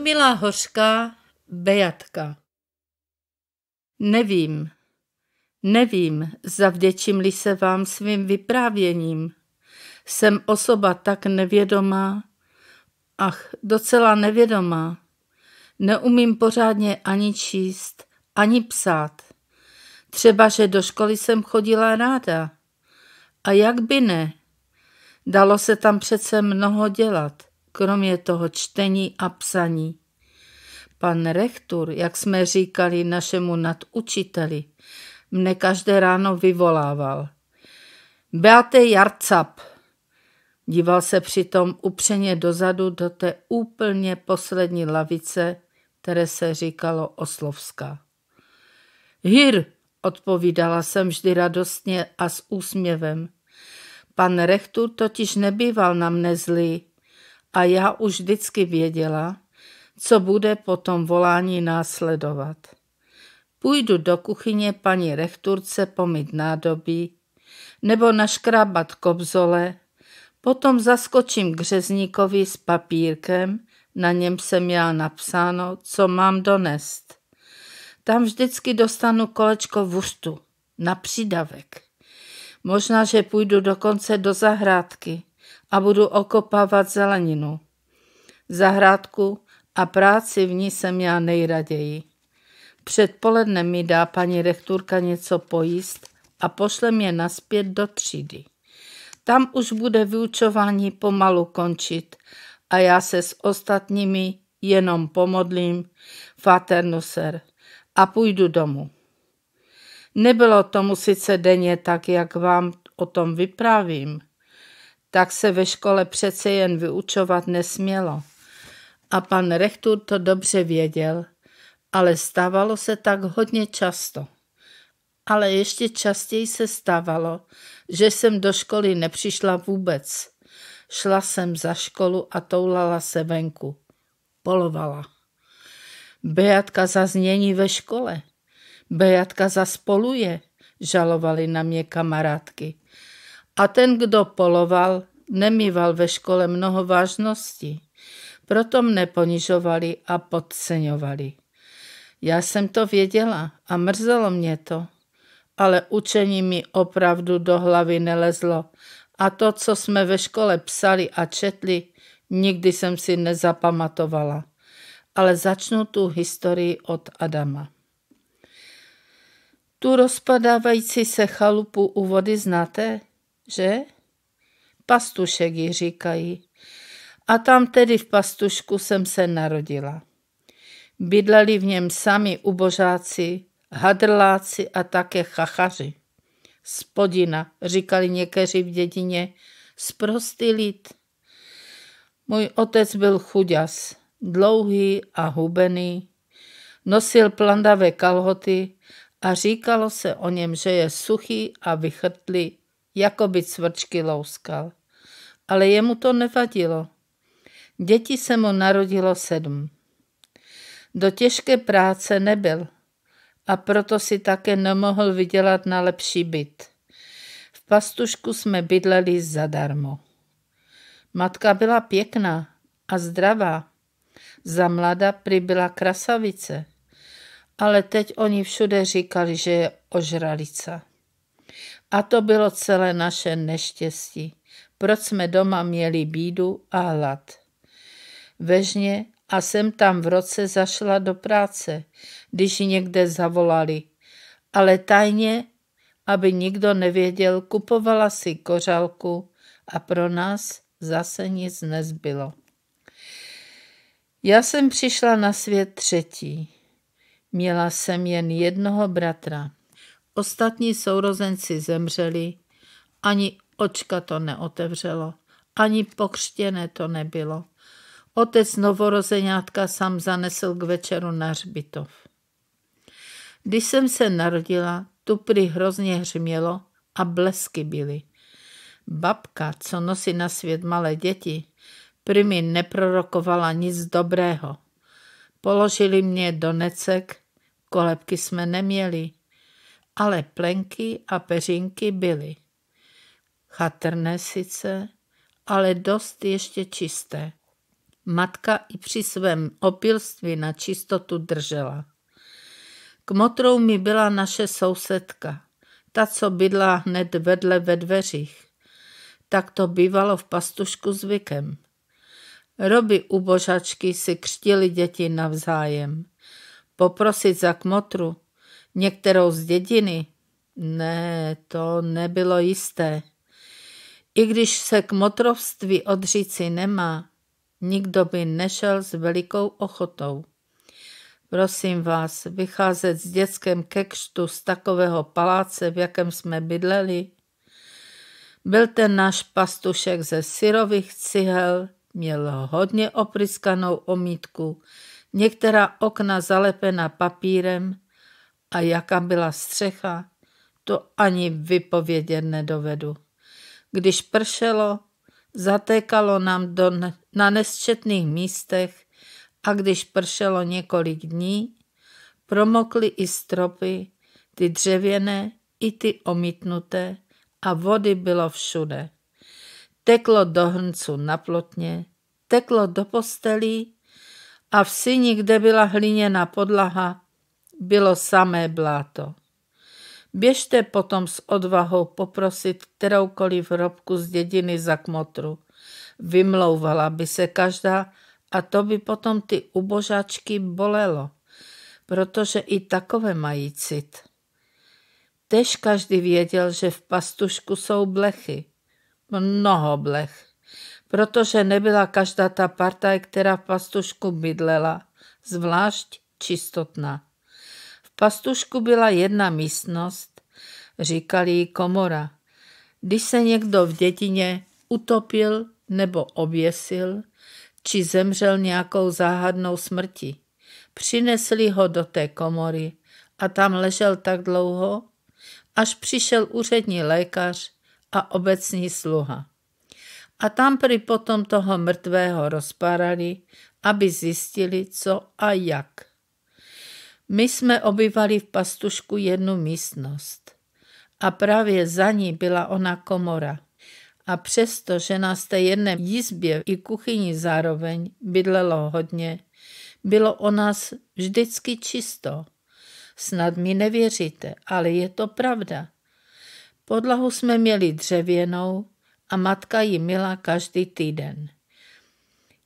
Ludmila Hořká, Bejatka. Nevím, nevím, zavděčím-li se vám svým vyprávěním. Jsem osoba tak nevědomá, ach, docela nevědomá. Neumím pořádně ani číst, ani psát. Třeba, že do školy jsem chodila ráda. A jak by ne? Dalo se tam přece mnoho dělat kromě toho čtení a psaní. Pan rektor, jak jsme říkali našemu nadučiteli, mne každé ráno vyvolával. Beate Jarcap! Díval se přitom upřeně dozadu do té úplně poslední lavice, které se říkalo Oslovská. Hir, odpovídala jsem vždy radostně a s úsměvem. Pan rektor totiž nebýval na mne zlý, a já už vždycky věděla, co bude po tom volání následovat. Půjdu do kuchyně paní rechturce pomyt nádobí nebo naškrábat kobzole, potom zaskočím k řezníkovi s papírkem, na něm jsem já napsáno, co mám donést. Tam vždycky dostanu kolečko vůstu. na přidavek. Možná, že půjdu dokonce do zahrádky a budu okopávat zeleninu. Zahrádku a práci v ní jsem já nejraději. Předpoledne mi dá paní rektorka něco pojíst a pošle mě naspět do třídy. Tam už bude vyučování pomalu končit a já se s ostatními jenom pomodlím Faternuser a půjdu domů. Nebylo tomu sice denně tak, jak vám o tom vyprávím, tak se ve škole přece jen vyučovat nesmělo. A pan rektor to dobře věděl, ale stávalo se tak hodně často. Ale ještě častěji se stávalo, že jsem do školy nepřišla vůbec. Šla jsem za školu a toulala se venku. Polovala. Bejatka za změní ve škole. Bejatka za spoluje? žalovali na mě kamarádky. A ten, kdo poloval, nemýval ve škole mnoho vážnosti. Proto mne ponižovali a podceňovali. Já jsem to věděla a mrzelo mě to. Ale učení mi opravdu do hlavy nelezlo a to, co jsme ve škole psali a četli, nikdy jsem si nezapamatovala. Ale začnu tu historii od Adama. Tu rozpadávající se chalupu u vody znáte? že? Pastušek ji říkají. A tam tedy v pastušku jsem se narodila. Bydleli v něm sami ubožáci, hadrláci a také chachaři. Spodina, říkali někteří v dědině, sprostý lid. Můj otec byl chuďas, dlouhý a hubený, nosil plandavé kalhoty a říkalo se o něm, že je suchý a vychrtlý jako by cvrčky louskal. Ale jemu to nevadilo. Děti se mu narodilo sedm. Do těžké práce nebyl a proto si také nemohl vydělat na lepší byt. V pastušku jsme bydleli zadarmo. Matka byla pěkná a zdravá. Za mlada přibyla krasavice, ale teď oni všude říkali, že je ožralica. A to bylo celé naše neštěstí. Proč jsme doma měli bídu a hlad? Vežně a jsem tam v roce zašla do práce, když ji někde zavolali. Ale tajně, aby nikdo nevěděl, kupovala si kořalku a pro nás zase nic nezbylo. Já jsem přišla na svět třetí. Měla jsem jen jednoho bratra. Ostatní sourozenci zemřeli, ani očka to neotevřelo, ani pokřtěné to nebylo. Otec novorozenátka sám zanesl k večeru na hřbitov. Když jsem se narodila, tu prý hrozně hřmělo a blesky byly. Babka, co nosí na svět malé děti, prý mi neprorokovala nic dobrého. Položili mě do necek, kolebky jsme neměli ale plenky a peřinky byly. Chatrné sice, ale dost ještě čisté. Matka i při svém opilství na čistotu držela. K motrou mi byla naše sousedka, ta, co bydla hned vedle ve dveřích. Tak to bývalo v pastušku zvykem. Roby ubožačky si křtili děti navzájem. Poprosit za kmotru některou z dědiny? Ne, to nebylo jisté. I když se k motrovství odříci nemá, nikdo by nešel s velikou ochotou. Prosím vás, vycházet s dětskem ke křtu z takového paláce, v jakém jsme bydleli. Byl ten náš pastušek ze syrových cihel, měl hodně opryskanou omítku, některá okna zalepena papírem, a jaká byla střecha, to ani vypovědět nedovedu. Když pršelo, zatékalo nám do, na nesčetných místech a když pršelo několik dní, promokly i stropy, ty dřevěné i ty omítnuté a vody bylo všude. Teklo do hrnců na plotně, teklo do postelí a v síni, kde byla hliněná podlaha, bylo samé bláto. Běžte potom s odvahou poprosit kteroukoliv hrobku z dědiny za kmotru. Vymlouvala by se každá a to by potom ty ubožáčky bolelo, protože i takové mají cit. Tež každý věděl, že v pastušku jsou blechy. Mnoho blech. Protože nebyla každá ta partaj, která v pastušku bydlela, zvlášť čistotná pastušku byla jedna místnost, říkali jí komora. Když se někdo v dětině utopil nebo oběsil, či zemřel nějakou záhadnou smrti, přinesli ho do té komory a tam ležel tak dlouho, až přišel úřední lékař a obecní sluha. A tam prý potom toho mrtvého rozpárali, aby zjistili, co a jak. My jsme obývali v pastušku jednu místnost a právě za ní byla ona komora. A přesto, že na té jedné jízbě i kuchyni zároveň bydlelo hodně, bylo o nás vždycky čisto. Snad mi nevěříte, ale je to pravda. Podlahu jsme měli dřevěnou a matka ji mila každý týden.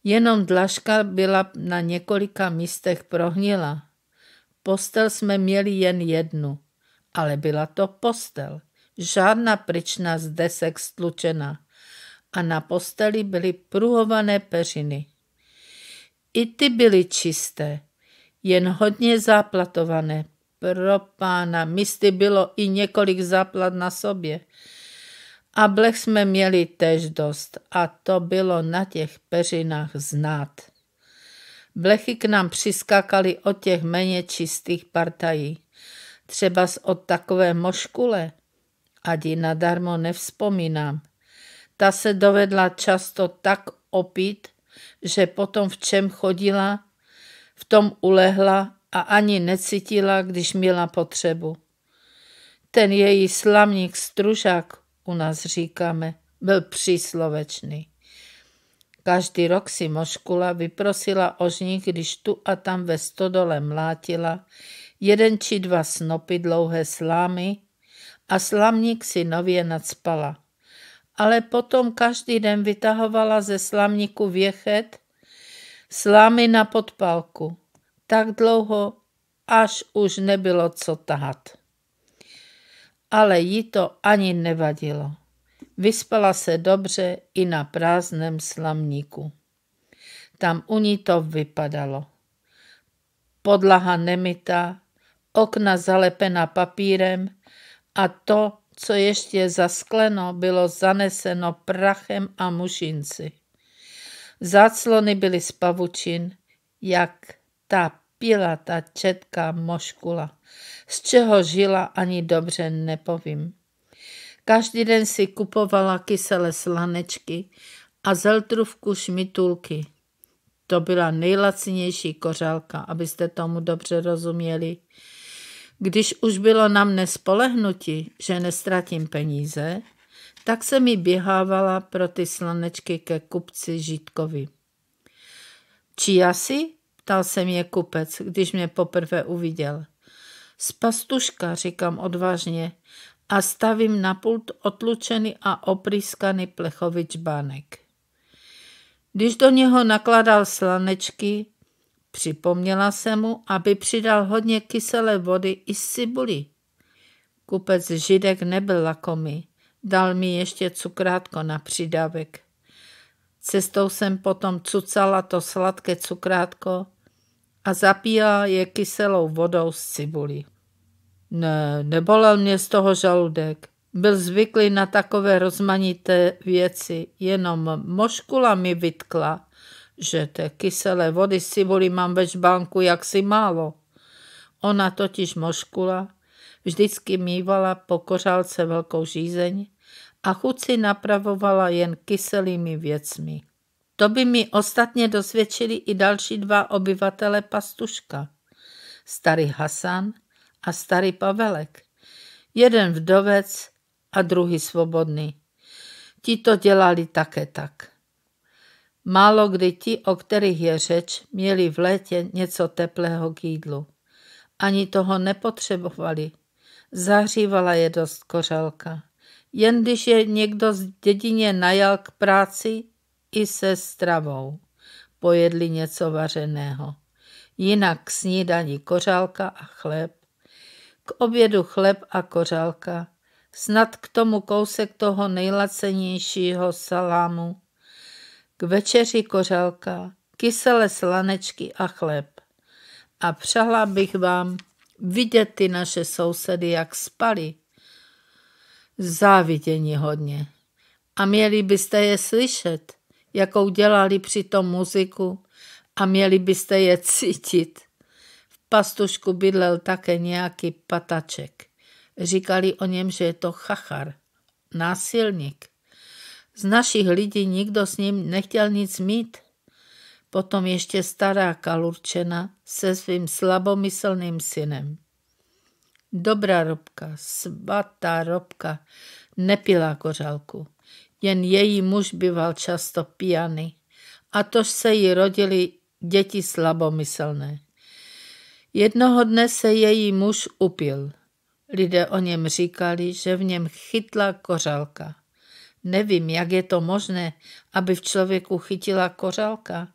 Jenom dlažka byla na několika místech prohnila Postel jsme měli jen jednu, ale byla to postel. Žádná pryčna z desek stlučena. A na posteli byly pruhované peřiny. I ty byly čisté, jen hodně záplatované. Pro pána, misty bylo i několik záplat na sobě. A blech jsme měli tež dost a to bylo na těch peřinách znát. Blechy k nám přiskakaly od těch méně čistých partají. Třeba od takové moškule, ať ji nadarmo nevzpomínám. Ta se dovedla často tak opít, že potom v čem chodila, v tom ulehla a ani necítila, když měla potřebu. Ten její slamník stružák, u nás říkáme, byl příslovečný. Každý rok si Moškula vyprosila ožník, když tu a tam ve stodole mlátila jeden či dva snopy dlouhé slámy a slamník si nově nadspala. Ale potom každý den vytahovala ze slamníku věchet slámy na podpalku. Tak dlouho, až už nebylo co tahat. Ale jí to ani nevadilo. Vyspala se dobře i na prázdném slamníku. Tam u ní to vypadalo. Podlaha nemita, okna zalepena papírem a to, co ještě zaskleno, bylo zaneseno prachem a mušinci. Záclony byly z pavučin, jak ta pila ta četka moškula, z čeho žila ani dobře nepovím. Každý den si kupovala kyselé slanečky a zeltruvku šmitulky. To byla nejlacinější kořálka, abyste tomu dobře rozuměli. Když už bylo na mne spolehnutí, že nestratím peníze, tak se mi běhávala pro ty slanečky ke kupci Žítkovi. Čiasi? ptal se mě kupec, když mě poprvé uviděl. Spastuška, říkám odvážně a stavím na pult otlučený a opryskaný plechový čbánek. Když do něho nakladal slanečky, připomněla se mu, aby přidal hodně kyselé vody i z cibuli. Kupec Židek nebyl lakomý, dal mi ještě cukrátko na přidavek. Cestou jsem potom cucala to sladké cukrátko a zapíjala je kyselou vodou z cibuli. Ne, nebolel mě z toho žaludek. Byl zvyklý na takové rozmanité věci, jenom moškula mi vytkla, že té kyselé vody s cibulí mám ve žbánku jaksi málo. Ona totiž moškula vždycky mývala po kořálce velkou žízeň a chuť si napravovala jen kyselými věcmi. To by mi ostatně dosvědčili i další dva obyvatele pastuška. Starý Hasan a starý Pavelek. Jeden vdovec a druhý svobodný. Ti to dělali také tak. Málo kdy ti, o kterých je řeč, měli v létě něco teplého k jídlu. Ani toho nepotřebovali. Zahřívala je dost kořelka. Jen když je někdo z dědině najal k práci i se stravou, pojedli něco vařeného. Jinak snídaní kořálka a chléb. K obědu chleb a kořálka. Snad k tomu kousek toho nejlacenějšího salámu. K večeři kořálka, kyselé slanečky a chléb. A přahla bych vám vidět ty naše sousedy, jak spali. Závidění hodně. A měli byste je slyšet, jakou dělali při tom muziku a měli byste je cítit pastušku bydlel také nějaký pataček. Říkali o něm, že je to chachar, násilník. Z našich lidí nikdo s ním nechtěl nic mít. Potom ještě stará kalurčena se svým slabomyslným synem. Dobrá robka, svatá robka, nepila kořálku. Jen její muž býval často pijany. A tož se jí rodili děti slabomyslné. Jednoho dne se její muž upil. Lidé o něm říkali, že v něm chytla kořalka. Nevím, jak je to možné, aby v člověku chytila kořalka,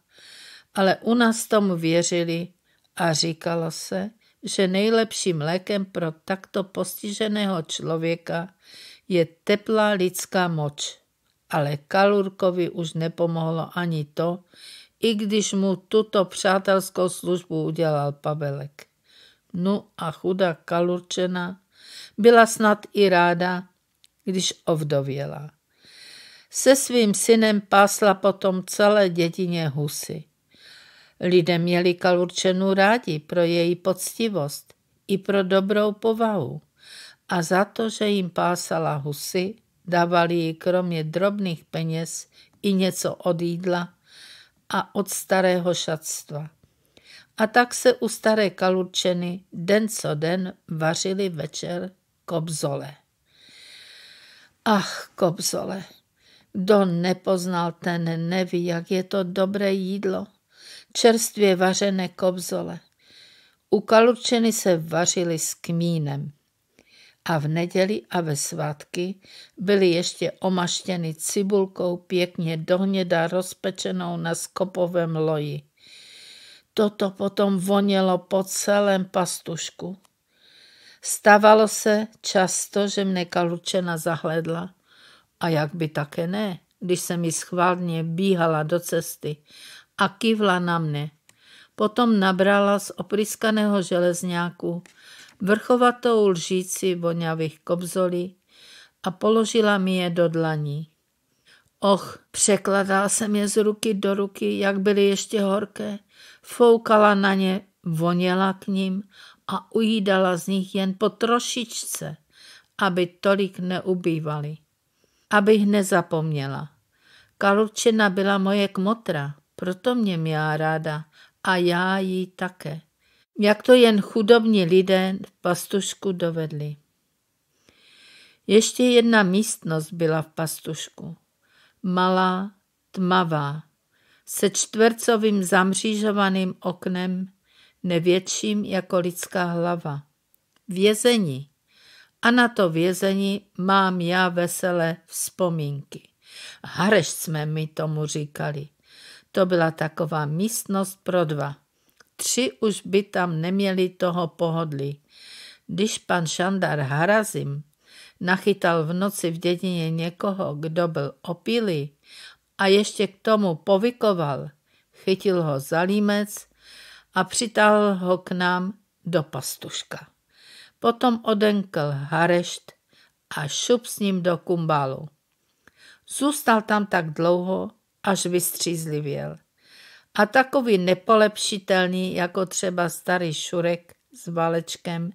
ale u nás tomu věřili a říkalo se, že nejlepším lékem pro takto postiženého člověka je teplá lidská moč. Ale Kalurkovi už nepomohlo ani to, i když mu tuto přátelskou službu udělal Pavelek. no a chuda Kalurčena byla snad i ráda, když ovdověla. Se svým synem pásla potom celé dětině husy. Lidé měli Kalurčenu rádi pro její poctivost i pro dobrou povahu a za to, že jim pásala husy, dávali jí kromě drobných peněz i něco od jídla a od starého šatstva. A tak se u staré kalurčeny den co den vařili večer kobzole. Ach, kobzole, kdo nepoznal, ten neví, jak je to dobré jídlo. Čerstvě vařené kobzole. U kalurčeny se vařili s kmínem a v neděli a ve svátky byly ještě omaštěny cibulkou pěkně dohněda rozpečenou na skopovém loji. Toto potom vonělo po celém pastušku. Stávalo se často, že mne kalučena zahledla. A jak by také ne, když se mi schválně bíhala do cesty a kivla na mne. Potom nabrala z opryskaného železňáku vrchovatou lžíci voňavých kobzolí a položila mi je do dlaní. Och, překladal jsem je z ruky do ruky, jak byly ještě horké, foukala na ně, voněla k ním a ujídala z nich jen po trošičce, aby tolik neubývali. Abych nezapomněla. Kalučina byla moje kmotra, proto mě měla ráda a já jí také jak to jen chudobní lidé v pastušku dovedli. Ještě jedna místnost byla v pastušku. Malá, tmavá, se čtvercovým zamřížovaným oknem, nevětším jako lidská hlava. Vězení. A na to vězení mám já veselé vzpomínky. Hareš jsme mi tomu říkali. To byla taková místnost pro dva. Tři už by tam neměli toho pohodlí. Když pan Šandar Harazim nachytal v noci v dědině někoho, kdo byl opilý a ještě k tomu povykoval, chytil ho za límec a přitáhl ho k nám do pastuška. Potom odenkl Harešt a šup s ním do kumbalu. Zůstal tam tak dlouho, až vystřízlivěl a takový nepolepšitelný, jako třeba starý šurek s valečkem,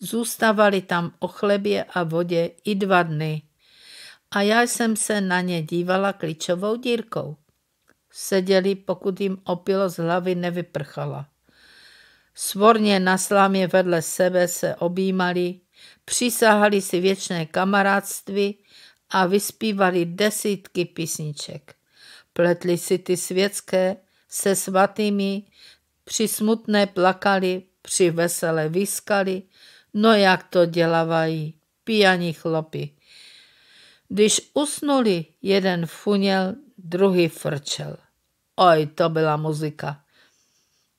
zůstávali tam o chlebě a vodě i dva dny. A já jsem se na ně dívala klíčovou dírkou. Seděli, pokud jim opilo z hlavy nevyprchala. Svorně na slámě vedle sebe se objímali, přísahali si věčné kamarádství a vyspívali desítky písniček. Pletli si ty světské se svatými, při smutné plakali, při vesele vyskali, no jak to dělavají pijaní chlopy. Když usnuli, jeden funěl, druhý frčel. Oj, to byla muzika.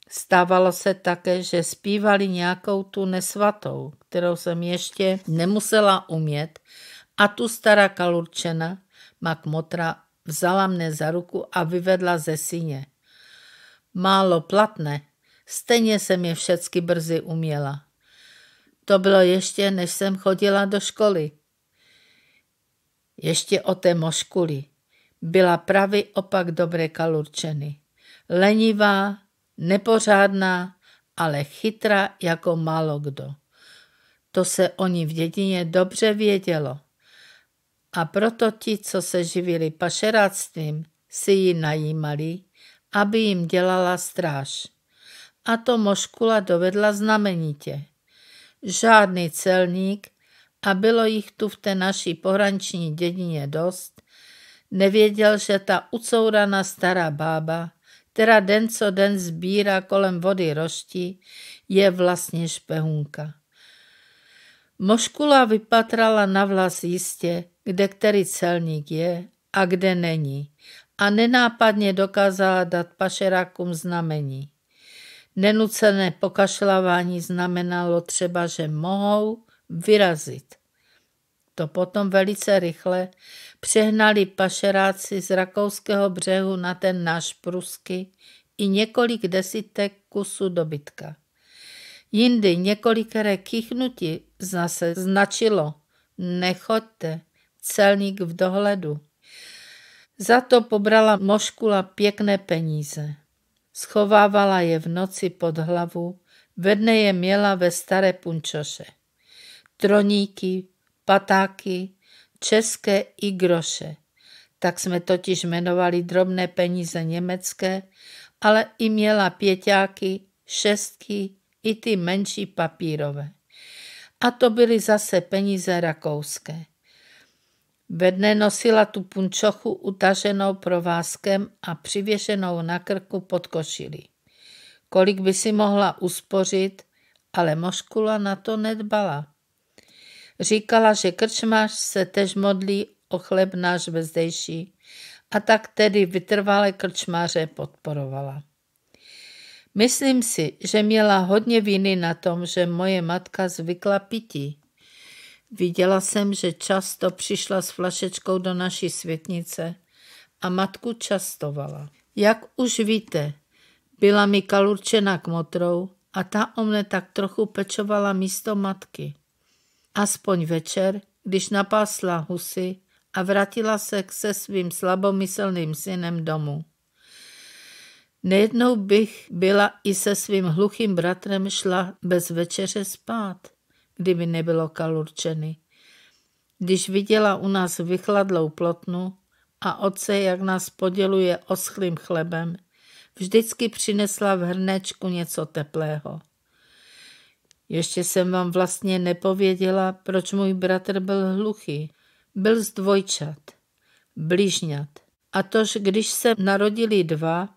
Stávalo se také, že zpívali nějakou tu nesvatou, kterou jsem ještě nemusela umět a tu stará kalurčena, mak motra, vzala mne za ruku a vyvedla ze síně málo platné. Stejně jsem je všecky brzy uměla. To bylo ještě, než jsem chodila do školy. Ještě o té moškuli. Byla pravý opak dobré kalurčeny. Lenivá, nepořádná, ale chytrá jako málo kdo. To se o ní v dědině dobře vědělo. A proto ti, co se živili pašeráctvím, si ji najímali aby jim dělala stráž. A to Moškula dovedla znamenitě. Žádný celník, a bylo jich tu v té naší pohraniční dědině dost, nevěděl, že ta ucouraná stará bába, která den co den sbírá kolem vody rošti, je vlastně špehunka. Moškula vypatrala na vlas jistě, kde který celník je a kde není a nenápadně dokázala dát pašerákům znamení. Nenucené pokašlávání znamenalo třeba, že mohou vyrazit. To potom velice rychle přehnali pašeráci z rakouského břehu na ten náš prusky i několik desítek kusů dobytka. Jindy několikere kichnutí zase značilo nechoďte, celník v dohledu. Za to pobrala moškula pěkné peníze. Schovávala je v noci pod hlavu, ve dne je měla ve staré punčoše. Troníky, patáky, české i groše. Tak jsme totiž jmenovali drobné peníze německé, ale i měla pěťáky, šestky i ty menší papírové. A to byly zase peníze rakouské. Ve dne nosila tu punčochu utaženou provázkem a přivěšenou na krku pod košili. Kolik by si mohla uspořit, ale moškula na to nedbala. Říkala, že krčmaš se tež modlí o chleb náš bezdejší a tak tedy vytrvale krčmaře podporovala. Myslím si, že měla hodně viny na tom, že moje matka zvykla pití. Viděla jsem, že často přišla s flašečkou do naší světnice a matku častovala. Jak už víte, byla mi kalurčena k motrou a ta o mne tak trochu pečovala místo matky. Aspoň večer, když napásla husy a vrátila se k se svým slabomyslným synem domů. Nejednou bych byla i se svým hluchým bratrem šla bez večeře spát kdyby nebylo kalurčeny. Když viděla u nás vychladlou plotnu a oce, jak nás poděluje oschlým chlebem, vždycky přinesla v hrnečku něco teplého. Ještě jsem vám vlastně nepověděla, proč můj bratr byl hluchý. Byl z dvojčat, blížňat. A tož, když se narodili dva,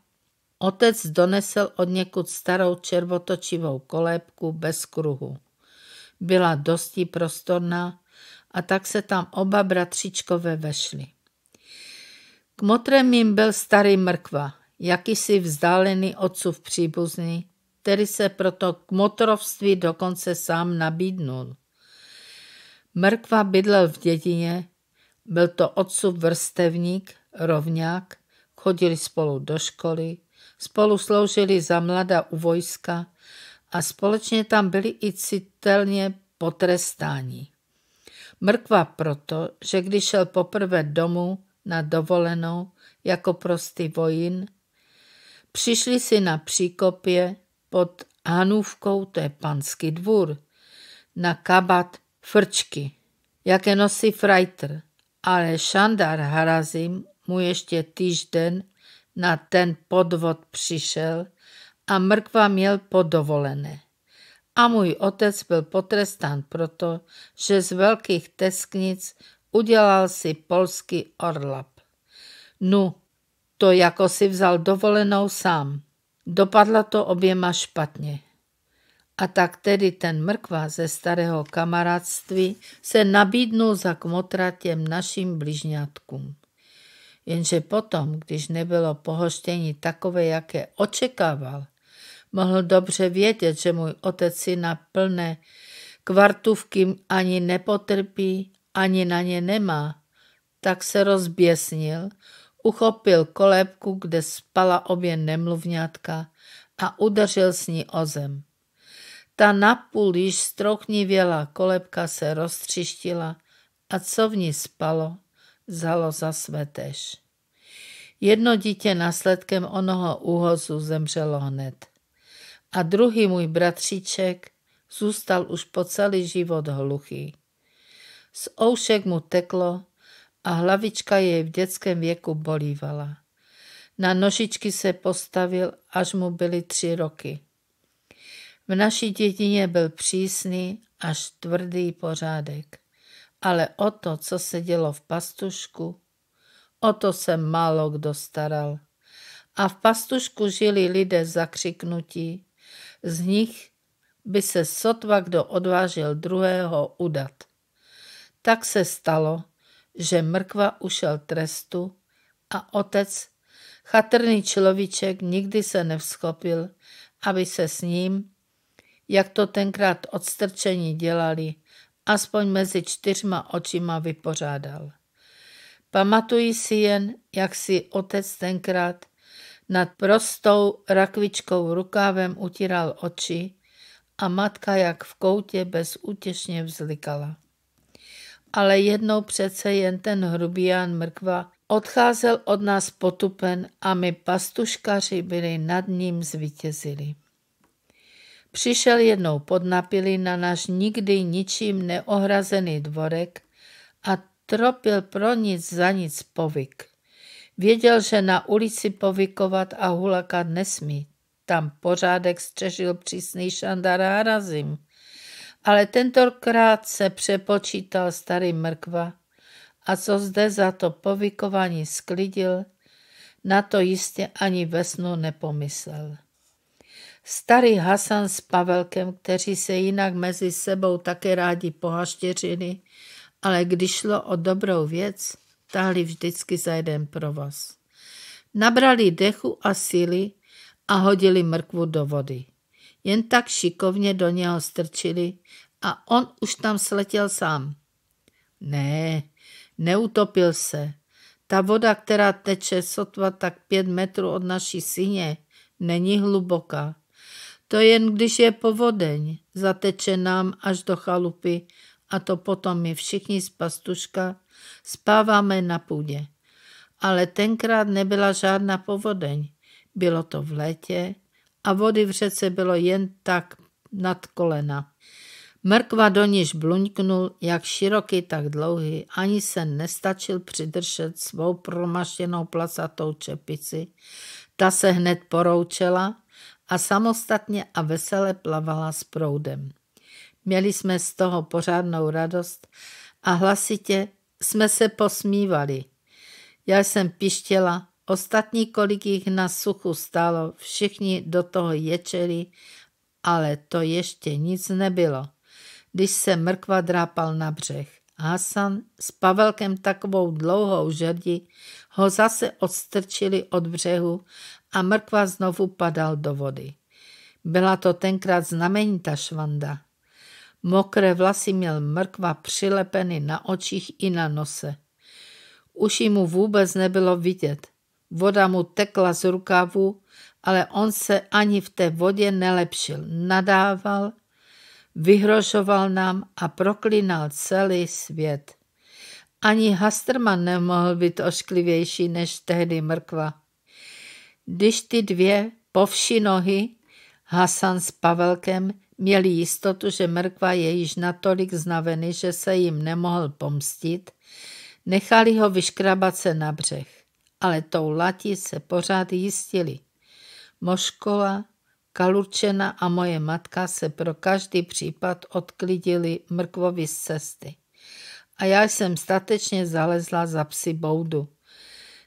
otec donesl od někud starou červotočivou kolébku bez kruhu byla dosti prostorná a tak se tam oba bratřičkové vešli. Kmotrem jim byl starý mrkva, jakýsi vzdálený otcův příbuzný, který se proto k motrovství dokonce sám nabídnul. Mrkva bydlel v dědině, byl to otcův vrstevník, rovňák, chodili spolu do školy, spolu sloužili za mlada u vojska, a společně tam byli i citelně potrestáni. Mrkva proto, že když šel poprvé domů na dovolenou jako prostý vojín, přišli si na příkopě pod Hanůvkou, to je panský dvůr, na kabat frčky, jaké nosí frajtr, ale Šandar Harazim mu ještě týžden na ten podvod přišel a mrkva měl podovolené. A můj otec byl potrestán proto, že z velkých tesknic udělal si polský orlap. Nu, to jako si vzal dovolenou sám. Dopadla to oběma špatně. A tak tedy ten mrkva ze starého kamarádství se nabídnul za kmotra těm našim bližňátkům. Jenže potom, když nebylo pohoštění takové, jaké očekával, Mohl dobře vědět, že můj otec si na plné kvartůvky ani nepotrpí, ani na ně nemá. Tak se rozběsnil, uchopil kolébku, kde spala obě nemluvňátka a udeřil s ní o zem. Ta napůl již věla, kolebka se roztřištila a co v ní spalo, Zalo za svetež. Jedno dítě následkem onoho úhozu zemřelo hned a druhý můj bratříček zůstal už po celý život hluchý. Z oušek mu teklo a hlavička jej v dětském věku bolívala. Na nožičky se postavil, až mu byly tři roky. V naší dědině byl přísný až tvrdý pořádek. Ale o to, co se dělo v pastušku, o to se málo kdo staral. A v pastušku žili lidé zakřiknutí, z nich by se sotva kdo odvážil druhého udat. Tak se stalo, že mrkva ušel trestu a otec, chatrný človíček, nikdy se nevskopil, aby se s ním, jak to tenkrát odstrčení dělali, aspoň mezi čtyřma očima vypořádal. Pamatuji si jen, jak si otec tenkrát nad prostou rakvičkou rukávem utíral oči a matka jak v koutě bezútěšně vzlikala. Ale jednou přece jen ten hrubián mrkva odcházel od nás potupen a my pastuškaři byli nad ním zvítězili. Přišel jednou podnapili na náš nikdy ničím neohrazený dvorek a tropil pro nic za nic povyk. Věděl, že na ulici povykovat a hulakat nesmí. Tam pořádek střežil přísný šandar razim. Ale tentokrát se přepočítal starý mrkva a co zde za to povykování sklidil, na to jistě ani ve snu nepomyslel. Starý Hasan s Pavelkem, kteří se jinak mezi sebou také rádi pohaštěřili, ale když šlo o dobrou věc, táhli vždycky za jeden provaz. Nabrali dechu a síly a hodili mrkvu do vody. Jen tak šikovně do něho strčili a on už tam sletěl sám. Ne, neutopil se. Ta voda, která teče sotva tak pět metrů od naší syně, není hluboká. To jen když je povodeň, zateče nám až do chalupy a to potom my všichni z pastuška Spáváme na půdě. Ale tenkrát nebyla žádná povodeň. Bylo to v létě a vody v řece bylo jen tak nad kolena. Mrkva do níž bluňknul, jak široký, tak dlouhý, ani se nestačil přidržet svou promaštěnou placatou čepici. Ta se hned poroučela a samostatně a vesele plavala s proudem. Měli jsme z toho pořádnou radost a hlasitě jsme se posmívali. Já jsem pištěla, ostatní, kolik jich na suchu stálo, všichni do toho ječeli, ale to ještě nic nebylo. Když se mrkva drápal na břeh, Hasan s Pavelkem takovou dlouhou žerdi ho zase odstrčili od břehu a mrkva znovu padal do vody. Byla to tenkrát znamenitá švanda. Mokré vlasy měl mrkva přilepeny na očích i na nose. Uši mu vůbec nebylo vidět. Voda mu tekla z rukávu, ale on se ani v té vodě nelepšil. Nadával, vyhrožoval nám a proklínal celý svět. Ani Hasterman nemohl být ošklivější než tehdy mrkva. Když ty dvě povši nohy, Hasan s Pavelkem, Měli jistotu, že mrkva je již natolik znavený, že se jim nemohl pomstit, nechali ho vyškrabat se na břeh, ale tou latí se pořád jistili. Moškova, Kalurčena a moje matka se pro každý případ odklidili mrkvovi z cesty. A já jsem statečně zalezla za psi boudu.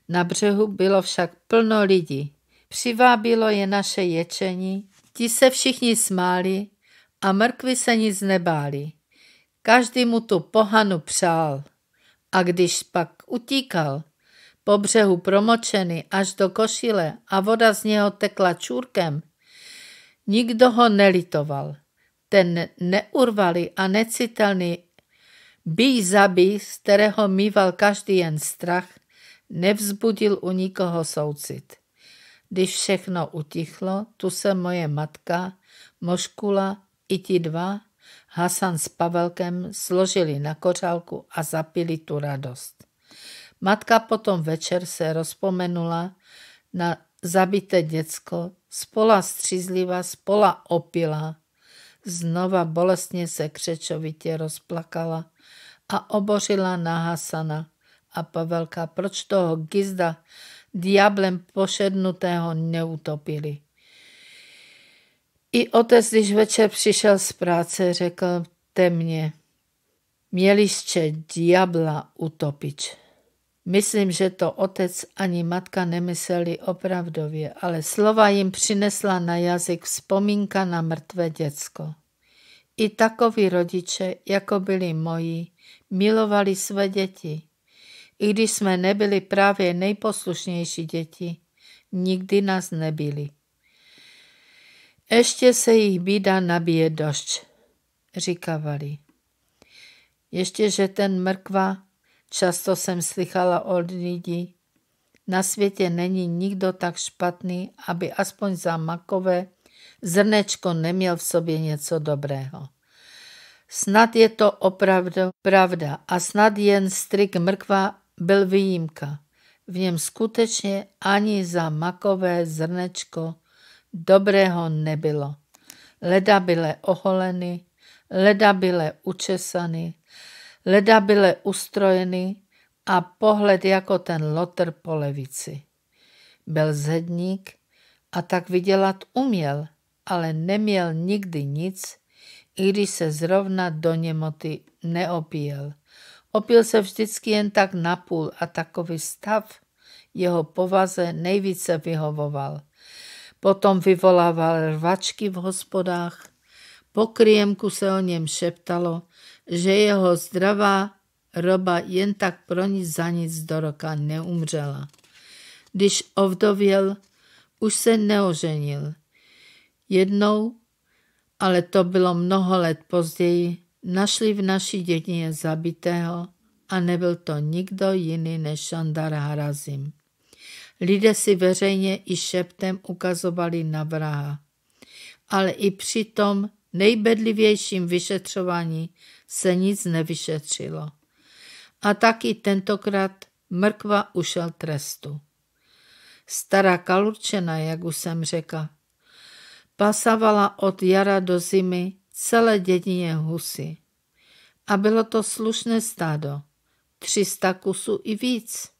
Na břehu bylo však plno lidí. Přivábilo je naše ječení, ti se všichni smáli a mrkvy se nic nebáli. Každý mu tu pohanu přál. A když pak utíkal, po břehu promočený až do košile a voda z něho tekla čůrkem, nikdo ho nelitoval. Ten neurvalý a necitelný bý bíj, z kterého mýval každý jen strach, nevzbudil u nikoho soucit. Když všechno utichlo, tu se moje matka, Moškula, i ti dva, Hasan s Pavelkem, složili na kořálku a zapili tu radost. Matka potom večer se rozpomenula na zabité děcko, spola střízlivá, spola opila. Znova bolestně se křečovitě rozplakala a obořila na Hasana a Pavelka, proč toho gizda diablem pošednutého neutopili. I otec, když večer přišel z práce, řekl temně, „Měli jste diabla utopič. Myslím, že to otec ani matka nemysleli opravdově, ale slova jim přinesla na jazyk vzpomínka na mrtvé děcko. I takoví rodiče, jako byli moji, milovali své děti. I když jsme nebyli právě nejposlušnější děti, nikdy nás nebyli. Ještě se jich bída nabije došť, říkavali. Ještě, že ten mrkva, často jsem slychala od lidí, na světě není nikdo tak špatný, aby aspoň za makové zrnečko neměl v sobě něco dobrého. Snad je to opravdu pravda a snad jen strik mrkva byl výjimka. V něm skutečně ani za makové zrnečko Dobrého nebylo. Leda byle oholeny, leda byle učesany, leda byle ustrojeny a pohled jako ten lotr po levici. Byl zedník a tak vydělat uměl, ale neměl nikdy nic, i když se zrovna do němoty neopíjel. Opil se vždycky jen tak napůl a takový stav jeho povaze nejvíce vyhovoval – Potom vyvolával rvačky v hospodách. Po kryjemku se o něm šeptalo, že jeho zdravá roba jen tak pro nic za nic do roka neumřela. Když ovdověl, už se neoženil. Jednou, ale to bylo mnoho let později, našli v naší dědině zabitého a nebyl to nikdo jiný než Šandar Harazim. Lidé si veřejně i šeptem ukazovali na vraha. Ale i při tom nejbedlivějším vyšetřování se nic nevyšetřilo. A tak i tentokrát mrkva ušel trestu. Stará kalurčena, jak už jsem řekla, pasavala od jara do zimy celé dědině husy. A bylo to slušné stádo, 300 kusů i víc.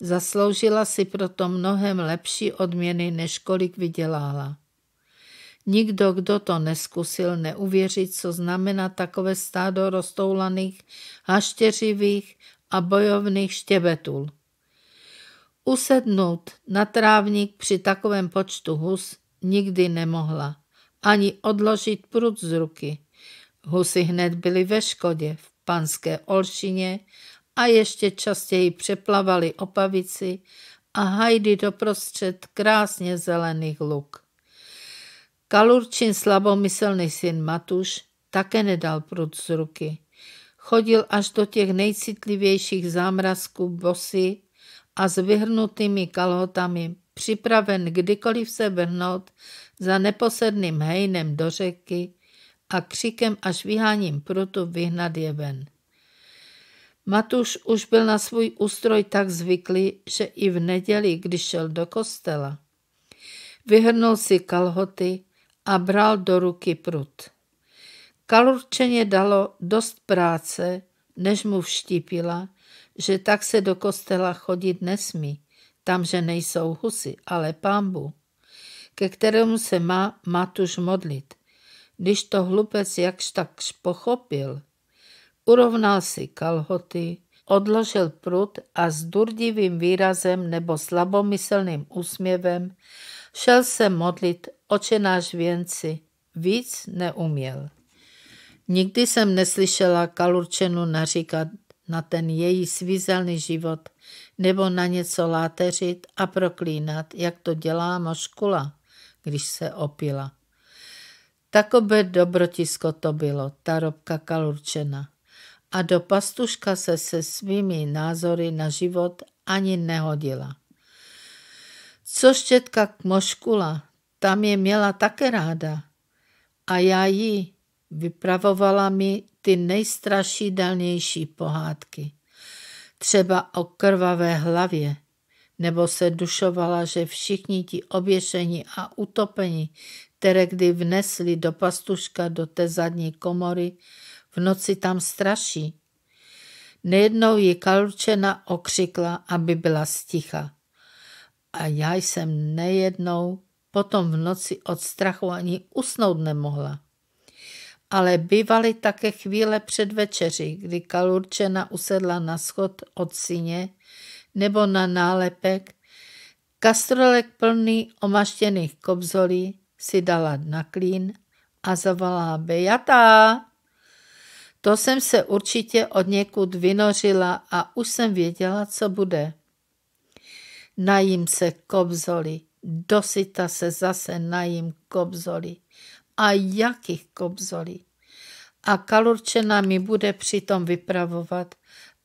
Zasloužila si proto mnohem lepší odměny, než kolik vydělala. Nikdo, kdo to neskusil, neuvěří, co znamená takové stádo roztoulaných, haštěřivých a bojovných štěbetul. Usednout na trávník při takovém počtu hus nikdy nemohla, ani odložit prut z ruky. Husy hned byly ve škodě, v panské Olšině a ještě častěji přeplavali opavici a hajdy doprostřed krásně zelených luk. Kalurčin slabomyslný syn Matuš také nedal prut z ruky. Chodil až do těch nejcitlivějších zámrazků bosy a s vyhrnutými kalhotami, připraven kdykoliv se vrhnout za neposedným hejnem do řeky a křikem až vyháním prutu vyhnat je ven. Matuš už byl na svůj ústroj tak zvyklý, že i v neděli, když šel do kostela, vyhrnul si kalhoty a bral do ruky prut. Kalurčeně dalo dost práce, než mu vštípila, že tak se do kostela chodit nesmí, tam, že nejsou husy, ale pámbu, ke kterému se má Matuš modlit. Když to hlupec jakž takž pochopil – Urovnal si kalhoty, odložil prut a s durdivým výrazem nebo slabomyslným úsměvem šel se modlit očenáš věnci. Víc neuměl. Nikdy jsem neslyšela Kalurčenu naříkat na ten její svízelný život nebo na něco láteřit a proklínat, jak to dělá moškula, když se opila. Takové dobrotisko to bylo, ta robka Kalurčena a do pastuška se se svými názory na život ani nehodila. Co štětka moškula, tam je měla také ráda. A já jí vypravovala mi ty nejstrašidelnější pohádky. Třeba o krvavé hlavě, nebo se dušovala, že všichni ti oběšení a utopení, které kdy vnesli do pastuška do té zadní komory, v noci tam straší. Nejednou ji Kalučena okřikla, aby byla sticha. A já jsem nejednou potom v noci od strachu ani usnout nemohla. Ale bývaly také chvíle před večeři, kdy Kalurčena usedla na schod od syně nebo na nálepek, kastrolek plný omaštěných kobzolí si dala na klín a zavolala Bejata. To jsem se určitě od někud vynořila a už jsem věděla, co bude. Najím se kobzoli, dosyta se zase najím kobzoli. A jakých kobzoli? A kalurčena mi bude přitom vypravovat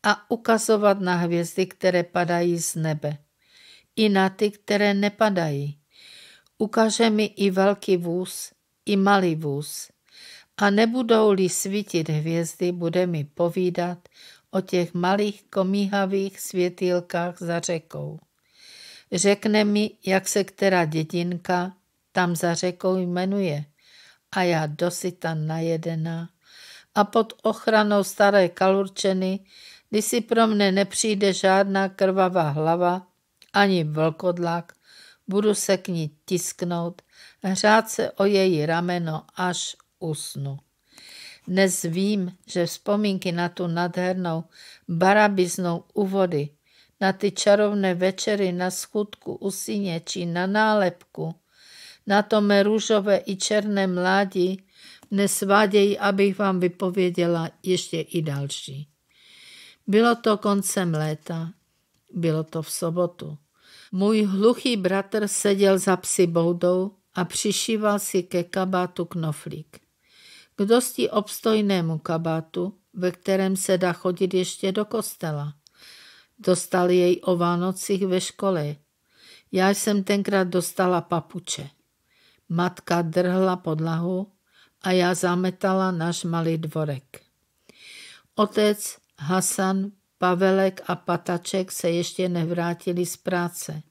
a ukazovat na hvězdy, které padají z nebe. I na ty, které nepadají. Ukaže mi i velký vůz, i malý vůz, a nebudou-li svítit hvězdy, bude mi povídat o těch malých komíhavých světýlkách za řekou. Řekne mi, jak se která dědinka tam za řekou jmenuje a já dosyta najedená. A pod ochranou staré kalurčeny, kdy si pro mne nepřijde žádná krvavá hlava ani vlkodlak, budu se k ní tisknout, hřát se o její rameno až usnu. Dnes vím, že vzpomínky na tu nadhernou barabiznou uvody, na ty čarovné večery na schudku u syně či na nálepku, na to mé růžové i černé mládi, mne abych vám vypověděla ještě i další. Bylo to koncem léta, bylo to v sobotu. Můj hluchý bratr seděl za psi boudou a přišíval si ke kabátu knoflík k dosti obstojnému kabátu, ve kterém se dá chodit ještě do kostela. Dostal jej o Vánocích ve škole. Já jsem tenkrát dostala papuče. Matka drhla podlahu a já zametala náš malý dvorek. Otec, Hasan, Pavelek a Pataček se ještě nevrátili z práce.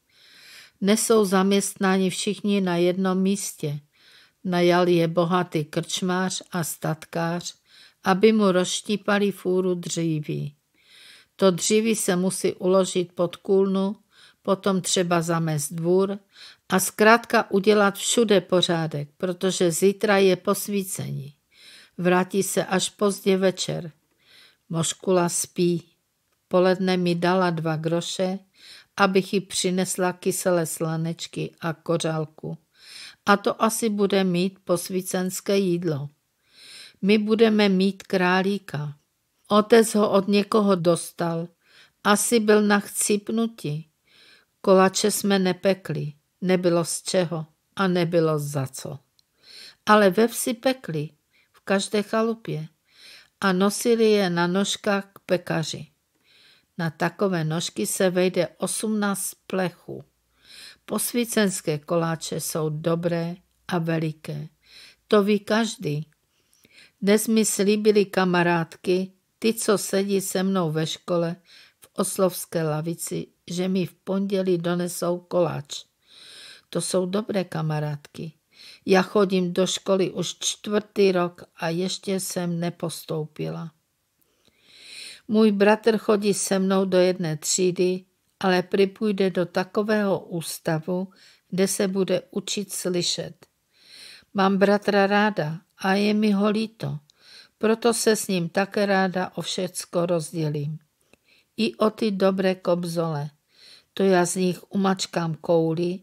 Nesou zaměstnáni všichni na jednom místě. Najal je bohatý krčmář a statkář, aby mu rozštípali fůru dříví. To dříví se musí uložit pod kůlnu, potom třeba zamést dvůr a zkrátka udělat všude pořádek, protože zítra je posvícení. Vrátí se až pozdě večer. Moškula spí. Poledne mi dala dva groše, abych ji přinesla kyselé slanečky a kořálku a to asi bude mít posvícenské jídlo. My budeme mít králíka. Otec ho od někoho dostal. Asi byl na chcípnuti. Kolače jsme nepekli. Nebylo z čeho a nebylo za co. Ale ve vsi pekli, v každé chalupě, a nosili je na nožkách k pekaři. Na takové nožky se vejde 18 plechů. Posvícenské koláče jsou dobré a veliké. To ví každý. Dnes mi slíbili kamarádky, ty, co sedí se mnou ve škole v oslovské lavici, že mi v pondělí donesou koláč. To jsou dobré kamarádky. Já chodím do školy už čtvrtý rok a ještě jsem nepostoupila. Můj bratr chodí se mnou do jedné třídy ale připůjde do takového ústavu, kde se bude učit slyšet. Mám bratra ráda a je mi ho líto, proto se s ním také ráda o všecko rozdělím. I o ty dobré kobzole, to já z nich umačkám kouli,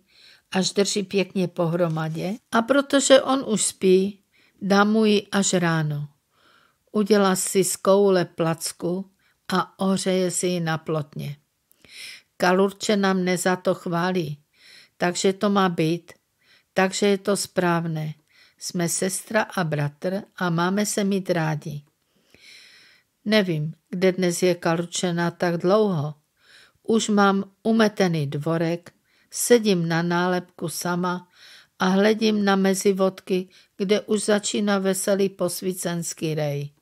až drží pěkně pohromadě a protože on už spí, dám mu ji až ráno. Udělá si z koule placku a ohřeje si ji na plotně. Kalurče nám neza to chválí. Takže to má být. Takže je to správné. Jsme sestra a bratr a máme se mít rádi. Nevím, kde dnes je Kalurčena tak dlouho. Už mám umetený dvorek, sedím na nálepku sama a hledím na mezivodky, kde už začíná veselý posvícenský rej.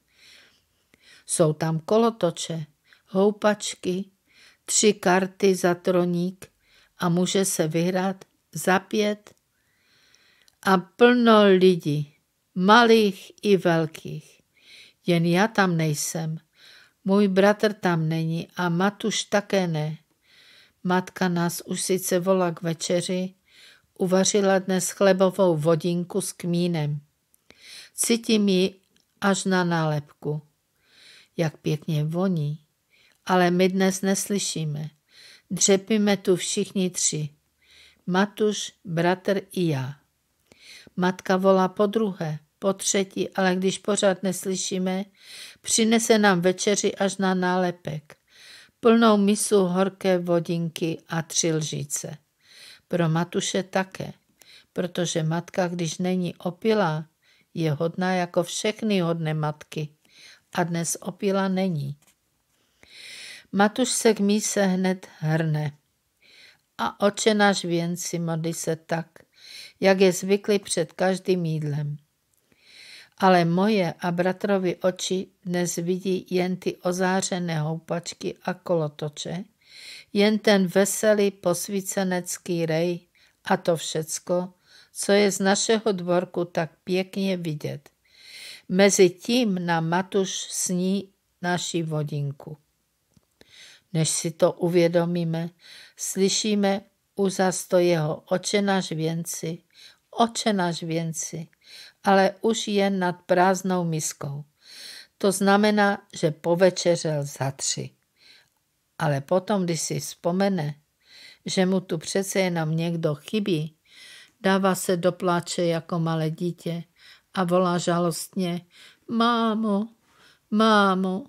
Jsou tam kolotoče, houpačky, tři karty za troník a může se vyhrát za pět a plno lidí, malých i velkých. Jen já tam nejsem, můj bratr tam není a Matuš také ne. Matka nás už sice volá k večeři, uvařila dnes chlebovou vodinku s kmínem. Cítím ji až na nálepku. Jak pěkně voní ale my dnes neslyšíme. Dřepíme tu všichni tři. Matuš, bratr i já. Matka volá po druhé, po třetí, ale když pořád neslyšíme, přinese nám večeři až na nálepek. Plnou misu horké vodinky a tři lžíce. Pro Matuše také, protože matka, když není opilá, je hodná jako všechny hodné matky. A dnes opila není. Matuš se k míse hned hrne. A oče náš věnci modlí se tak, jak je zvyklý před každým jídlem. Ale moje a bratrovi oči dnes vidí jen ty ozářené houpačky a kolotoče, jen ten veselý posvícenecký rej a to všecko, co je z našeho dvorku tak pěkně vidět. Mezi tím na Matuš sní naši vodinku. Než si to uvědomíme, slyšíme u to jeho oče naš věnci, oče naš věnci, ale už jen nad prázdnou miskou. To znamená, že povečeřel za tři. Ale potom, když si vzpomene, že mu tu přece jenom někdo chybí, dává se do pláče jako malé dítě a volá žalostně, mámo, mámo.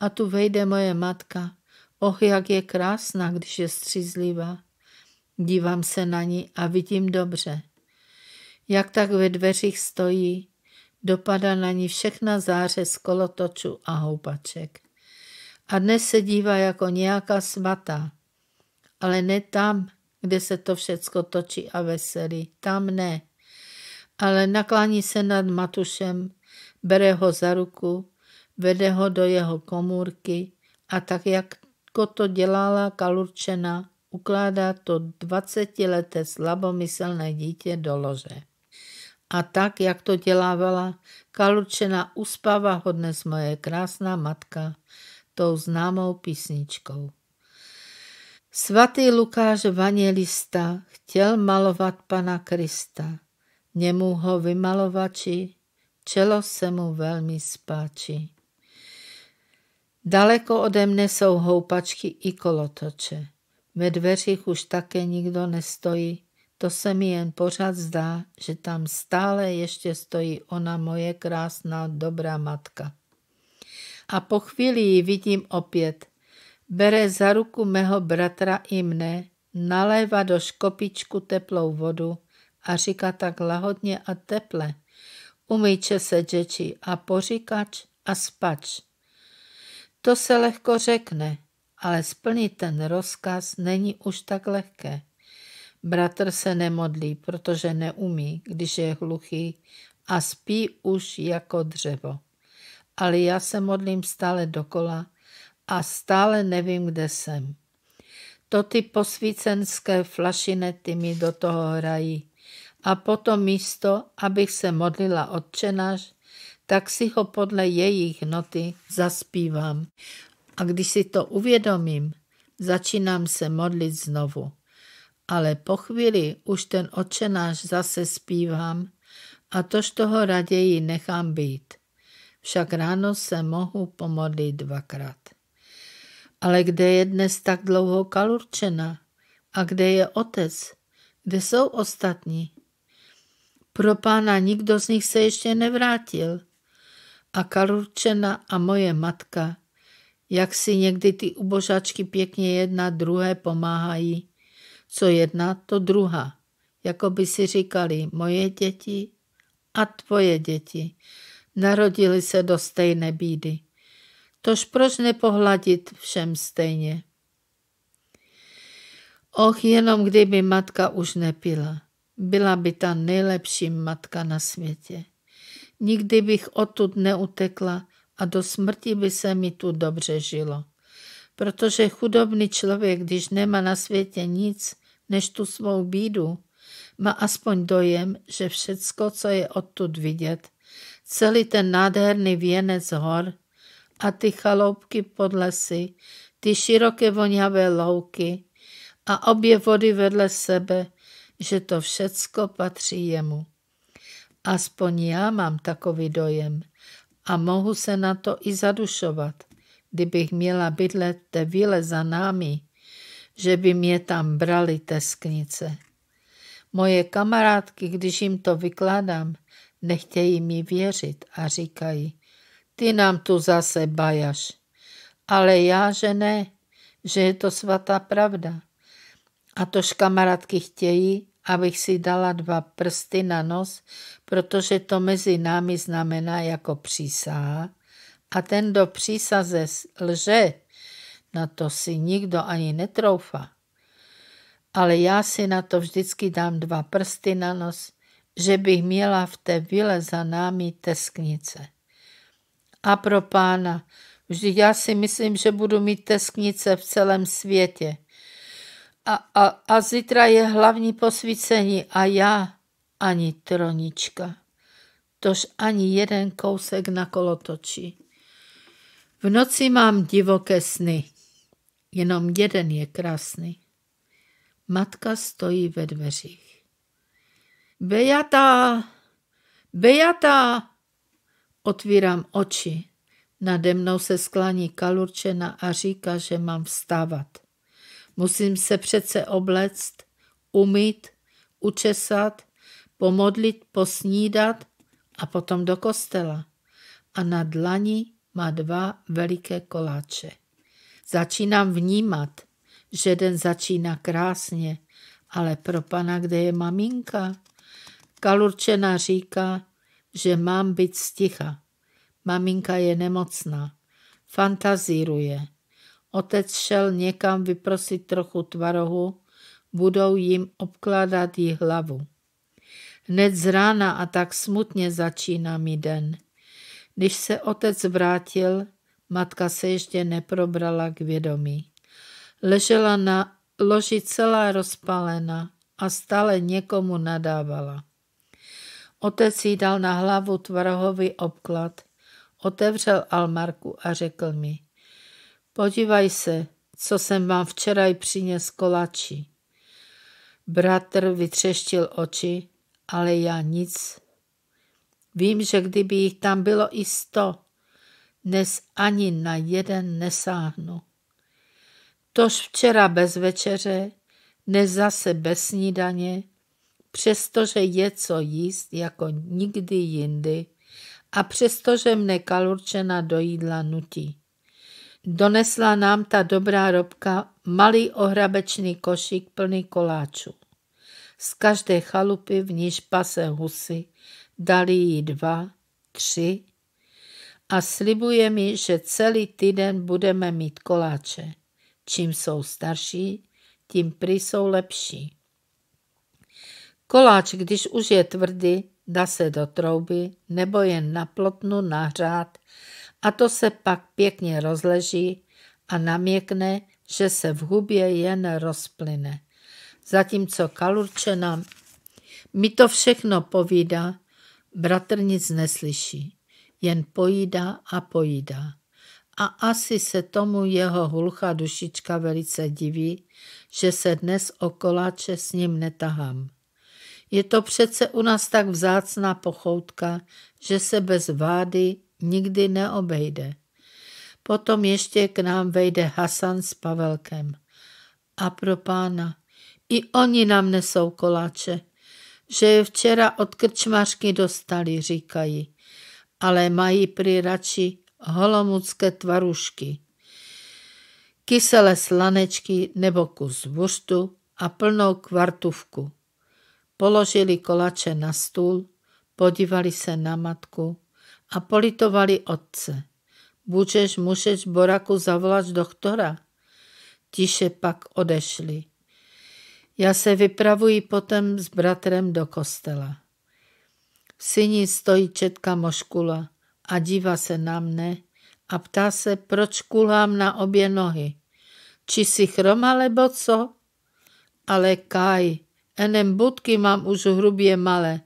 A tu vejde moje matka Och, jak je krásná, když je střízlivá. Dívám se na ní a vidím dobře. Jak tak ve dveřích stojí, dopadá na ní všechna záře z kolotočů a houpaček. A dnes se dívá jako nějaká svatá. Ale ne tam, kde se to všecko točí a veselí. Tam ne. Ale naklání se nad Matušem, bere ho za ruku, vede ho do jeho komůrky a tak jak Všecko to dělala Kalurčena, ukládá to 20-leté slabomyslné dítě do lože. A tak, jak to dělávala, Kalurčena uspává ho dnes moje krásná matka tou známou písničkou. Svatý Lukáš Vanělista chtěl malovat pana Krista. Němu ho vymalovači, čelo se mu velmi spáči. Daleko ode mne jsou houpačky i kolotoče. Ve dveřích už také nikdo nestojí, to se mi jen pořád zdá, že tam stále ještě stojí ona moje krásná dobrá matka. A po chvíli ji vidím opět. Bere za ruku mého bratra i mne, nalévá do škopičku teplou vodu a říká tak lahodně a teple. Umyče se, děči, a poříkač a spač. To se lehko řekne, ale splnit ten rozkaz není už tak lehké. Bratr se nemodlí, protože neumí, když je hluchý a spí už jako dřevo. Ale já se modlím stále dokola a stále nevím, kde jsem. To ty posvícenské flašinety mi do toho hrají. A potom místo, abych se modlila odčenáš, tak si ho podle jejich noty zaspívám. A když si to uvědomím, začínám se modlit znovu. Ale po chvíli už ten očenáš zase zpívám a tož toho raději nechám být. Však ráno se mohu pomodlit dvakrát. Ale kde je dnes tak dlouho kalurčena? A kde je otec? Kde jsou ostatní? Pro pána nikdo z nich se ještě nevrátil a Karurčena a moje matka. Jak si někdy ty ubožačky pěkně jedna druhé pomáhají. Co jedna, to druhá. Jako by si říkali moje děti a tvoje děti. Narodili se do stejné bídy. Tož proč nepohladit všem stejně? Och, jenom kdyby matka už nepila. Byla by ta nejlepší matka na světě. Nikdy bych odtud neutekla a do smrti by se mi tu dobře žilo. Protože chudobný člověk, když nemá na světě nic než tu svou bídu, má aspoň dojem, že všecko, co je odtud vidět, celý ten nádherný věnec hor a ty chaloupky pod lesy, ty široké voňavé louky a obě vody vedle sebe, že to všecko patří jemu. Aspoň já mám takový dojem a mohu se na to i zadušovat. Kdybych měla bydlet te vile za námi, že by mě tam brali tesknice. Moje kamarádky, když jim to vykládám, nechtějí mi věřit a říkají, ty nám tu zase bajaš. Ale já, že ne, že je to svatá pravda. A tož kamarádky chtějí, abych si dala dva prsty na nos, protože to mezi námi znamená jako přísá. A ten, do přísaze lže, na to si nikdo ani netroufá. Ale já si na to vždycky dám dva prsty na nos, že bych měla v té vile za námi tesknice. A pro pána, vždyť já si myslím, že budu mít tesknice v celém světě a, a, a zítra je hlavní posvícení a já ani tronička. Tož ani jeden kousek na točí. V noci mám divoké sny. Jenom jeden je krásný. Matka stojí ve dveřích. Bejata! Bejata! Otvírám oči. Nade mnou se sklání kalurčena a říká, že mám vstávat. Musím se přece obléct, umyt, učesat, pomodlit, posnídat a potom do kostela. A na dlani má dva veliké koláče. Začínám vnímat, že den začíná krásně, ale pro pana, kde je maminka? Kalurčena říká, že mám být sticha. Maminka je nemocná. Fantazíruje. Otec šel někam vyprosit trochu tvarohu, budou jim obkládat jí hlavu. Hned z rána a tak smutně začíná mi den. Když se otec vrátil, matka se ještě neprobrala k vědomí. Ležela na loži celá rozpalena a stále někomu nadávala. Otec jí dal na hlavu tvarohový obklad, otevřel almarku a řekl mi, Podívej se, co jsem vám včeraj přinesl kolači. Bratr vytřeštil oči, ale já nic. Vím, že kdyby jich tam bylo i sto, dnes ani na jeden nesáhnu. Tož včera bez večeře, dnes zase bez snídaně, přestože je co jíst jako nikdy jindy a přestože mne kalurčena do jídla nutí. Donesla nám ta dobrá robka malý ohrabečný košík plný koláčů. Z každé chalupy, v níž pase husy, dali jí dva, tři a slibuje mi, že celý týden budeme mít koláče. Čím jsou starší, tím prý jsou lepší. Koláč, když už je tvrdý, dá se do trouby nebo jen na plotnu nahřát a to se pak pěkně rozleží a naměkne, že se v hubě jen rozplyne. Zatímco kalurčena mi to všechno povídá, bratr nic neslyší, jen pojídá a pojídá. A asi se tomu jeho hulcha dušička velice diví, že se dnes o koláče s ním netahám. Je to přece u nás tak vzácná pochoutka, že se bez vády nikdy neobejde. Potom ještě k nám vejde Hasan s Pavelkem. A pro pána, i oni nám nesou koláče. Že je včera od krčmařky dostali, říkají, ale mají prý radši holomucké tvarušky. Kyselé slanečky nebo kus vůstu a plnou kvartuvku. Položili kolače na stůl, podívali se na matku a politovali otce. Budeš mušeč, Boraku, zavolat doktora. Tiše pak odešli. Já se vypravuji potom s bratrem do kostela. V syni stojí četka Moškula a dívá se na mne a ptá se, proč kulám na obě nohy. Či si chroma, lebo co? Ale kaj, enem budky mám už hrubě malé,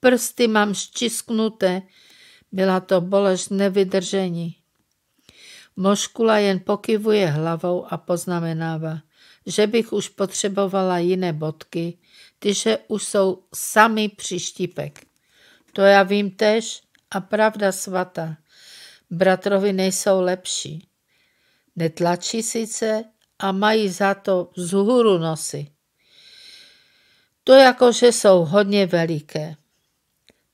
prsty mám ščisknuté, byla to bolest nevydržení. Moškula jen pokyvuje hlavou a poznamenává, že bych už potřebovala jiné bodky, tyže už jsou sami přištípek. To já vím tež a pravda svata. Bratrovi nejsou lepší. Netlačí sice a mají za to vzhůru nosy. To jakože jsou hodně veliké.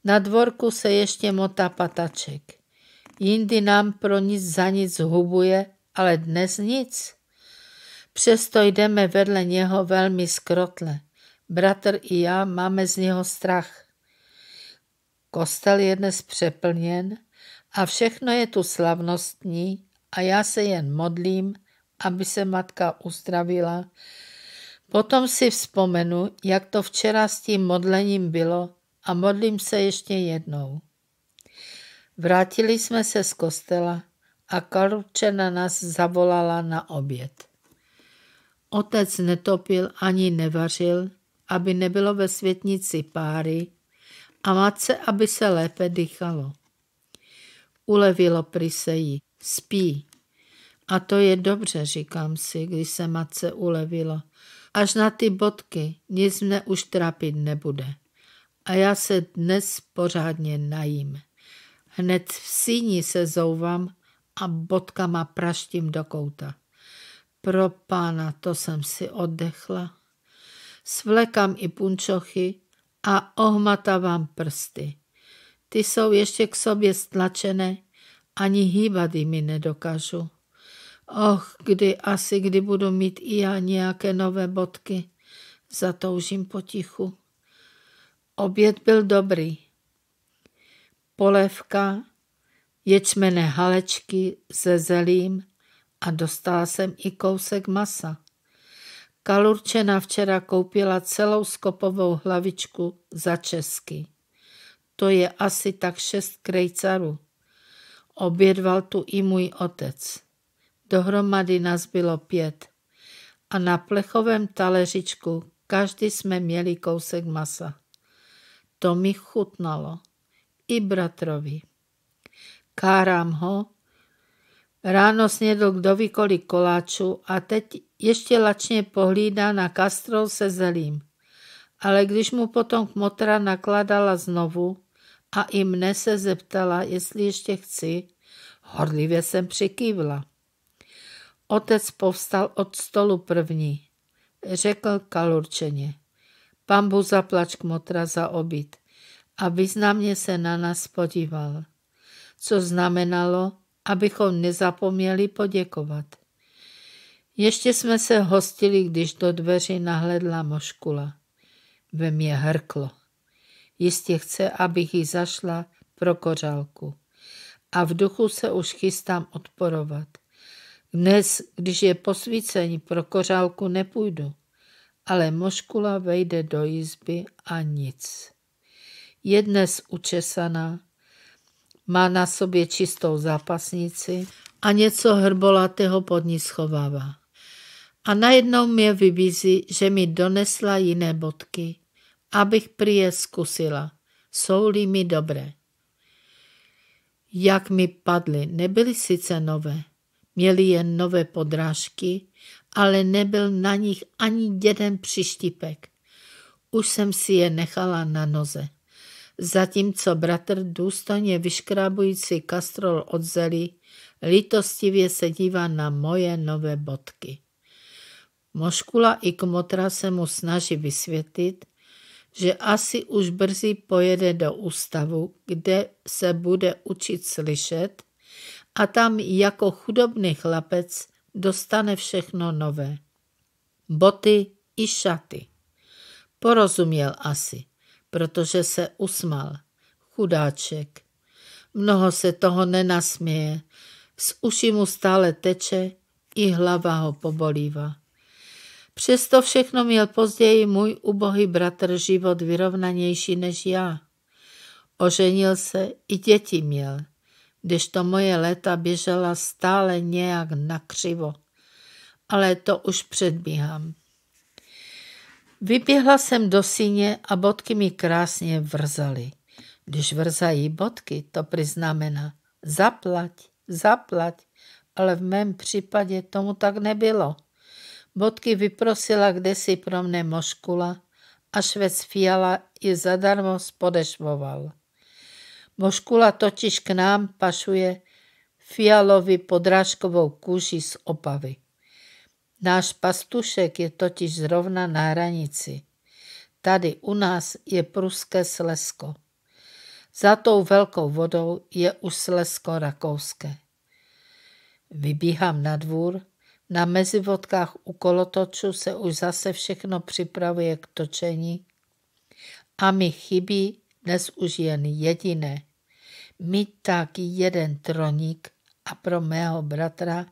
Na dvorku se ještě motá pataček. Jindy nám pro nic za nic hubuje, ale dnes nic. Přesto jdeme vedle něho velmi skrotle. Bratr i já máme z něho strach. Kostel je dnes přeplněn a všechno je tu slavnostní a já se jen modlím, aby se matka uzdravila. Potom si vzpomenu, jak to včera s tím modlením bylo a modlím se ještě jednou. Vrátili jsme se z kostela a Karuče na nás zavolala na oběd. Otec netopil ani nevařil, aby nebylo ve světnici páry a matce, aby se lépe dýchalo. Ulevilo Priseji, spí. A to je dobře, říkám si, když se matce ulevilo. Až na ty bodky nic mne už trápit nebude a já se dnes pořádně najím. Hned v síni se zouvám a bodkama praštím do kouta. Pro pána to jsem si oddechla. Svlekám i punčochy a ohmatávám prsty. Ty jsou ještě k sobě stlačené, ani hýbat jimi nedokážu. Och, kdy asi, kdy budu mít i já nějaké nové bodky, zatoužím potichu. Oběd byl dobrý. Polévka, ječmené halečky se zelím a dostala jsem i kousek masa. Kalurčena včera koupila celou skopovou hlavičku za česky. To je asi tak šest krejcarů. Obědval tu i můj otec. Dohromady nás bylo pět. A na plechovém taleřičku každý jsme měli kousek masa. To mi chutnalo. I bratrovi. Kárám ho. Ráno snědl kdovi kolik koláču a teď ještě lačně pohlídá na kastrol se zelím. Ale když mu potom kmotra nakladala znovu a i mne se zeptala, jestli ještě chci, horlivě jsem přikývla. Otec povstal od stolu první. Řekl kalurčeně. Bůh zaplač kmotra za obyt a významně se na nás podíval, co znamenalo, abychom nezapomněli poděkovat. Ještě jsme se hostili, když do dveří nahledla moškula. Ve mě hrklo. Jistě chce, abych jí zašla pro kořálku. A v duchu se už chystám odporovat. Dnes, když je posvícení pro kořálku, nepůjdu ale moškula vejde do jizby a nic. Je dnes učesaná, má na sobě čistou zápasnici a něco hrbolatého pod ní schovává. A najednou mě vybízí, že mi donesla jiné bodky, abych prý je zkusila, jsou-li mi dobré. Jak mi padly, nebyly sice nové, měly jen nové podrážky ale nebyl na nich ani jeden přištípek. Už jsem si je nechala na noze. Zatímco bratr důstojně vyškrábující kastrol od zelí, litostivě se dívá na moje nové bodky. Moškula i kmotra se mu snaží vysvětlit, že asi už brzy pojede do ústavu, kde se bude učit slyšet a tam jako chudobný chlapec dostane všechno nové. Boty i šaty. Porozuměl asi, protože se usmal. Chudáček. Mnoho se toho nenasměje. Z uši mu stále teče, i hlava ho pobolívá. Přesto všechno měl později můj ubohý bratr život vyrovnanější než já. Oženil se, i děti měl když to moje léta běžela stále nějak nakřivo. Ale to už předbíhám. Vyběhla jsem do síně a bodky mi krásně vrzaly. Když vrzají bodky, to priznamená zaplať, zaplať, ale v mém případě tomu tak nebylo. Bodky vyprosila kdesi pro mne moškula a švec Fiala je zadarmo spodešvoval. Voškula totiž k nám pašuje fialovi podrážkovou kůži z opavy. Náš pastušek je totiž zrovna na hranici. Tady u nás je pruské Slesko. Za tou velkou vodou je už Slesko rakouské. Vybíhám na dvůr, na mezivodkách u kolotoču se už zase všechno připravuje k točení a mi chybí dnes už jen jediné – mít taky jeden troník a pro mého bratra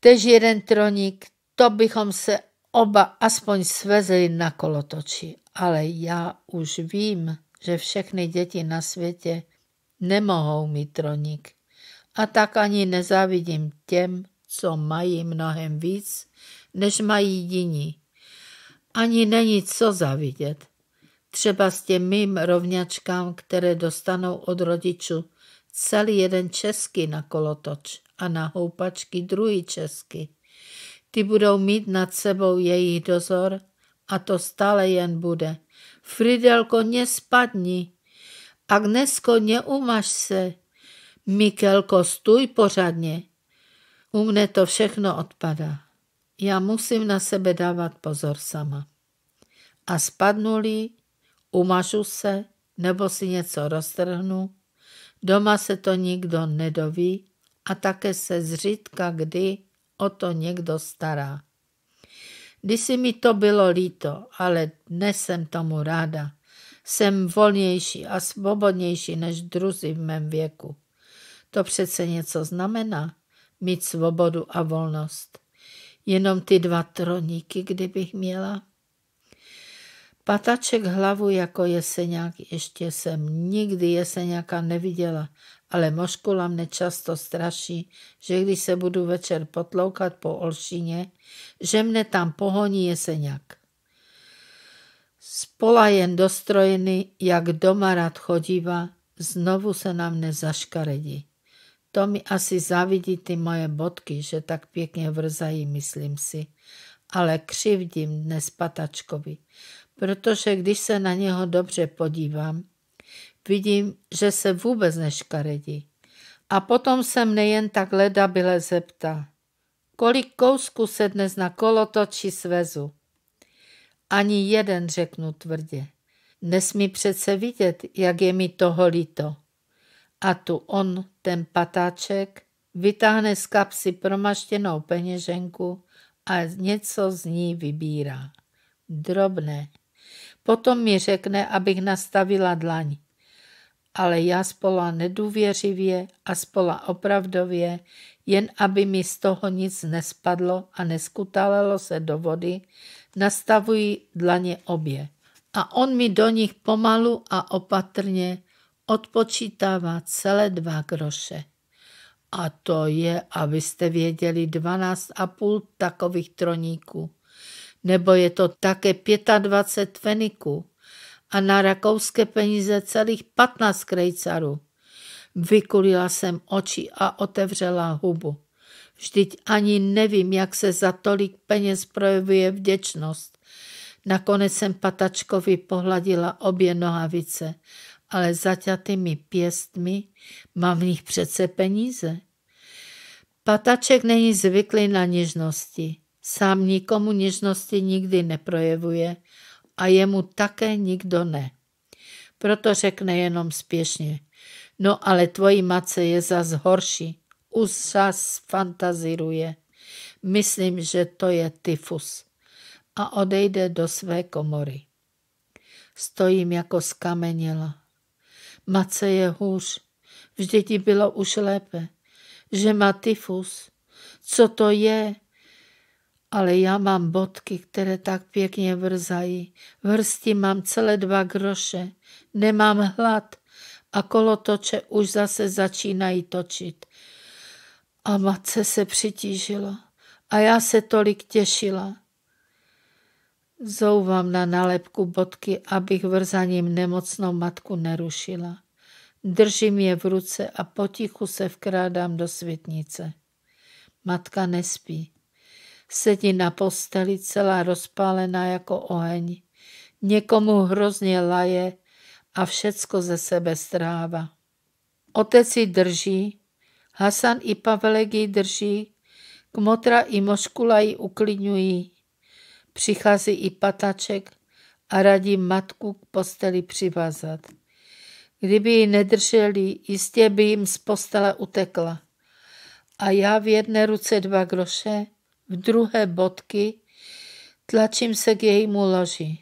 tež jeden troník, to bychom se oba aspoň svezli na kolotoči. Ale já už vím, že všechny děti na světě nemohou mít troník. A tak ani nezávidím těm, co mají mnohem víc, než mají jiní. Ani není co zavidět třeba s těmi rovňačkám, které dostanou od rodičů celý jeden česky na kolotoč a na houpačky druhý česky. Ty budou mít nad sebou jejich dozor a to stále jen bude. Fridelko, nespadni. Agnesko, neumaš se. Mikelko, stůj pořádně. U mne to všechno odpadá. Já musím na sebe dávat pozor sama. A spadnuli. Umažu se nebo si něco roztrhnu, doma se to nikdo nedoví a také se zřídka kdy o to někdo stará. Kdysi mi to bylo líto, ale dnes jsem tomu ráda. Jsem volnější a svobodnější než druzy v mém věku. To přece něco znamená, mít svobodu a volnost. Jenom ty dva troníky, kdybych měla. Pataček hlavu jako jeseňák, ještě jsem nikdy jeseňáka neviděla, ale moškula mne často straší, že když se budu večer potloukat po Olšině, že mne tam pohoní jeseňák. Spola jen dostrojený jak doma rád chodíva, znovu se na mne zaškaredí. To mi asi zavidí ty moje bodky, že tak pěkně vrzají, myslím si. Ale křivdím dnes patačkovi protože když se na něho dobře podívám, vidím, že se vůbec neškaredí. A potom jsem nejen tak leda byle zeptá, kolik kousku se dnes na kolotoči svezu. Ani jeden, řeknu tvrdě. Nesmí přece vidět, jak je mi toho líto. A tu on, ten patáček, vytáhne z kapsy promaštěnou peněženku a něco z ní vybírá. Drobné. Potom mi řekne, abych nastavila dlaň. Ale já spola nedůvěřivě a spola opravdově, jen aby mi z toho nic nespadlo a neskutalelo se do vody, nastavuji dlaně obě. A on mi do nich pomalu a opatrně odpočítává celé dva groše. A to je, abyste věděli, 12,5 takových troníků nebo je to také 25 feniků a na rakouské peníze celých 15 krejcarů. Vykulila jsem oči a otevřela hubu. Vždyť ani nevím, jak se za tolik peněz projevuje vděčnost. Nakonec jsem patačkovi pohladila obě nohavice, ale zaťatými pěstmi mám v nich přece peníze. Pataček není zvyklý na něžnosti. Sám nikomu nižnosti nikdy neprojevuje a jemu také nikdo ne. Proto řekne jenom spěšně, no ale tvojí Mace je zas horší, už zas fantaziruje. Myslím, že to je tyfus. A odejde do své komory. Stojím jako skameněla. Mace je hůř, vždyť ti bylo už lépe, že má tyfus. Co to je? ale já mám bodky, které tak pěkně vrzají. Vrsti mám celé dva groše, nemám hlad a kolo toče už zase začínají točit. A matce se přitížilo a já se tolik těšila. Zouvám na nálepku bodky, abych vrzaním nemocnou matku nerušila. Držím je v ruce a potichu se vkrádám do světnice. Matka nespí. Sedí na posteli celá rozpálená jako oheň. Někomu hrozně laje a všecko ze sebe strává. Otec ji drží, Hasan i Pavelek ji drží, Kmotra i Moškula ji uklidňují. Přichází i Pataček a radí matku k posteli přivázat. Kdyby ji nedrželi, jistě by jim z postele utekla. A já v jedné ruce dva groše, v druhé bodky, tlačím se k jejímu loži.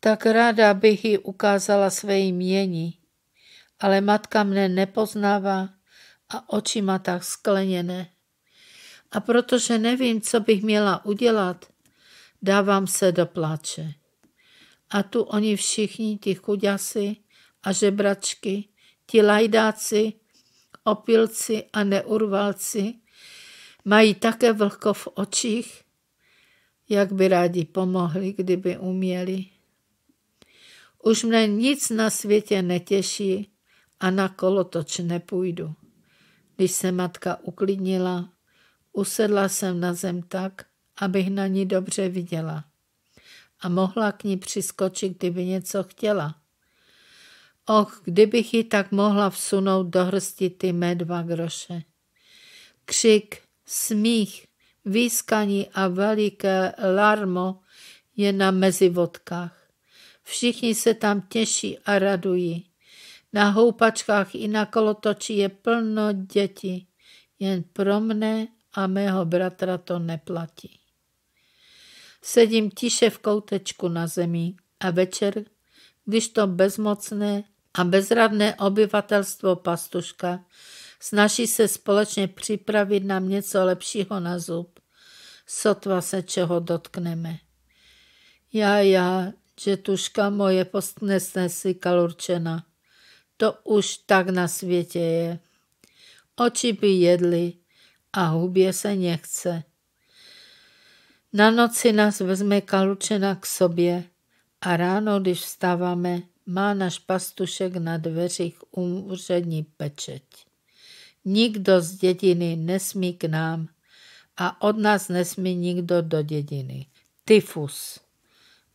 Tak ráda bych ji ukázala své jmění, ale matka mne nepoznává a oči má tak skleněné. A protože nevím, co bych měla udělat, dávám se do pláče. A tu oni všichni, ti chuďasy a žebračky, ti lajdáci, opilci a neurvalci, Mají také vlhko v očích, jak by rádi pomohli, kdyby uměli. Už mne nic na světě netěší a na kolotoč nepůjdu. Když se matka uklidnila, usedla jsem na zem tak, abych na ní dobře viděla a mohla k ní přiskočit, kdyby něco chtěla. Och, kdybych ji tak mohla vsunout do hrsti ty mé dva groše. Křik, smích, výskaní a veliké larmo je na mezivodkách. Všichni se tam těší a radují. Na houpačkách i na kolotoči je plno dětí, jen pro mne a mého bratra to neplatí. Sedím tiše v koutečku na zemi a večer, když to bezmocné a bezradné obyvatelstvo pastuška Snaží se společně připravit nám něco lepšího na zub. Sotva se čeho dotkneme. Já, já, že tuška moje postnesne si kalurčena. To už tak na světě je. Oči by jedly a hubě se nechce. Na noci nás vezme kalučena k sobě a ráno, když vstáváme, má náš pastušek na dveřích úřední pečeť. Nikdo z dědiny nesmí k nám a od nás nesmí nikdo do dědiny. Tyfus.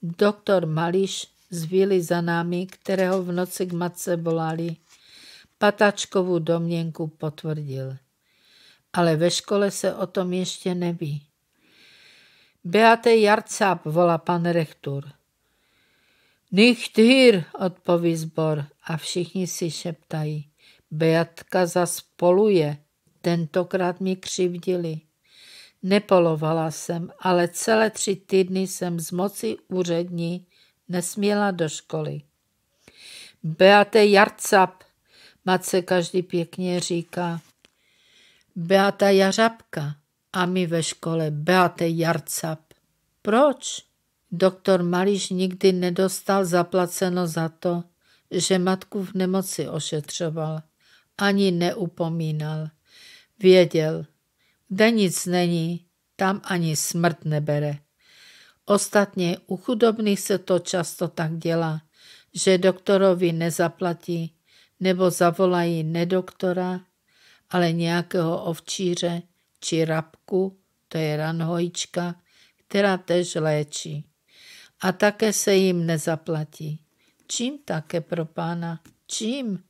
Doktor Mališ zvíli za námi, kterého v noci k matce volali. Patačkovou domněnku potvrdil. Ale ve škole se o tom ještě neví. Beate Jarcáp, volá pan rektor. Nicht hier, odpoví zbor a všichni si šeptají. Beatka zaspoluje. Tentokrát mi křivdili. Nepolovala jsem, ale celé tři týdny jsem z moci úřední nesměla do školy. Beate Jarcap, matce každý pěkně říká. Beata Jařabka a my ve škole Beate Jarcap. Proč? Doktor Mališ nikdy nedostal zaplaceno za to, že matku v nemoci ošetřoval ani neupomínal. Věděl, kde nic není, tam ani smrt nebere. Ostatně u chudobných se to často tak dělá, že doktorovi nezaplatí nebo zavolají nedoktora, ale nějakého ovčíře či rabku, to je ranhojčka, která tež léčí. A také se jim nezaplatí. Čím také pro pána? Čím?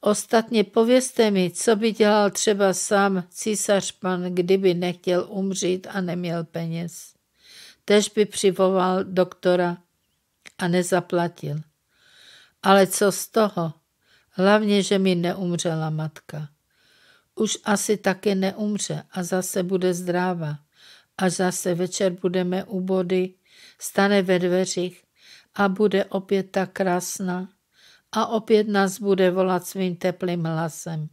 Ostatně povězte mi, co by dělal třeba sám císař pan, kdyby nechtěl umřít a neměl peněz. Tež by přivolal doktora a nezaplatil. Ale co z toho? Hlavně, že mi neumřela matka. Už asi taky neumře a zase bude zdráva. A zase večer budeme u body, stane ve dveřích a bude opět tak krásná a opět nás bude volat svým teplým hlasem.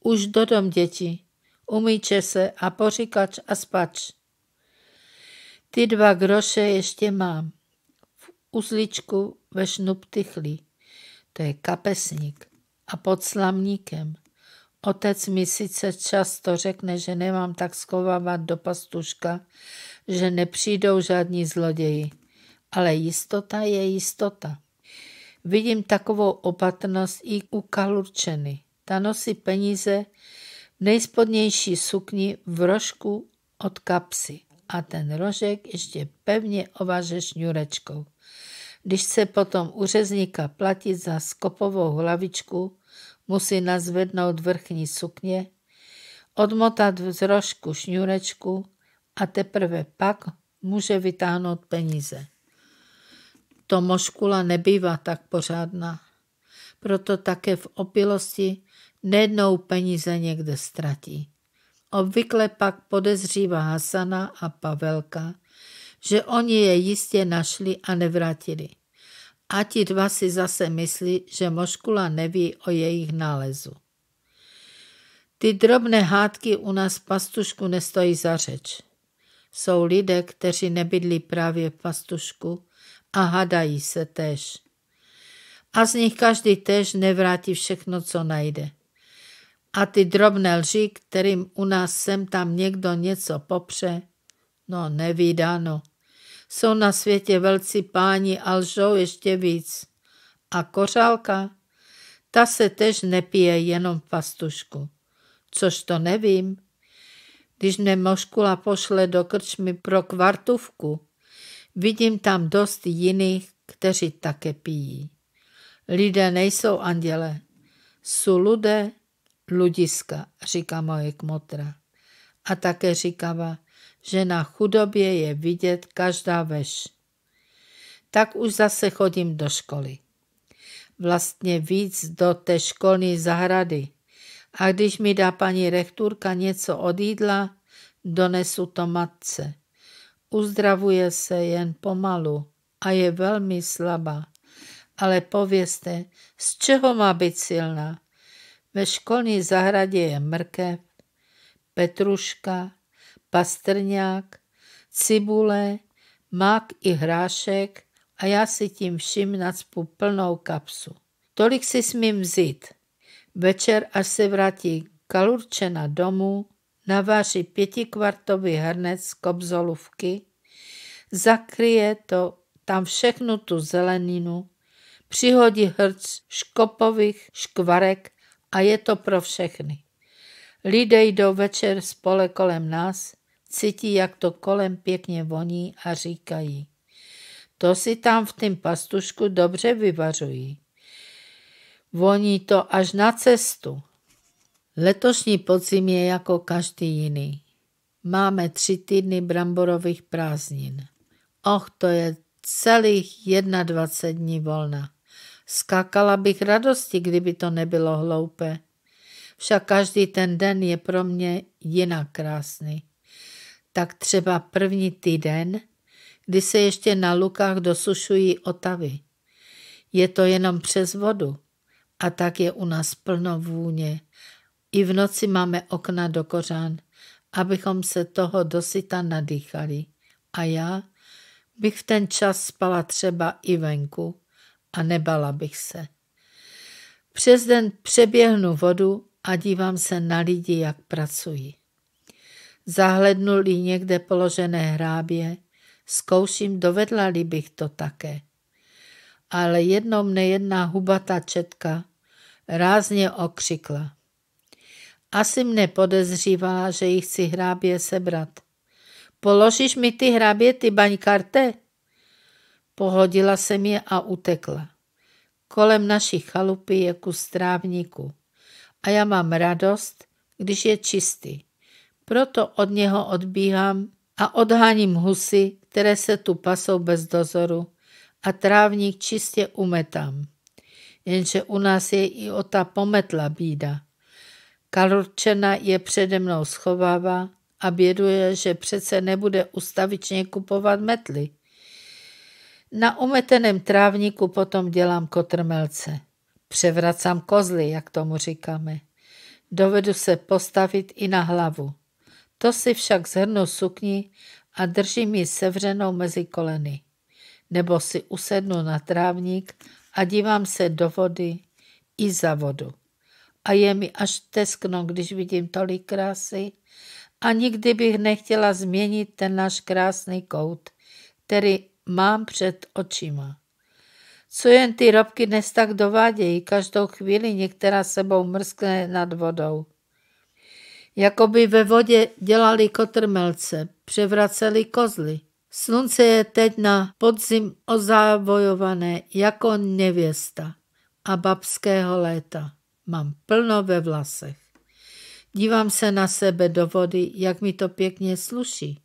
Už do dom, děti, umýče se a poříkač a spač. Ty dva groše ještě mám. V uzličku ve šnup tychlí. To je kapesník. A pod slamníkem. Otec mi sice často řekne, že nemám tak skovávat do pastuška, že nepřijdou žádní zloději. Ale jistota je jistota. Vidím takovou opatrnost i u kalurčeny. Ta nosí peníze v nejspodnější sukni v rožku od kapsy a ten rožek ještě pevně ovaže šňurečkou. Když se potom řezníka platit za skopovou hlavičku, musí nazvednout vrchní sukně, odmotat z rožku šňurečku a teprve pak může vytáhnout peníze to moškula nebývá tak pořádná. Proto také v opilosti nejednou peníze někde ztratí. Obvykle pak podezřívá Hasana a Pavelka, že oni je jistě našli a nevrátili. A ti dva si zase myslí, že Moškula neví o jejich nálezu. Ty drobné hádky u nás v pastušku nestojí za řeč. Jsou lidé, kteří nebydlí právě v pastušku a hadají se tež. A z nich každý tež nevrátí všechno, co najde. A ty drobné lži, kterým u nás sem tam někdo něco popře, no nevídáno. Jsou na světě velcí páni a lžou ještě víc. A kořálka? Ta se tež nepije jenom v pastušku. Což to nevím. Když mne Moškula pošle do krčmy pro kvartuvku, Vidím tam dost jiných, kteří také pijí. Lidé nejsou anděle, jsou lidé ludiska, říká moje kmotra. A také říkáva, že na chudobě je vidět každá veš. Tak už zase chodím do školy. Vlastně víc do té školní zahrady. A když mi dá paní rektorka něco od jídla, donesu to matce uzdravuje se jen pomalu a je velmi slabá. Ale povězte, z čeho má být silná? Ve školní zahradě je mrkev, petruška, pastrňák, cibule, mák i hrášek a já si tím vším nacpu plnou kapsu. Tolik si smím vzít. Večer, až se vrátí Kalurčena domů, navaří pětikvartový hrnec z kobzolůvky, zakryje to tam všechnu tu zeleninu, přihodí hrc škopových škvarek a je to pro všechny. Lidé jdou večer spole kolem nás, cítí, jak to kolem pěkně voní a říkají. To si tam v tým pastušku dobře vyvařují. Voní to až na cestu. Letošní podzim je jako každý jiný. Máme tři týdny bramborových prázdnin. Och, to je celých 21 dní volna. Skákala bych radosti, kdyby to nebylo hloupé. Však každý ten den je pro mě jinak krásný. Tak třeba první týden, kdy se ještě na lukách dosušují otavy. Je to jenom přes vodu a tak je u nás plno vůně i v noci máme okna do kořán, abychom se toho dosyta nadýchali. A já bych v ten čas spala třeba i venku a nebala bych se. Přes den přeběhnu vodu a dívám se na lidi, jak pracují. Zahlednul i někde položené hrábě, zkouším, dovedla-li bych to také. Ale jednou mne jedna hubatá četka rázně okřikla. Asi mne podezřívala, že jich chci hrábě sebrat. Položíš mi ty hrábě, ty baňkarte? Pohodila jsem je a utekla. Kolem naší chalupy je kus trávníku a já mám radost, když je čistý. Proto od něho odbíhám a odháním husy, které se tu pasou bez dozoru a trávník čistě umetám. Jenže u nás je i o ta pometla bída. Kalurčena je přede mnou schovává a běduje, že přece nebude ustavičně kupovat metly. Na umeteném trávníku potom dělám kotrmelce. Převracám kozly, jak tomu říkáme. Dovedu se postavit i na hlavu. To si však zhrnu sukni a držím ji sevřenou mezi koleny. Nebo si usednu na trávník a dívám se do vody i za vodu a je mi až teskno, když vidím tolik krásy. A nikdy bych nechtěla změnit ten náš krásný kout, který mám před očima. Co jen ty robky dnes tak dovádějí, každou chvíli některá sebou mrskne nad vodou. jako by ve vodě dělali kotrmelce, převraceli kozly. Slunce je teď na podzim ozávojované jako nevěsta a babského léta. Mám plno ve vlasech. Dívám se na sebe do vody, jak mi to pěkně sluší.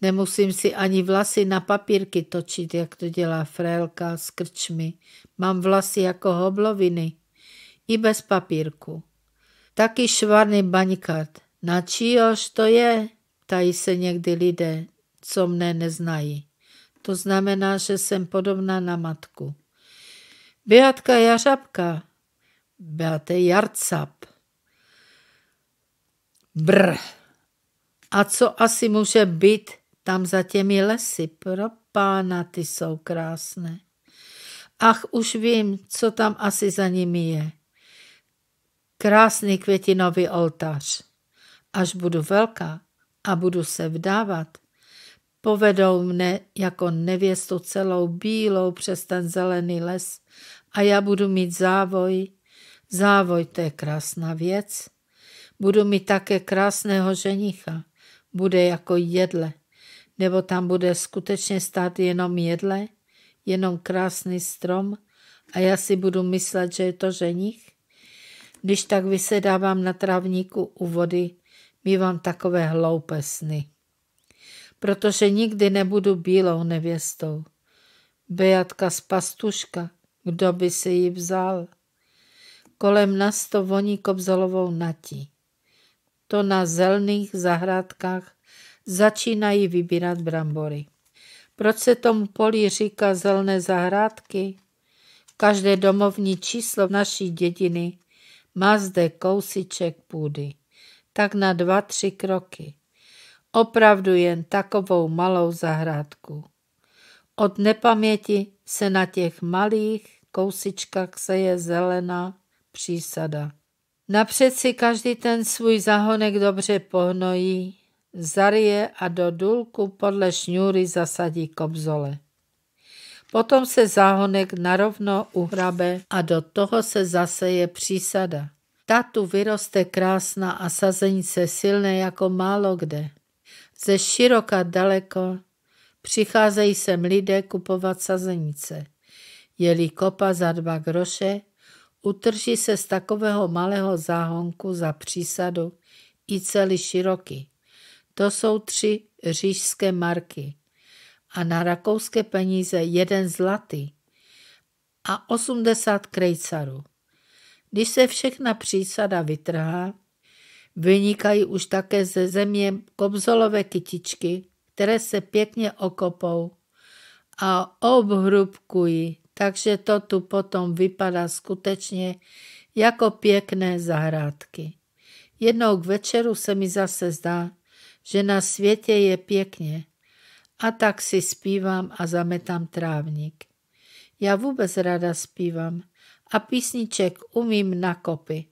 Nemusím si ani vlasy na papírky točit, jak to dělá frélka s krčmi. Mám vlasy jako hobloviny. I bez papírku. Taky švarný baňkat. Na číhož to je? Ptají se někdy lidé, co mne neznají. To znamená, že jsem podobná na matku. Beatka Jařabka, Beate Jarcap. Br. A co asi může být tam za těmi lesy? Pro pána ty jsou krásné. Ach, už vím, co tam asi za nimi je. Krásný květinový oltář. Až budu velká a budu se vdávat, povedou mne jako nevěstu celou bílou přes ten zelený les a já budu mít závoj Závoj, to je krásná věc. Budu mít také krásného ženicha. Bude jako jedle. Nebo tam bude skutečně stát jenom jedle, jenom krásný strom a já si budu myslet, že je to ženich? Když tak vysedávám na trávníku u vody, mývám takové hloupé sny. Protože nikdy nebudu bílou nevěstou. Bejatka z pastuška, kdo by si ji vzal? Kolem nás to voní kobzolovou natí. To na zelných zahrádkách začínají vybírat brambory. Proč se tomu polí říká zelné zahrádky? Každé domovní číslo v naší dědiny má zde kousiček půdy, tak na dva, tři kroky. Opravdu jen takovou malou zahrádku. Od nepaměti se na těch malých kousičkách seje zelená Přísada. Napřed si každý ten svůj zahonek dobře pohnojí, zarije a do důlku podle šňůry zasadí kobzole. Potom se záhonek narovno uhrabe a do toho se zaseje přísada. Ta tu vyroste krásná a sazenice silné jako málo kde. Ze široka daleko přicházejí sem lidé kupovat sazenice. Jeli kopa za dva groše, Utrží se z takového malého záhonku za přísadu i celý široký. To jsou tři řížské marky a na rakouské peníze jeden zlatý a osmdesát krejcarů. Když se všechna přísada vytrhá, vynikají už také ze země kobzolové kytičky, které se pěkně okopou a obhrubkují takže to tu potom vypadá skutečně jako pěkné zahrádky. Jednou k večeru se mi zase zdá, že na světě je pěkně. A tak si zpívám a zametám trávník. Já vůbec rada zpívám a písniček umím na kopy.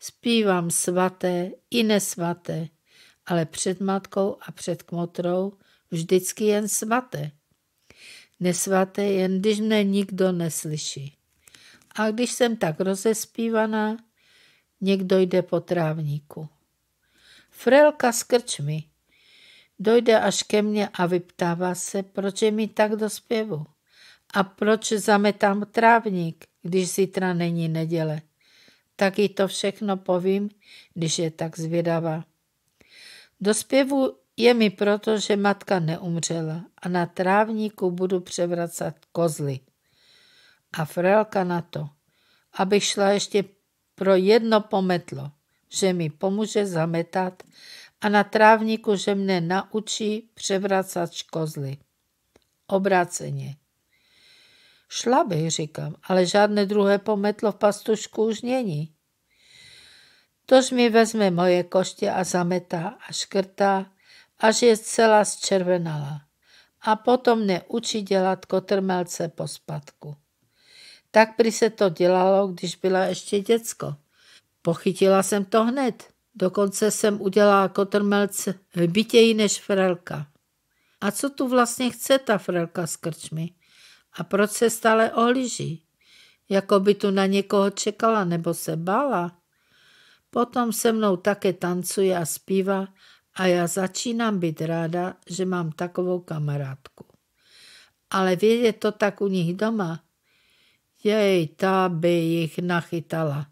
Zpívám svaté i nesvaté, ale před matkou a před kmotrou vždycky jen svaté nesvaté, jen když mne nikdo neslyší. A když jsem tak rozespívaná, někdo jde po trávníku. Frelka s krčmi dojde až ke mně a vyptává se, proč je mi tak do zpěvu a proč zametám trávník, když zítra není neděle. Tak jí to všechno povím, když je tak zvědavá. Do zpěvu je mi proto, že matka neumřela a na trávníku budu převracat kozly. A Frelka na to, aby šla ještě pro jedno pometlo, že mi pomůže zametat a na trávníku, že mne naučí převracat kozly. Obráceně. Šla bych, říkám, ale žádné druhé pometlo v pastušku už není. Tož mi vezme moje koště a zametá a škrtá až je zcela zčervenala. A potom mě učí dělat kotrmelce po spadku. Tak prý se to dělalo, když byla ještě děcko. Pochytila jsem to hned. Dokonce jsem udělala kotrmelce jako hbitěji než frelka. A co tu vlastně chce ta frelka s krčmi? A proč se stále ohliží? Jako by tu na někoho čekala nebo se bála? Potom se mnou také tancuje a zpívá a já začínám být ráda, že mám takovou kamarádku. Ale vědět to tak u nich doma, jej, ta by jich nachytala.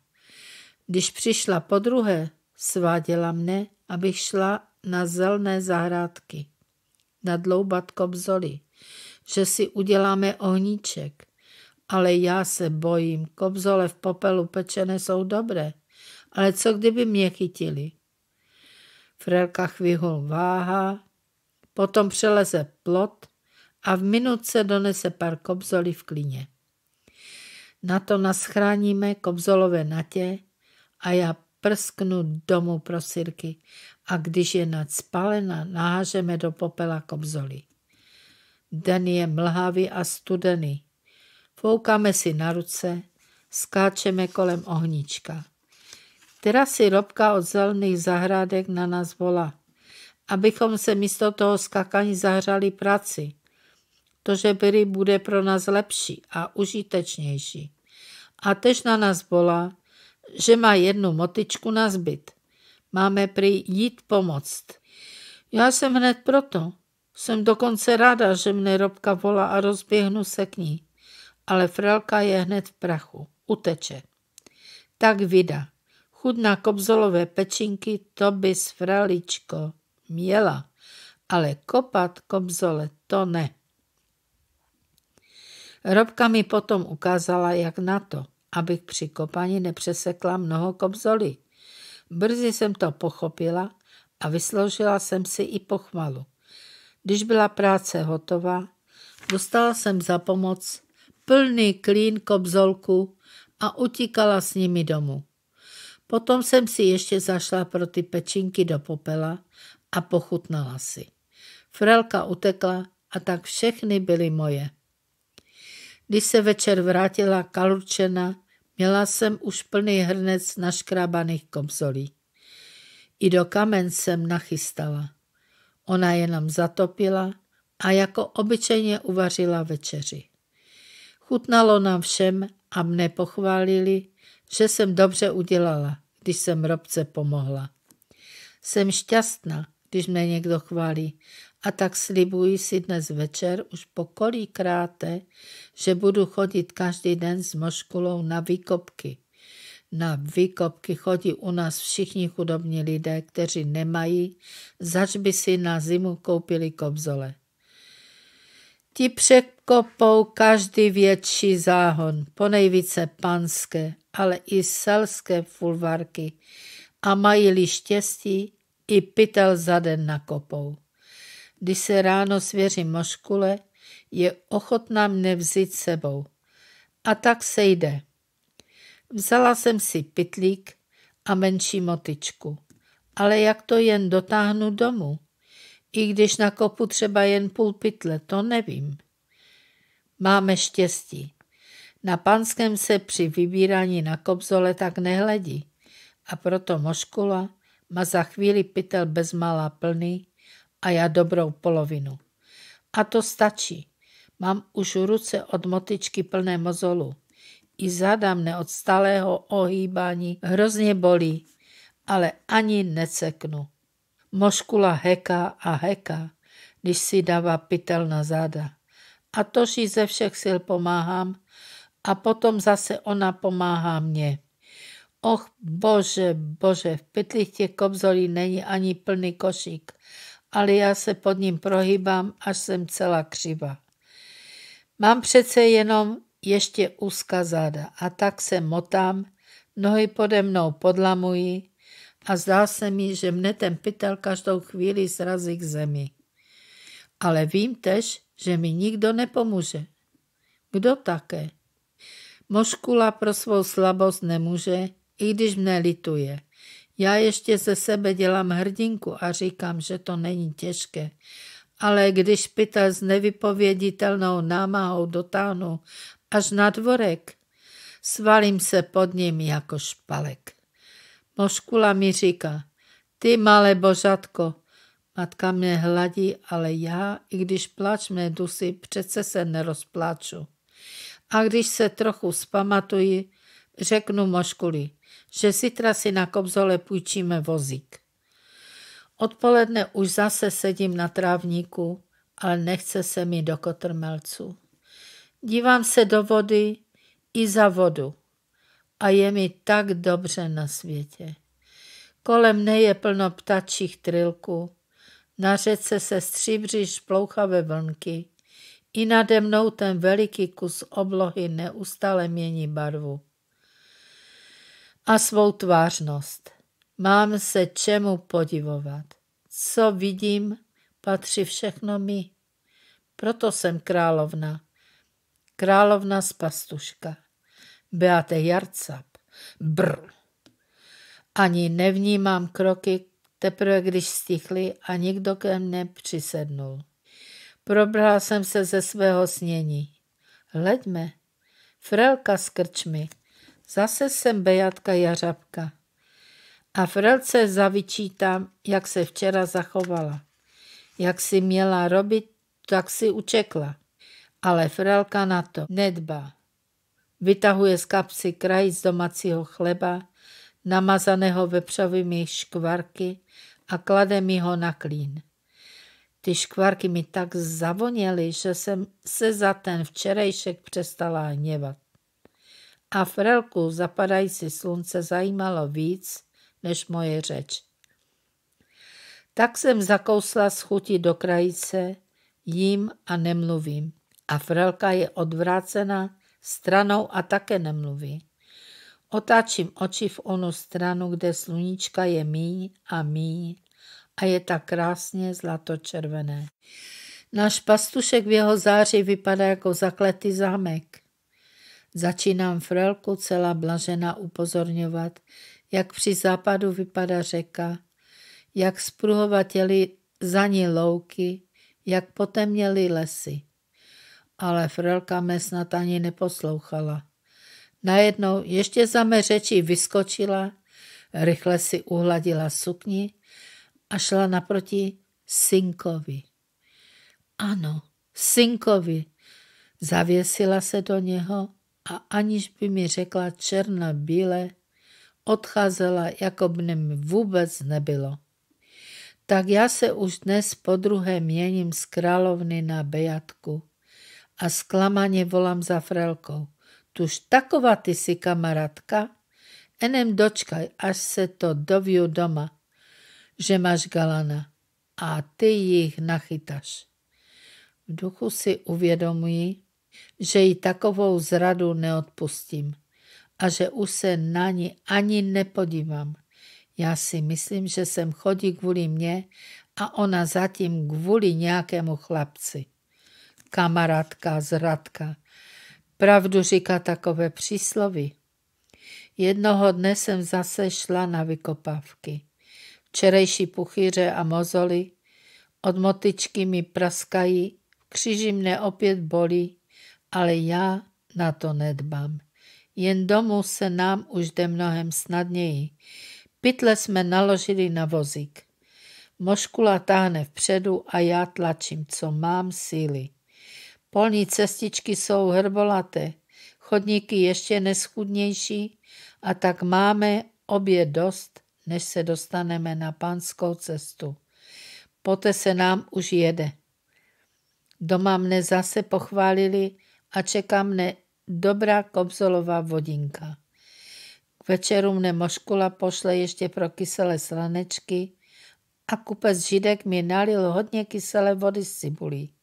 Když přišla po druhé, sváděla mne, abych šla na zelené zahrádky, na dloubat kobzoli, že si uděláme ohníček. Ale já se bojím, kobzole v popelu pečené jsou dobré. Ale co kdyby mě chytili? Frelka chvíhol váha, potom přeleze plot a v minutce donese pár kobzoli v klině. Na to naschráníme kobzolové natě a já prsknu domů pro sirky a když je spalena, nahážeme do popela kobzoli. Den je mlhavý a studený. Foukáme si na ruce, skáčeme kolem ohnička si robka od zelených zahrádek na nás volá, abychom se místo toho skakání zahřali práci. To, že byry bude pro nás lepší a užitečnější. A tež na nás volá, že má jednu motičku na zbyt. Máme prý jít pomoct. Já jsem hned proto. Jsem dokonce ráda, že mne robka volá a rozběhnu se k ní. Ale frelka je hned v prachu. Uteče. Tak vida. Chudná kobzolové pečinky to bys, fraličko, měla, ale kopat kobzole to ne. Robka mi potom ukázala, jak na to, abych při kopání nepřesekla mnoho kobzoli. Brzy jsem to pochopila a vysloužila jsem si i pochvalu. Když byla práce hotová, dostala jsem za pomoc plný klín kobzolku a utíkala s nimi domů. Potom jsem si ještě zašla pro ty pečinky do popela a pochutnala si. Frelka utekla a tak všechny byly moje. Když se večer vrátila Kalurčena, měla jsem už plný hrnec naškrábaných komzolí. I do kamen jsem nachystala. Ona je nám zatopila a jako obyčejně uvařila večeři. Chutnalo nám všem a mne pochválili, že jsem dobře udělala, když jsem robce pomohla. Jsem šťastná, když mě někdo chválí a tak slibuji si dnes večer už po kolikráté, že budu chodit každý den s moškulou na výkopky. Na výkopky chodí u nás všichni chudobní lidé, kteří nemají, zač by si na zimu koupili kobzole. Ti kopou každý větší záhon, ponejvíce panské, ale i selské fulvarky, a mají-li štěstí, i pytel za den nakopou. Když se ráno svěří moškule, je ochotná mne vzít sebou. A tak se jde. Vzala jsem si pytlík a menší motičku. Ale jak to jen dotáhnu domů? I když nakopu třeba jen půl pytle, to nevím. Máme štěstí. Na panském se při vybírání na kobzole tak nehledí a proto moškula má za chvíli pytel bezmála plný a já dobrou polovinu. A to stačí. Mám už ruce od motičky plné mozolu. I záda mne od stalého ohýbání hrozně bolí, ale ani neceknu. Moškula heká a heká, když si dává pytel na záda a tož jí ze všech sil pomáhám a potom zase ona pomáhá mě. Och bože, bože, v pytlích těch kobzolí není ani plný košík, ale já se pod ním prohýbám, až jsem celá křiva. Mám přece jenom ještě úzká záda a tak se motám, nohy pode mnou podlamují a zdá se mi, že mne ten pytel každou chvíli srazí k zemi. Ale vím tež, že mi nikdo nepomůže. Kdo také? Moškula pro svou slabost nemůže, i když mne lituje. Já ještě ze sebe dělám hrdinku a říkám, že to není těžké. Ale když pita s nevypověditelnou námahou dotáhnu až na dvorek, svalím se pod ním jako špalek. Moškula mi říká, ty malé božatko, Matka mě hladí, ale já, i když plač mé dusy, přece se nerozpláču. A když se trochu spamatuji, řeknu moškuli, že zítra si na kobzole půjčíme vozík. Odpoledne už zase sedím na trávníku, ale nechce se mi do kotrmelců. Dívám se do vody i za vodu a je mi tak dobře na světě. Kolem neje plno ptačích trilků, na řece se stříbří šplouchavé vlnky. I nade mnou ten veliký kus oblohy neustále mění barvu a svou tvářnost. Mám se čemu podivovat. Co vidím, patří všechno mi. Proto jsem královna. Královna z pastuška. Beate Jarcap. Brr. Ani nevnímám kroky, teprve když stichly a nikdo ke mně přisednul. Probrala jsem se ze svého snění. Hleďme, frelka s krčmi, zase jsem bejatka jařabka. A frelce zavyčítám, jak se včera zachovala. Jak si měla robit, tak si učekla. Ale frelka na to nedbá. Vytahuje z kapsy kraj z domacího chleba, namazaného vepřovými škvarky a klade mi ho na klín. Ty škvarky mi tak zavoněly, že jsem se za ten včerejšek přestala hněvat. A frelku zapadající slunce zajímalo víc než moje řeč. Tak jsem zakousla z chuti do krajice, jím a nemluvím. A frelka je odvrácena stranou a také nemluví. Otáčím oči v onu stranu, kde sluníčka je míň a míň a je tak krásně zlatočervené. Náš pastušek v jeho záři vypadá jako zakletý zámek. Začínám frelku celá blažena upozorňovat, jak při západu vypadá řeka, jak spruhovateli za ní louky, jak měli lesy. Ale frelka mě snad ani neposlouchala. Najednou ještě za mé řeči vyskočila, rychle si uhladila sukni a šla naproti synkovi. Ano, synkovi. Zavěsila se do něho a aniž by mi řekla černobíle, odcházela, jako by mi vůbec nebylo. Tak já se už dnes po druhé měním z královny na Bejatku a zklamaně volám za Frelkou. Tuž taková ty si kamarádka, enem dočkaj, až se to doviu doma, že máš galana a ty jich nachytáš. V duchu si uvědomuji, že ji takovou zradu neodpustím a že už se na ní ani nepodívám. Já si myslím, že sem chodí kvůli mě a ona zatím kvůli nějakému chlapci. Kamarádka, zradka, Pravdu říká takové přísloví. Jednoho dne jsem zase šla na vykopávky. Včerejší puchyře a mozoly od motyčky mi praskají, křiži mne opět bolí, ale já na to nedbám. Jen domů se nám už jde mnohem snadněji. Pytle jsme naložili na vozík. Moškula táhne vpředu a já tlačím, co mám síly. Polní cestičky jsou hrbolaté, chodníky ještě neschudnější a tak máme obě dost, než se dostaneme na panskou cestu. Poté se nám už jede. Doma mne zase pochválili a čeká mne dobrá kobzolová vodinka. K večeru mne Moškula pošle ještě pro kyselé slanečky a kupec Židek mi nalil hodně kyselé vody s cibulí.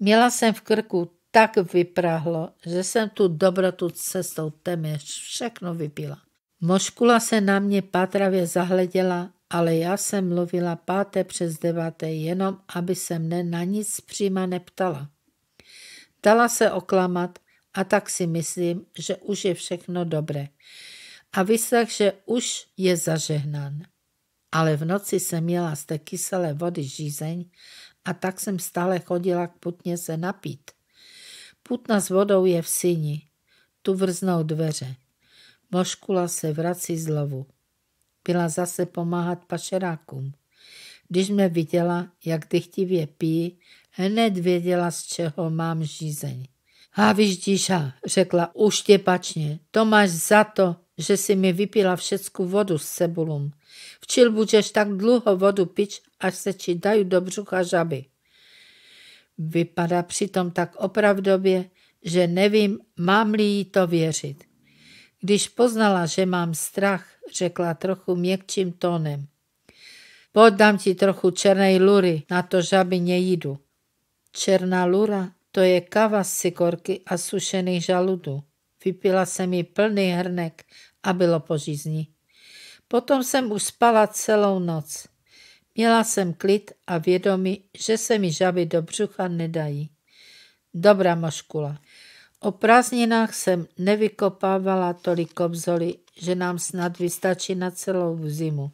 Měla jsem v krku tak vyprahlo, že jsem tu dobrotu cestou téměř všechno vypila. Moškula se na mě pátravě zahleděla, ale já jsem mluvila páté přes deváté, jenom aby se mne na nic přímo neptala. Dala se oklamat a tak si myslím, že už je všechno dobré. A vyslech, že už je zažehnán. Ale v noci jsem měla z té kyselé vody žízeň a tak jsem stále chodila k putně se napít. Putna s vodou je v syni. Tu vrznou dveře. Moškula se vrací zlovu. Byla zase pomáhat pašerákům. Když mě viděla, jak dychtivě pí, hned věděla, z čeho mám žízeň. Háviš díša, řekla uštěpačně, to máš za to, že si mi vypila všecku vodu s cebulum. Včil budeš tak dlouho vodu pič, až se ti dají do břucha žaby. Vypadá přitom tak opravdově, že nevím, mám-li jí to věřit. Když poznala, že mám strach, řekla trochu měkčím tónem. Podám ti trochu černé lury, na to žaby nejídu. Černá lura, to je kava z sikorky a sušených žaludů. Vypila jsem ji plný hrnek a bylo žizni. Potom jsem už spala celou noc. Měla jsem klid a vědomí, že se mi žaby do břucha nedají. Dobrá moškula. O prázdninách jsem nevykopávala tolik kobzoli, že nám snad vystačí na celou zimu.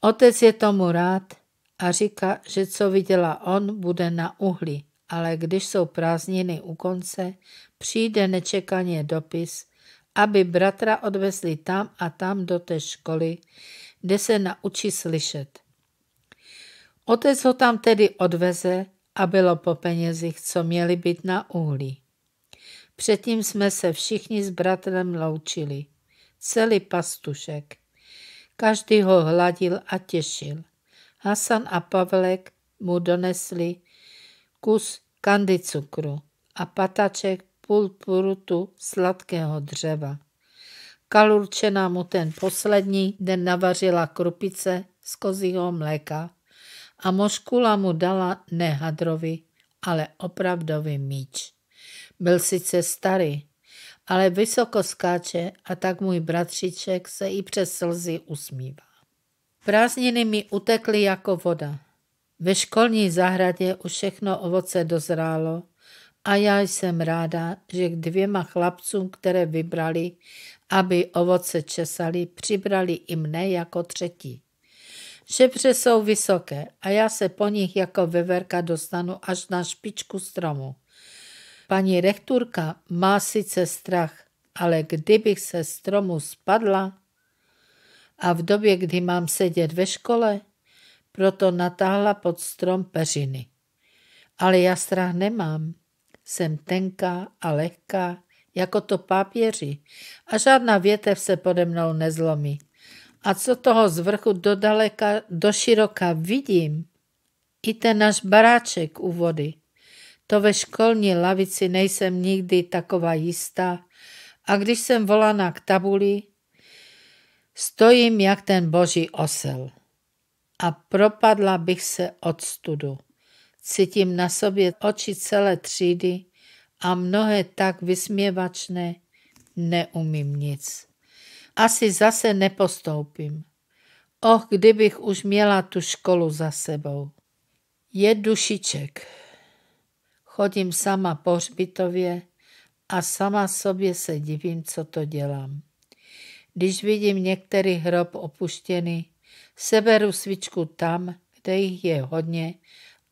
Otec je tomu rád a říká, že co viděla on, bude na uhli ale když jsou prázdniny u konce, přijde nečekaně dopis, aby bratra odvezli tam a tam do té školy, kde se naučí slyšet. Otec ho tam tedy odveze a bylo po penězích, co měly být na uhlí. Předtím jsme se všichni s bratrem loučili, celý pastušek. Každý ho hladil a těšil. Hasan a Pavlek mu donesli kus kandy cukru a pataček půl prutu sladkého dřeva. Kalurčena mu ten poslední den navařila krupice z kozího mléka a moškula mu dala ne hadrovi, ale opravdový míč. Byl sice starý, ale vysoko skáče a tak můj bratřiček se i přes slzy usmívá. Prázdniny mi utekly jako voda. Ve školní zahradě už všechno ovoce dozrálo a já jsem ráda, že k dvěma chlapcům, které vybrali, aby ovoce česali, přibrali i mne jako třetí. Šepře jsou vysoké a já se po nich jako veverka dostanu až na špičku stromu. Paní rekturka má sice strach, ale kdybych se stromu spadla a v době, kdy mám sedět ve škole, proto natáhla pod strom peřiny. Ale já strach nemám. Jsem tenká a lehká, jako to pápěři, a žádná větev se pode mnou nezlomí. A co toho z vrchu do daleka, do široka vidím, i ten náš baráček u vody. To ve školní lavici nejsem nikdy taková jistá a když jsem volaná k tabuli, stojím jak ten boží osel a propadla bych se od studu. Cítím na sobě oči celé třídy a mnohé tak vysměvačné, neumím nic. Asi zase nepostoupím. Och, kdybych už měla tu školu za sebou. Je dušiček. Chodím sama po hřbitově a sama sobě se divím, co to dělám. Když vidím některý hrob opuštěný, Seberu svíčku tam, kde jich je hodně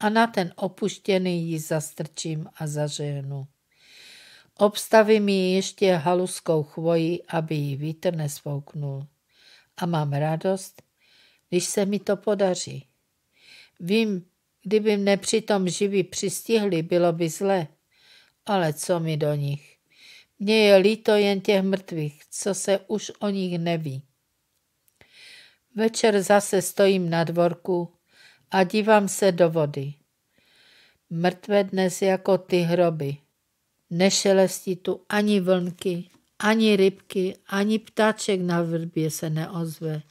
a na ten opuštěný ji zastrčím a zaženu. Obstavím ji ještě haluskou chvoji, aby ji vítr nesvouknul. A mám radost, když se mi to podaří. Vím, kdyby mne přitom živí přistihli, bylo by zle. Ale co mi do nich? Mně je líto jen těch mrtvých, co se už o nich neví. Večer zase stojím na dvorku a dívám se do vody. Mrtvé dnes jako ty hroby. Nešelestí tu ani vlnky, ani rybky, ani ptáček na vrbě se neozve.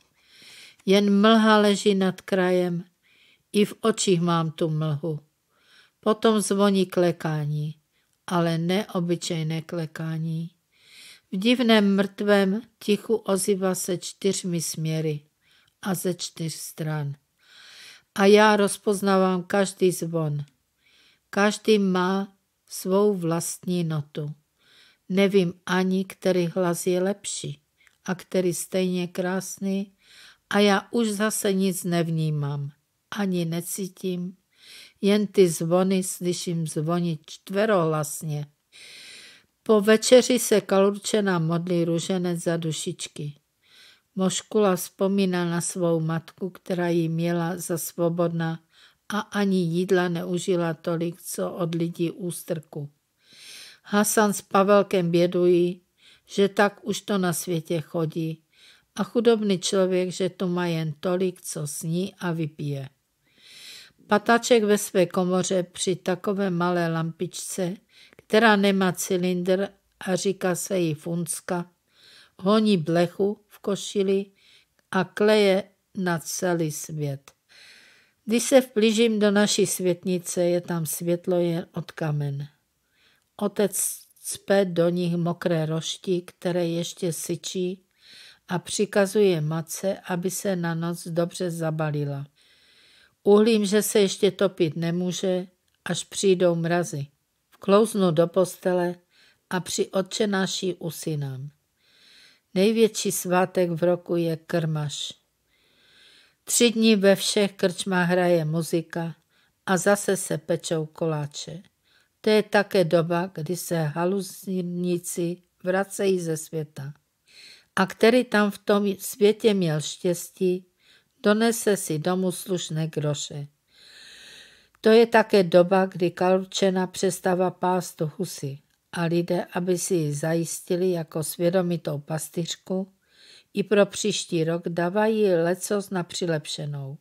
Jen mlha leží nad krajem, i v očích mám tu mlhu. Potom zvoní klekání, ale neobyčejné klekání. V divném mrtvém tichu ozývá se čtyřmi směry a ze čtyř stran. A já rozpoznávám každý zvon. Každý má svou vlastní notu. Nevím ani, který hlas je lepší a který stejně krásný a já už zase nic nevnímám, ani necítím, jen ty zvony slyším zvonit čtverohlasně. Po večeři se Kalurčena modlí ruženec za dušičky. Moškula vzpomíná na svou matku, která ji měla za svobodná a ani jídla neužila tolik, co od lidí ústrku. Hasan s Pavelkem bědují, že tak už to na světě chodí a chudobný člověk, že to má jen tolik, co sní a vypije. Pataček ve své komoře při takové malé lampičce, která nemá cylindr a říká se jí funska, honí blechu v košili a kleje na celý svět. Když se vplížím do naší světnice, je tam světlo jen od kamen. Otec cpe do nich mokré rošti, které ještě syčí a přikazuje matce, aby se na noc dobře zabalila. Uhlím, že se ještě topit nemůže, až přijdou mrazy. Vklouznu do postele a při odčenáši usínám. Největší svátek v roku je krmaš. Tři dny ve všech krčmách hraje muzika a zase se pečou koláče. To je také doba, kdy se haluzníci vracejí ze světa. A který tam v tom světě měl štěstí, donese si domů slušné groše. To je také doba, kdy Kalučena přestává pást husy a lidé, aby si ji zajistili jako svědomitou pastyřku, i pro příští rok dávají lecos na přilepšenou.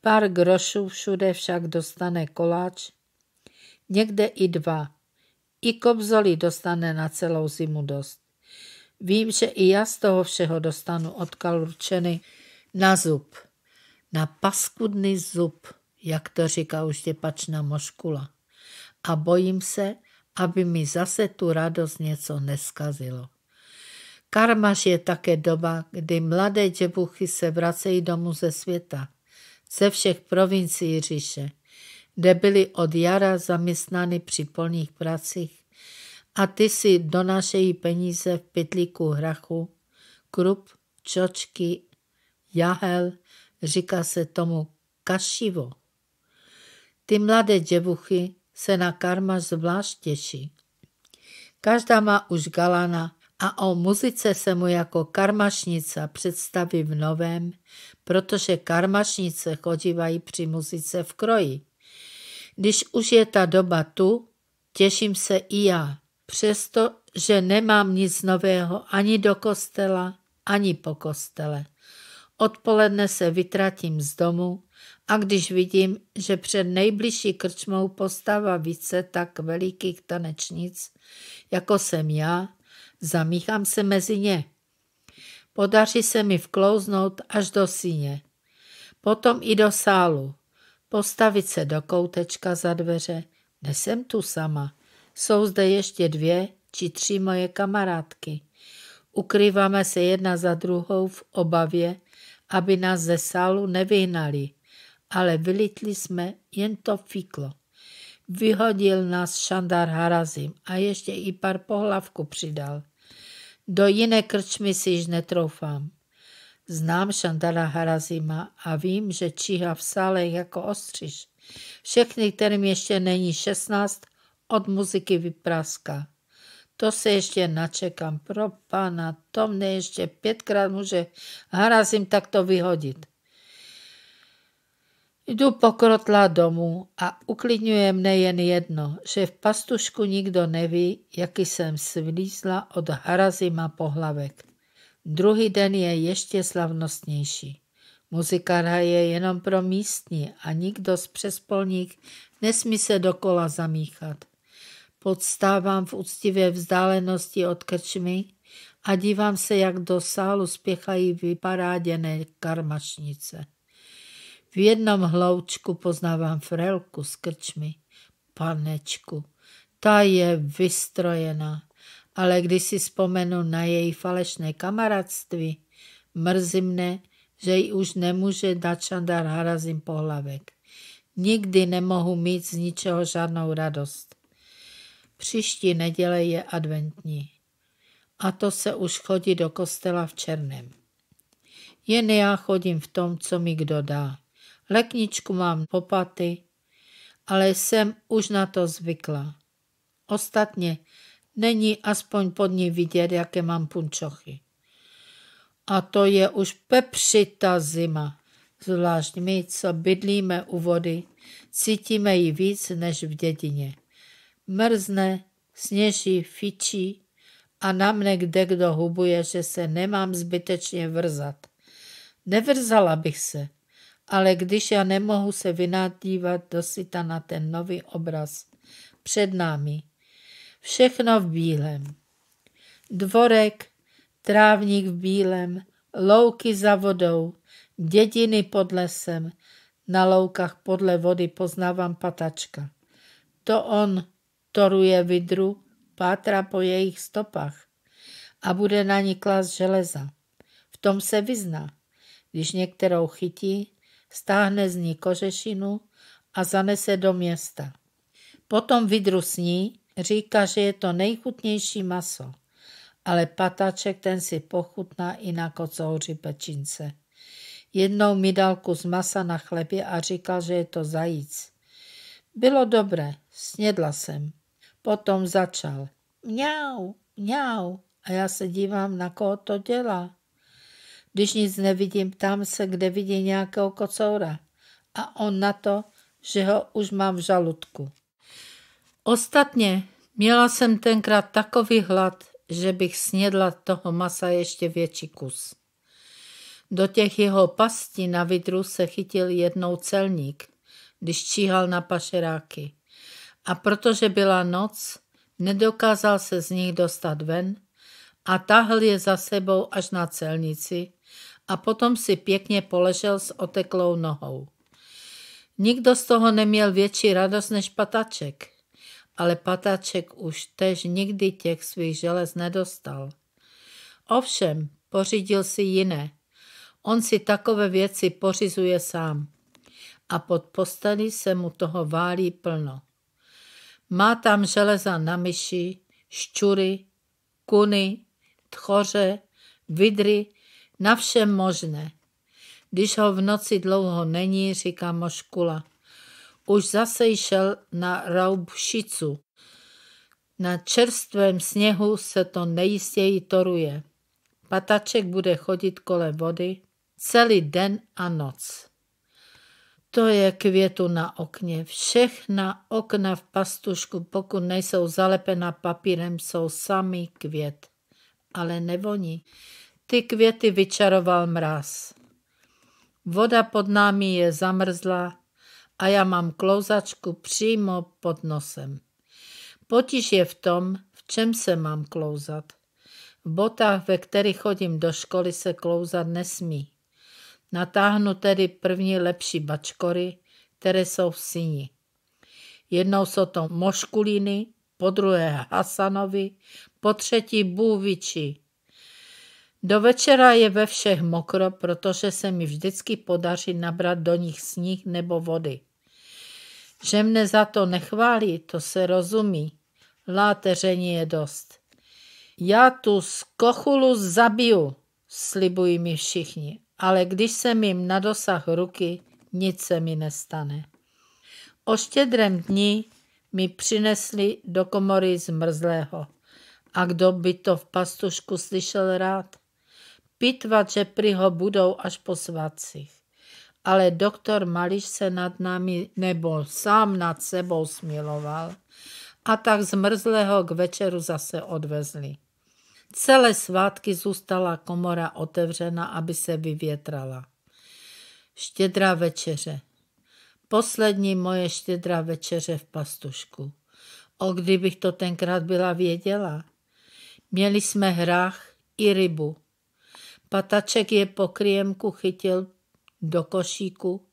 Pár grošů všude však dostane koláč, někde i dva. I kobzoli dostane na celou zimu dost. Vím, že i já z toho všeho dostanu od kalurčeny na zub. Na paskudný zub, jak to říká už děpačna Moškula. A bojím se, aby mi zase tu radost něco neskazilo. Karmaš je také doba, kdy mladé děbuchy se vracejí domů ze světa, ze všech provincií říše, kde byly od jara zaměstnány při polních pracích a ty si donášejí peníze v pytlíku hrachu, krup, čočky, jahel, říká se tomu kašivo. Ty mladé děbuchy se na karma zvlášť těší. Každá má už galana a o muzice se mu jako karmašnica představí v novém, protože karmašnice chodívají při muzice v kroji. Když už je ta doba tu, těším se i já, přesto, že nemám nic nového ani do kostela, ani po kostele. Odpoledne se vytratím z domu, a když vidím, že před nejbližší krčmou postava více tak velikých tanečnic, jako jsem já, zamíchám se mezi ně. Podaří se mi vklouznout až do síně. Potom i do sálu. Postavit se do koutečka za dveře. Nesem tu sama. Jsou zde ještě dvě či tři moje kamarádky. Ukrýváme se jedna za druhou v obavě, aby nás ze sálu nevyhnali – ale vylitli jsme, jen to fiklo. Vyhodil nás Šandar Harazim a ještě i pár pohlavku přidal. Do jiné krčmy si již netroufám. Znám Šandara Harazima a vím, že číha v sále jako ostřiž. Všechny, kterým ještě není 16, od muziky vypraská. To se ještě načekám. Pro pana, to mne ještě pětkrát může Harazim takto vyhodit. Jdu pokrotla domů a uklidňuje mne jen jedno, že v pastušku nikdo neví, jaký jsem svlízla od harazima pohlavek. Druhý den je ještě slavnostnější. Muzika hraje jenom pro místní a nikdo z přespolník nesmí se dokola zamíchat. Podstávám v úctivé vzdálenosti od krčmy a dívám se, jak do sálu spěchají vyparáděné karmašnice. V jednom hloučku poznávám frelku s krčmi. Panečku, ta je vystrojená, ale když si vzpomenu na její falešné kamarádství, mrzí mne, že ji už nemůže dát šandar harazím pohlavek. Nikdy nemohu mít z ničeho žádnou radost. Příští neděle je adventní. A to se už chodí do kostela v černém. Jen já chodím v tom, co mi kdo dá. Lekničku mám popaty, ale jsem už na to zvykla. Ostatně není aspoň pod ní vidět, jaké mám punčochy. A to je už pepřita zima. Zvlášť my, co bydlíme u vody, cítíme ji víc než v dědině. Mrzne, sněží, fičí a na mne kde kdo hubuje, že se nemám zbytečně vrzat. Nevrzala bych se, ale když já nemohu se vynadívat do sita na ten nový obraz před námi. Všechno v bílém. Dvorek, trávník v bílém, louky za vodou, dědiny pod lesem, na loukách podle vody poznávám patačka. To on toruje vidru, pátra po jejich stopách a bude na ní klas železa. V tom se vyzná. Když některou chytí, stáhne z ní kořešinu a zanese do města. Potom vidru sní, říká, že je to nejchutnější maso, ale pataček ten si pochutná i na kocouři pečince. Jednou mi dal kus masa na chlebě a říkal, že je to zajíc. Bylo dobré, snědla jsem. Potom začal. Mňau, mňau. A já se dívám, na koho to dělá. Když nic nevidím, ptám se, kde vidí nějakého kocoura. A on na to, že ho už mám v žaludku. Ostatně měla jsem tenkrát takový hlad, že bych snědla toho masa ještě větší kus. Do těch jeho pastí na vidru se chytil jednou celník, když číhal na pašeráky. A protože byla noc, nedokázal se z nich dostat ven a tahl je za sebou až na celnici, a potom si pěkně poležel s oteklou nohou. Nikdo z toho neměl větší radost než pataček, ale pataček už tež nikdy těch svých želez nedostal. Ovšem, pořídil si jiné. On si takové věci pořizuje sám. A pod posteli se mu toho válí plno. Má tam železa na myši, ščury, kuny, tchoře, vidry na všem možné. Když ho v noci dlouho není, říká Moškula. Už zase šel na Raubšicu. Na čerstvém sněhu se to nejistěji toruje. Pataček bude chodit kolem vody celý den a noc. To je květu na okně. Všechna okna v pastušku, pokud nejsou zalepena papírem, jsou samý květ. Ale nevoní. Ty květy vyčaroval mraz. Voda pod námi je zamrzla a já mám klouzačku přímo pod nosem. Potíž je v tom, v čem se mám klouzat. V botách, ve kterých chodím do školy, se klouzat nesmí. Natáhnu tedy první lepší bačkory, které jsou v síni. Jednou jsou to moškuliny, po druhé Hasanovi, po třetí Bůviči. Do večera je ve všech mokro, protože se mi vždycky podaří nabrat do nich sníh nebo vody. Že mne za to nechválí, to se rozumí. Láteření je dost. Já tu kochulu zabiju, slibují mi všichni, ale když se jim na dosah ruky, nic se mi nestane. O štědrem dní mi přinesli do komory zmrzlého. A kdo by to v pastušku slyšel rád? Pitvat pri ho budou až po svacích. Ale doktor Mališ se nad námi nebo sám nad sebou smiloval a tak zmrzlého k večeru zase odvezli. Celé svátky zůstala komora otevřena, aby se vyvětrala. Štědrá večeře. Poslední moje štědrá večeře v pastušku. O kdybych to tenkrát byla věděla. Měli jsme hrách i rybu. Pataček je po kryjemku chytil do košíku.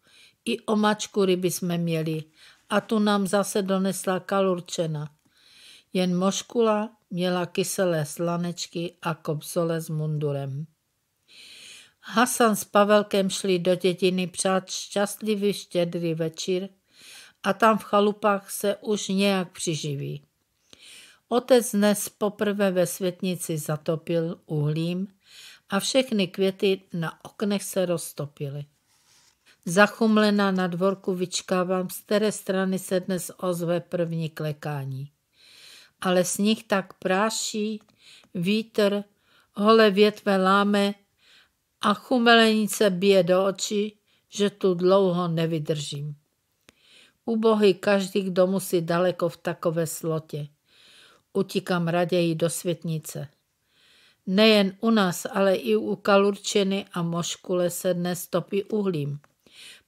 I omačku ryby jsme měli a tu nám zase donesla kalurčena. Jen moškula měla kyselé slanečky a kopsole s mundurem. Hasan s Pavelkem šli do dětiny přát šťastlivý štědrý večer a tam v chalupách se už nějak přiživí. Otec dnes poprvé ve světnici zatopil uhlím a všechny květy na oknech se roztopily. Zachumlena na dvorku vyčkávám, z které strany se dnes ozve první klekání. Ale sníh nich tak práší, vítr, hole větve láme a chumelenice bije do očí, že tu dlouho nevydržím. Ubohý každý kdo musí daleko v takové slotě. Utíkám raději do světnice. Nejen u nás, ale i u kalurčiny a moškule se dnes topí uhlím.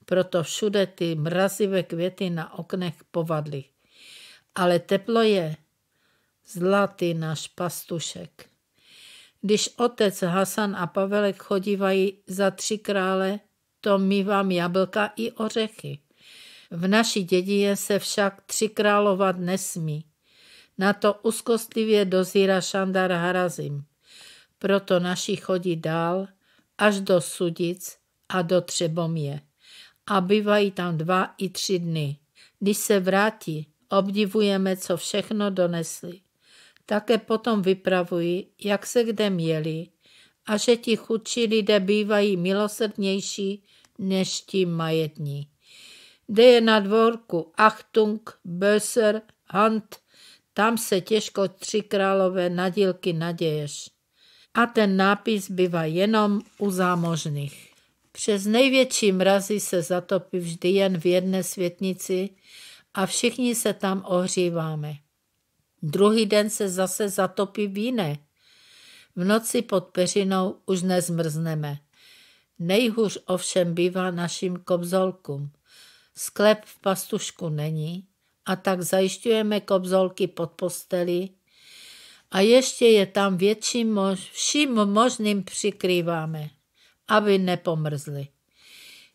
Proto všude ty mrazivé květy na oknech povadly. Ale teplo je. Zlatý náš pastušek. Když otec Hasan a Pavelek chodívají za tři krále, to vám jablka i ořechy. V naší dědině se však tři královat nesmí. Na to úzkostlivě dozíra Šandar Harazim. Proto naši chodí dál až do Sudic a do Třebomě a bývají tam dva i tři dny. Když se vrátí, obdivujeme, co všechno donesli. Také potom vypravují, jak se kde měli a že ti chudší lidé bývají milosrdnější než ti majetní. Kde je na dvorku Achtung, Böser, Hand, tam se těžko tři králové nadílky naděješ a ten nápis bývá jenom u zámožných. Přes největší mrazy se zatopí vždy jen v jedné světnici a všichni se tam ohříváme. Druhý den se zase zatopí v jiné. V noci pod peřinou už nezmrzneme. Nejhůř ovšem bývá našim kobzolkům. Sklep v pastušku není a tak zajišťujeme kobzolky pod posteli a ještě je tam větším mož, vším možným přikrýváme, aby nepomrzli.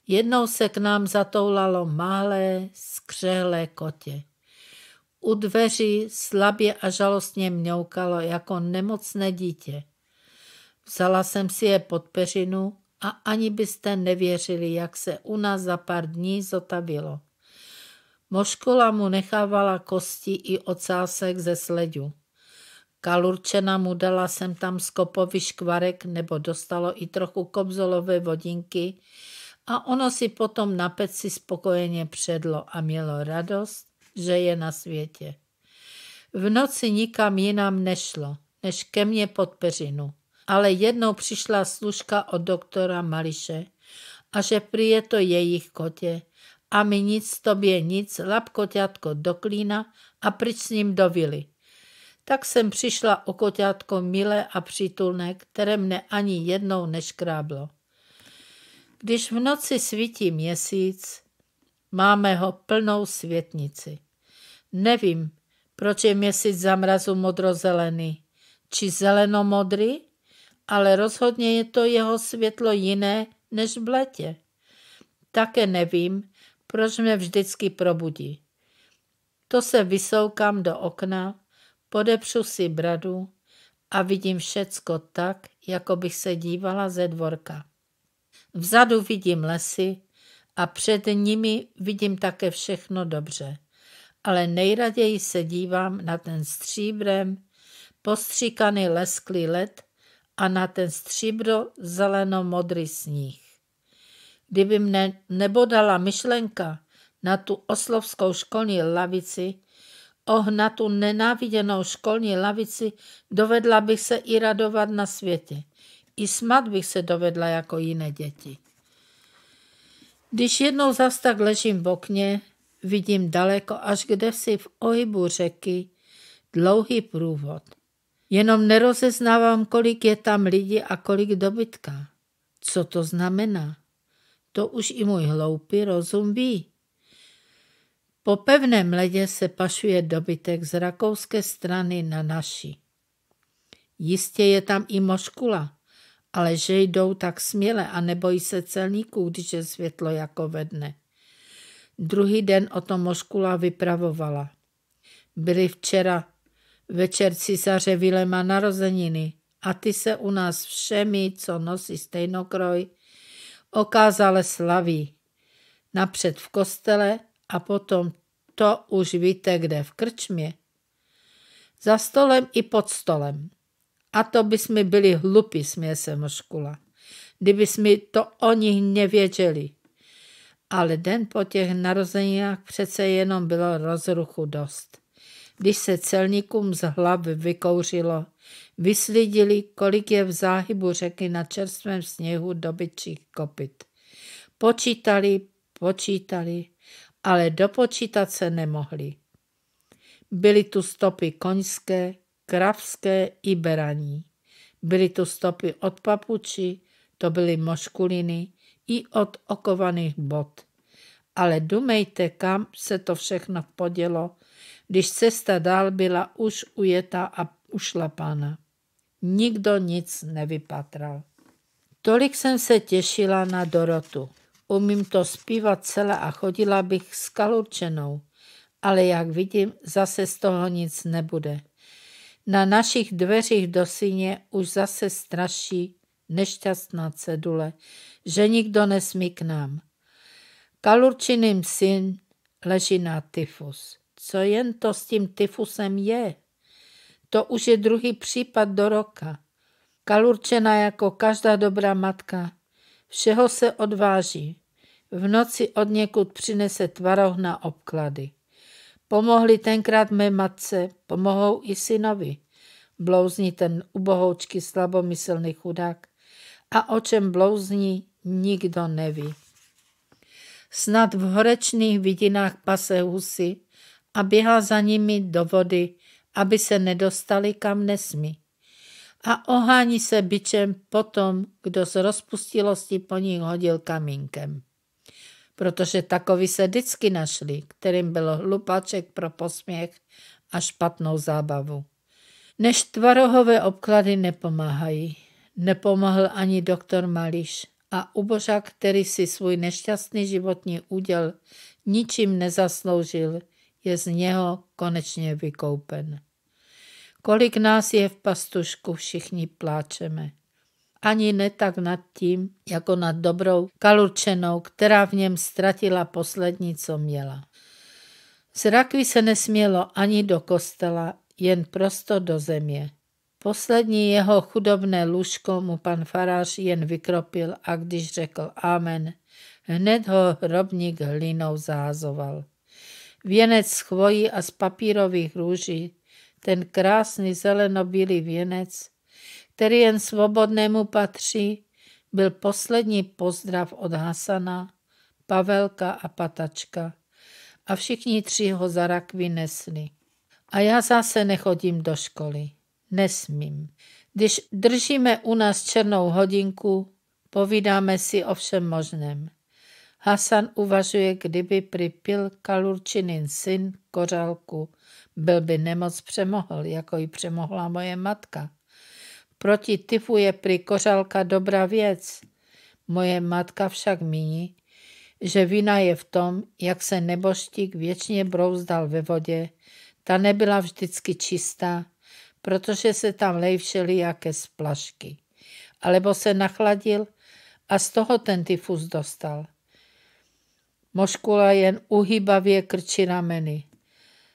Jednou se k nám zatoulalo malé, skřehlé kotě. U dveří slabě a žalostně mňoukalo jako nemocné dítě. Vzala jsem si je pod peřinu a ani byste nevěřili, jak se u nás za pár dní zotavilo. Moškola mu nechávala kosti i ocásek ze sledu. Kalurčena mu dala sem tam skopový škvarek nebo dostalo i trochu kobzolové vodinky a ono si potom na peci spokojeně předlo a mělo radost, že je na světě. V noci nikam jinam nešlo, než ke mně pod peřinu. Ale jednou přišla služka od doktora Mališe a že prý je to jejich kotě a mi nic tobě nic, lap koťatko do klína a pryč s ním dovili tak jsem přišla o koťátko milé a přítulné, které mne ani jednou neškráblo. Když v noci svítí měsíc, máme ho plnou světnici. Nevím, proč je měsíc zamrazu modrozelený, či zelenomodrý, ale rozhodně je to jeho světlo jiné než v letě. Také nevím, proč mě vždycky probudí. To se vysoukám do okna Podepřu si bradu a vidím všecko tak, jako bych se dívala ze dvorka. Vzadu vidím lesy a před nimi vidím také všechno dobře, ale nejraději se dívám na ten stříbrem postříkaný lesklý led a na ten stříbro zeleno-modrý sníh. Kdyby mne nebodala myšlenka na tu oslovskou školní lavici, ohnat tu nenáviděnou školní lavici, dovedla bych se i radovat na světě. I smat bych se dovedla jako jiné děti. Když jednou zas tak ležím v okně, vidím daleko až kde si v ohybu řeky dlouhý průvod. Jenom nerozeznávám, kolik je tam lidí a kolik dobytka. Co to znamená? To už i můj hloupý rozum ví. Po pevném ledě se pašuje dobytek z rakouské strany na naši. Jistě je tam i moškula, ale že jdou tak směle a nebojí se celníků, když je světlo jako ve dne. Druhý den o tom moškula vypravovala. Byli včera večer císaře Vilema narozeniny a ty se u nás všemi, co nosí stejnokroj, okázale slaví. Napřed v kostele a potom to už víte kde v krčmě. Za stolem i pod stolem. A to by jsme byli hlupí, směje se Moškula, kdyby jsme to o nich nevěděli. Ale den po těch narozeninách přece jenom bylo rozruchu dost. Když se celníkům z hlav vykouřilo, vyslídili, kolik je v záhybu řeky na čerstvém sněhu dobytčích kopyt. Počítali, počítali, ale dopočítat se nemohli. Byly tu stopy koňské, kravské i beraní. Byly tu stopy od papuči, to byly moškuliny, i od okovaných bot. Ale dumejte, kam se to všechno podělo, když cesta dál byla už ujetá a ušlapána. Nikdo nic nevypatral. Tolik jsem se těšila na Dorotu. Umím to zpívat celé a chodila bych s kalurčenou. Ale jak vidím, zase z toho nic nebude. Na našich dveřích do syně už zase straší nešťastná cedule, že nikdo nesmí k nám. Kalurčiným syn leží na tyfus. Co jen to s tím tyfusem je? To už je druhý případ do roka. Kalurčena jako každá dobrá matka všeho se odváží. V noci od někud přinese tvaroh na obklady. Pomohli tenkrát mé matce, pomohou i synovi. Blouzní ten ubohoučky slabomyslný chudák. A o čem blouzní, nikdo neví. Snad v horečných vidinách pase husy a běhá za nimi do vody, aby se nedostali kam nesmí. A ohání se bičem potom, kdo z rozpustilosti po nich hodil kamínkem protože takový se vždycky našli, kterým byl hlupaček pro posměch a špatnou zábavu. Než tvarohové obklady nepomáhají. Nepomohl ani doktor Mališ a ubožák, který si svůj nešťastný životní úděl ničím nezasloužil, je z něho konečně vykoupen. Kolik nás je v pastušku, všichni pláčeme ani ne tak nad tím, jako nad dobrou kalurčenou, která v něm ztratila poslední, co měla. Z rakvy se nesmělo ani do kostela, jen prosto do země. Poslední jeho chudobné lůžko mu pan farář jen vykropil a když řekl amen, hned ho hrobník hlinou zázoval. Věnec z chvojí a z papírových růží, ten krásný zelenobílý věnec, který jen svobodnému patří, byl poslední pozdrav od Hasana, Pavelka a Patačka. A všichni tři ho za rakvy nesli. A já zase nechodím do školy. Nesmím. Když držíme u nás černou hodinku, povídáme si o všem možném. Hasan uvažuje, kdyby připil Kalurčinin syn kořálku, byl by nemoc přemohl, jako ji přemohla moje matka. Proti tyfu je prý kořalka dobrá věc. Moje matka však míní, že vina je v tom, jak se neboštík věčně brouzdal ve vodě. Ta nebyla vždycky čistá, protože se tam lej jaké splašky. Alebo se nachladil a z toho ten tyfus dostal. Moškula jen uhýbavě krčí rameny.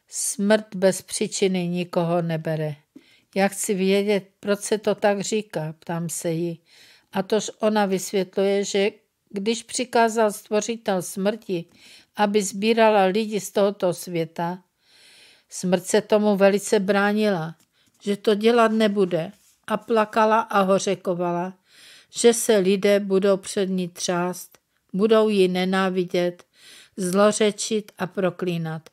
Smrt bez příčiny nikoho nebere. Já chci vědět, proč se to tak říká, ptám se jí. A tož ona vysvětluje, že když přikázal stvořitel smrti, aby sbírala lidi z tohoto světa, smrt se tomu velice bránila, že to dělat nebude a plakala a hořekovala, že se lidé budou před ní třást, budou ji nenávidět, zlořečit a proklínat,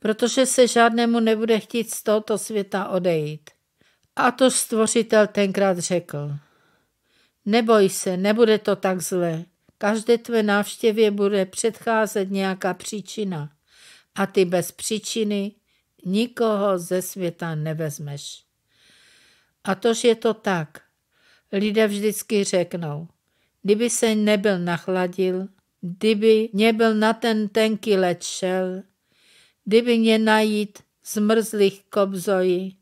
protože se žádnému nebude chtít z tohoto světa odejít. A to stvořitel tenkrát řekl. Neboj se, nebude to tak zlé. Každé tvé návštěvě bude předcházet nějaká příčina. A ty bez příčiny nikoho ze světa nevezmeš. A tož je to tak. Lidé vždycky řeknou, kdyby se nebyl nachladil, kdyby nebyl na ten tenký let šel, kdyby mě najít zmrzlých kobzoji,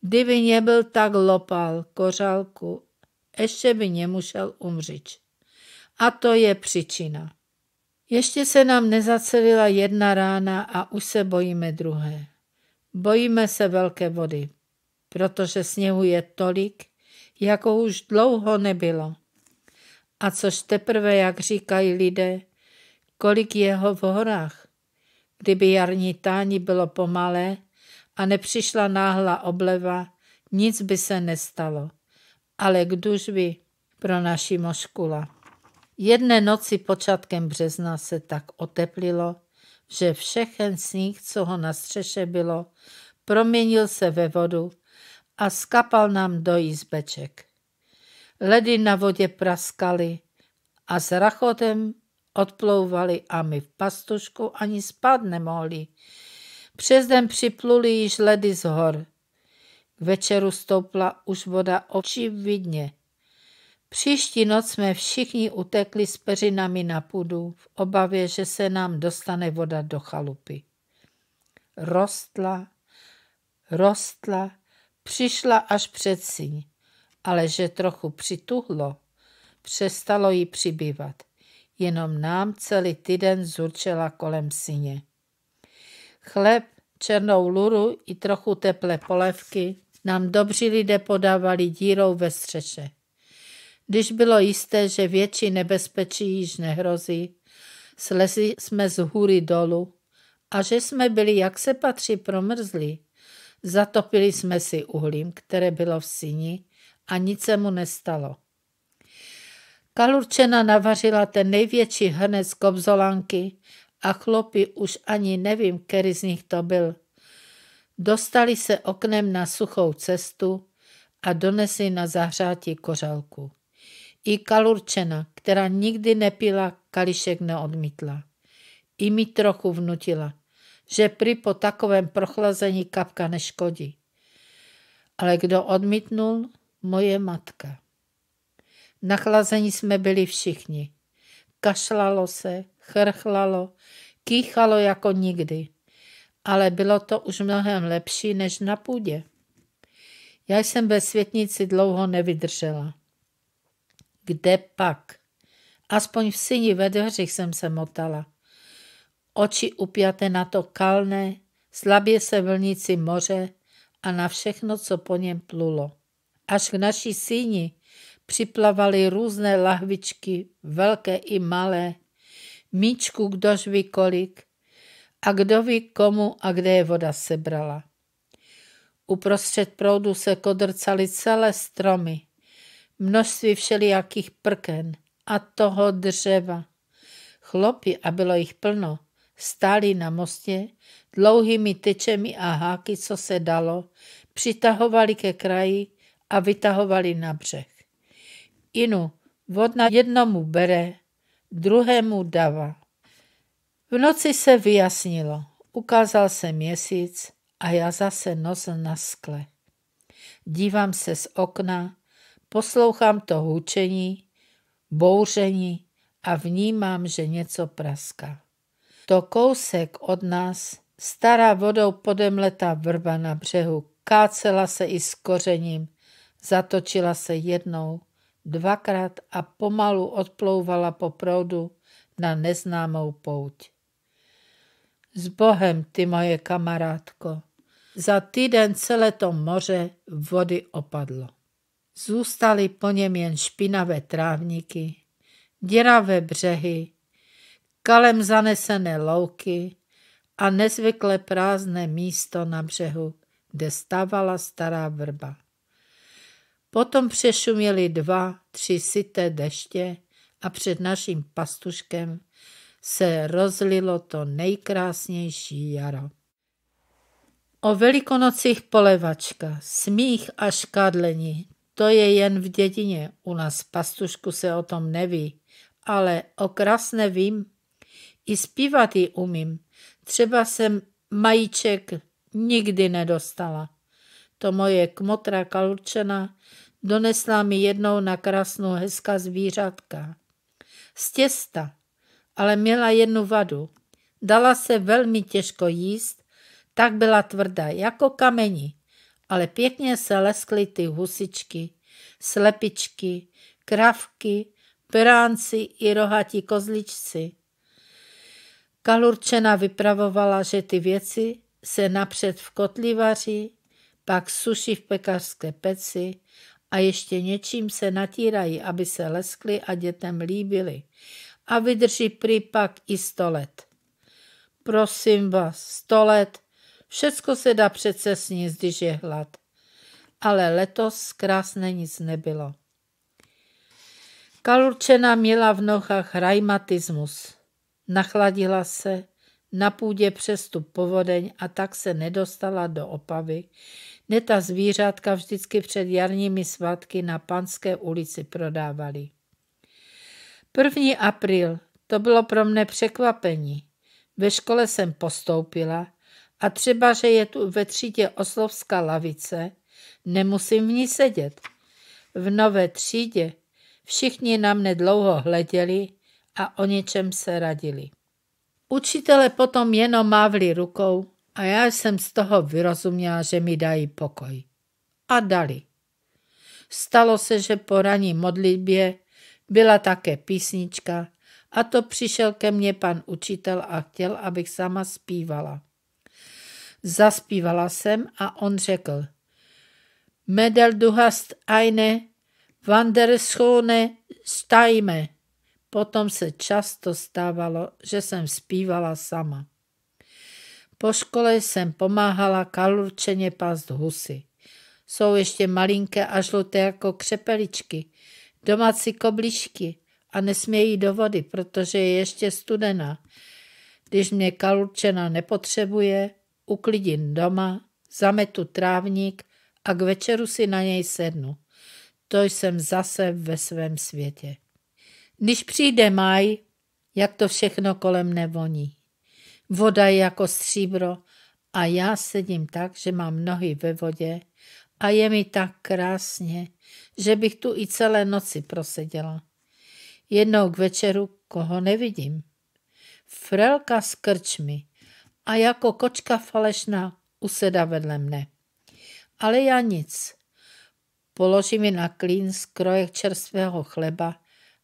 Kdyby nebyl tak lopal kořálku, ještě by nemusel umřít. A to je příčina. Ještě se nám nezacelila jedna rána a už se bojíme druhé. Bojíme se velké vody, protože sněhu je tolik, jako už dlouho nebylo. A což teprve, jak říkají lidé, kolik jeho v horách. Kdyby jarní tání bylo pomalé, a nepřišla náhla obleva, nic by se nestalo. Ale kdož by pro naši moškula. Jedné noci počátkem března se tak oteplilo, že všechen sníh, co ho na střeše bylo, proměnil se ve vodu a skapal nám do jízbeček. Ledy na vodě praskaly a s rachotem odplouvali a my v pastušku ani spát nemohli, přes den připluli již ledy z hor. K večeru stoupla už voda očividně. Příští noc jsme všichni utekli s peřinami na půdu v obavě, že se nám dostane voda do chalupy. Rostla, rostla, přišla až před síň, ale že trochu přituhlo, přestalo jí přibývat. Jenom nám celý týden zurčela kolem síně. Chleb, černou luru i trochu teplé polévky nám dobří lidé podávali dírou ve střeše. Když bylo jisté, že větší nebezpečí již nehrozí, slezli jsme z hůry dolů a že jsme byli, jak se patří, promrzlí. Zatopili jsme si uhlím, které bylo v síni a nic se mu nestalo. Kalurčena navařila ten největší hrnec kobzolanky a chlopy, už ani nevím, který z nich to byl. Dostali se oknem na suchou cestu a donesli na zahřátí kořalku. I kalurčena, která nikdy nepila, kališek neodmítla. I mi trochu vnutila, že pri po takovém prochlazení kapka neškodí. Ale kdo odmítnul? Moje matka. Na chlazení jsme byli všichni. Kašlalo se, chrchlalo, kýchalo jako nikdy, ale bylo to už mnohem lepší než na půdě. Já jsem ve světnici dlouho nevydržela. Kde pak? Aspoň v syni ve dveřích jsem se motala. Oči upjaté na to kalné, slabě se vlnící moře a na všechno, co po něm plulo. Až k naší síni připlavaly různé lahvičky, velké i malé, míčku kdož ví kolik a kdo ví komu a kde je voda sebrala. Uprostřed proudu se kodrcaly celé stromy, množství všelijakých prken a toho dřeva. Chlopy, a bylo jich plno, stáli na mostě, dlouhými tyčemi a háky, co se dalo, přitahovali ke kraji a vytahovali na břeh. Inu, vodna jednomu bere, druhému dava. V noci se vyjasnilo, ukázal se měsíc a já zase nos na skle. Dívám se z okna, poslouchám to hůčení, bouření a vnímám, že něco praská. To kousek od nás, stará vodou podemletá vrba na břehu, kácela se i s kořením, zatočila se jednou, dvakrát a pomalu odplouvala po proudu na neznámou pouť. S Bohem, ty moje kamarádko. Za týden celé to moře vody opadlo. Zůstaly po něm jen špinavé trávníky, děravé břehy, kalem zanesené louky a nezvykle prázdné místo na břehu, kde stávala stará vrba. Potom přešuměli dva, tři syté deště a před naším pastuškem se rozlilo to nejkrásnější jaro. O velikonocích polevačka, smích a škádlení, to je jen v dědině, u nás pastušku se o tom neví, ale o krásné vím, i zpívat ji umím, třeba jsem majíček nikdy nedostala to moje kmotra Kalurčena, donesla mi jednou na krásnou hezká zvířatka. Z těsta, ale měla jednu vadu. Dala se velmi těžko jíst, tak byla tvrdá jako kameni, ale pěkně se leskly ty husičky, slepičky, kravky, peránci i rohatí kozličci. Kalurčena vypravovala, že ty věci se napřed v kotli vaří, pak suší v pekařské peci a ještě něčím se natírají, aby se leskly a dětem líbily. A vydrží prý pak i sto let. Prosím vás, sto let, všecko se dá přece sníst, když je hlad. Ale letos krásné nic nebylo. Kalurčena měla v nohách rajmatismus. Nachladila se, na půdě přestup povodeň a tak se nedostala do Opavy, kde ta zvířátka vždycky před jarními svátky na Panské ulici prodávali. První apríl, to bylo pro mne překvapení. Ve škole jsem postoupila a třeba, že je tu ve třídě oslovská lavice, nemusím v ní sedět. V nové třídě všichni na mne dlouho hleděli a o něčem se radili. Učitele potom jenom mávli rukou a já jsem z toho vyrozuměla, že mi dají pokoj. A dali. Stalo se, že po raní modlitbě byla také písnička a to přišel ke mně pan učitel a chtěl, abych sama zpívala. Zaspívala jsem a on řekl, Medel du hast eine Wanderschone Steime. Potom se často stávalo, že jsem zpívala sama. Po škole jsem pomáhala kalurčeně pást husy. Jsou ještě malinké a žluté jako křepeličky, domácí koblišky a nesmějí do vody, protože je ještě studená. Když mě kalurčena nepotřebuje, uklidím doma, zametu trávník a k večeru si na něj sednu. To jsem zase ve svém světě. Když přijde maj, jak to všechno kolem nevoní. Voda je jako stříbro a já sedím tak, že mám nohy ve vodě a je mi tak krásně, že bych tu i celé noci proseděla. Jednou k večeru koho nevidím. Frelka s krčmi a jako kočka falešná useda vedle mne. Ale já nic. Položím mi na klín z krojek čerstvého chleba,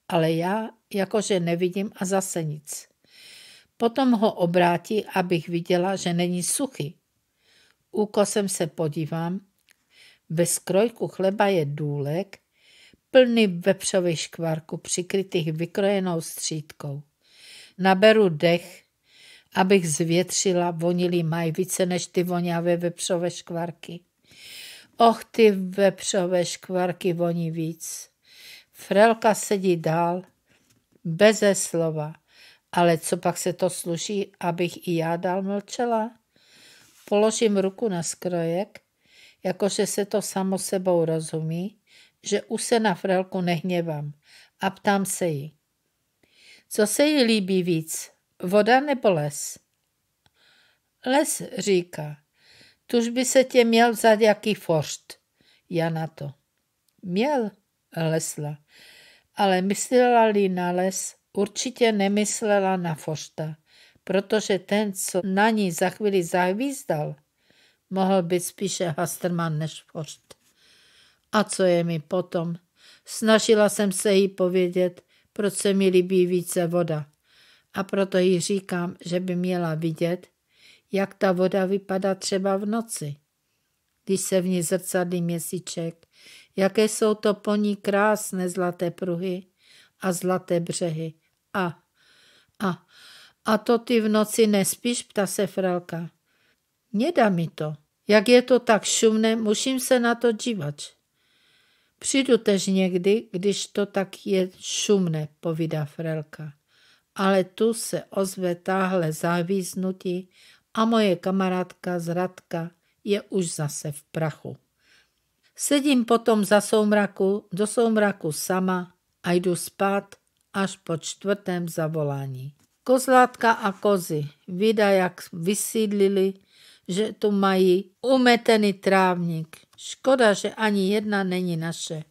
ale já jakože nevidím a zase nic. Potom ho obrátí, abych viděla, že není suchý. Úkosem se podívám. Ve skrojku chleba je důlek, plný vepřový škvarku, přikrytých vykrojenou střídkou. Naberu dech, abych zvětřila vonilý maj více než ty vonavé vepřové škvarky. Och, ty vepřové škvarky voní víc. Frelka sedí dál, beze slova. Ale co pak se to sluší, abych i já dál mlčela? Položím ruku na skrojek, jakože se to samo sebou rozumí, že už se na frelku nehněvám a ptám se jí. Co se jí líbí víc, voda nebo les? Les, říká. Tuž by se tě měl vzat jaký foršt. Já na to. Měl, lesla, ale myslela-li na les, Určitě nemyslela na Fošta, protože ten, co na ní za chvíli zahvízdal, mohl být spíše Hasterman než Fošt. A co je mi potom? Snažila jsem se jí povědět, proč se mi líbí více voda. A proto jí říkám, že by měla vidět, jak ta voda vypadá třeba v noci. Když se v ní zrcadlí měsíček, jaké jsou to po ní krásné zlaté pruhy a zlaté břehy, a. A. A to ty v noci nespíš, ptá se Frelka. Nedá mi to. Jak je to tak šumné, musím se na to dívat. Přijdu tež někdy, když to tak je šumné, povídá Frelka. Ale tu se ozve táhle závíznutí a moje kamarádka z Radka je už zase v prachu. Sedím potom za soumraku, do soumraku sama a jdu spát, až po čtvrtém zavolání. Kozlátka a kozy vida, jak vysídlili, že tu mají umetený trávník. Škoda, že ani jedna není naše.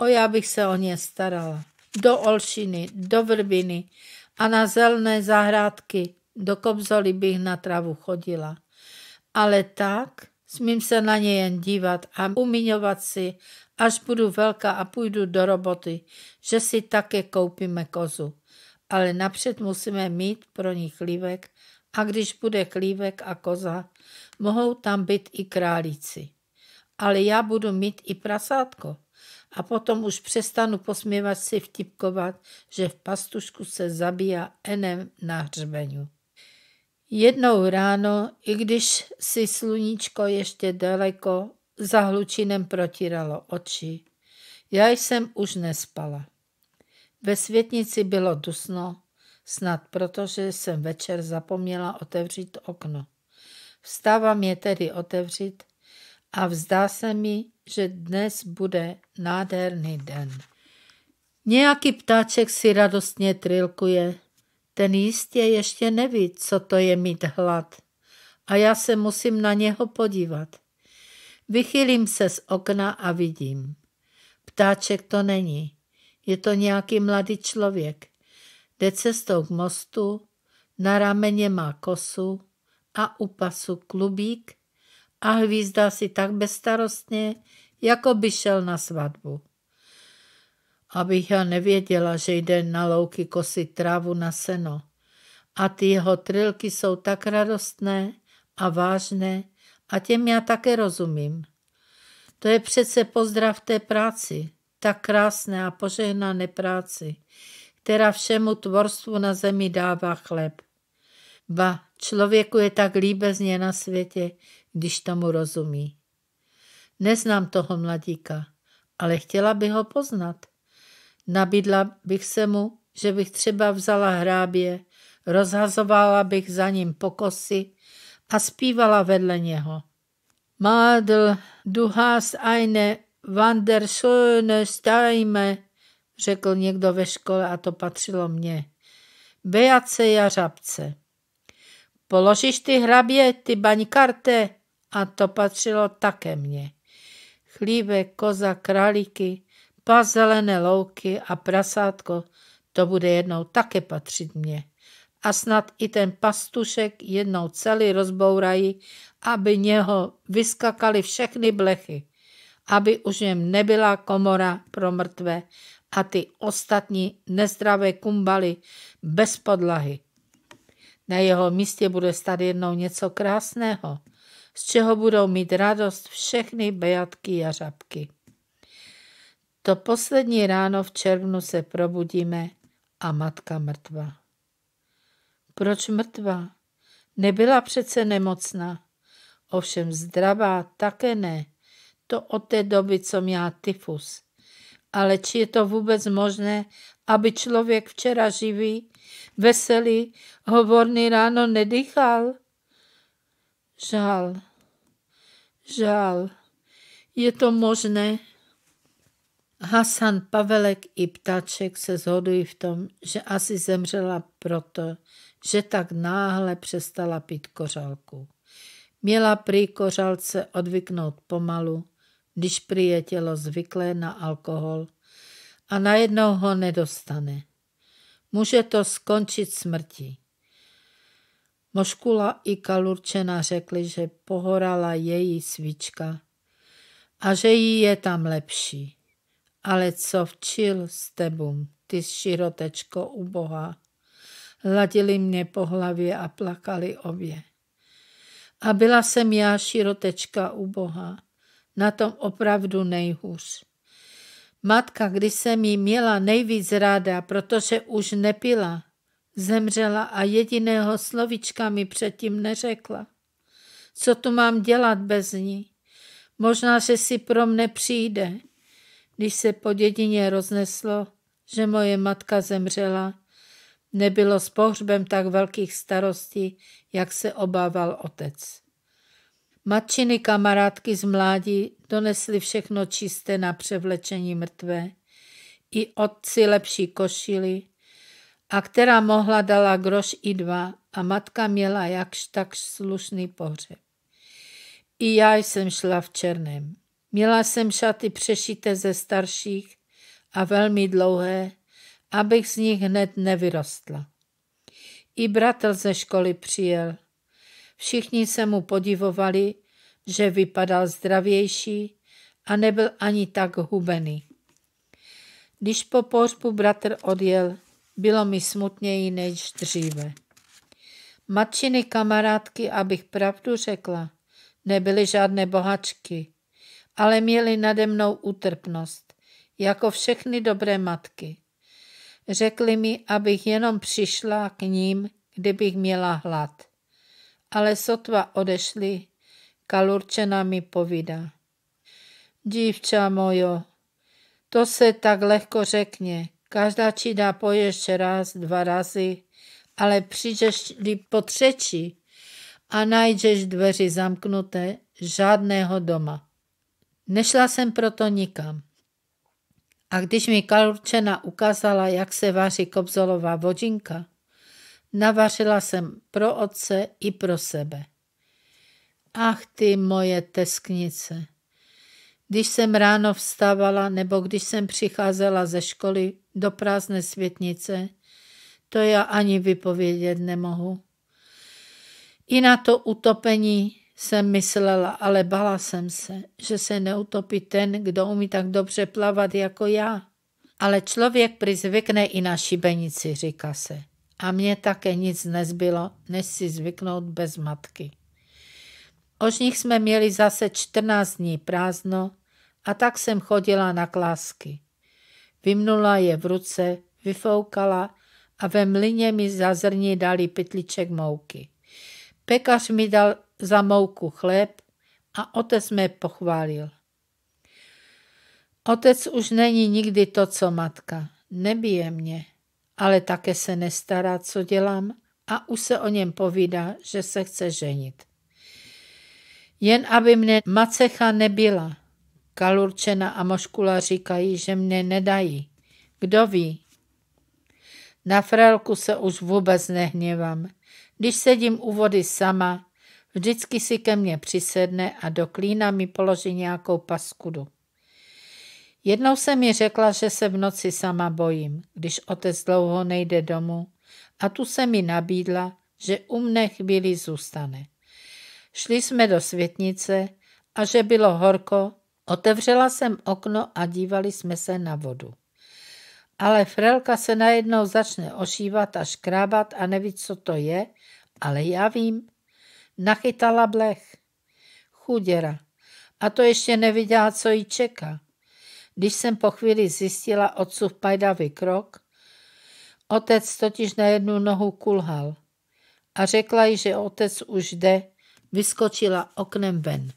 O já bych se o ně starala. Do Olšiny, do Vrbiny a na zelené zahrádky, do Kobzoly bych na travu chodila. Ale tak smím se na ně jen dívat a umiňovat si až budu velká a půjdu do roboty, že si také koupíme kozu. Ale napřed musíme mít pro ní chlívek a když bude chlívek a koza, mohou tam být i králíci. Ale já budu mít i prasátko. A potom už přestanu posměvat si vtipkovat, že v pastušku se zabíjá enem na hřbenu. Jednou ráno, i když si sluníčko ještě daleko za hlučinem protíralo oči. Já jsem už nespala. Ve světnici bylo dusno, snad protože jsem večer zapomněla otevřít okno. Vstávám je tedy otevřít a vzdá se mi, že dnes bude nádherný den. Nějaký ptáček si radostně trilkuje. Ten jistě ještě neví, co to je mít hlad. A já se musím na něho podívat. Vychylím se z okna a vidím. Ptáček to není. Je to nějaký mladý člověk. Jde cestou k mostu, na rameně má kosu a u pasu klubík a hvízdá si tak bezstarostně, jako by šel na svatbu. Abych já nevěděla, že jde na louky kosit trávu na seno. A ty jeho trilky jsou tak radostné a vážné, a těm já také rozumím. To je přece pozdrav té práci, tak krásné a požehnané práci, která všemu tvorstvu na zemi dává chléb. Ba, člověku je tak líbezně na světě, když tomu rozumí. Neznám toho mladíka, ale chtěla bych ho poznat. Nabídla bych se mu, že bych třeba vzala hrábě, rozhazovala bych za ním pokosy, a zpívala vedle něho. Madl, du hast eine wunderschöne Stimme, řekl někdo ve škole a to patřilo mně. a řabce. Položíš ty hrabě, ty baňkarte, a to patřilo také mně. Chlíbe, koza, králíky, pas zelené louky a prasátko, to bude jednou také patřit mně a snad i ten pastušek jednou celý rozbourají, aby něho vyskakaly všechny blechy, aby už jen nebyla komora pro mrtvé a ty ostatní nezdravé kumbaly bez podlahy. Na jeho místě bude stát jednou něco krásného, z čeho budou mít radost všechny bejatky a řabky. To poslední ráno v červnu se probudíme a matka mrtvá. Proč mrtvá? Nebyla přece nemocná. Ovšem zdravá také ne. To od té doby, co měla tyfus. Ale či je to vůbec možné, aby člověk včera živý, veselý, hovorný ráno nedýchal? Žál, žál, je to možné? Hasan Pavelek i Ptáček se zhodují v tom, že asi zemřela proto, že tak náhle přestala pít kořalku. Měla prý kořalce odvyknout pomalu, když prý je tělo zvyklé na alkohol a najednou ho nedostane. Může to skončit smrtí. Moškula i Kalurčena řekli, že pohorala její svíčka a že jí je tam lepší. Ale co včil s tebou, ty širotečko ubohá? hladili mě po hlavě a plakali obě. A byla jsem já širotečka u Boha, na tom opravdu nejhůř. Matka, když jsem jí měla nejvíc ráda, protože už nepila, zemřela a jediného slovička mi předtím neřekla. Co tu mám dělat bez ní? Možná, že si pro mne přijde. Když se po dědině rozneslo, že moje matka zemřela, Nebylo s pohřbem tak velkých starostí, jak se obával otec. Matčiny kamarádky z mládí donesly všechno čisté na převlečení mrtvé. I otci lepší košily, a která mohla dala groš i dva a matka měla jakž tak slušný pohřeb. I já jsem šla v černém. Měla jsem šaty přešité ze starších a velmi dlouhé abych z nich hned nevyrostla. I bratr ze školy přijel. Všichni se mu podivovali, že vypadal zdravější a nebyl ani tak hubený. Když po pohřbu bratr odjel, bylo mi smutněji než dříve. Matčiny kamarádky, abych pravdu řekla, nebyly žádné bohačky, ale měly nade mnou utrpnost, jako všechny dobré matky. Řekli mi, abych jenom přišla k ním, kdybych měla hlad. Ale sotva odešli, Kalurčena mi povídá. Dívča mojo, to se tak lehko řekne. Každá dá poješ raz, dva razy, ale přijdeš po třetí a najdeš dveři zamknuté, žádného doma. Nešla jsem proto nikam. A když mi Kalurčena ukázala, jak se vaří kobzolová vodinka, navařila jsem pro otce i pro sebe. Ach ty moje tesknice! Když jsem ráno vstávala nebo když jsem přicházela ze školy do prázdné světnice, to já ani vypovědět nemohu. I na to utopení jsem myslela, ale bala jsem se, že se neutopí ten, kdo umí tak dobře plavat jako já. Ale člověk přizvykne i na šibenici, říká se. A mně také nic nezbylo, než si zvyknout bez matky. Ož nich jsme měli zase 14 dní prázdno a tak jsem chodila na klásky. Vymnula je v ruce, vyfoukala a ve mlině mi za zrní dali pytliček mouky. Pekař mi dal za mouku chléb a otec mě pochválil. Otec už není nikdy to, co matka. Nebije mě, ale také se nestará, co dělám a už se o něm povídá, že se chce ženit. Jen aby mne macecha nebyla. Kalurčena a Moškula říkají, že mne nedají. Kdo ví? Na frelku se už vůbec nehněvám. Když sedím u vody sama, Vždycky si ke mně přisedne a do klína mi položí nějakou paskudu. Jednou se mi řekla, že se v noci sama bojím, když otec dlouho nejde domů a tu se mi nabídla, že u mne chvíli zůstane. Šli jsme do světnice a že bylo horko, otevřela jsem okno a dívali jsme se na vodu. Ale frelka se najednou začne ošívat a škrábat a neví, co to je, ale já vím, Nachytala blech. Chuděra. A to ještě neviděla, co jí čeká. Když jsem po chvíli zjistila v pajdavý krok, otec totiž na jednu nohu kulhal a řekla jí, že otec už jde, vyskočila oknem ven.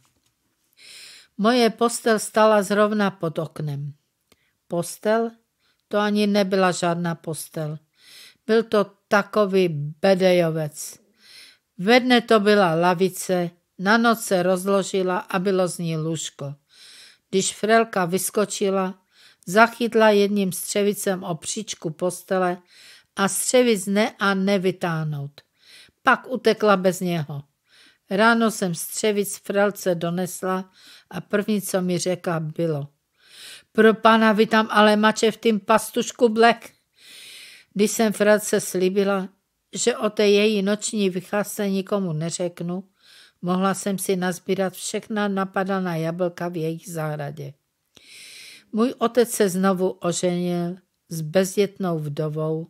Moje postel stala zrovna pod oknem. Postel? To ani nebyla žádná postel. Byl to takový bedejovec. Ve dne to byla lavice, na noc se rozložila a bylo z ní lůžko. Když Frelka vyskočila, zachytla jedním střevicem o příčku postele a střevic ne a nevytáhnout. Pak utekla bez něho. Ráno jsem střevic Frelce donesla a první, co mi řekla, bylo. Pro pana vy tam ale mače v tým pastušku blek. Když jsem Frelce slíbila, že o té její noční vycházce nikomu neřeknu, mohla jsem si nazbírat všechna napadaná jablka v jejich zahradě. Můj otec se znovu oženil s bezdětnou vdovou,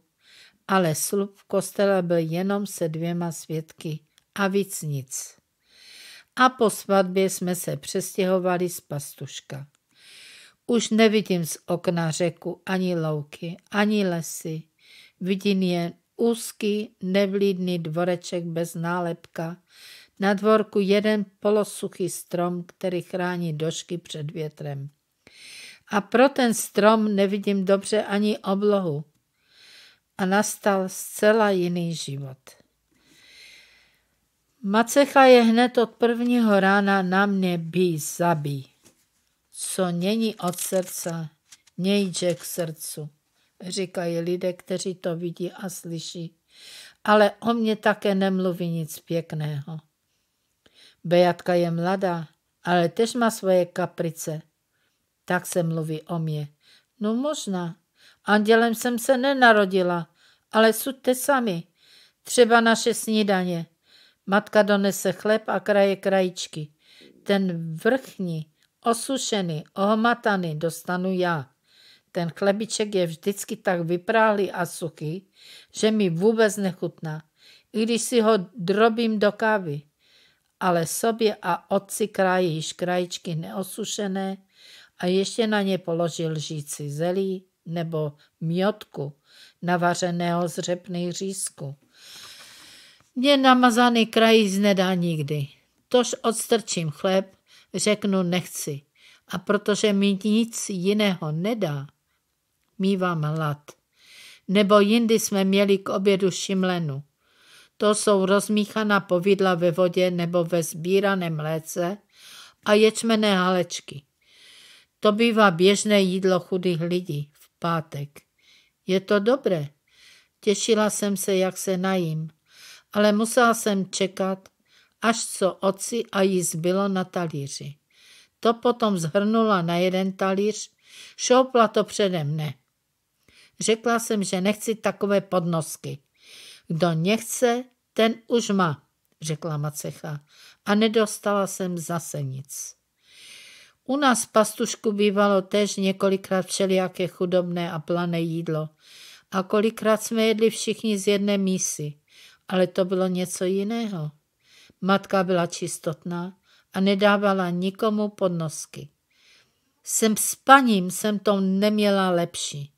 ale slub v kostele byl jenom se dvěma svědky a víc nic. A po svatbě jsme se přestěhovali z pastuška. Už nevidím z okna řeku ani louky, ani lesy. Vidím jen, úzký, nevlídný dvoreček bez nálepka. Na dvorku jeden polosuchý strom, který chrání došky před větrem. A pro ten strom nevidím dobře ani oblohu. A nastal zcela jiný život. Macecha je hned od prvního rána na mě bý zabí. Co není od srdce, nejde k srdcu říkají lidé, kteří to vidí a slyší. Ale o mě také nemluví nic pěkného. Bejatka je mladá, ale tež má svoje kaprice. Tak se mluví o mě. No možná. Andělem jsem se nenarodila, ale suďte sami. Třeba naše snídaně. Matka donese chleb a kraje krajičky. Ten vrchní, osušený, ohmataný dostanu já. Ten chlebiček je vždycky tak vypráhlý a suchý, že mi vůbec nechutná, i když si ho drobím do kávy. Ale sobě a otci krájíš krajičky neosušené a ještě na ně položil žíci zelí nebo mjotku navařeného z řepný řízku. Mě namazaný krajíc nedá nikdy. Tož odstrčím chléb, řeknu nechci. A protože mi nic jiného nedá, mívám hlad. Nebo jindy jsme měli k obědu šimlenu. To jsou rozmíchaná povidla ve vodě nebo ve sbíraném mléce a ječmené halečky. To bývá běžné jídlo chudých lidí v pátek. Je to dobré. Těšila jsem se, jak se najím, ale musela jsem čekat, až co oci a jí zbylo na talíři. To potom zhrnula na jeden talíř, šoupla to přede mne. Řekla jsem, že nechci takové podnosky. Kdo nechce, ten už má, řekla macecha. A nedostala jsem zase nic. U nás v pastušku bývalo tež několikrát všelijaké chudobné a plané jídlo. A kolikrát jsme jedli všichni z jedné mísy. Ale to bylo něco jiného. Matka byla čistotná a nedávala nikomu podnosky. Jsem s paním jsem to neměla lepší.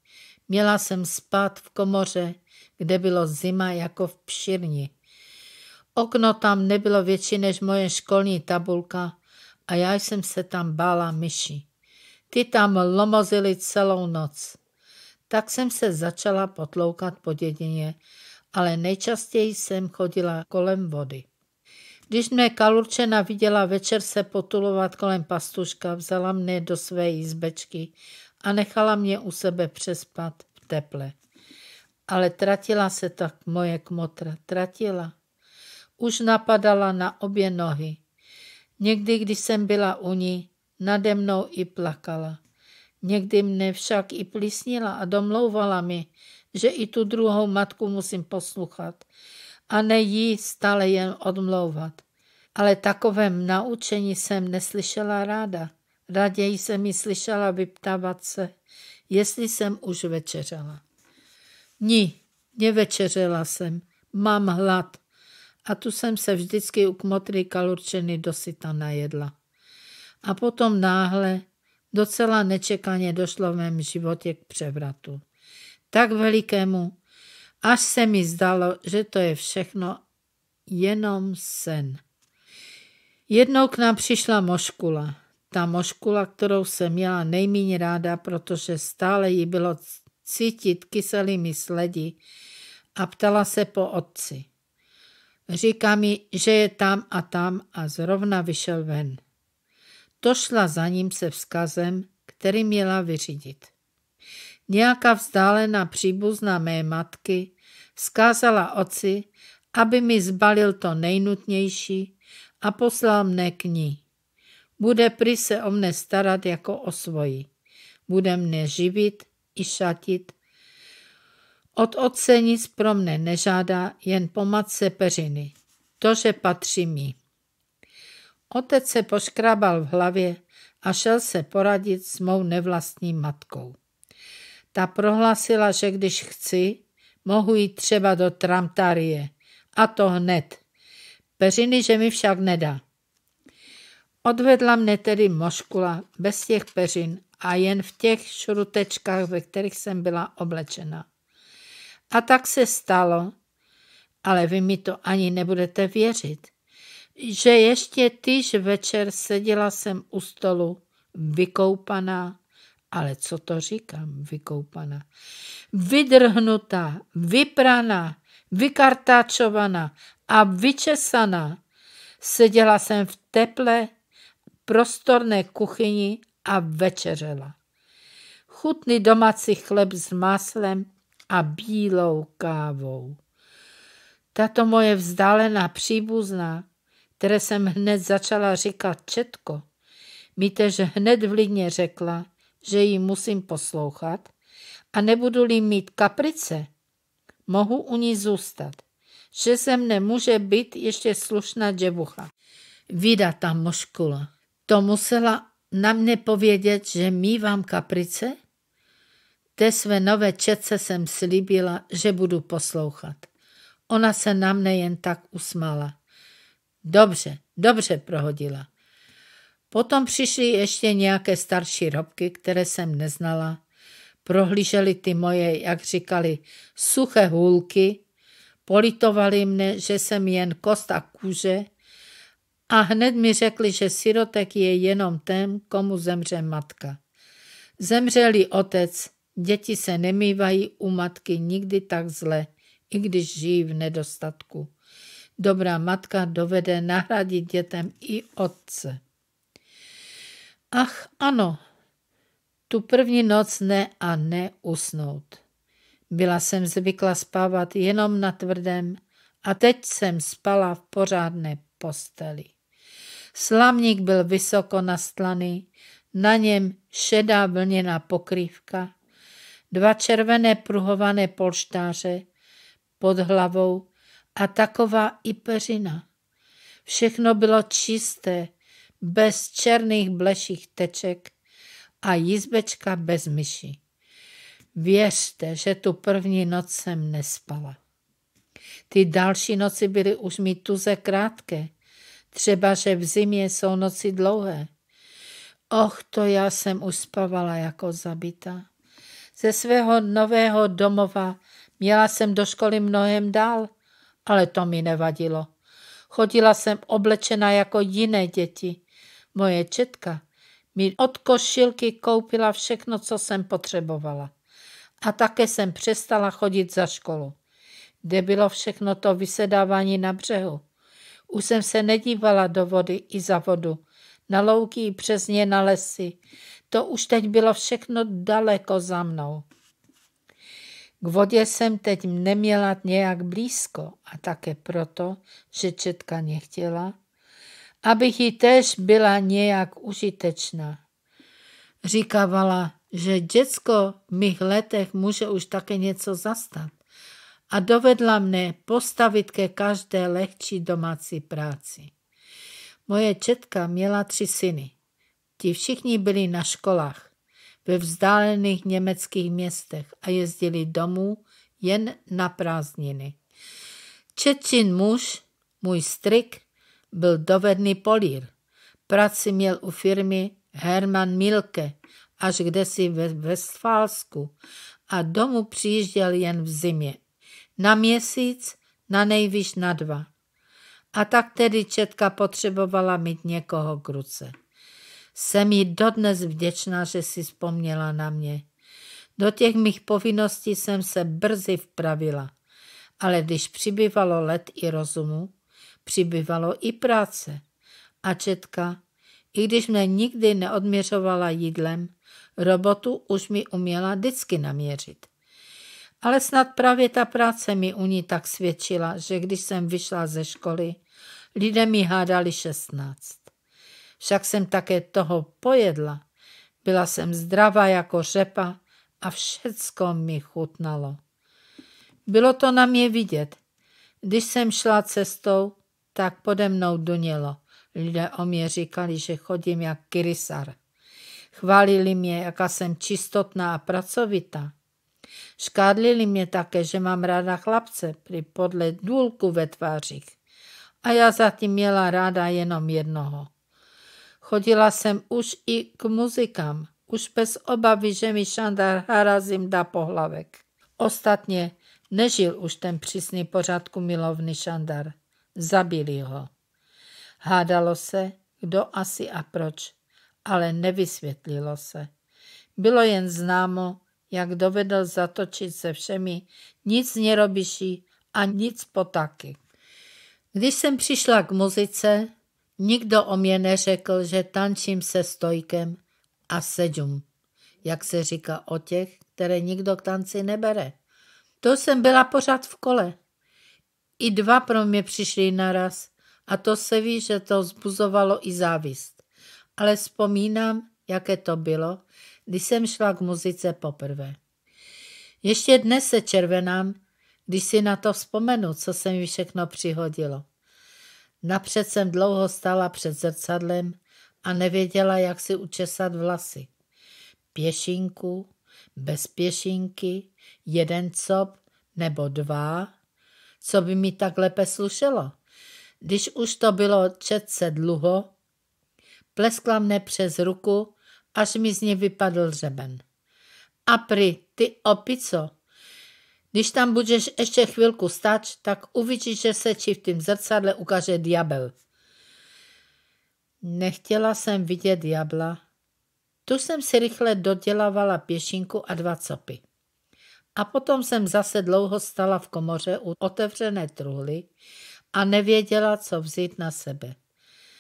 Měla jsem spát v komoře, kde bylo zima jako v pširni. Okno tam nebylo větší než moje školní tabulka a já jsem se tam bála myši. Ty tam lomozili celou noc. Tak jsem se začala potloukat po dědině, ale nejčastěji jsem chodila kolem vody. Když mě Kalurčena viděla večer se potulovat kolem pastuška, vzala mě do své izbečky a nechala mě u sebe přespat v teple. Ale tratila se tak moje kmotra, tratila. Už napadala na obě nohy. Někdy, když jsem byla u ní, nade mnou i plakala. Někdy mne však i plísnila a domlouvala mi, že i tu druhou matku musím poslouchat a ne jí stále jen odmlouvat. Ale takovém naučení jsem neslyšela ráda. Raději se mi slyšela vyptávat se, jestli jsem už večeřela. Ni, nevečeřela jsem, mám hlad. A tu jsem se vždycky u kmotry kalurčeny dosyta najedla. A potom náhle, docela nečekaně došlo v mém životě k převratu. Tak velikému, až se mi zdalo, že to je všechno jenom sen. Jednou k nám přišla moškula. Ta moškula, kterou jsem měla nejméně ráda, protože stále jí bylo cítit kyselými sledi a ptala se po otci. Říká mi, že je tam a tam a zrovna vyšel ven. To šla za ním se vzkazem, který měla vyřídit. Nějaká vzdálená příbuzná mé matky vzkázala oci, aby mi zbalil to nejnutnější a poslal mne k ní. Bude prý se o mne starat jako o svoji. Bude mne živit i šatit. Od otce nic pro mne nežádá, jen pomat se peřiny. To, že patří mi. Otec se poškrabal v hlavě a šel se poradit s mou nevlastní matkou. Ta prohlásila, že když chci, mohu jít třeba do Tramtarie. A to hned. Peřiny, že mi však nedá. Odvedla mne tedy moškula bez těch peřin a jen v těch šrutečkách, ve kterých jsem byla oblečena. A tak se stalo, ale vy mi to ani nebudete věřit, že ještě týž večer seděla jsem u stolu, vykoupaná, ale co to říkám, vykoupaná, vydrhnutá, vypraná, vykartáčovaná a vyčesaná. Seděla jsem v teple prostorné kuchyni a večeřela. Chutný domácí chleb s máslem a bílou kávou. Tato moje vzdálená příbuzná, které jsem hned začala říkat Četko, mi tež hned lidně řekla, že ji musím poslouchat a nebudu-li mít kaprice, mohu u ní zůstat, že se mne může být ještě slušná děvucha. Vida ta moškula to musela na mne povědět, že mívám kaprice? Te své nové četce jsem slíbila, že budu poslouchat. Ona se na mne jen tak usmála. Dobře, dobře prohodila. Potom přišly ještě nějaké starší robky, které jsem neznala. Prohlíželi ty moje, jak říkali, suché hůlky. Politovali mne, že jsem jen kost a kůže a hned mi řekli, že sirotek je jenom ten, komu zemře matka. Zemřeli otec, děti se nemývají u matky nikdy tak zle, i když žijí v nedostatku. Dobrá matka dovede nahradit dětem i otce. Ach, ano, tu první noc ne a ne usnout. Byla jsem zvykla spávat jenom na tvrdém a teď jsem spala v pořádné posteli. Slamník byl vysoko nastlaný, na něm šedá vlněná pokrývka, dva červené pruhované polštáře pod hlavou a taková i peřina. Všechno bylo čisté, bez černých bleších teček a jízbečka bez myši. Věřte, že tu první noc jsem nespala. Ty další noci byly už mi tuze krátké, Třeba, že v zimě jsou noci dlouhé. Och, to já jsem uspavala jako zabita. Ze svého nového domova měla jsem do školy mnohem dál, ale to mi nevadilo. Chodila jsem oblečena jako jiné děti. Moje četka mi od košilky koupila všechno, co jsem potřebovala. A také jsem přestala chodit za školu, kde bylo všechno to vysedávání na břehu. Už jsem se nedívala do vody i za vodu, na louky i přes ně na lesy. To už teď bylo všechno daleko za mnou. K vodě jsem teď neměla nějak blízko a také proto, že Četka nechtěla, abych jí tež byla nějak užitečná. Říkávala, že děcko v mých letech může už také něco zastat, a dovedla mne postavit ke každé lehčí domácí práci. Moje četka měla tři syny. Ti všichni byli na školách ve vzdálených německých městech a jezdili domů jen na prázdniny. Čečin muž, můj strik, byl dovedný polír. Práci měl u firmy Herman Milke až kdesi ve Westfálsku a domů přijížděl jen v zimě na měsíc, na nejvýš na dva. A tak tedy Četka potřebovala mít někoho k ruce. Jsem jí dodnes vděčná, že si vzpomněla na mě. Do těch mých povinností jsem se brzy vpravila, ale když přibývalo let i rozumu, přibývalo i práce. A Četka, i když mě nikdy neodměřovala jídlem, robotu už mi uměla vždycky naměřit. Ale snad právě ta práce mi u ní tak svědčila, že když jsem vyšla ze školy, lidé mi hádali šestnáct. Však jsem také toho pojedla. Byla jsem zdravá jako řepa a všecko mi chutnalo. Bylo to na mě vidět. Když jsem šla cestou, tak pode mnou dunělo. Lidé o mě říkali, že chodím jak kyrysar. Chválili mě, jaká jsem čistotná a pracovitá. Škádlili mě také, že mám ráda chlapce, při podle důlku ve tvářích. A já zatím měla ráda jenom jednoho. Chodila jsem už i k muzikám, už bez obavy, že mi Šandar harazím dá pohlavek. Ostatně nežil už ten přísný pořádku milovný Šandar. Zabili ho. Hádalo se, kdo asi a proč, ale nevysvětlilo se. Bylo jen známo, jak dovedl zatočit se všemi, nic nerobiši a nic potaky. Když jsem přišla k muzice, nikdo o mě neřekl, že tančím se stojkem a sedm, jak se říká o těch, které nikdo k tanci nebere. To jsem byla pořád v kole. I dva pro mě přišli naraz a to se ví, že to zbuzovalo i závist. Ale vzpomínám, jaké to bylo, když jsem šla k muzice poprvé. Ještě dnes se červenám, když si na to vzpomenu, co se mi všechno přihodilo. Napřed jsem dlouho stála před zrcadlem a nevěděla, jak si učesat vlasy. Pěšinku, bez pěšinky, jeden cop nebo dva, co by mi tak lépe slušelo. Když už to bylo četce dluho, pleskla mne přes ruku Až mi z něj vypadl řeben. A pry, ty opico, když tam budeš ještě chvilku stač, tak uvidíš, že se ti v tým zrcadle ukáže diabel. Nechtěla jsem vidět diabla. Tu jsem si rychle dodělávala pěšinku a dva copy. A potom jsem zase dlouho stala v komoře u otevřené truhly a nevěděla, co vzít na sebe.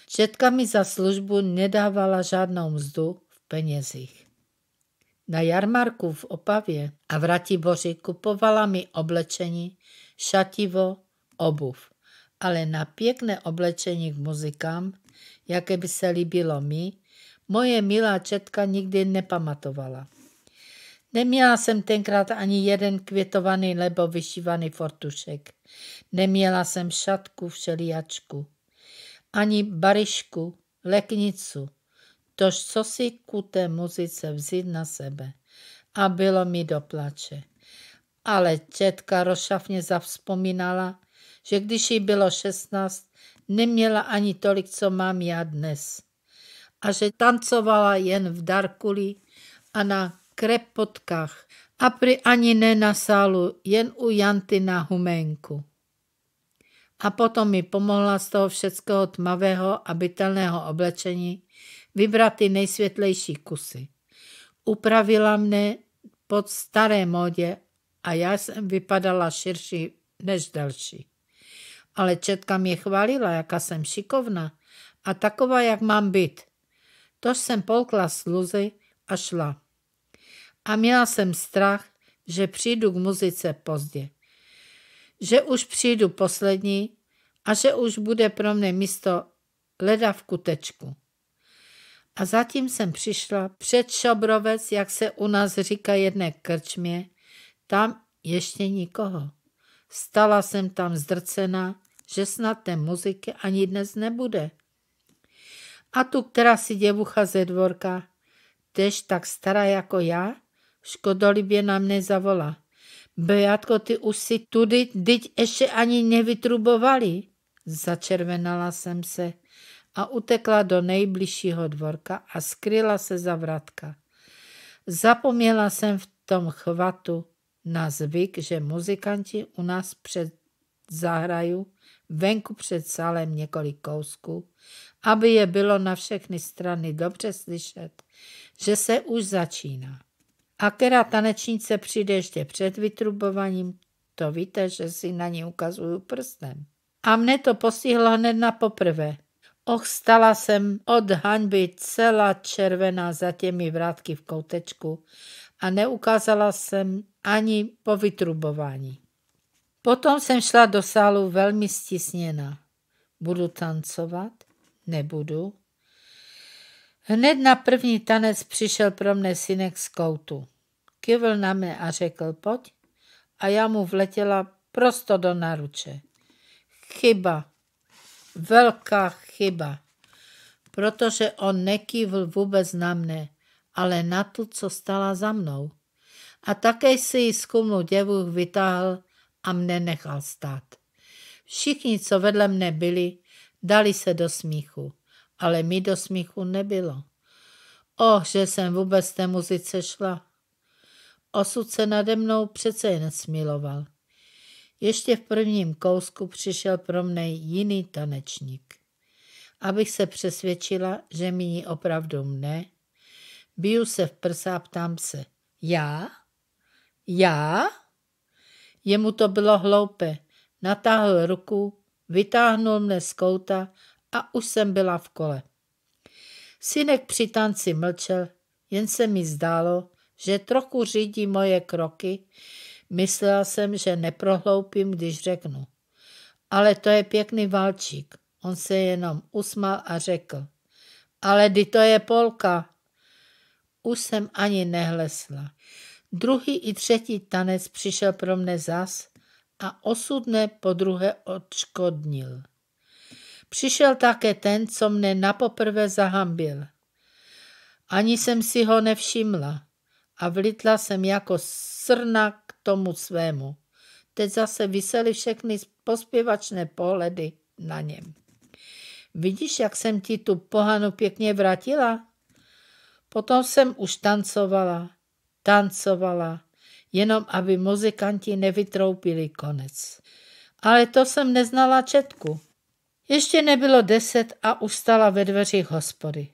Četka mi za službu nedávala žádnou mzdu penězích. Na jarmarku v Opavě a v Ratiboři kupovala mi oblečení, šativo, obuv, ale na pěkné oblečení k muzikám, jaké by se líbilo mi, moje milá četka nikdy nepamatovala. Neměla jsem tenkrát ani jeden květovaný nebo vyšívaný fortušek. Neměla jsem šatku všelijačku, ani barišku, leknicu, Tož co si ku té muzice vzít na sebe? A bylo mi do plače. Ale tětka rozšafně zavzpomínala, že když jí bylo šestnáct, neměla ani tolik, co mám já dnes. A že tancovala jen v Darkuli a na krepotkách a pri ani ne na sálu, jen u Janty na Humenku. A potom mi pomohla z toho všeckého tmavého a bytelného oblečení vybrat ty nejsvětlejší kusy. Upravila mne pod staré modě a já jsem vypadala širší než další. Ale Četka mě chválila, jaká jsem šikovná a taková, jak mám být. Tož jsem polkla sluzy a šla. A měla jsem strach, že přijdu k muzice pozdě. Že už přijdu poslední a že už bude pro mě místo leda v kutečku. A zatím jsem přišla před Šobrovec, jak se u nás říká jedné krčmě, tam ještě nikoho. Stala jsem tam zdrcena, že snad té muziky ani dnes nebude. A tu, která si děvucha ze dvorka, tež tak stará jako já, škodolibě na mne zavola. Bejatko, ty už si tudy, teď ještě ani nevytrubovali. Začervenala jsem se a utekla do nejbližšího dvorka a skryla se za vratka. Zapomněla jsem v tom chvatu na zvyk, že muzikanti u nás před zahraju venku před sálem několik kousků, aby je bylo na všechny strany dobře slyšet, že se už začíná. A která tanečnice přijde ještě před vytrubovaním, to víte, že si na ní ukazuju prstem. A mne to postihlo hned na poprvé. Och, stala jsem od hanby celá červená za těmi vrátky v koutečku a neukázala jsem ani po vytrubování. Potom jsem šla do sálu velmi stisněna. Budu tancovat? Nebudu. Hned na první tanec přišel pro mne synek z koutu. Kivl na mě a řekl pojď a já mu vletěla prosto do naruče. Chyba. Velká chyba, protože on nekývl vůbec na mne, ale na tu, co stala za mnou. A také si ji z kumlu děvů vytáhl a mne nechal stát. Všichni, co vedle mne byli, dali se do smíchu, ale mi do smíchu nebylo. Oh, že jsem vůbec té muzice šla. Osud se nade mnou přece jen smiloval. Ještě v prvním kousku přišel pro mne jiný tanečník abych se přesvědčila, že míní opravdu mne. Biju se v prsa a ptám se, já? Já? Jemu to bylo hloupé. Natáhl ruku, vytáhnul mne z kouta a už jsem byla v kole. Synek při tanci mlčel, jen se mi zdálo, že trochu řídí moje kroky. Myslela jsem, že neprohloupím, když řeknu. Ale to je pěkný valčík. On se jenom usmál a řekl, ale kdy to je polka. Už jsem ani nehlesla. Druhý i třetí tanec přišel pro mne zas a osudné po druhé odškodnil. Přišel také ten, co mne napoprvé zahambil. Ani jsem si ho nevšimla a vlitla jsem jako srna k tomu svému. Teď zase vysely všechny pospěvačné pohledy na něm. Vidíš, jak jsem ti tu pohanu pěkně vrátila? Potom jsem už tancovala, tancovala, jenom aby muzikanti nevytroupili konec. Ale to jsem neznala Četku. Ještě nebylo deset a ustala ve dveřích hospody.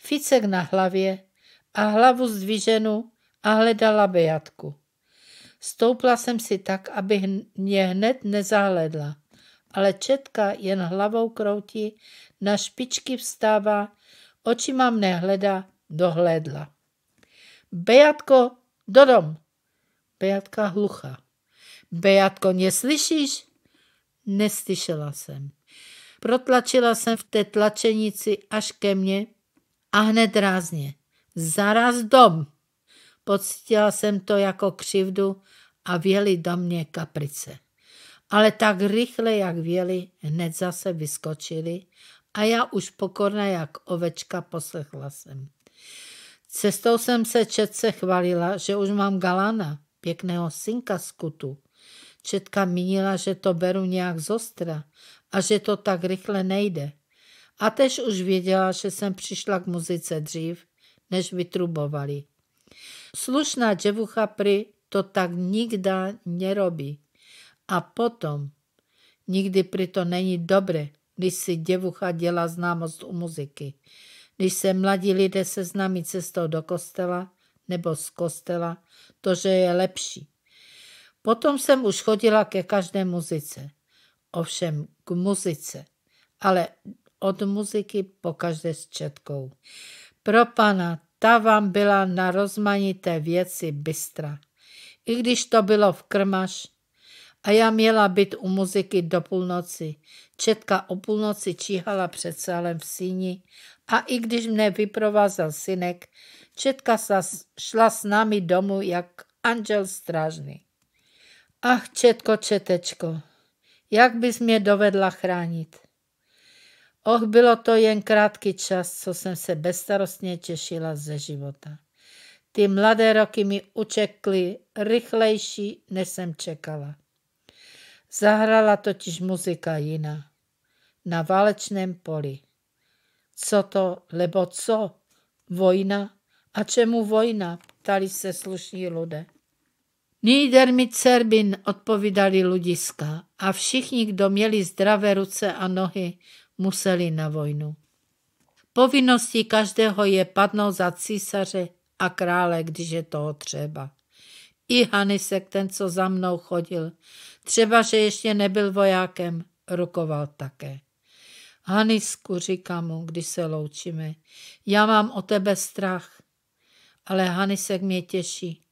Ficek na hlavě a hlavu zdviženu a hledala Bejatku. Stoupla jsem si tak, aby mě hned nezahledla ale Četka jen hlavou kroutí, na špičky vstává, oči mám nehleda, dohlédla. Bejatko, do dom! Bejatka hlucha. Bejatko, neslyšíš? Neslyšela jsem. Protlačila jsem v té tlačenici až ke mně a hned rázně. Zaraz dom! Pocítila jsem to jako křivdu a věli do mě kaprice ale tak rychle, jak věli, hned zase vyskočili a já už pokorná jak ovečka poslechla jsem. Cestou jsem se Četce chvalila, že už mám galana, pěkného synka z kutu. Četka mínila, že to beru nějak zostra a že to tak rychle nejde. A tež už věděla, že jsem přišla k muzice dřív, než vytrubovali. Slušná dževucha pri to tak nikda nerobí. A potom, nikdy přito není dobré, když si děvucha dělá známost u muziky. Když se mladí lidé seznámí cestou do kostela nebo z kostela, to, že je lepší. Potom jsem už chodila ke každé muzice. Ovšem k muzice, ale od muziky po každé s četkou. Pro pana, ta vám byla na rozmanité věci bystra. I když to bylo v krmaš, a já měla být u muziky do půlnoci. Četka o půlnoci číhala před sálem v síni a i když mne vyprovázel synek, Četka šla s námi domů jak anžel strážný. Ach, Četko, Četečko, jak bys mě dovedla chránit? Och, bylo to jen krátký čas, co jsem se bezstarostně těšila ze života. Ty mladé roky mi učekly rychlejší, než jsem čekala. Zahrala totiž muzika jiná. Na válečném poli. Co to, lebo co? Vojna? A čemu vojna? Ptali se slušní lidé. Níder mi Cerbin, odpovídali ludiska a všichni, kdo měli zdravé ruce a nohy, museli na vojnu. Povinností každého je padnout za císaře a krále, když je toho třeba. I Hanisek, ten, co za mnou chodil, Třeba, že ještě nebyl vojákem, rukoval také. Hanisku, říká mu, když se loučíme, já mám o tebe strach. Ale Hanisek mě těší.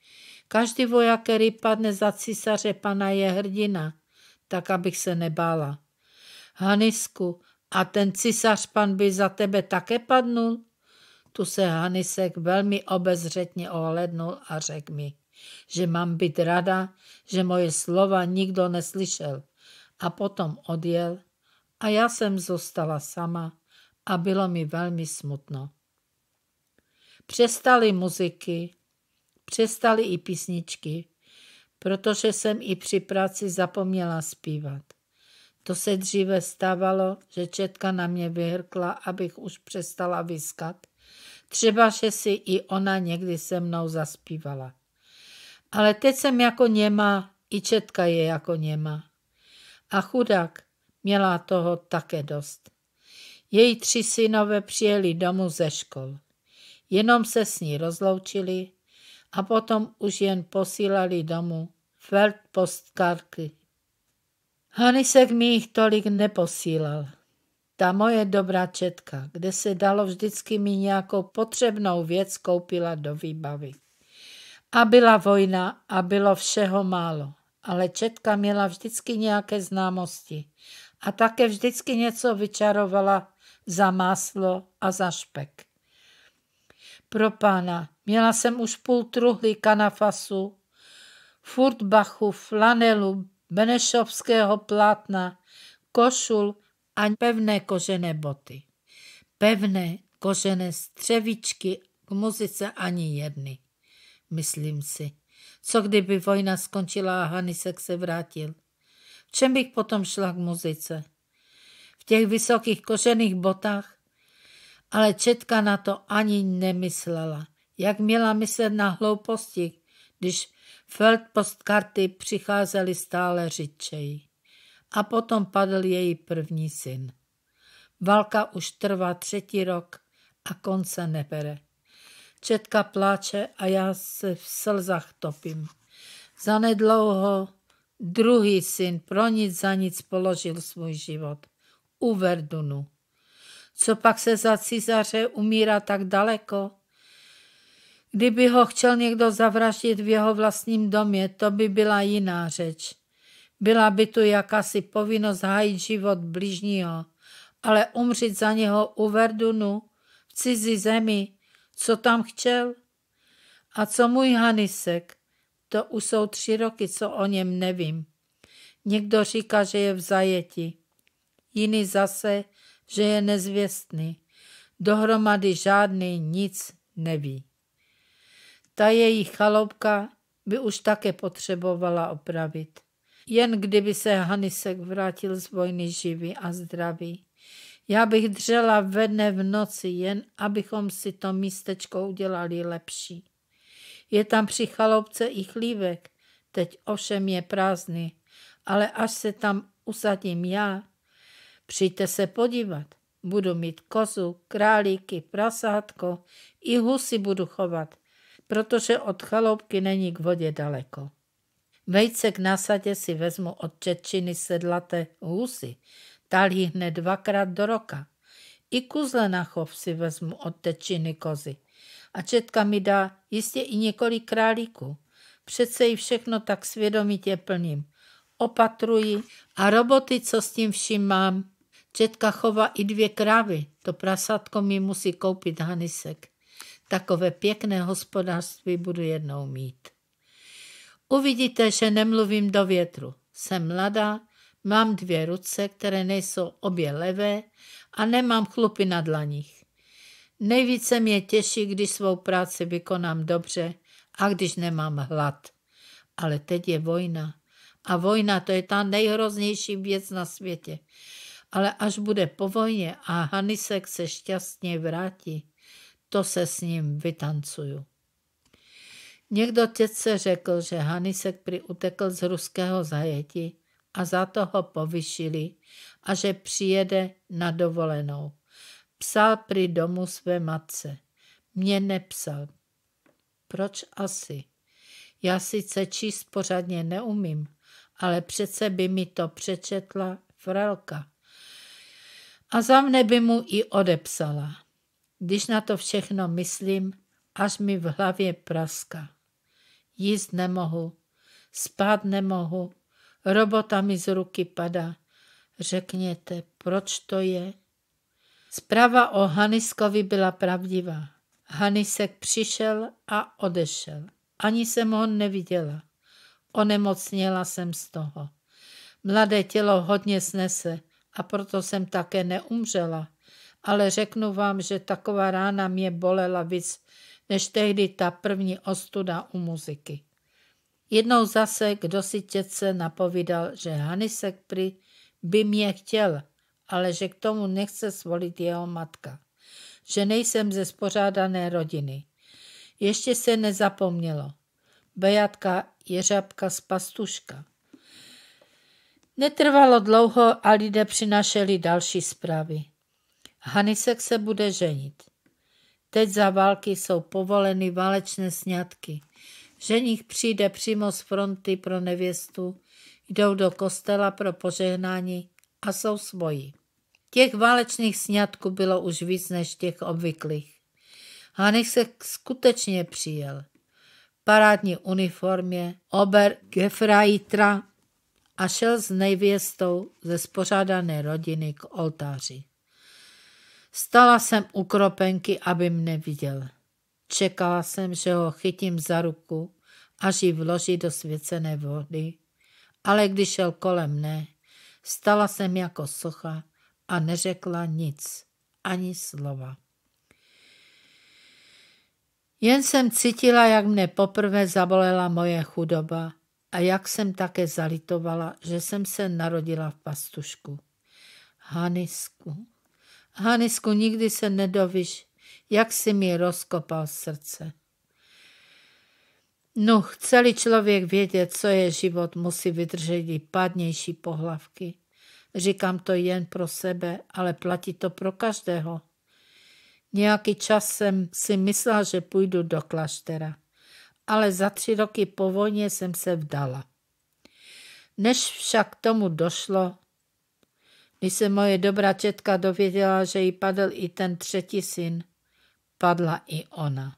Každý voják, který padne za císaře pana, je hrdina, tak abych se nebála. Hanisku, a ten císař pan by za tebe také padnul? Tu se Hanisek velmi obezřetně ohlednul a řekl mi že mám být rada, že moje slova nikdo neslyšel. A potom odjel a já jsem zůstala sama a bylo mi velmi smutno. Přestaly muziky, přestaly i písničky, protože jsem i při práci zapomněla zpívat. To se dříve stávalo, že Četka na mě vyhrkla, abych už přestala vyskat. Třeba, že si i ona někdy se mnou zaspívala. Ale teď jsem jako něma, i Četka je jako něma. A chudák měla toho také dost. Její tři synové přijeli domů ze škol. Jenom se s ní rozloučili a potom už jen posílali domů Feldpostkarky. Hanisek mi jich tolik neposílal. Ta moje dobrá četka, kde se dalo vždycky mi nějakou potřebnou věc koupila do výbavy. A byla vojna a bylo všeho málo, ale Četka měla vždycky nějaké známosti a také vždycky něco vyčarovala za máslo a za špek. Pro pána, měla jsem už půl truhly kanafasu, furtbachu, flanelu, benešovského plátna, košul a pevné kožené boty. Pevné kožené střevičky k muzice ani jedny myslím si. Co kdyby vojna skončila a Hanisek se vrátil? V čem bych potom šla k muzice? V těch vysokých kožených botách? Ale Četka na to ani nemyslela. Jak měla myslet na hlouposti, když feldpostkarty přicházely stále řidčeji. A potom padl její první syn. Válka už trvá třetí rok a konce nebere. Četka pláče a já se v slzách topím. Zanedlouho druhý syn pro nic za nic položil svůj život. U Verdunu. Co pak se za cizaře umírá tak daleko? Kdyby ho chtěl někdo zavraždit v jeho vlastním domě, to by byla jiná řeč. Byla by tu jakási povinnost hájit život blížního, ale umřít za něho u Verdunu, v cizí zemi, co tam chtěl? A co můj Hanisek? To už jsou tři roky, co o něm nevím. Někdo říká, že je v zajeti. Jiný zase, že je nezvěstný. Dohromady žádný nic neví. Ta její chaloupka by už také potřebovala opravit. Jen kdyby se Hanisek vrátil z vojny živý a zdravý. Já bych dřela ve dne v noci, jen abychom si to místečko udělali lepší. Je tam při chaloupce i chlívek, teď ovšem je prázdný, ale až se tam usadím já, přijďte se podívat. Budu mít kozu, králíky, prasátko, i husy budu chovat, protože od chaloupky není k vodě daleko. Vejce k násadě si vezmu od čečiny sedlaté husy, jí hned dvakrát do roka. I kuzle na chov si vezmu od tečiny kozy. A četka mi dá jistě i několik králíků. Přece ji všechno tak svědomitě plním. Opatruji a roboty, co s tím vším mám. Četka chová i dvě krávy. To prasátko mi musí koupit Hanisek. Takové pěkné hospodářství budu jednou mít. Uvidíte, že nemluvím do větru. Jsem mladá, Mám dvě ruce, které nejsou obě levé a nemám chlupy na dlaních. Nejvíce mě těší, když svou práci vykonám dobře a když nemám hlad. Ale teď je vojna. A vojna to je ta nejhroznější věc na světě. Ale až bude po vojně a Hanisek se šťastně vrátí, to se s ním vytancuju. Někdo těce řekl, že Hanisek prý utekl z ruského zajetí a za to ho povyšili a že přijede na dovolenou. Psal při domu své matce. Mně nepsal. Proč asi? Já sice číst pořádně neumím, ale přece by mi to přečetla Frelka. A za mne by mu i odepsala. Když na to všechno myslím, až mi v hlavě praska. Jíst nemohu, spát nemohu, Robota mi z ruky padá. Řekněte, proč to je? Zpráva o Haniskovi byla pravdivá. Hanisek přišel a odešel. Ani jsem ho neviděla. Onemocněla jsem z toho. Mladé tělo hodně snese a proto jsem také neumřela. Ale řeknu vám, že taková rána mě bolela víc než tehdy ta první ostuda u muziky. Jednou zase kdo si tětce napovídal, že Hanisek pri by mě chtěl, ale že k tomu nechce svolit jeho matka. Že nejsem ze spořádané rodiny. Ještě se nezapomnělo. Bejatka je řabka z pastuška. Netrvalo dlouho a lidé přinašeli další zprávy. Hanisek se bude ženit. Teď za války jsou povoleny válečné sňatky – Ženich přijde přímo z fronty pro nevěstu, jdou do kostela pro požehnání a jsou svoji. Těch válečných sňatků bylo už víc než těch obvyklých. Hanich se skutečně přijel. Parádní uniformě, ober Gefreitra a šel s nejvěstou ze spořádané rodiny k oltáři. Stala jsem u kropenky, aby mne viděl. Čekala jsem, že ho chytím za ruku, až ji vloží do svěcené vody, ale když šel kolem mne, stala jsem jako socha a neřekla nic, ani slova. Jen jsem cítila, jak mne poprvé zabolela moje chudoba a jak jsem také zalitovala, že jsem se narodila v pastušku. Hanisku, Hanisku, nikdy se nedovíš, jak si mi rozkopal srdce. No, chceli člověk vědět, co je život, musí vydržet i pádnější pohlavky. Říkám to jen pro sebe, ale platí to pro každého. Nějaký čas jsem si myslela, že půjdu do kláštera, ale za tři roky po vojně jsem se vdala. Než však k tomu došlo, když se moje dobrá četka dověděla, že jí padl i ten třetí syn, spadla i ona.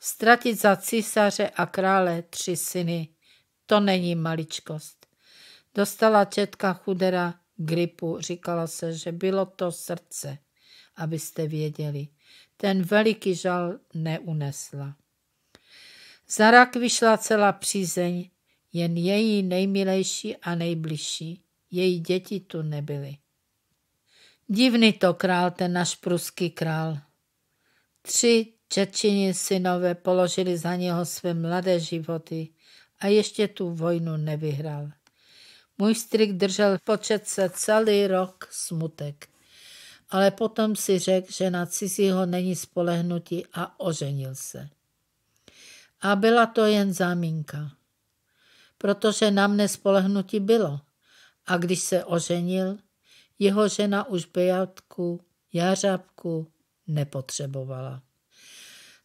Ztratit za císaře a krále tři syny, to není maličkost. Dostala četka chudera gripu, říkala se, že bylo to srdce, abyste věděli. Ten veliký žal neunesla. Za rak vyšla celá přízeň, jen její nejmilejší a nejbližší. Její děti tu nebyly. Divný to král, ten náš pruský král. Tři Čečini synové položili za něho své mladé životy a ještě tu vojnu nevyhrál. Můj strik držel v početce celý rok smutek, ale potom si řekl, že na cizího není spolehnutí a oženil se. A byla to jen záminka, protože na mne spolehnutí bylo. A když se oženil, jeho žena už bejatku, jařabku, nepotřebovala.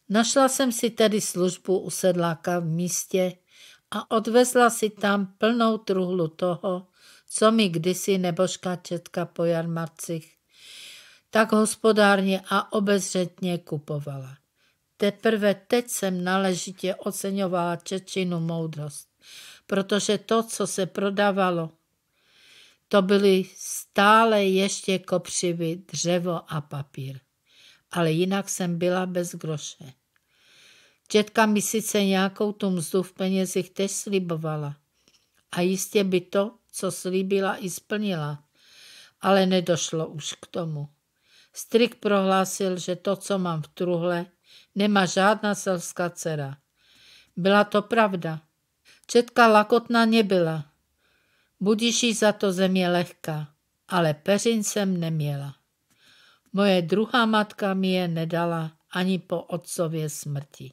Našla jsem si tedy službu u sedláka v místě a odvezla si tam plnou truhlu toho, co mi kdysi nebožka četka po jarmarcích tak hospodárně a obezřetně kupovala. Teprve teď jsem náležitě oceňovala Čečinu moudrost, protože to, co se prodávalo, to byly stále ještě kopřivy, dřevo a papír ale jinak jsem byla bez groše. Četka mi sice nějakou tu mzdu v penězích tež slibovala a jistě by to, co slíbila, i splnila, ale nedošlo už k tomu. Strik prohlásil, že to, co mám v truhle, nemá žádná selská dcera. Byla to pravda. Četka lakotná nebyla. Budíš jí za to země lehká, ale peřin jsem neměla. Moje druhá matka mi je nedala ani po otcově smrti.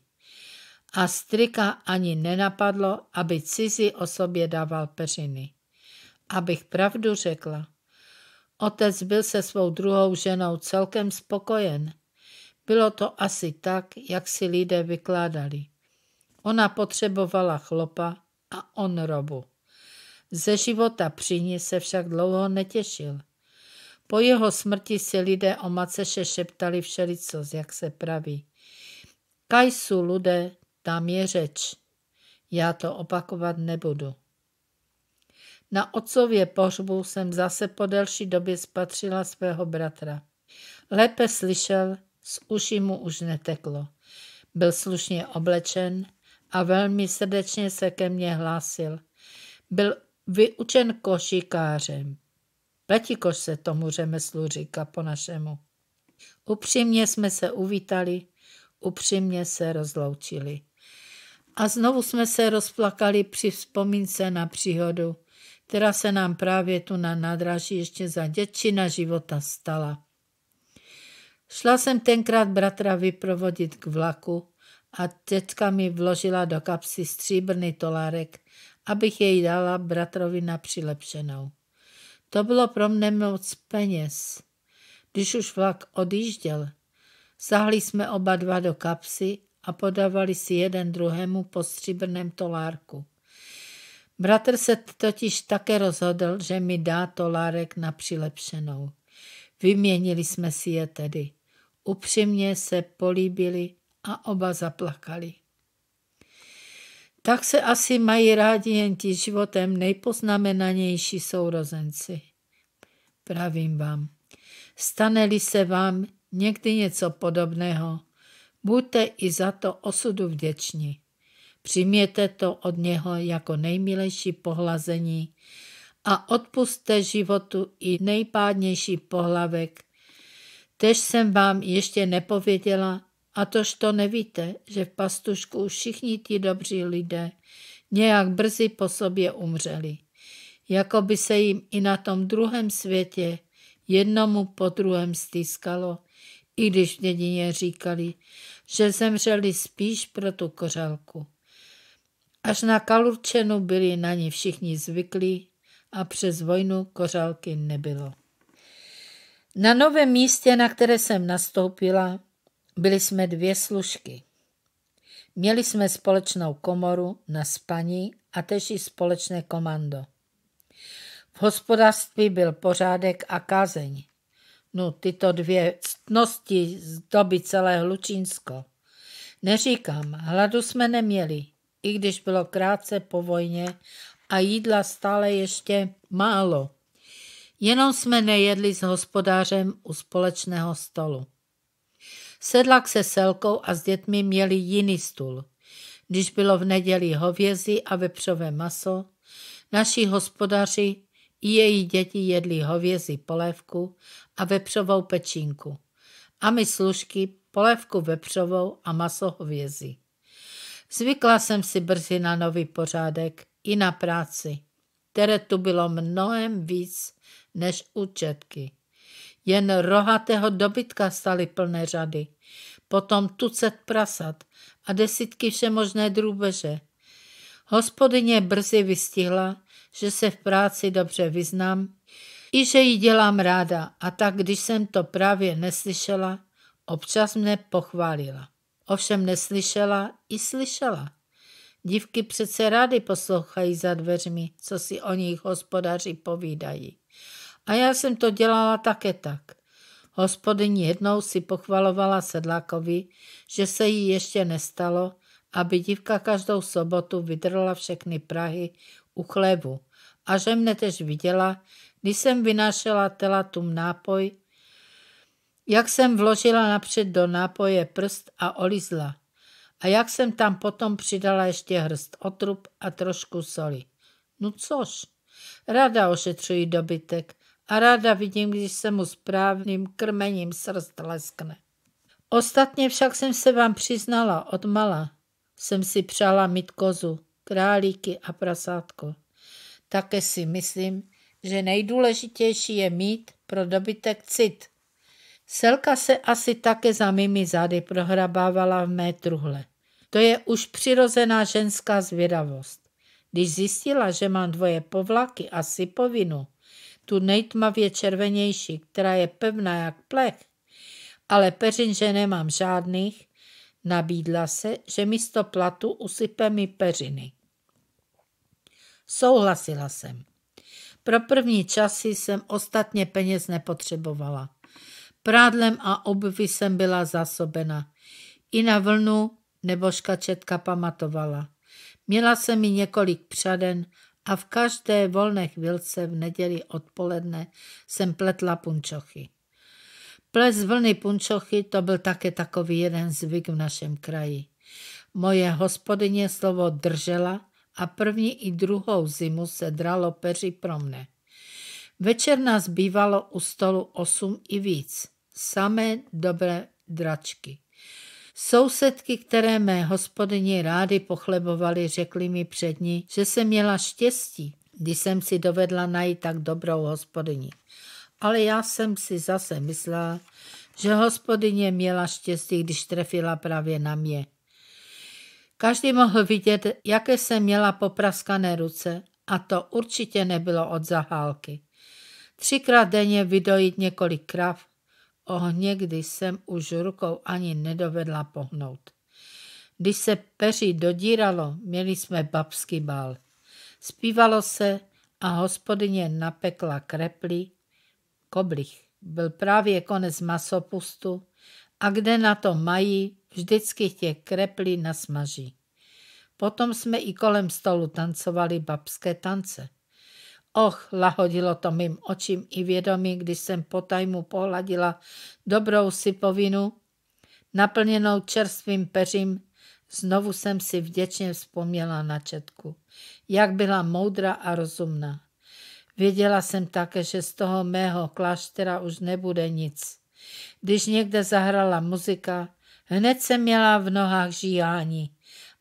A strika ani nenapadlo, aby cizí osobě dával peřiny. Abych pravdu řekla, otec byl se svou druhou ženou celkem spokojen. Bylo to asi tak, jak si lidé vykládali. Ona potřebovala chlopa a on robu. Ze života při ní se však dlouho netěšil – po jeho smrti si lidé o Maceše šeptali všelicost, jak se praví. Kaj jsou lidé, tam je řeč. Já to opakovat nebudu. Na otcově pohřbu jsem zase po delší době spatřila svého bratra. Lépe slyšel, z uší mu už neteklo. Byl slušně oblečen a velmi srdečně se ke mně hlásil. Byl vyučen košikářem. Letikoš se tomu řemeslu říká po našemu. Upřímně jsme se uvítali, upřímně se rozloučili. A znovu jsme se rozplakali při vzpomínce na příhodu, která se nám právě tu na nádraží ještě za děčina života stala. Šla jsem tenkrát bratra vyprovodit k vlaku a teďka mi vložila do kapsy stříbrný tolárek, abych jej dala bratrovi na přilepšenou. To bylo pro mne moc peněz. Když už vlak odjížděl, sahli jsme oba dva do kapsy a podávali si jeden druhému po stříbrném tolárku. Bratr se totiž také rozhodl, že mi dá tolárek na přilepšenou. Vyměnili jsme si je tedy. Upřímně se políbili a oba zaplakali. Tak se asi mají rádi jen ti životem nejpoznamenanější sourozenci. Pravím vám, stane-li se vám někdy něco podobného, buďte i za to osudu vděční. Přijměte to od něho jako nejmilejší pohlazení a odpuste životu i nejpádnější pohlavek. Tež jsem vám ještě nepověděla, a tož to nevíte, že v pastušku všichni ti dobří lidé nějak brzy po sobě umřeli. Jako by se jim i na tom druhém světě jednomu po druhém stýskalo, i když v dědině říkali, že zemřeli spíš pro tu kořálku. Až na Kalurčenu byli na ní všichni zvyklí a přes vojnu kořálky nebylo. Na novém místě, na které jsem nastoupila, byli jsme dvě služky. Měli jsme společnou komoru na spaní a tež i společné komando. V hospodářství byl pořádek a kázeň. No, tyto dvě ctnosti z doby celé Hlučínsko. Neříkám, hladu jsme neměli, i když bylo krátce po vojně a jídla stále ještě málo. Jenom jsme nejedli s hospodářem u společného stolu. Sedlak se selkou a s dětmi měli jiný stůl. Když bylo v neděli hovězí a vepřové maso, naši hospodaři i její děti jedli hovězí polévku a vepřovou pečínku. A my služky polévku vepřovou a maso hovězí. Zvykla jsem si brzy na nový pořádek i na práci, které tu bylo mnohem víc než u četky. Jen rohatého dobytka staly plné řady. Potom tucet prasat a desítky všemožné drůbeže. Hospodyně brzy vystihla, že se v práci dobře vyznám i že ji dělám ráda a tak, když jsem to právě neslyšela, občas mne pochválila. Ovšem neslyšela i slyšela. Dívky přece rády poslouchají za dveřmi, co si o nich hospodaři povídají. A já jsem to dělala také tak. Hospodyně jednou si pochvalovala sedlákovi, že se jí ještě nestalo, aby dívka každou sobotu vydrla všechny prahy u chlebu. a že mne tež viděla, když jsem vynášela telatum nápoj, jak jsem vložila napřed do nápoje prst a olizla a jak jsem tam potom přidala ještě hrst otrub a trošku soli. No což, ráda ošetřuji dobytek, a ráda vidím, když se mu správným krmením srst leskne. Ostatně však jsem se vám přiznala od mala. Jsem si přála mít kozu, králíky a prasátko. Také si myslím, že nejdůležitější je mít pro dobytek cit. Selka se asi také za mými zády prohrabávala v mé truhle. To je už přirozená ženská zvědavost. Když zjistila, že mám dvoje povlaky a sypovinu, tu nejtmavě červenější, která je pevná jak plech, ale peřin, že nemám žádných, nabídla se, že místo platu usype mi peřiny. Souhlasila jsem. Pro první časy jsem ostatně peněz nepotřebovala. Prádlem a obvy jsem byla zasobena. I na vlnu nebo škačetka pamatovala. Měla jsem mi několik přaden a v každé volné chvilce v neděli odpoledne jsem pletla punčochy. Ples vlny punčochy to byl také takový jeden zvyk v našem kraji. Moje hospodyně slovo držela a první i druhou zimu se dralo peři pro mne. Večer nás bývalo u stolu osm i víc. Samé dobré dračky. Sousedky, které mé hospodyni rády pochlebovaly, řekly mi před ní, že jsem měla štěstí, když jsem si dovedla najít tak dobrou hospodyni. Ale já jsem si zase myslela, že hospodyně měla štěstí, když trefila právě na mě. Každý mohl vidět, jaké jsem měla popraskané ruce a to určitě nebylo od zahálky. Třikrát denně vydojit několik krav Oh, někdy jsem už rukou ani nedovedla pohnout. Když se peří dodíralo, měli jsme babský bál. Spívalo se a hospodyně napekla kreplí. koblich. Byl právě konec masopustu a kde na to mají, vždycky tě kreplí nasmaží. Potom jsme i kolem stolu tancovali babské tance. Och, lahodilo to mým očím i vědomí, když jsem po tajmu pohladila dobrou sypovinu, naplněnou čerstvým peřím, znovu jsem si vděčně vzpomněla na četku, jak byla moudra a rozumná. Věděla jsem také, že z toho mého kláštera už nebude nic. Když někde zahrala muzika, hned jsem měla v nohách žijání.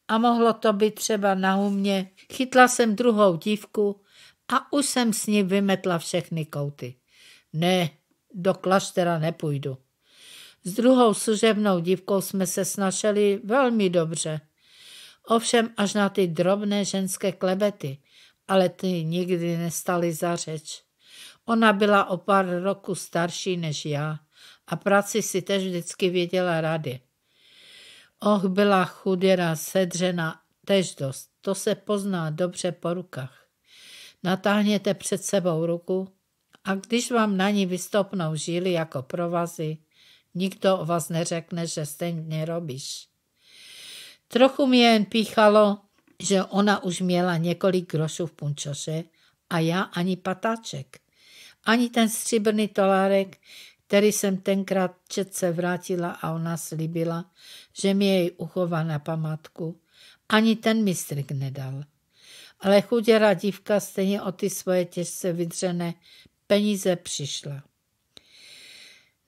A mohlo to být třeba na umě. Chytla jsem druhou dívku a už jsem s ní vymetla všechny kouty. Ne, do kláštera nepůjdu. S druhou služebnou dívkou jsme se snašeli velmi dobře. Ovšem až na ty drobné ženské klebety, ale ty nikdy nestaly za řeč. Ona byla o pár roku starší než já a práci si tež vždycky věděla rady. Och, byla chuděra, sedřena, tež dost. To se pozná dobře po rukách. Natáhněte před sebou ruku a když vám na ní vystopnou žíly jako provazy, nikdo o vás neřekne, že stejně robíš. Trochu mi jen píchalo, že ona už měla několik grošů v punčoše a já ani patáček. Ani ten stříbrný tolárek, který jsem tenkrát četce vrátila a ona slibila, že mi jej uchová na památku, ani ten mistrik nedal ale chuděra dívka stejně o ty svoje těžce vydřené peníze přišla.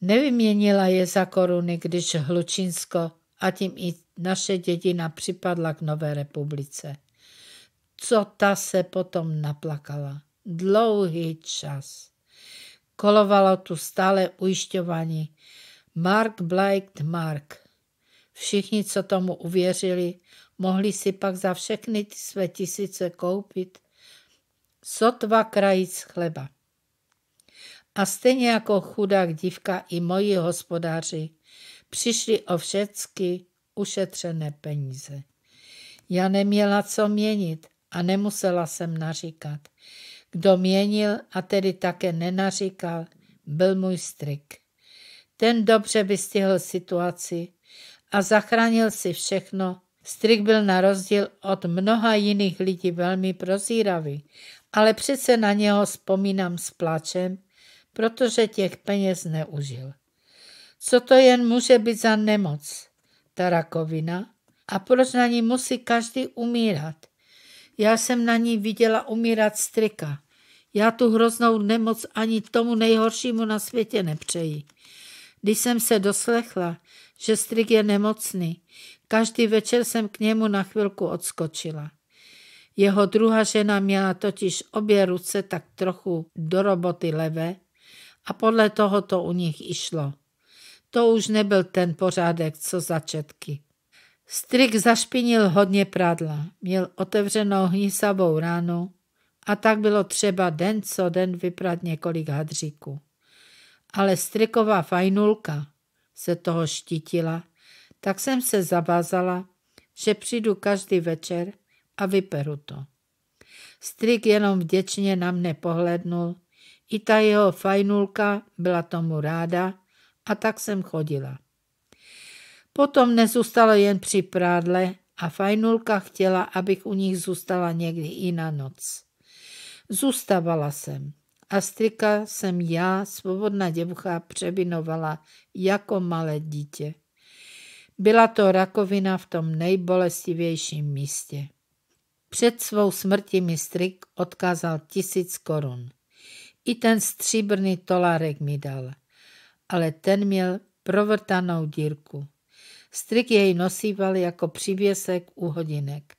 Nevyměnila je za koruny, když Hlučínsko a tím i naše dědina připadla k Nové republice. Co ta se potom naplakala? Dlouhý čas. Kolovalo tu stále ujišťování. Mark Blake Mark. Všichni, co tomu uvěřili, Mohli si pak za všechny ty své tisíce koupit sotva krajíc chleba. A stejně jako chudák dívka i moji hospodáři přišli o všecky ušetřené peníze. Já neměla co měnit a nemusela jsem naříkat. Kdo měnil a tedy také nenaříkal, byl můj strik. Ten dobře vystihl situaci a zachránil si všechno, Strik byl na rozdíl od mnoha jiných lidí velmi prozíravý, ale přece na něho vzpomínám s plačem, protože těch peněz neužil. Co to jen může být za nemoc, ta rakovina? A proč na ní musí každý umírat? Já jsem na ní viděla umírat strika. Já tu hroznou nemoc ani tomu nejhoršímu na světě nepřeji. Když jsem se doslechla, že strik je nemocný, Každý večer jsem k němu na chvilku odskočila. Jeho druhá žena měla totiž obě ruce tak trochu do roboty levé a podle toho to u nich išlo. To už nebyl ten pořádek, co začetky. Strik zašpinil hodně prádla, měl otevřenou hnisavou ránu a tak bylo třeba den co den vyprat několik hadříků. Ale striková fajnulka se toho štítila tak jsem se zavázala, že přijdu každý večer a vyperu to. Strik jenom vděčně na mne pohlednul, i ta jeho fajnulka byla tomu ráda a tak jsem chodila. Potom nezůstalo jen při prádle a fajnulka chtěla, abych u nich zůstala někdy i na noc. Zůstavala jsem a strika jsem já, svobodná děvucha, přebinovala jako malé dítě. Byla to rakovina v tom nejbolestivějším místě. Před svou smrtí mi Strik odkázal tisíc korun. I ten stříbrný tolárek mi dal, ale ten měl provrtanou dírku. Strik jej nosíval jako přivěsek u hodinek.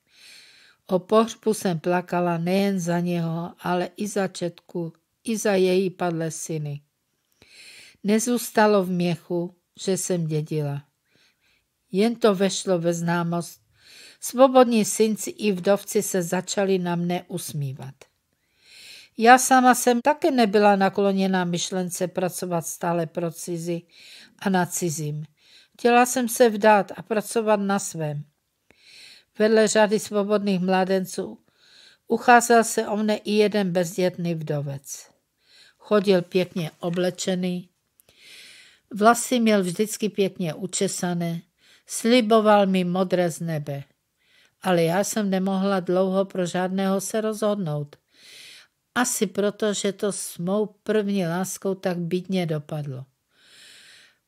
O pohřbu jsem plakala nejen za něho, ale i za Četku, i za její padlé syny. Nezůstalo v měchu, že jsem dědila. Jen to vešlo ve známost. Svobodní synci i vdovci se začali na mne usmívat. Já sama jsem také nebyla nakloněná myšlence pracovat stále pro cizí a na cizím. Chtěla jsem se vdát a pracovat na svém. Vedle řady svobodných mládenců ucházel se o mne i jeden bezdětný vdovec. Chodil pěkně oblečený, vlasy měl vždycky pěkně učesané, Sliboval mi modré z nebe. Ale já jsem nemohla dlouho pro žádného se rozhodnout. Asi proto, že to s mou první láskou tak bídně dopadlo.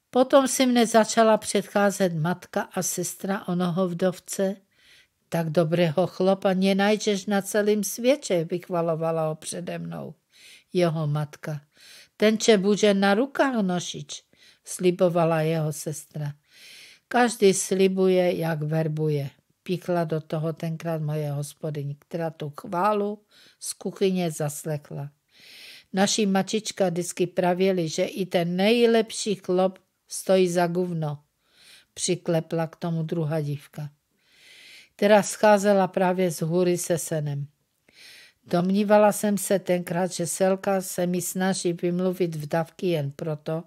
Potom si mne začala předcházet matka a sestra onoho vdovce. Tak dobrého chlopa nenajdeš na celém světě, vychvalovala ho přede mnou jeho matka. Ten, če bude na rukách nošič, slibovala jeho sestra. Každý slibuje, jak verbuje. Píkla do toho tenkrát moje hospodyní, která tu chválu z kuchyně zaslechla. Naši mačička vždycky pravěli, že i ten nejlepší klop stojí za guvno. Přiklepla k tomu druhá dívka, která scházela právě z hůry se senem. Domnívala jsem se tenkrát, že Selka se mi snaží vymluvit davky jen proto,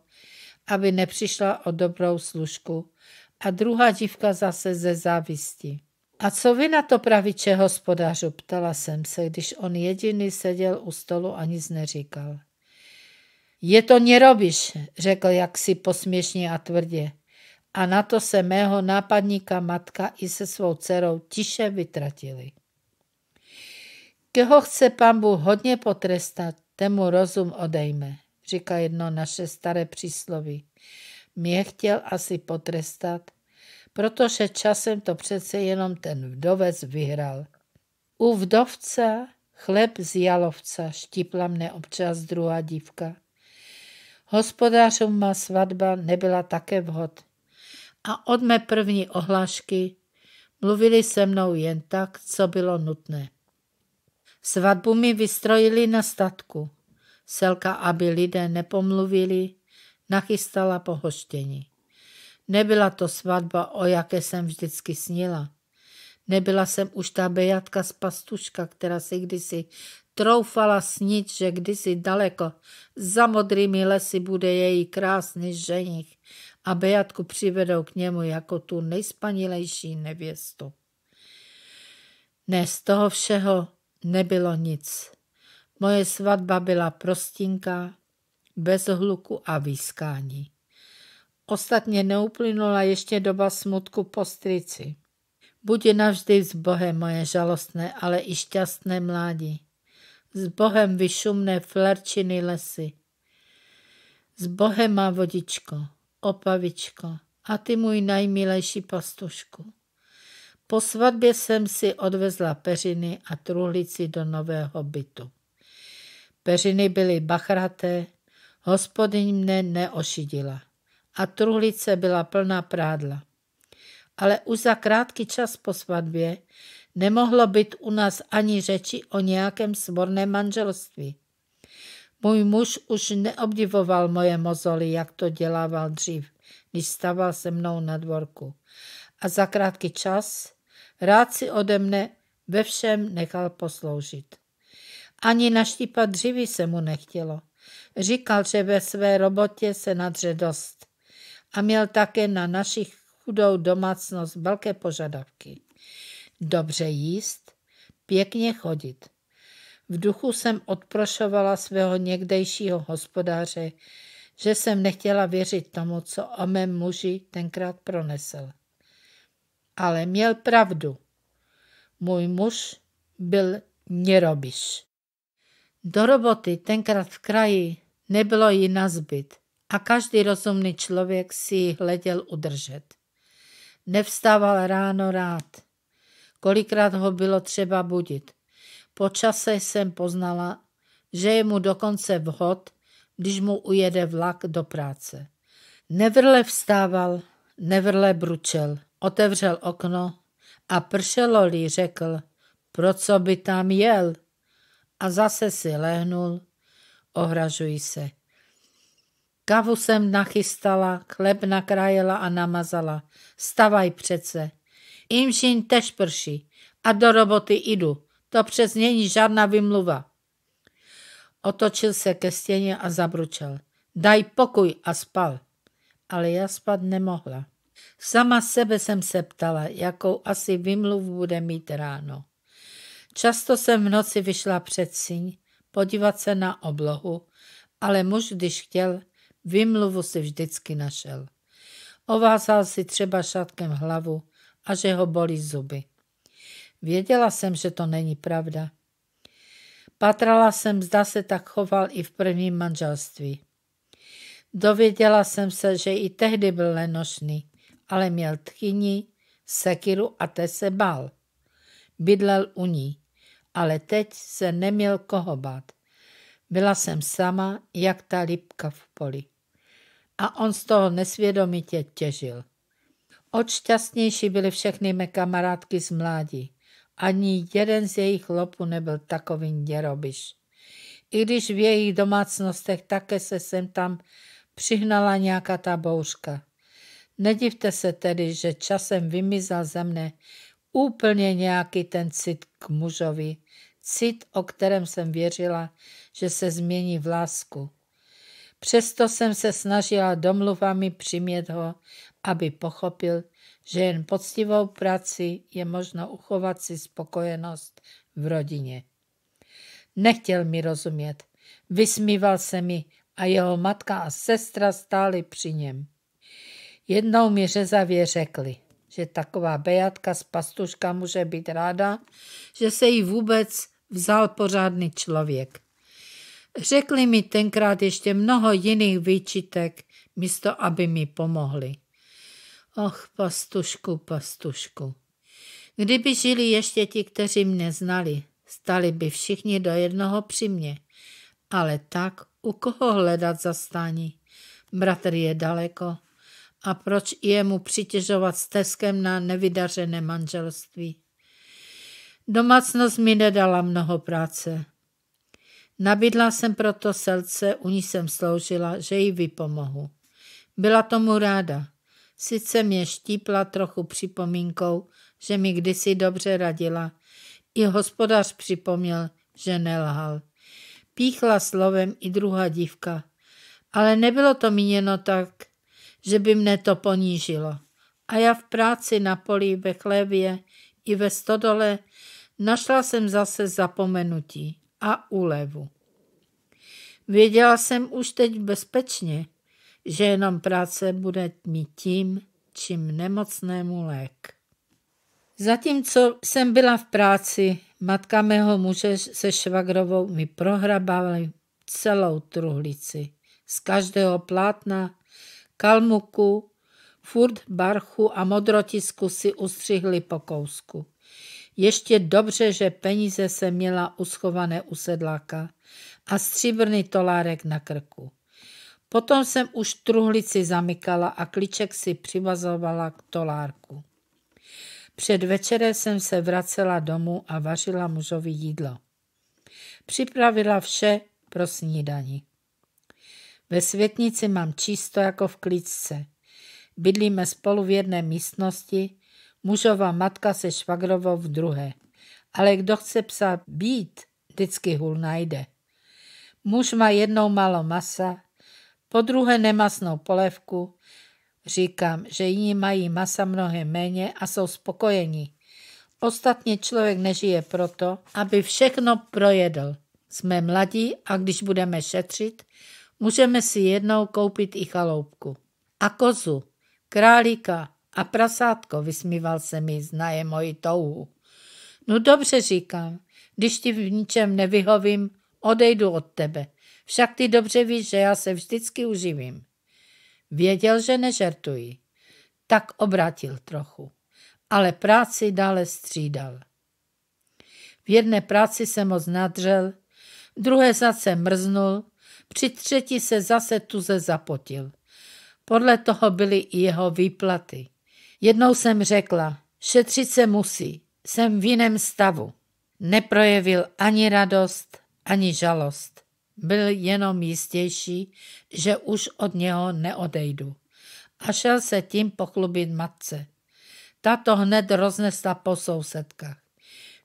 aby nepřišla o dobrou služku a druhá dívka zase ze závisti. A co vy na to praviče hospodářu, ptala jsem se, když on jediný seděl u stolu a nic neříkal. Je to nerobiš, řekl jaksi posměšně a tvrdě. A na to se mého nápadníka matka i se svou dcerou tiše vytratili. Keho chce pán Bůh hodně potrestat, temu rozum odejme, říká jedno naše staré přísloví mě chtěl asi potrestat, protože časem to přece jenom ten vdovec vyhrál. U vdovce chleb z jalovca štipla mne občas druhá dívka. Hospodářům má svatba nebyla také vhod. A od mé první ohlášky mluvili se mnou jen tak, co bylo nutné. Svatbu mi vystrojili na statku. Selka, aby lidé nepomluvili, nachystala pohoštění. Nebyla to svatba, o jaké jsem vždycky snila. Nebyla jsem už ta bejatka z pastuška, která si kdysi troufala snit, že kdysi daleko za modrými lesy bude její krásný ženich a Bejatku přivedou k němu jako tu nejspanilejší nevěstu. Ne, z toho všeho nebylo nic. Moje svatba byla prostinká, bez hluku a výskání. Ostatně neuplynula ještě doba smutku po strici. Buď navždy s Bohem moje žalostné, ale i šťastné mládí. S Bohem vyšumné flerčiny lesy. S Bohem má vodičko, opavičko a ty můj najmilejší pastušku. Po svatbě jsem si odvezla peřiny a truhlici do nového bytu. Peřiny byly bachraté, Hospodyň mne neošidila a truhlice byla plná prádla. Ale už za krátký čas po svatbě nemohlo být u nás ani řeči o nějakém svorném manželství. Můj muž už neobdivoval moje mozoly, jak to dělával dřív, když staval se mnou na dvorku. A za krátký čas rád si ode mne ve všem nechal posloužit. Ani naštípat dřívy se mu nechtělo. Říkal, že ve své robotě se nadře dost a měl také na našich chudou domácnost velké požadavky. Dobře jíst, pěkně chodit. V duchu jsem odprošovala svého někdejšího hospodáře, že jsem nechtěla věřit tomu, co o mém muži tenkrát pronesl. Ale měl pravdu. Můj muž byl měrobiš. Do roboty tenkrát v kraji Nebylo ji nazbyt, a každý rozumný člověk si ji hleděl udržet. Nevstával ráno rád. Kolikrát ho bylo třeba budit. Po čase jsem poznala, že je mu dokonce vhod, když mu ujede vlak do práce. Nevrle vstával, nevrle bručel, otevřel okno a pršelo řekl, pro co by tam jel? A zase si lehnul ohražují se. Kavu jsem nachystala, chleb nakrájela a namazala. Stavaj přece. Imšin tež prší a do roboty jdu. To přes není žádná vymluva. Otočil se ke stěně a zabručel. Daj pokoj a spal. Ale já spat nemohla. Sama sebe jsem se ptala, jakou asi vymluvu bude mít ráno. Často jsem v noci vyšla před síň podívat se na oblohu, ale muž, když chtěl, vymluvu si vždycky našel. Ovázal si třeba šatkem hlavu a že ho bolí zuby. Věděla jsem, že to není pravda. Patrala jsem, zda se tak choval i v prvním manželství. Dověděla jsem se, že i tehdy byl lenošný, ale měl tchyni, sekiru a te se bál. Bydlel u ní ale teď se neměl koho bát. Byla jsem sama, jak ta lípka v poli. A on z toho nesvědomitě těžil. Odšťastnější byly všechny mé kamarádky z mládí. Ani jeden z jejich lopů nebyl takový děrobiš. I když v jejich domácnostech také se sem tam přihnala nějaká ta bouřka. Nedivte se tedy, že časem vymizel ze mne Úplně nějaký ten cit k mužovi. Cit, o kterém jsem věřila, že se změní v lásku. Přesto jsem se snažila domluvami přimět ho, aby pochopil, že jen poctivou práci je možno uchovat si spokojenost v rodině. Nechtěl mi rozumět, vysmíval se mi a jeho matka a sestra stály při něm. Jednou mi řezavě řekli, že taková bejatka z pastuška může být ráda, že se jí vůbec vzal pořádný člověk. Řekli mi tenkrát ještě mnoho jiných výčitek, místo aby mi pomohli. Och, pastušku, pastušku. Kdyby žili ještě ti, kteří mě znali, stali by všichni do jednoho při mě. Ale tak, u koho hledat zastání? Bratr je daleko, a proč jemu přitěžovat stezkem na nevydařené manželství. Domácnost mi nedala mnoho práce. Nabídla jsem proto selce, u ní jsem sloužila, že jí vypomohu. Byla tomu ráda. Sice mě štípla trochu připomínkou, že mi kdysi dobře radila. I hospodář připomněl, že nelhal. Píchla slovem i druhá dívka. Ale nebylo to míněno tak, že by mne to ponížilo. A já v práci na poli, ve chlévě i ve stodole našla jsem zase zapomenutí a úlevu. Věděla jsem už teď bezpečně, že jenom práce bude mít tím, čím nemocnému lék. Zatímco jsem byla v práci, matka mého muže se švagrovou mi prohrabali celou truhlici. Z každého plátna kalmuku, furt barchu a modrotisku si ustřihli po kousku. Ještě dobře, že peníze se měla uschované u sedláka a stříbrný tolárek na krku. Potom jsem už truhlici zamykala a kliček si přivazovala k tolárku. Před večerem jsem se vracela domů a vařila mužovi jídlo. Připravila vše pro snídani. Ve světnici mám čisto jako v klíčce. Bydlíme spolu v jedné místnosti, mužová matka se švagrovou v druhé. Ale kdo chce psa být, vždycky hul najde. Muž má jednou málo masa, po druhé nemasnou polévku, Říkám, že jiní mají masa mnohem méně a jsou spokojení. Ostatně člověk nežije proto, aby všechno projedl. Jsme mladí a když budeme šetřit, Můžeme si jednou koupit i chaloupku. A kozu, králíka a prasátko, vysmíval se mi, znaje moji touhu. No dobře, říkám, když ti v ničem nevyhovím, odejdu od tebe. Však ty dobře víš, že já se vždycky uživím. Věděl, že nežertuji. Tak obratil trochu, ale práci dále střídal. V jedné práci se moc nadřel, druhé zase mrznul při třetí se zase tuze zapotil. Podle toho byly i jeho výplaty. Jednou jsem řekla, šetřit se musí, jsem v jiném stavu. Neprojevil ani radost, ani žalost. Byl jenom jistější, že už od něho neodejdu. A šel se tím pochlubit matce. Tato hned roznesla po sousedkách.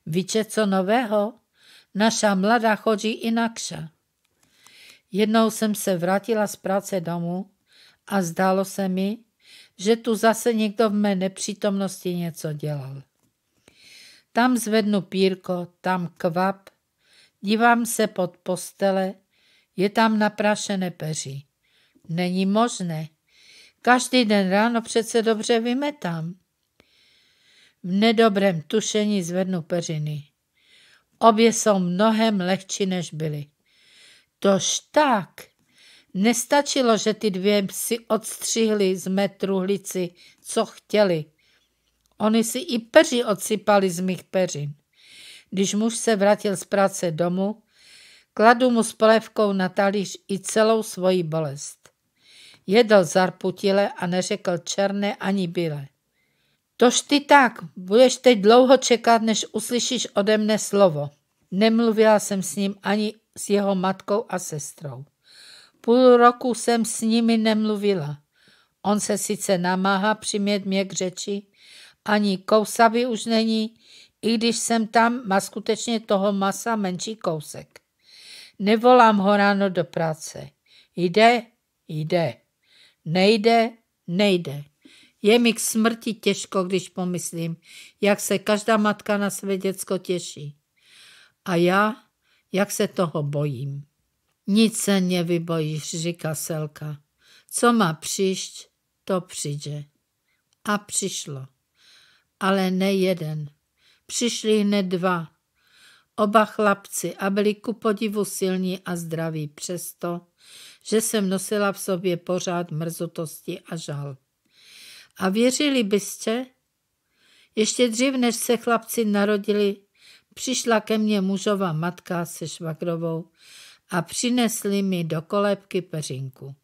Víče co nového? Naša mladá chodí inakša. Jednou jsem se vrátila z práce domů a zdálo se mi, že tu zase někdo v mé nepřítomnosti něco dělal. Tam zvednu pírko, tam kvap, dívám se pod postele, je tam naprašené peří. Není možné. Každý den ráno přece dobře vymetám. V nedobrém tušení zvednu peřiny. Obě jsou mnohem lehčí, než byly. Tož tak. Nestačilo, že ty dvě si odstřihly z mé truhlici, co chtěli. Oni si i peři odsypali z mých peřin. Když muž se vrátil z práce domů, kladu mu s polévkou na talíř i celou svoji bolest. Jedl zarputile a neřekl černé ani bílé. Tož ty tak, budeš teď dlouho čekat, než uslyšíš ode mne slovo. Nemluvila jsem s ním ani s jeho matkou a sestrou. Půl roku jsem s nimi nemluvila. On se sice namáhá přimět mě k řeči, ani kousavy už není, i když jsem tam, má skutečně toho masa menší kousek. Nevolám ho ráno do práce. Jde, jde. Nejde, nejde. Je mi k smrti těžko, když pomyslím, jak se každá matka na své děcko těší. A já jak se toho bojím. Nic se nevybojíš, říká Selka. Co má přišť, to přijde. A přišlo. Ale ne jeden. Přišli hned dva. Oba chlapci a byli ku podivu silní a zdraví přesto, že jsem nosila v sobě pořád mrzutosti a žal. A věřili byste? Ještě dřív, než se chlapci narodili, přišla ke mně mužova matka se švagrovou a přinesli mi do kolébky peřinku.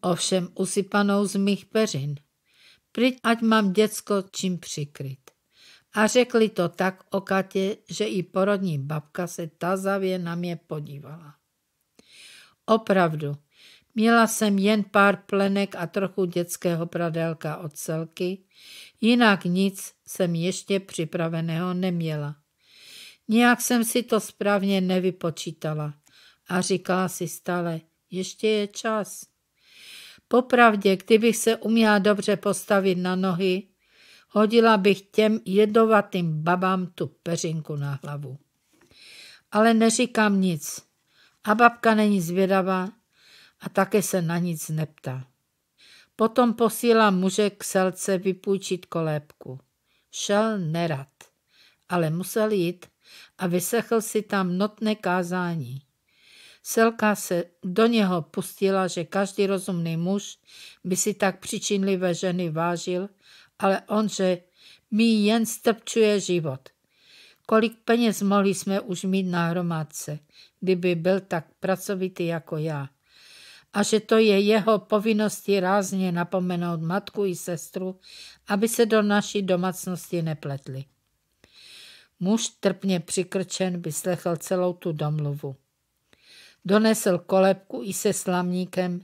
Ovšem usypanou z mých peřin. Pryť, ať mám děcko čím přikryt. A řekli to tak o Katě, že i porodní babka se tazavě na mě podívala. Opravdu, měla jsem jen pár plenek a trochu dětského pradelka od celky, jinak nic jsem ještě připraveného neměla. Nějak jsem si to správně nevypočítala a říkala si stále, ještě je čas. Popravdě, kdybych se uměla dobře postavit na nohy, hodila bych těm jedovatým babám tu peřinku na hlavu. Ale neříkám nic a babka není zvědavá a také se na nic neptá. Potom posílám muže k selce vypůjčit kolébku. Šel nerad, ale musel jít, a vyslechl si tam notné kázání. Selka se do něho pustila, že každý rozumný muž by si tak přičinlivé ženy vážil, ale on, že mi jen strpčuje život. Kolik peněz mohli jsme už mít na hromadce, kdyby byl tak pracovitý jako já. A že to je jeho povinnosti rázně napomenout matku i sestru, aby se do naší domácnosti nepletli. Muž trpně přikrčen vyslechl celou tu domluvu. Donesl kolebku i se slamníkem,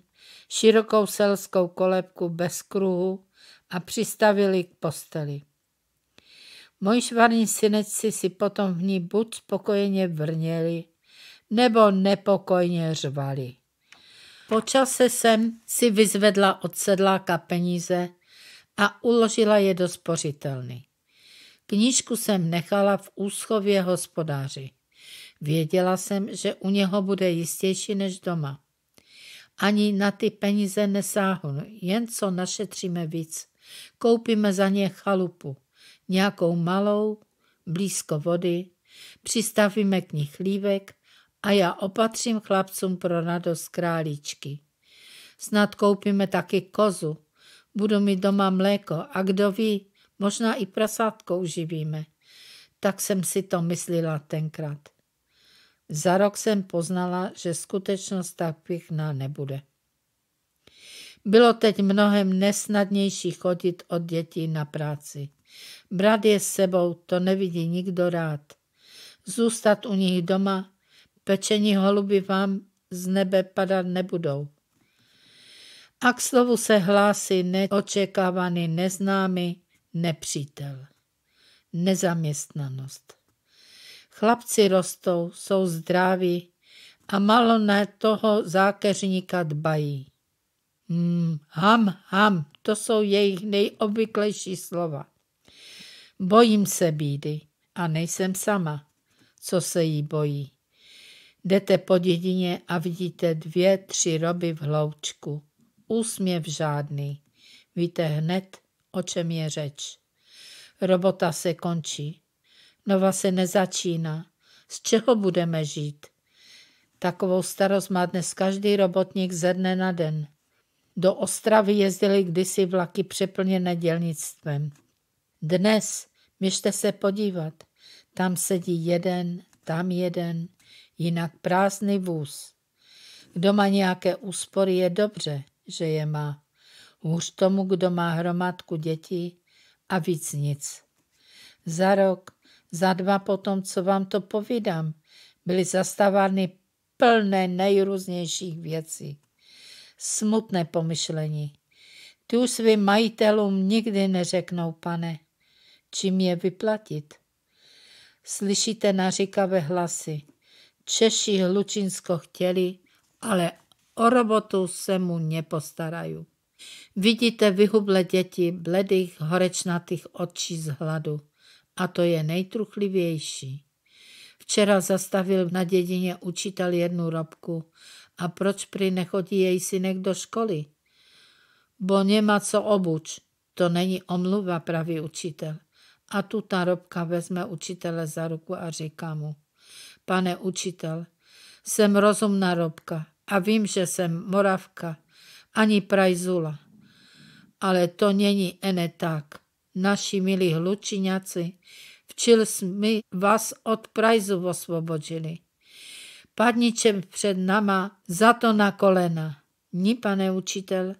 širokou selskou kolebku bez kruhu a přistavili k posteli. Moji švarní syneci si potom v ní buď spokojeně vrněli, nebo nepokojně řvali. Po čase jsem si vyzvedla od sedláka peníze a uložila je do spořitelny. Knížku jsem nechala v úschově hospodáři. Věděla jsem, že u něho bude jistější než doma. Ani na ty peníze nesáhnu, jen co našetříme víc. Koupíme za ně chalupu, nějakou malou, blízko vody, přistavíme k ní chlívek a já opatřím chlapcům pro radost králíčky. Snad koupíme taky kozu, budu mít doma mléko a kdo ví, Možná i prasátko uživíme. Tak jsem si to myslela tenkrát. Za rok jsem poznala, že skutečnost tak pěkná nebude. Bylo teď mnohem nesnadnější chodit od dětí na práci. Brat je s sebou, to nevidí nikdo rád. Zůstat u nich doma, pečení holuby vám z nebe padat nebudou. A k slovu se hlásí neočekávaný neznámý, nepřítel. Nezaměstnanost. Chlapci rostou, jsou zdraví a malo na toho zákeřníka dbají. Hmm, ham, ham, to jsou jejich nejobvyklejší slova. Bojím se bídy a nejsem sama, co se jí bojí. Jdete po dědině a vidíte dvě, tři roby v hloučku. Úsměv žádný. Víte hned, o čem je řeč. Robota se končí, nova se nezačíná. Z čeho budeme žít? Takovou starost má dnes každý robotník ze dne na den. Do Ostravy jezdili kdysi vlaky přeplněné dělnictvem. Dnes, měšte se podívat, tam sedí jeden, tam jeden, jinak prázdný vůz. Kdo má nějaké úspory, je dobře, že je má hůř tomu, kdo má hromadku dětí a víc nic. Za rok, za dva potom, co vám to povídám, byly zastavány plné nejrůznějších věcí. Smutné pomyšlení. Ty už svým majitelům nikdy neřeknou, pane, čím je vyplatit. Slyšíte naříkavé hlasy. Češi Hlučinsko chtěli, ale o robotu se mu nepostarají. Vidíte vyhublé děti, bledých, horečnatých očí z hladu. A to je nejtruchlivější. Včera zastavil na dědině učitel jednu robku. A proč prý nechodí její synek do školy? Bo nemá co obuč. To není omluva, pravý učitel. A tu ta robka vezme učitele za ruku a říká mu. Pane učitel, jsem rozumná robka a vím, že jsem moravka ani Prajzula. Ale to není ene tak. Naši milí hlučiňaci, včil jsme vás od Prajzu osvobodili. Padničem před nama, za to na kolena. Ní, pane učitel,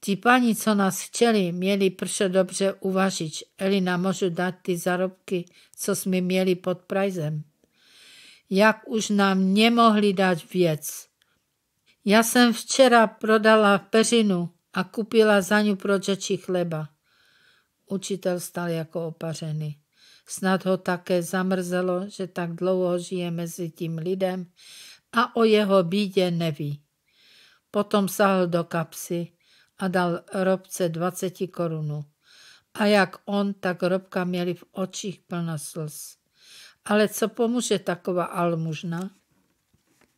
Ti pani, co nás chtěli, měli prše dobře uvažit. Eli na možu dát ty zarobky, co jsme měli pod prajzem. Jak už nám nemohli dát věc, já jsem včera prodala peřinu a kupila za pro pročeči chleba. Učitel stal jako opařený. Snad ho také zamrzelo, že tak dlouho žije mezi tím lidem a o jeho bídě neví. Potom sahl do kapsy a dal robce 20 korunu. A jak on, tak robka měli v očích plno slz. Ale co pomůže taková almužna?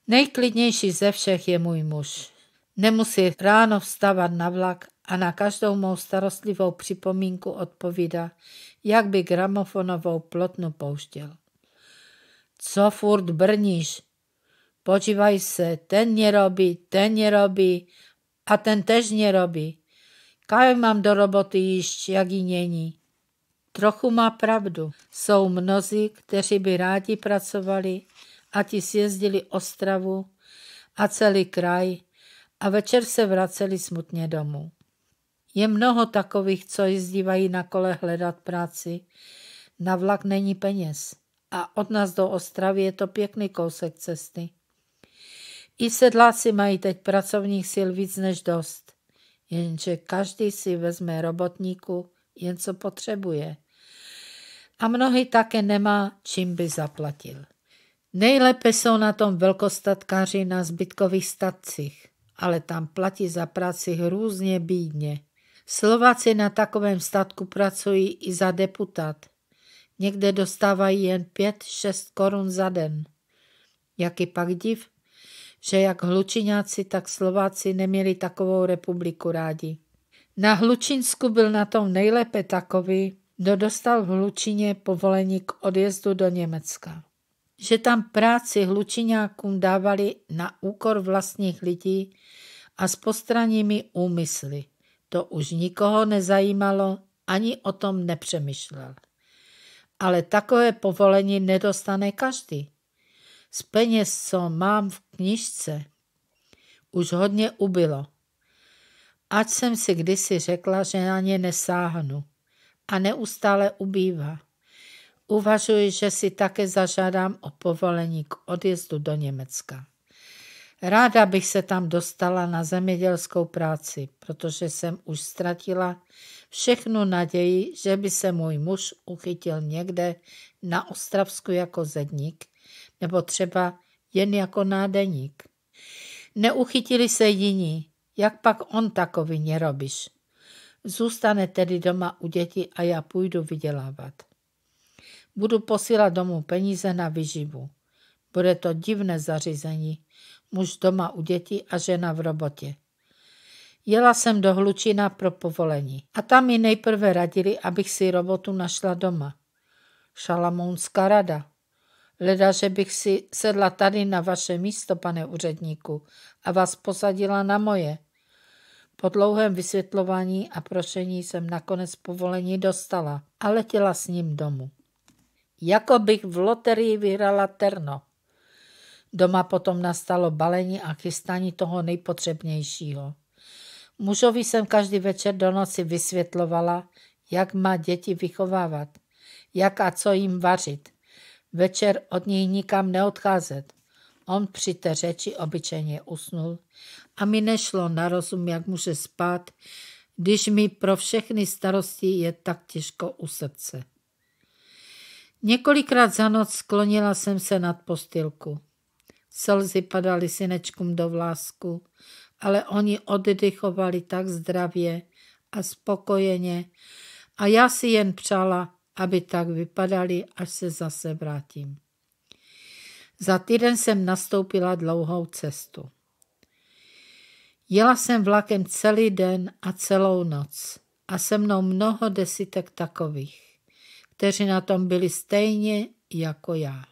Nejklidnější ze všech je můj muž. Nemusí ráno vstávat na vlak a na každou mou starostlivou připomínku odpovídá, jak by gramofonovou plotnu pouštěl. Co furt brníš? Podívej se, ten nerobí, ten nerobí a ten tež nerobí. Kaj mám do roboty jišť, jak ji není? Trochu má pravdu. Jsou mnozí, kteří by rádi pracovali, a ti sjezdili Ostravu a celý kraj a večer se vraceli smutně domů. Je mnoho takových, co jezdívají na kole hledat práci. Na vlak není peněz a od nás do Ostravy je to pěkný kousek cesty. I sedláci mají teď pracovních sil víc než dost, jenže každý si vezme robotníku jen co potřebuje. A mnohý také nemá, čím by zaplatil. Nejlépe jsou na tom velkostatkaři na zbytkových statcích, ale tam platí za práci hrůzně bídně. Slováci na takovém statku pracují i za deputát. Někde dostávají jen 5-6 korun za den. Jaký pak div, že jak hlučiňáci, tak Slováci neměli takovou republiku rádi. Na Hlučinsku byl na tom nejlépe takový, kdo dostal v Hlučině povolení k odjezdu do Německa že tam práci hlučiňákům dávali na úkor vlastních lidí a s postranními úmysly. To už nikoho nezajímalo, ani o tom nepřemýšlel. Ale takové povolení nedostane každý. Z peněz, co mám v knižce, už hodně ubylo. Ať jsem si kdysi řekla, že na ně nesáhnu. A neustále ubývá. Uvažuji, že si také zažádám o povolení k odjezdu do Německa. Ráda bych se tam dostala na zemědělskou práci, protože jsem už ztratila všechnu naději, že by se můj muž uchytil někde na Ostravsku jako zedník nebo třeba jen jako nádeník. Neuchytili se jiní, jak pak on takový nerobiš. Zůstane tedy doma u dětí a já půjdu vydělávat. Budu posílat domů peníze na vyživu. Bude to divné zařízení. Muž doma u dětí a žena v robotě. Jela jsem do Hlučina pro povolení a tam mi nejprve radili, abych si robotu našla doma. Šalamounská rada. Leda, že bych si sedla tady na vaše místo, pane úředníku, a vás posadila na moje. Po dlouhém vysvětlování a prošení jsem nakonec povolení dostala a letěla s ním domů. Jako bych v loterii vyhrala terno. Doma potom nastalo balení a chystání toho nejpotřebnějšího. Mužovi jsem každý večer do noci vysvětlovala, jak má děti vychovávat, jak a co jim vařit. Večer od něj nikam neodcházet. On při té řeči obyčejně usnul a mi nešlo na rozum, jak může spát, když mi pro všechny starosti je tak těžko u srdce. Několikrát za noc sklonila jsem se nad postilku. Slzy padaly synečkům do vlásku, ale oni oddychovali tak zdravě a spokojeně a já si jen přála, aby tak vypadali, až se zase vrátím. Za týden jsem nastoupila dlouhou cestu. Jela jsem vlakem celý den a celou noc a se mnou mnoho desítek takových kteří na tom byli stejně jako já.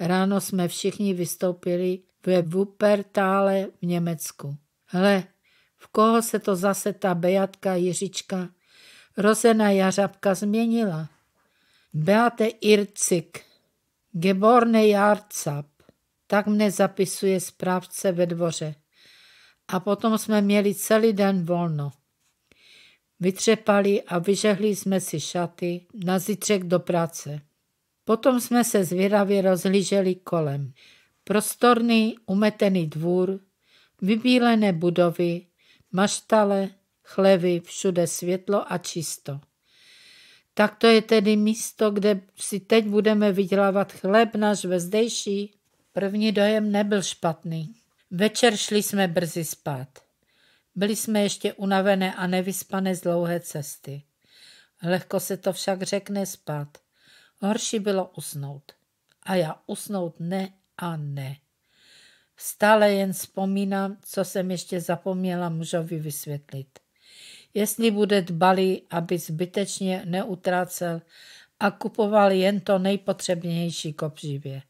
Ráno jsme všichni vystoupili ve Wuppertále v Německu. Hle, v koho se to zase ta Beatka Jiřička, rozená jařabka, změnila? Beate Ircik, Geborne Jarcap, tak mne zapisuje správce ve dvoře. A potom jsme měli celý den volno. Vytřepali a vyžehli jsme si šaty na zítřek do práce. Potom jsme se zvědavě rozhlíželi kolem. Prostorný, umetený dvůr, vybílené budovy, maštale, chlevy, všude světlo a čisto. Tak to je tedy místo, kde si teď budeme vydělávat chléb náš zdejší. První dojem nebyl špatný. Večer šli jsme brzy spát. Byli jsme ještě unavené a nevyspané z dlouhé cesty. Lehko se to však řekne spát. Horší bylo usnout. A já usnout ne a ne. Stále jen vzpomínám, co jsem ještě zapomněla mužovi vysvětlit. Jestli bude dbalý, aby zbytečně neutrácel a kupoval jen to nejpotřebnější kopřivě.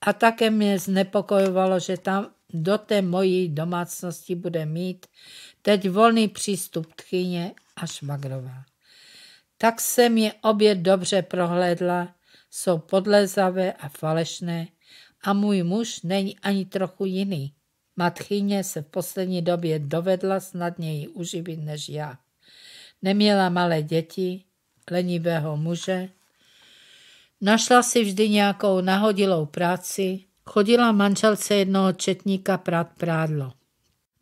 A také mě znepokojovalo, že tam do té mojí domácnosti bude mít teď volný přístup tchyně a švagrová. Tak jsem je obě dobře prohlédla, jsou podlezavé a falešné a můj muž není ani trochu jiný. Matchyně se v poslední době dovedla snadněji uživit než já. Neměla malé děti, lenivého muže, našla si vždy nějakou nahodilou práci, chodila manželce jednoho četníka prát prádlo.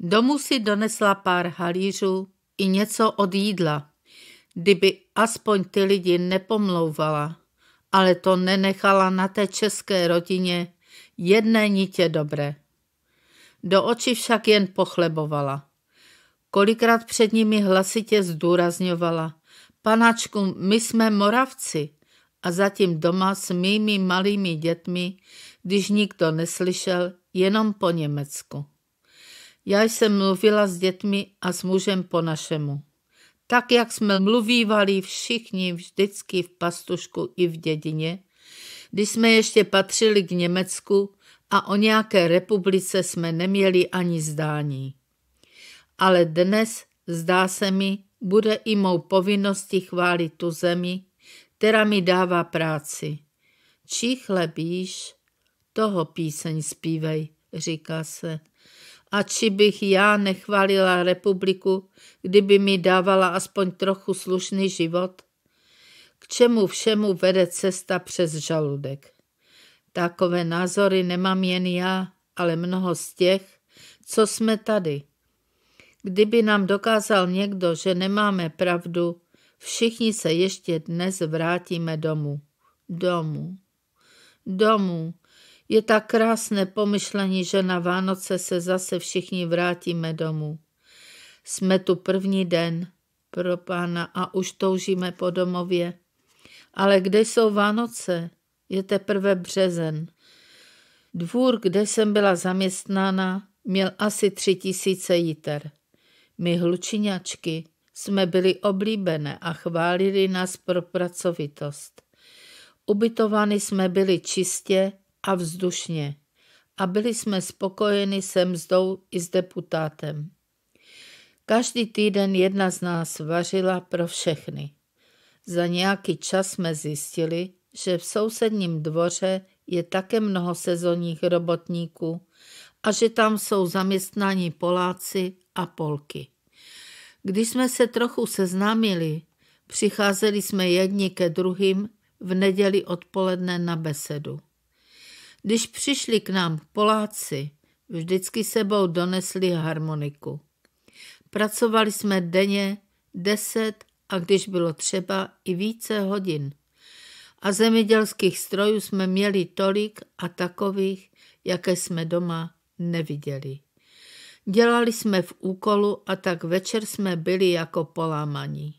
Domů si donesla pár halířů i něco od jídla, kdyby aspoň ty lidi nepomlouvala, ale to nenechala na té české rodině jedné nitě dobré. Do očí však jen pochlebovala. Kolikrát před nimi hlasitě zdůrazňovala. Panáčku, my jsme moravci a zatím doma s mými malými dětmi když nikdo neslyšel, jenom po německu. Já jsem mluvila s dětmi a s mužem po našemu. Tak, jak jsme mluvívali všichni vždycky v pastušku i v dědině, když jsme ještě patřili k Německu a o nějaké republice jsme neměli ani zdání. Ale dnes, zdá se mi, bude i mou povinností chválit tu zemi, která mi dává práci. Čí chlebíš? toho píseň zpívej, říká se. A či bych já nechválila republiku, kdyby mi dávala aspoň trochu slušný život? K čemu všemu vede cesta přes žaludek? Takové názory nemám jen já, ale mnoho z těch, co jsme tady. Kdyby nám dokázal někdo, že nemáme pravdu, všichni se ještě dnes vrátíme domů. Domů. Domů. Je tak krásné pomyšlení, že na Vánoce se zase všichni vrátíme domů. Jsme tu první den pro pána a už toužíme po domově. Ale kde jsou Vánoce? Je teprve březen. Dvůr, kde jsem byla zaměstnána, měl asi tři tisíce jiter. My hlučiňačky jsme byli oblíbené a chválili nás pro pracovitost. Ubytovány jsme byli čistě a vzdušně a byli jsme spokojeni se mzdou i s deputátem. Každý týden jedna z nás vařila pro všechny. Za nějaký čas jsme zjistili, že v sousedním dvoře je také mnoho sezónních robotníků a že tam jsou zaměstnáni Poláci a Polky. Když jsme se trochu seznámili, přicházeli jsme jedni ke druhým v neděli odpoledne na besedu. Když přišli k nám Poláci, vždycky sebou donesli harmoniku. Pracovali jsme denně deset a když bylo třeba i více hodin. A zemědělských strojů jsme měli tolik a takových, jaké jsme doma neviděli. Dělali jsme v úkolu a tak večer jsme byli jako polámaní.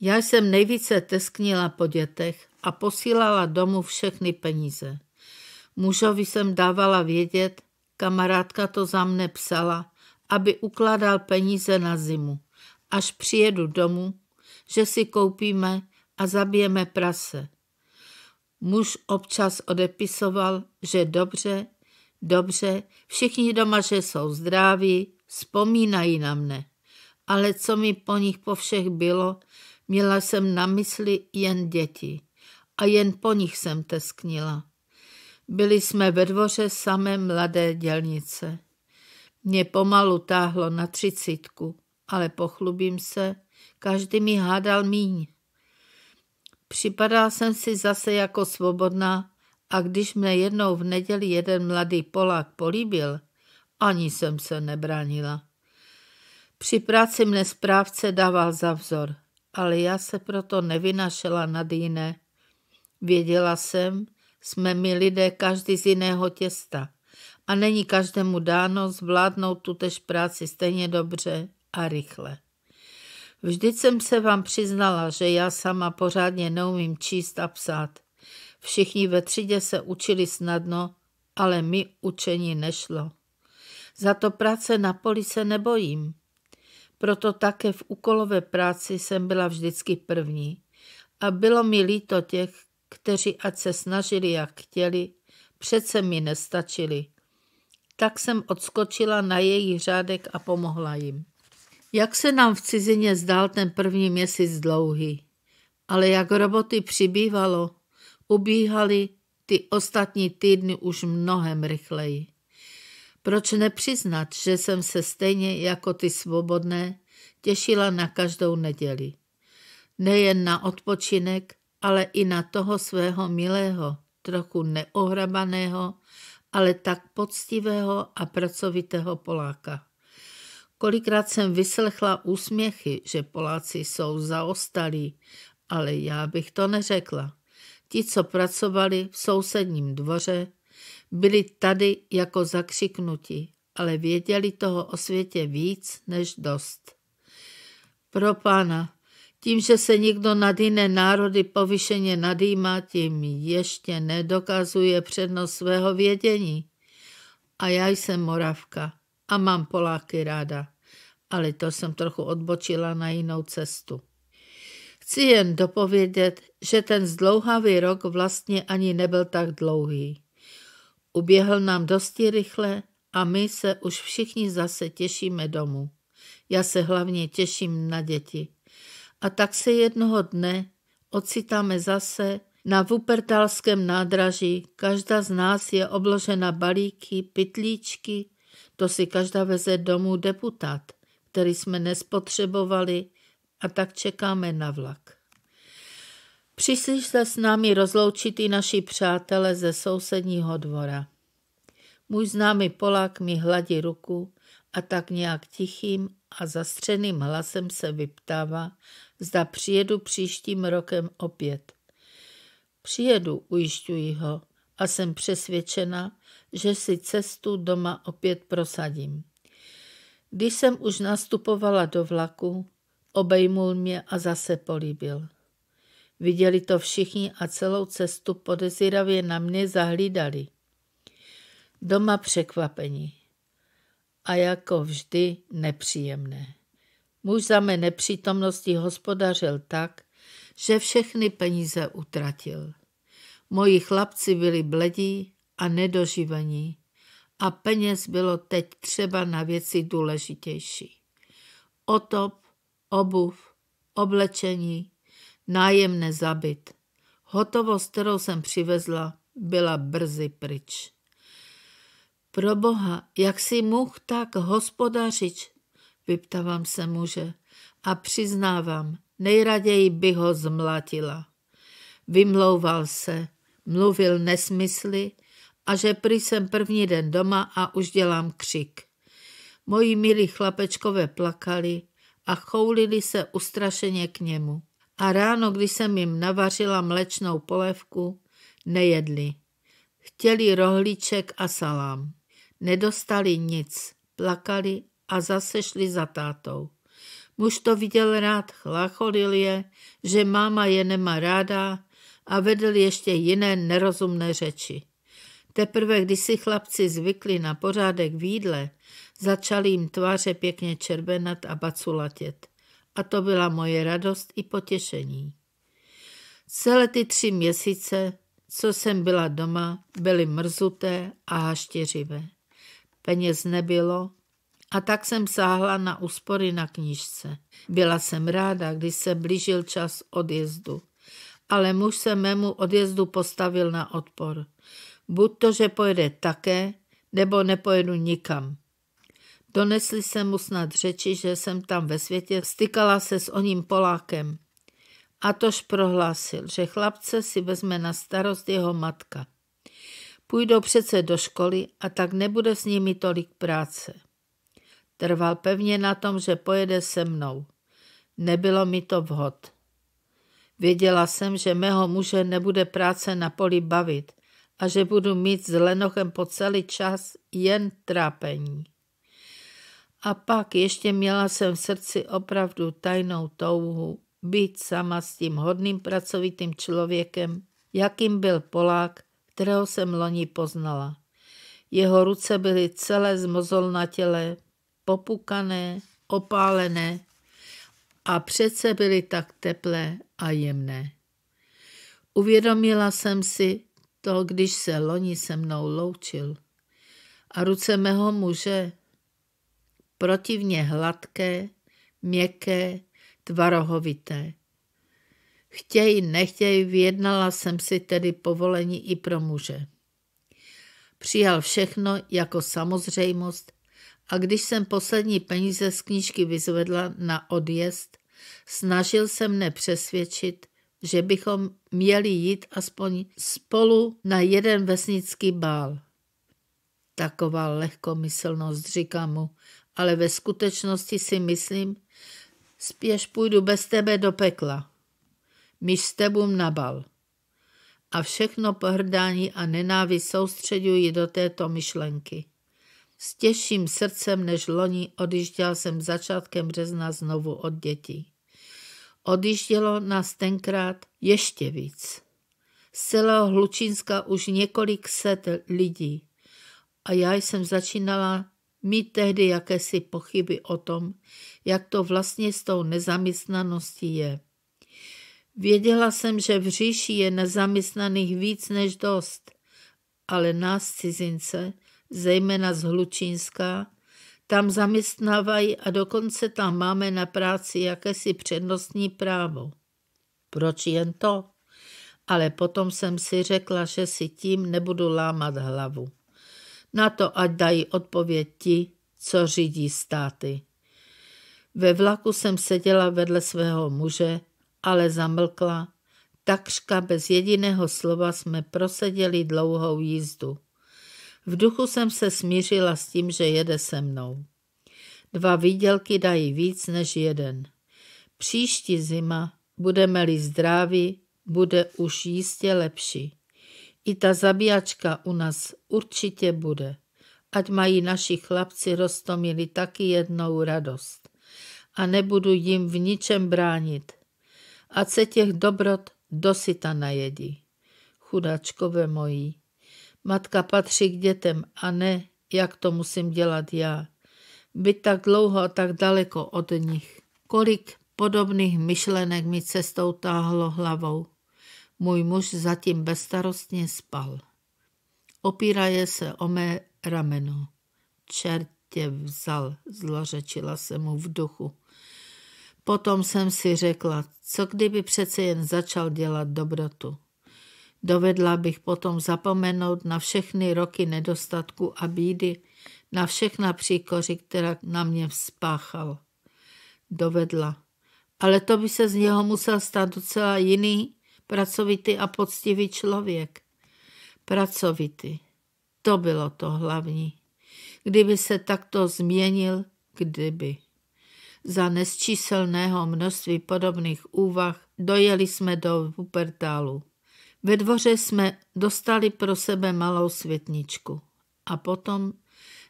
Já jsem nejvíce tesknila po dětech a posílala domů všechny peníze. Mužovi jsem dávala vědět, kamarádka to za mne psala, aby ukládal peníze na zimu, až přijedu domů, že si koupíme a zabijeme prase. Muž občas odepisoval, že dobře, dobře, všichni doma, že jsou zdraví, vzpomínají na mne. Ale co mi po nich po všech bylo, měla jsem na mysli jen děti a jen po nich jsem tesknila. Byli jsme ve dvoře samé mladé dělnice. Mě pomalu táhlo na třicítku, ale pochlubím se, každý mi hádal míň. Připadal jsem si zase jako svobodná a když mne jednou v neděli jeden mladý Polák políbil, ani jsem se nebránila. Při práci mne správce dával za vzor, ale já se proto nevynašela nad jiné. Věděla jsem, jsme my lidé každý z jiného těsta a není každému dáno zvládnout tutež práci stejně dobře a rychle. Vždyť jsem se vám přiznala, že já sama pořádně neumím číst a psát. Všichni ve třídě se učili snadno, ale mi učení nešlo. Za to práce na poli se nebojím. Proto také v úkolové práci jsem byla vždycky první. A bylo mi líto těch, kteří ať se snažili jak chtěli, přece mi nestačili. Tak jsem odskočila na jejich řádek a pomohla jim. Jak se nám v cizině zdál ten první měsíc dlouhý, ale jak roboty přibývalo, ubíhaly ty ostatní týdny už mnohem rychleji. Proč nepřiznat, že jsem se stejně jako ty svobodné těšila na každou neděli? Nejen na odpočinek, ale i na toho svého milého, trochu neohrabaného, ale tak poctivého a pracovitého Poláka. Kolikrát jsem vyslechla úsměchy, že Poláci jsou zaostalí, ale já bych to neřekla. Ti, co pracovali v sousedním dvoře, byli tady jako zakřiknutí, ale věděli toho o světě víc než dost. Pro pána, tím, že se nikdo nad jiné národy povyšeně nadýmá, tím ještě nedokazuje přednost svého vědění. A já jsem Moravka a mám Poláky ráda, ale to jsem trochu odbočila na jinou cestu. Chci jen dopovědět, že ten zdlouhavý rok vlastně ani nebyl tak dlouhý. Uběhl nám dosti rychle a my se už všichni zase těšíme domů. Já se hlavně těším na děti. A tak se jednoho dne ocitáme zase na Vupertalském nádraží. Každá z nás je obložena balíky, pytlíčky, to si každá veze domů deputát, který jsme nespotřebovali a tak čekáme na vlak. Přišli se s námi rozloučit i naši přátelé ze sousedního dvora. Můj známý Polák mi hladí ruku a tak nějak tichým a zastřeným hlasem se vyptává, zda přijedu příštím rokem opět. Přijedu, ujišťuji ho, a jsem přesvědčena, že si cestu doma opět prosadím. Když jsem už nastupovala do vlaku, obejmul mě a zase políbil. Viděli to všichni a celou cestu podezíravě na mě zahlídali. Doma překvapení. A jako vždy nepříjemné. Muž za mé nepřítomnosti hospodařil tak, že všechny peníze utratil. Moji chlapci byli bledí a nedoživení a peněz bylo teď třeba na věci důležitější. Otop, obuv, oblečení, nájem nezabit. Hotovost, kterou jsem přivezla, byla brzy pryč. Pro boha, jak si mohl tak hospodařit vyptávám se muže a přiznávám, nejraději by ho zmlatila. Vymlouval se, mluvil nesmysly a že prý jsem první den doma a už dělám křik. Moji milí chlapečkové plakali a choulili se ustrašeně k němu. A ráno, když jsem jim navařila mlečnou polévku, nejedli. Chtěli rohlíček a salám. Nedostali nic, plakali a zase šli za tátou. Muž to viděl rád, chlacholil je, že máma je nemá ráda a vedl ještě jiné nerozumné řeči. Teprve, když si chlapci zvykli na pořádek v jídle, začali jim tváře pěkně červenat a baculatět. A to byla moje radost i potěšení. Celé ty tři měsíce, co jsem byla doma, byly mrzuté a haštěřivé. Peněz nebylo, a tak jsem sáhla na úspory na knižce. Byla jsem ráda, když se blížil čas odjezdu. Ale muž se mému odjezdu postavil na odpor. Buď to, že pojede také, nebo nepojedu nikam. Donesli se mu snad řeči, že jsem tam ve světě stykala se s oním Polákem. A tož prohlásil, že chlapce si vezme na starost jeho matka. Půjdou přece do školy a tak nebude s nimi tolik práce. Trval pevně na tom, že pojede se mnou. Nebylo mi to vhod. Věděla jsem, že mého muže nebude práce na poli bavit a že budu mít s Lenochem po celý čas jen trápení. A pak ještě měla jsem v srdci opravdu tajnou touhu být sama s tím hodným pracovitým člověkem, jakým byl Polák, kterého jsem loni poznala. Jeho ruce byly celé zmozolnatělé, popukané, opálené a přece byly tak teplé a jemné. Uvědomila jsem si to, když se loni se mnou loučil. A ruce mého muže, protivně hladké, měkké, tvarohovité. Chtěj, nechtěj, vyjednala jsem si tedy povolení i pro muže. Přijal všechno jako samozřejmost a když jsem poslední peníze z knížky vyzvedla na odjezd, snažil se mne přesvědčit, že bychom měli jít aspoň spolu na jeden vesnický bál. Taková lehkomyslnost, říká mu, ale ve skutečnosti si myslím, spěš půjdu bez tebe do pekla. Myš s tebou na bal. A všechno pohrdání a nenávist soustředují do této myšlenky. S těžším srdcem než loni odjížděl jsem začátkem března znovu od dětí. Odjíždělo nás tenkrát ještě víc. Z celého Hlučínska už několik set lidí a já jsem začínala mít tehdy jakési pochyby o tom, jak to vlastně s tou nezaměstnaností je. Věděla jsem, že v říši je nezaměstnaných víc než dost, ale nás cizince zejména z Hlučínska, tam zaměstnávají a dokonce tam máme na práci jakési přednostní právo. Proč jen to? Ale potom jsem si řekla, že si tím nebudu lámat hlavu. Na to ať dají odpověď ti, co řídí státy. Ve vlaku jsem seděla vedle svého muže, ale zamlkla. Takřka bez jediného slova jsme proseděli dlouhou jízdu. V duchu jsem se smířila s tím, že jede se mnou. Dva výdělky dají víc než jeden. Příští zima, budeme-li zdraví, bude už jistě lepší. I ta zabíjačka u nás určitě bude. Ať mají naši chlapci roztomili taky jednou radost. A nebudu jim v ničem bránit. Ať se těch dobrot dosyta najedí. Chudáčkové mojí. Matka patří k dětem a ne, jak to musím dělat já. Byt tak dlouho a tak daleko od nich. Kolik podobných myšlenek mi cestou táhlo hlavou. Můj muž zatím bezstarostně spal. Opíraje se o mé rameno. Čert tě vzal, zlořečila se mu v duchu. Potom jsem si řekla, co kdyby přece jen začal dělat dobrotu. Dovedla bych potom zapomenout na všechny roky nedostatku a bídy, na všechna příkoři, která na mě vzpáchal. Dovedla. Ale to by se z něho musel stát docela jiný, pracovitý a poctivý člověk. Pracovitý. To bylo to hlavní. Kdyby se takto změnil, kdyby. Za nesčíselného množství podobných úvah dojeli jsme do Wuppertalu. Ve dvoře jsme dostali pro sebe malou světničku a potom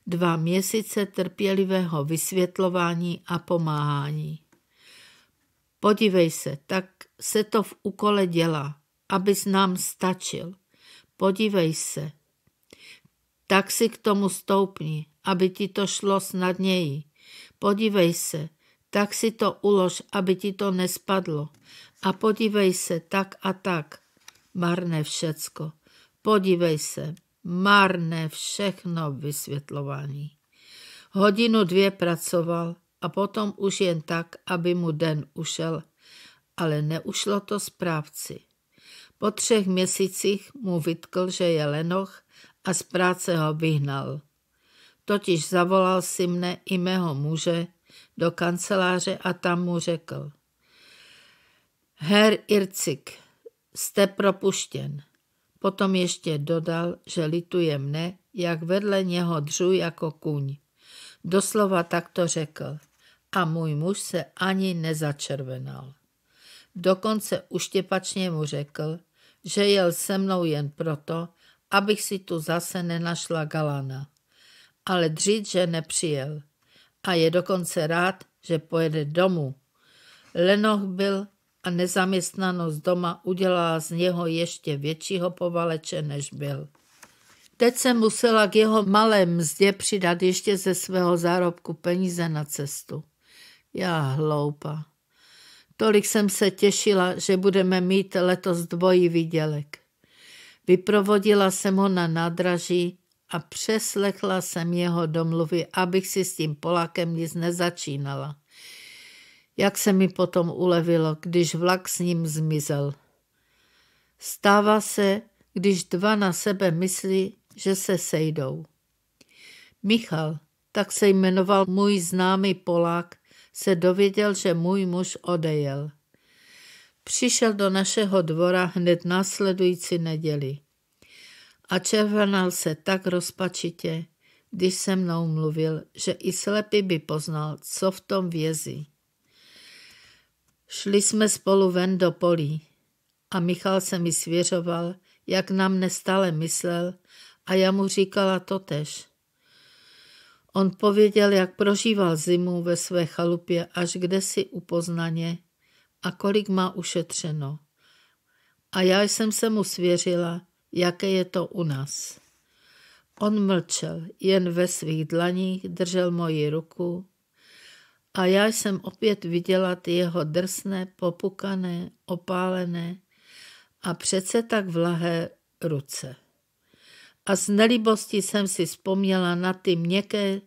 dva měsíce trpělivého vysvětlování a pomáhání. Podívej se, tak se to v úkole dělá, abys nám stačil. Podívej se. Tak si k tomu stoupni, aby ti to šlo snadněji. Podívej se, tak si to ulož, aby ti to nespadlo. A podívej se, tak a tak. Marné všecko. Podívej se, marné všechno vysvětlování. Hodinu dvě pracoval a potom už jen tak, aby mu den ušel, ale neušlo to správci. Po třech měsících mu vytkl, že je lenoch a z práce ho vyhnal. Totiž zavolal si mne i mého muže do kanceláře a tam mu řekl. Herr Ircik, jste propuštěn. Potom ještě dodal, že lituje mne, jak vedle něho dřu jako kuň. Doslova tak to řekl. A můj muž se ani nezačervenal. Dokonce uštěpačně mu řekl, že jel se mnou jen proto, abych si tu zase nenašla Galana. Ale dřít, že nepřijel. A je dokonce rád, že pojede domů. Lenoch byl a nezaměstnanost doma udělala z něho ještě většího povaleče, než byl. Teď se musela k jeho malé mzdě přidat ještě ze svého zárobku peníze na cestu. Já hloupa. Tolik jsem se těšila, že budeme mít letos dvojí výdělek. Vyprovodila jsem ho na nádraží a přeslechla jsem jeho domluvy, abych si s tím Polákem nic nezačínala. Jak se mi potom ulevilo, když vlak s ním zmizel. Stává se, když dva na sebe myslí, že se sejdou. Michal, tak se jmenoval můj známý Polák, se dověděl, že můj muž odejel. Přišel do našeho dvora hned následující neděli a červenal se tak rozpačitě, když se mnou mluvil, že i slepý by poznal, co v tom vězi. Šli jsme spolu ven do polí a Michal se mi svěřoval, jak na mne stále myslel a já mu říkala totež. On pověděl, jak prožíval zimu ve své chalupě až kde si u Poznaně a kolik má ušetřeno. A já jsem se mu svěřila, jaké je to u nás. On mlčel, jen ve svých dlaních držel moji ruku a já jsem opět viděla ty jeho drsné, popukané, opálené a přece tak vlahé ruce. A s nelibostí jsem si vzpomněla na ty měkké,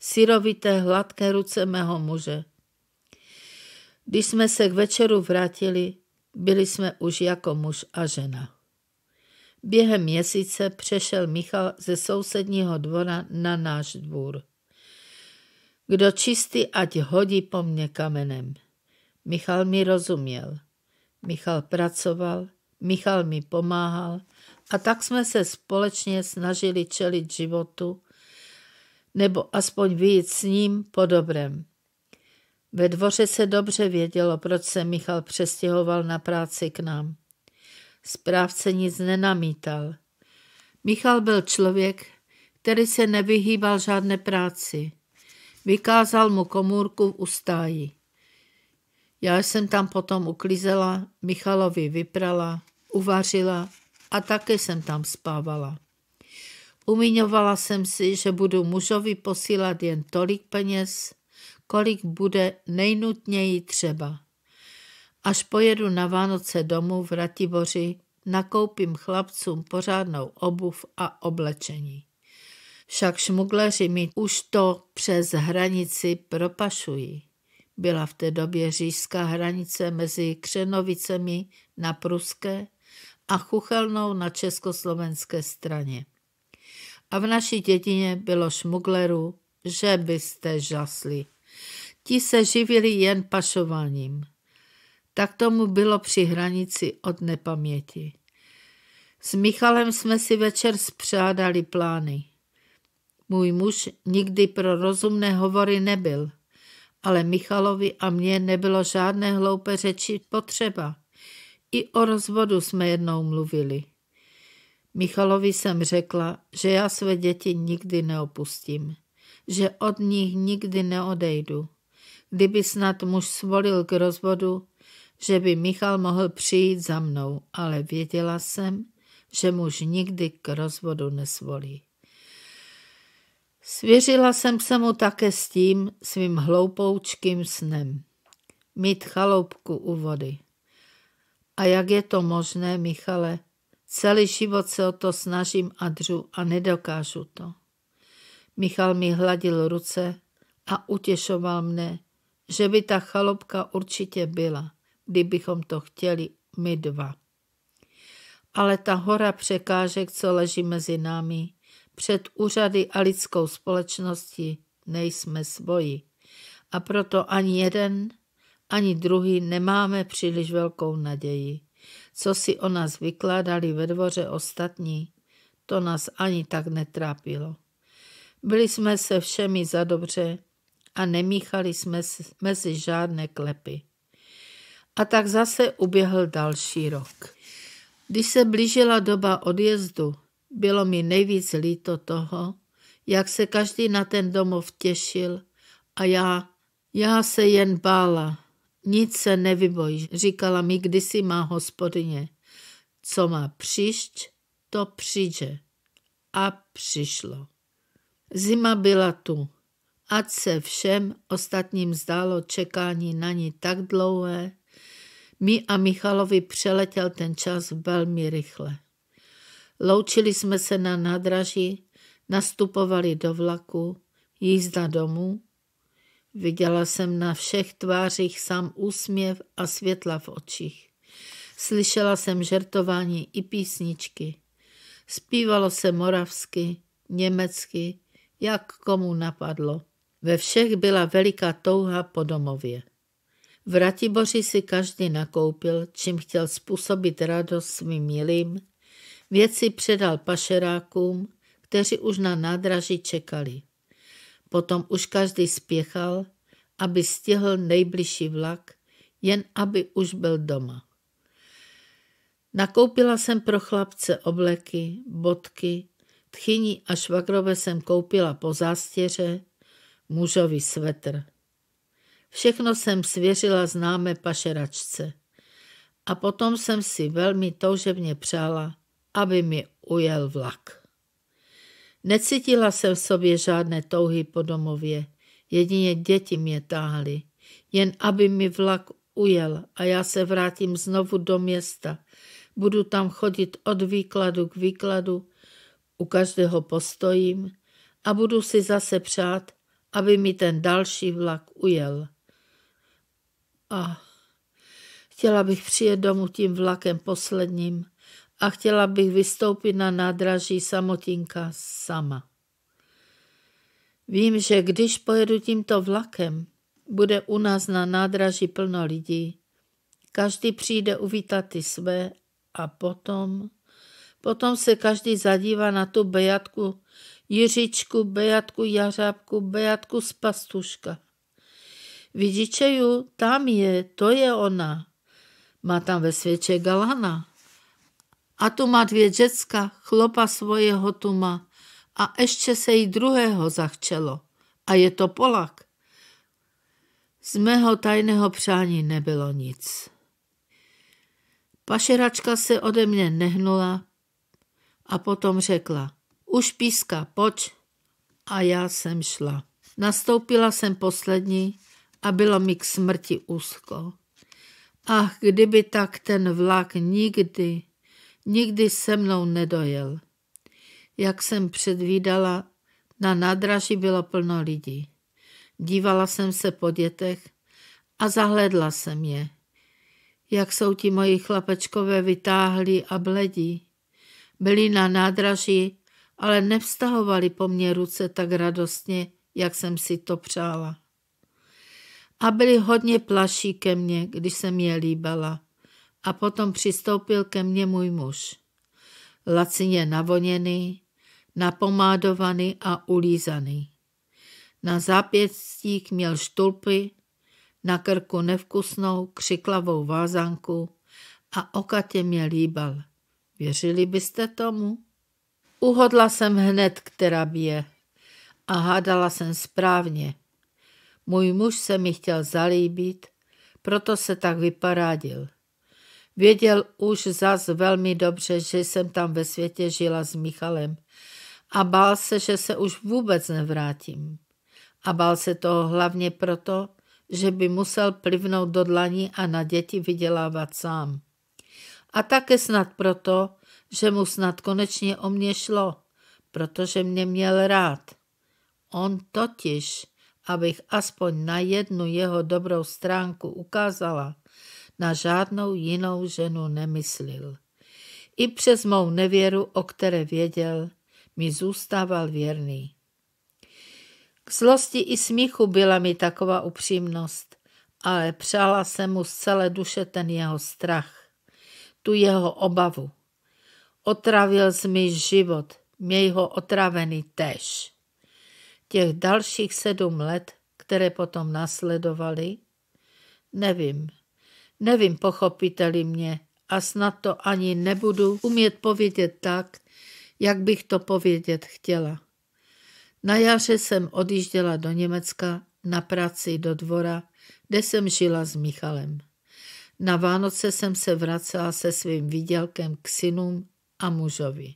syrovité, hladké ruce mého muže. Když jsme se k večeru vrátili, byli jsme už jako muž a žena. Během měsíce přešel Michal ze sousedního dvora na náš dvůr. Kdo čistý, ať hodí po mně kamenem. Michal mi rozuměl. Michal pracoval, Michal mi pomáhal a tak jsme se společně snažili čelit životu, nebo aspoň vyjít s ním po dobrem. Ve dvoře se dobře vědělo, proč se Michal přestěhoval na práci k nám. Správce nic nenamítal. Michal byl člověk, který se nevyhýbal žádné práci. Vykázal mu komůrku v ustáji. Já jsem tam potom uklizela, Michalovi vyprala, uvařila a také jsem tam spávala. Umiňovala jsem si, že budu mužovi posílat jen tolik peněz, kolik bude nejnutněji třeba. Až pojedu na Vánoce domů v Ratiboři, nakoupím chlapcům pořádnou obuv a oblečení však šmugleři mi už to přes hranici propašují. Byla v té době říšská hranice mezi Křenovicemi na pruské a Chuchelnou na československé straně. A v naší dětině bylo šmuglerů, že byste žasli. Ti se živili jen pašováním. Tak tomu bylo při hranici od nepaměti. S Michalem jsme si večer zpřádali plány. Můj muž nikdy pro rozumné hovory nebyl, ale Michalovi a mně nebylo žádné hloupé řeči potřeba. I o rozvodu jsme jednou mluvili. Michalovi jsem řekla, že já své děti nikdy neopustím, že od nich nikdy neodejdu. Kdyby snad muž svolil k rozvodu, že by Michal mohl přijít za mnou, ale věděla jsem, že muž nikdy k rozvodu nesvolí. Svěřila jsem se mu také s tím svým hloupoučkým snem. Mít chaloupku u vody. A jak je to možné, Michale? Celý život se o to snažím a dřu a nedokážu to. Michal mi hladil ruce a utěšoval mne, že by ta chalopka určitě byla, kdybychom to chtěli my dva. Ale ta hora překážek, co leží mezi námi, před úřady a lidskou společností nejsme svoji. A proto ani jeden, ani druhý nemáme příliš velkou naději. Co si o nás vykládali ve dvoře ostatní, to nás ani tak netrápilo. Byli jsme se všemi za dobře a nemíchali jsme mezi žádné klepy. A tak zase uběhl další rok. Když se blížila doba odjezdu, bylo mi nejvíc líto toho, jak se každý na ten domov těšil a já, já se jen bála. Nic se nevyboj, říkala mi kdysi má hospodyně. Co má přišť, to přijde. A přišlo. Zima byla tu. Ať se všem ostatním zdálo čekání na ní tak dlouhé, mi a Michalovi přeletěl ten čas velmi rychle. Loučili jsme se na nádraží, nastupovali do vlaku, jízda domů. Viděla jsem na všech tvářích sám úsměv a světla v očích. Slyšela jsem žertování i písničky. Spívalo se moravsky, německy, jak komu napadlo. Ve všech byla veliká touha po domově. V Ratiboři si každý nakoupil, čím chtěl způsobit radost svým milým, Věci předal pašerákům, kteří už na nádraží čekali. Potom už každý spěchal, aby stihl nejbližší vlak, jen aby už byl doma. Nakoupila jsem pro chlapce obleky, bodky, tchyni a švagrové jsem koupila po zástěře, mužový svetr. Všechno jsem svěřila známé pašeračce. A potom jsem si velmi toužebně přála, aby mi ujel vlak. Necítila jsem v sobě žádné touhy po domově, jedině děti mě táhly, jen aby mi vlak ujel a já se vrátím znovu do města. Budu tam chodit od výkladu k výkladu, u každého postojím a budu si zase přát, aby mi ten další vlak ujel. A chtěla bych přijet domů tím vlakem posledním, a chtěla bych vystoupit na nádraží samotinka sama. Vím, že když pojedu tímto vlakem, bude u nás na nádraží plno lidí. Každý přijde uvítat ty své a potom... Potom se každý zadívá na tu bejatku Jiříčku, bejatku Jařábku, bejatku z pastuška. Vidíte ju, tam je, to je ona. Má tam ve světě galana. A tu má dvě děcka, chlopa svojeho tu má. A ještě se jí druhého zachčelo. A je to Polak. Z mého tajného přání nebylo nic. Pašeračka se ode mě nehnula a potom řekla, už píska, poč. A já jsem šla. Nastoupila jsem poslední a bylo mi k smrti úzko. Ach, kdyby tak ten vlak nikdy nikdy se mnou nedojel. Jak jsem předvídala, na nádraží bylo plno lidí. Dívala jsem se po dětech a zahledla jsem je. Jak jsou ti moji chlapečkové vytáhli a bledí. Byli na nádraží, ale nevztahovali po mně ruce tak radostně, jak jsem si to přála. A byli hodně plaší ke mně, když jsem je líbala a potom přistoupil ke mně můj muž. Lacině navoněný, napomádovaný a ulízaný. Na zápěstích měl štulpy, na krku nevkusnou křiklavou vázanku a okatě mě líbal. Věřili byste tomu? Uhodla jsem hned, která bije. A hádala jsem správně. Můj muž se mi chtěl zalíbit, proto se tak vyparádil. Věděl už zas velmi dobře, že jsem tam ve světě žila s Michalem a bál se, že se už vůbec nevrátím. A bál se toho hlavně proto, že by musel plivnout do dlaní a na děti vydělávat sám. A také snad proto, že mu snad konečně o mě šlo, protože mě měl rád. On totiž, abych aspoň na jednu jeho dobrou stránku ukázala, na žádnou jinou ženu nemyslil. I přes mou nevěru, o které věděl, mi zůstával věrný. K zlosti i smíchu byla mi taková upřímnost, ale přála se mu z celé duše ten jeho strach, tu jeho obavu. Otravil jsi mi život, měj ho otravený tež. Těch dalších sedm let, které potom nasledovali, nevím, Nevím, pochopiteli mě, a snad to ani nebudu umět povědět tak, jak bych to povědět chtěla. Na jaře jsem odjížděla do Německa na práci do dvora, kde jsem žila s Michalem. Na Vánoce jsem se vracela se svým výdělkem k synům a mužovi.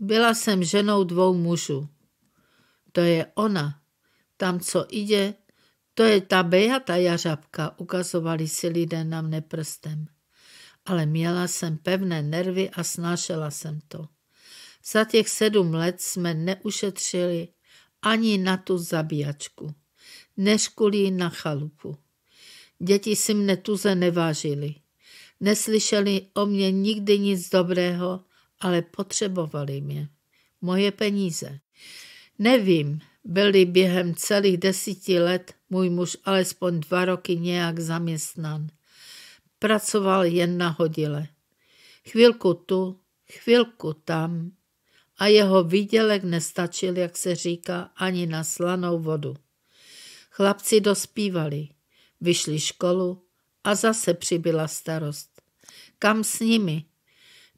Byla jsem ženou dvou mužů. To je ona, tam co jde, to je ta bejata jařabka, ukazovali si lidé na mne prstem. Ale měla jsem pevné nervy a snášela jsem to. Za těch sedm let jsme neušetřili ani na tu zabíjačku, než kvůli na chalupu. Děti si mne tuze nevážili. Neslyšeli o mě nikdy nic dobrého, ale potřebovali mě. Moje peníze. Nevím, byly během celých desíti let můj muž alespoň dva roky nějak zaměstnan. Pracoval jen na hodile. Chvilku tu, chvilku tam a jeho výdělek nestačil, jak se říká, ani na slanou vodu. Chlapci dospívali, vyšli školu a zase přibyla starost. Kam s nimi?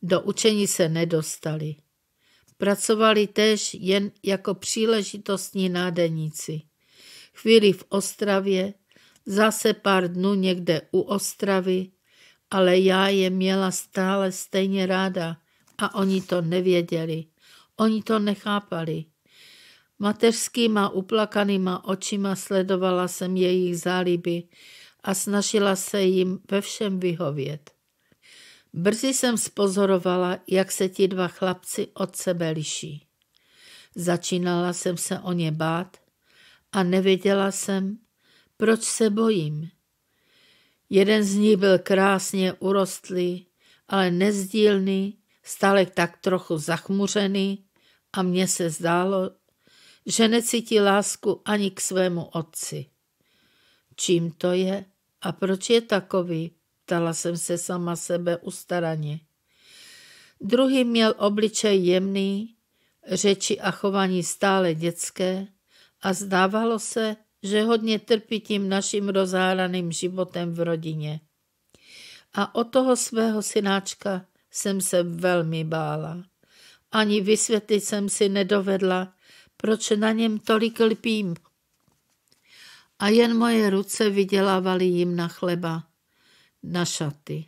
Do učení se nedostali. Pracovali též jen jako příležitostní nádeníci chvíli v Ostravě, zase pár dnů někde u Ostravy, ale já je měla stále stejně ráda a oni to nevěděli. Oni to nechápali. Mateřskýma uplakanýma očima sledovala jsem jejich záliby a snažila se jim ve všem vyhovět. Brzy jsem spozorovala, jak se ti dva chlapci od sebe liší. Začínala jsem se o ně bát, a nevěděla jsem, proč se bojím. Jeden z nich byl krásně urostlý, ale nezdílný, stále tak trochu zachmuřený a mně se zdálo, že necítí lásku ani k svému otci. Čím to je a proč je takový? Ptala jsem se sama sebe ustaraně. Druhý měl obličej jemný, řeči a chování stále dětské, a zdávalo se, že hodně trpí tím naším rozháraným životem v rodině. A o toho svého synáčka jsem se velmi bála. Ani vysvětlit jsem si nedovedla, proč na něm tolik lpím. A jen moje ruce vydělávaly jim na chleba, na šaty.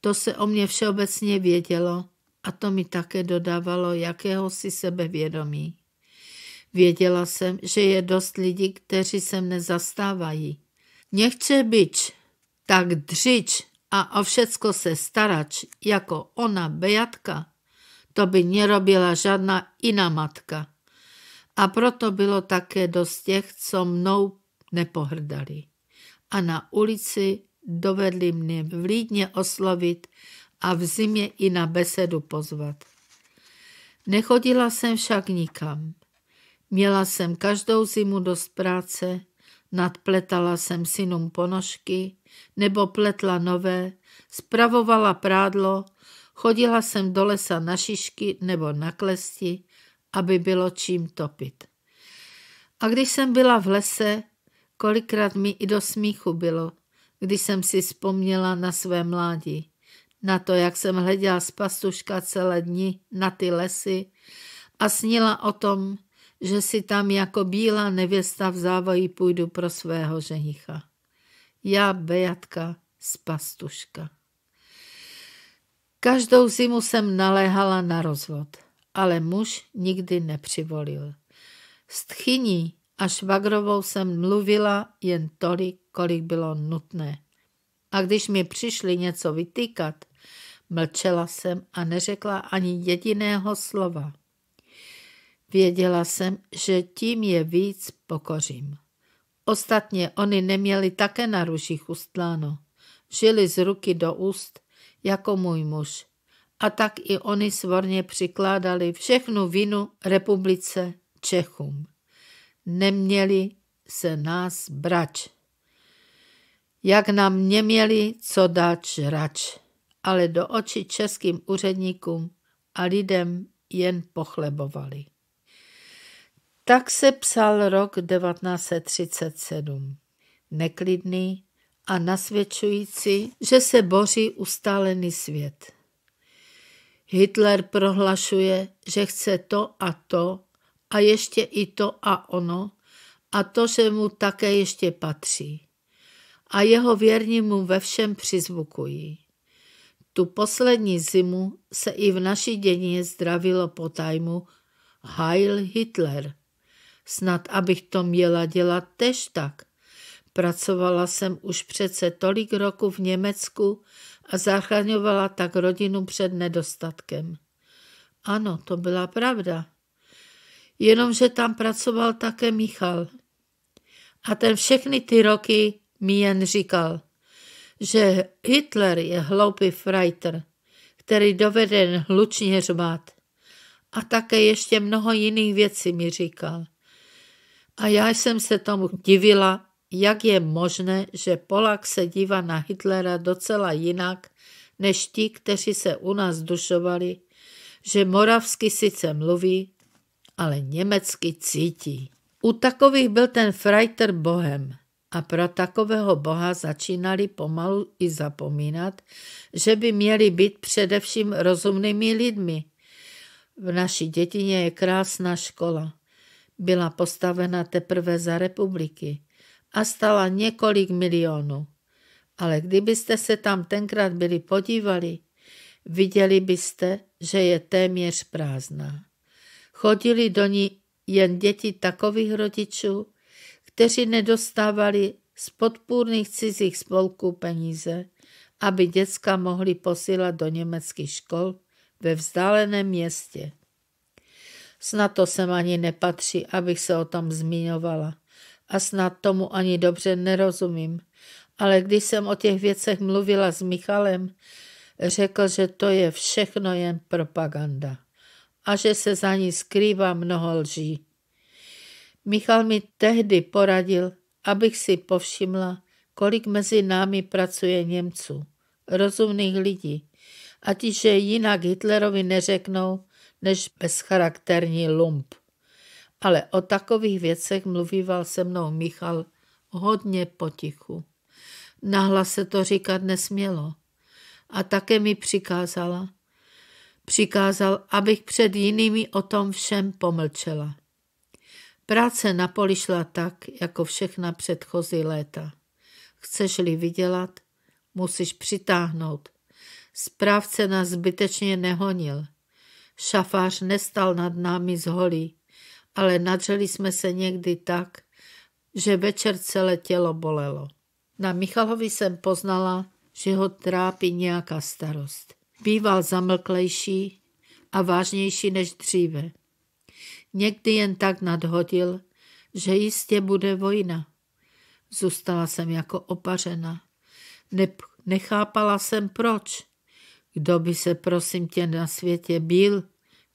To se o mě všeobecně vědělo a to mi také dodávalo jakéhosi sebevědomí. Věděla jsem, že je dost lidí, kteří se mne zastávají. Nechce byť tak dřič a o všecko se starač, jako ona Bejatka, to by nerobila žádná jiná matka. A proto bylo také dost těch, co mnou nepohrdali. A na ulici dovedli mě vlídně oslovit a v zimě i na besedu pozvat. Nechodila jsem však nikam. Měla jsem každou zimu dost práce, nadpletala jsem synům ponožky nebo pletla nové, spravovala prádlo, chodila jsem do lesa na šišky nebo na klesti, aby bylo čím topit. A když jsem byla v lese, kolikrát mi i do smíchu bylo, když jsem si vzpomněla na své mládí, na to, jak jsem hleděla z pastuška celé dny na ty lesy a snila o tom, že si tam jako bílá nevěsta v závoji půjdu pro svého ženicha. Já, Bejatka, z pastuška. Každou zimu jsem naléhala na rozvod, ale muž nikdy nepřivolil. S tchyní a švagrovou jsem mluvila jen tolik, kolik bylo nutné. A když mi přišli něco vytýkat, mlčela jsem a neřekla ani jediného slova. Věděla jsem, že tím je víc pokořím. Ostatně oni neměli také na ruších ustláno. Žili z ruky do úst, jako můj muž. A tak i oni svorně přikládali všechnu vinu republice Čechům. Neměli se nás brač. Jak nám neměli co dát žrač, ale do očí českým úředníkům a lidem jen pochlebovali. Tak se psal rok 1937. Neklidný a nasvědčující, že se boří ustálený svět. Hitler prohlašuje, že chce to a to a ještě i to a ono a to, že mu také ještě patří. A jeho věrní mu ve všem přizvukují. Tu poslední zimu se i v naší dění zdravilo po tajmu Heil Hitler – Snad abych to měla dělat tež tak. Pracovala jsem už přece tolik roku v Německu a zachraňovala tak rodinu před nedostatkem. Ano, to byla pravda. Jenomže tam pracoval také Michal. A ten všechny ty roky mi jen říkal, že Hitler je hloupý frajter, který doveden hlučně řvát. A také ještě mnoho jiných věcí mi říkal. A já jsem se tomu divila, jak je možné, že Polak se dívá na Hitlera docela jinak, než ti, kteří se u nás dušovali, že moravsky sice mluví, ale německy cítí. U takových byl ten Freiter bohem a pro takového boha začínali pomalu i zapomínat, že by měli být především rozumnými lidmi. V naší dětině je krásná škola byla postavena teprve za republiky a stala několik milionů. Ale kdybyste se tam tenkrát byli podívali, viděli byste, že je téměř prázdná. Chodili do ní jen děti takových rodičů, kteří nedostávali z podpůrných cizích spolků peníze, aby děcka mohli posílat do německých škol ve vzdáleném městě. Snad to sem ani nepatří, abych se o tom zmiňovala. A snad tomu ani dobře nerozumím. Ale když jsem o těch věcech mluvila s Michalem, řekl, že to je všechno jen propaganda a že se za ní skrývá mnoho lží. Michal mi tehdy poradil, abych si povšimla, kolik mezi námi pracuje Němců, rozumných lidí, a ti, že jinak Hitlerovi neřeknou, než bezcharakterní lump. Ale o takových věcech mluvíval se mnou Michal hodně potichu. Nahla se to říkat nesmělo. A také mi přikázala. Přikázal, abych před jinými o tom všem pomlčela. Práce na poli šla tak, jako všechna předchozí léta. Chceš-li vydělat, musíš přitáhnout. Správce nás zbytečně nehonil – Šafář nestal nad námi z holí, ale nadřeli jsme se někdy tak, že večer celé tělo bolelo. Na Michalovi jsem poznala, že ho trápí nějaká starost. Býval zamlklejší a vážnější než dříve. Někdy jen tak nadhodil, že jistě bude vojna. Zůstala jsem jako opařena. nechápala jsem proč. Kdo by se prosím tě na světě byl?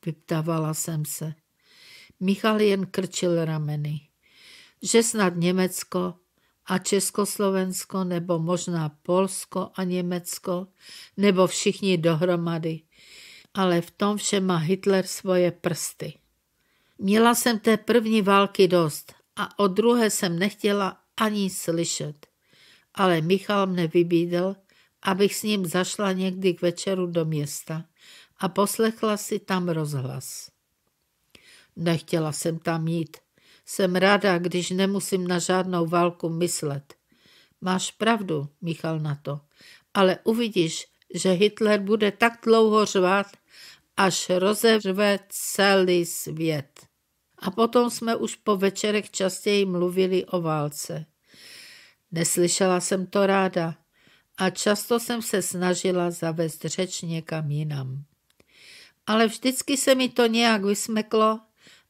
Vyptávala jsem se. Michal jen krčil rameny. Že snad Německo a Československo nebo možná Polsko a Německo nebo všichni dohromady. Ale v tom všem má Hitler svoje prsty. Měla jsem té první války dost a o druhé jsem nechtěla ani slyšet. Ale Michal mne vybídl, abych s ním zašla někdy k večeru do města a poslechla si tam rozhlas. Nechtěla jsem tam jít. Jsem ráda, když nemusím na žádnou válku myslet. Máš pravdu, Michal na to, ale uvidíš, že Hitler bude tak dlouho řvát, až rozevřve celý svět. A potom jsme už po večerech častěji mluvili o válce. Neslyšela jsem to ráda, a často jsem se snažila zavést řeč někam jinam. Ale vždycky se mi to nějak vysmeklo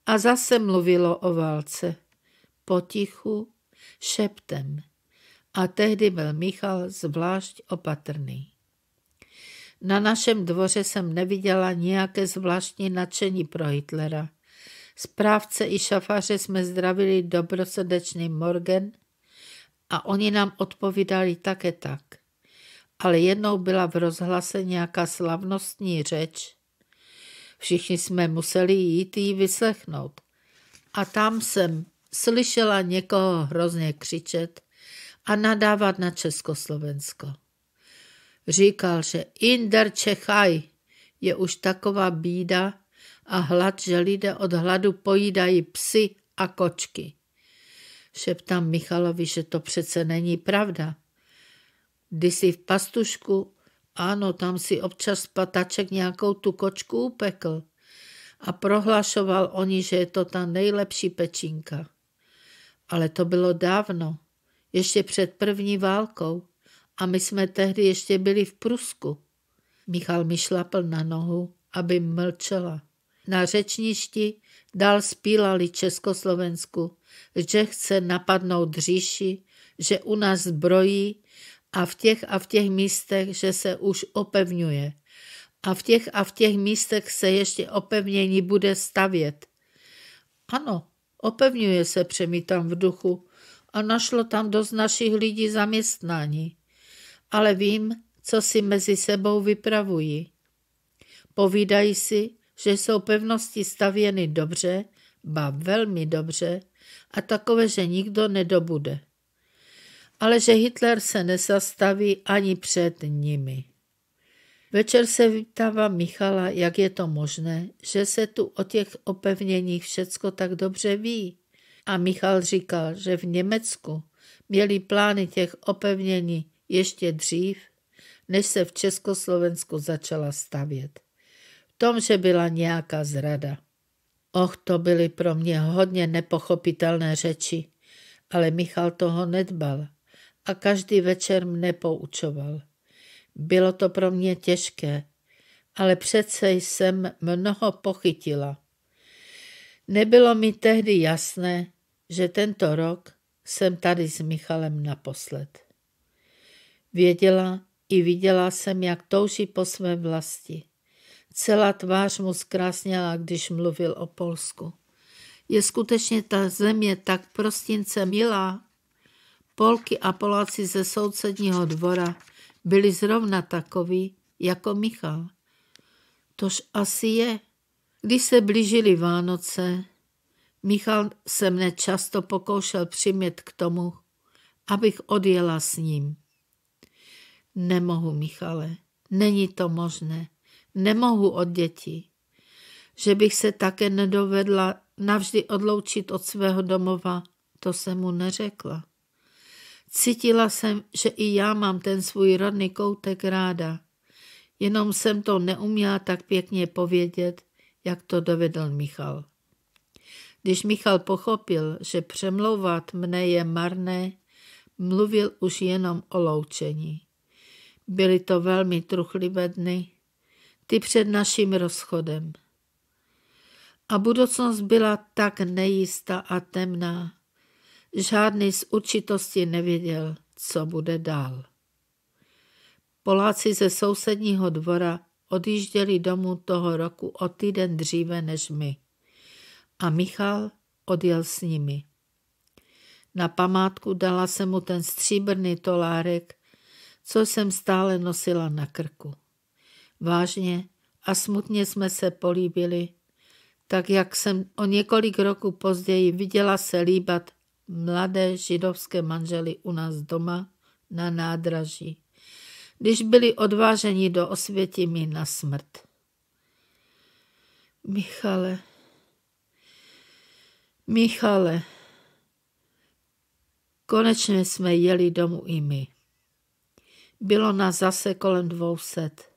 a zase mluvilo o válce. Potichu, šeptem. A tehdy byl Michal zvlášť opatrný. Na našem dvoře jsem neviděla nějaké zvláštní nadšení pro Hitlera. Správce i šafaře jsme zdravili dobrosrdečný morgen a oni nám odpovídali také tak ale jednou byla v rozhlase nějaká slavnostní řeč. Všichni jsme museli jít jí vyslechnout. A tam jsem slyšela někoho hrozně křičet a nadávat na Československo. Říkal, že Inder Čechaj je už taková bída a hlad, že lidé od hladu pojídají psy a kočky. Šeptám Michalovi, že to přece není pravda Kdysi v pastušku, ano, tam si občas pataček nějakou tu kočku upekl a prohlášoval oni, že je to ta nejlepší pečinka. Ale to bylo dávno, ještě před první válkou a my jsme tehdy ještě byli v Prusku. Michal mi šlapl na nohu, aby mlčela. Na řečništi dál spílali Československu, že chce napadnout říši, že u nás zbrojí a v těch a v těch místech, že se už opevňuje. A v těch a v těch místech se ještě opevnění bude stavět. Ano, opevňuje se, přemítám v duchu, a našlo tam dost našich lidí zaměstnání. Ale vím, co si mezi sebou vypravují. Povídají si, že jsou pevnosti stavěny dobře, ba velmi dobře, a takové, že nikdo nedobude ale že Hitler se nezastaví ani před nimi. Večer se vyptává Michala, jak je to možné, že se tu o těch opevněních všecko tak dobře ví. A Michal říkal, že v Německu měli plány těch opevnění ještě dřív, než se v Československu začala stavět. V tom, že byla nějaká zrada. Och, to byly pro mě hodně nepochopitelné řeči, ale Michal toho nedbal a každý večer mne poučoval. Bylo to pro mě těžké, ale přece jsem mnoho pochytila. Nebylo mi tehdy jasné, že tento rok jsem tady s Michalem naposled. Věděla i viděla jsem, jak touží po své vlasti. Celá tvář mu zkrásněla, když mluvil o Polsku. Je skutečně ta země tak prostince milá, Polky a Poláci ze sousedního dvora byli zrovna takoví jako Michal. Tož asi je. Když se blížili Vánoce, Michal se mne často pokoušel přimět k tomu, abych odjela s ním. Nemohu, Michale, není to možné. Nemohu od dětí. Že bych se také nedovedla navždy odloučit od svého domova, to jsem mu neřekla. Cítila jsem, že i já mám ten svůj rodný koutek ráda. Jenom jsem to neuměla tak pěkně povědět, jak to dovedl Michal. Když Michal pochopil, že přemlouvat mne je marné, mluvil už jenom o loučení. Byly to velmi truchlivé dny, ty před naším rozchodem. A budoucnost byla tak nejistá a temná, žádný z určitosti nevěděl, co bude dál. Poláci ze sousedního dvora odjížděli domů toho roku o týden dříve než my. A Michal odjel s nimi. Na památku dala se mu ten stříbrný tolárek, co jsem stále nosila na krku. Vážně a smutně jsme se políbili, tak jak jsem o několik roků později viděla se líbat mladé židovské manžely u nás doma na nádraží, když byli odváženi do osvětimi na smrt. Michale, Michale, konečně jsme jeli domů i my. Bylo nás zase kolem dvouset,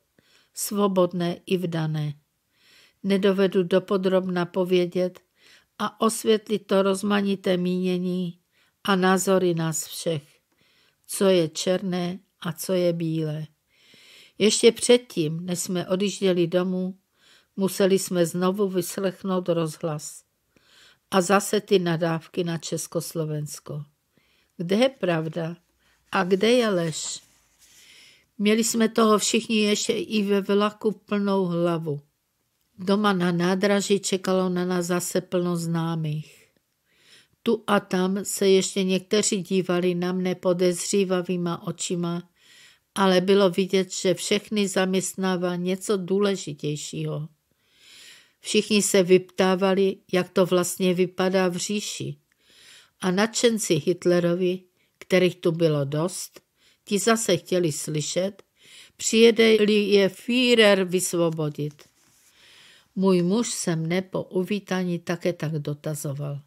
svobodné i vdané. Nedovedu dopodrobna povědět, a osvětlit to rozmanité mínění a názory nás všech, co je černé a co je bílé. Ještě předtím, než jsme odjížděli domů, museli jsme znovu vyslechnout rozhlas a zase ty nadávky na Československo. Kde je pravda a kde je lež? Měli jsme toho všichni ještě i ve vlaku plnou hlavu. Doma na nádraží čekalo na nás zase plno známých. Tu a tam se ještě někteří dívali na mne podezřívavýma očima, ale bylo vidět, že všechny zaměstnává něco důležitějšího. Všichni se vyptávali, jak to vlastně vypadá v říši. A nadšenci Hitlerovi, kterých tu bylo dost, ti zase chtěli slyšet, přijede-li je Führer vysvobodit. Můj muž se mne po uvítání také tak dotazoval.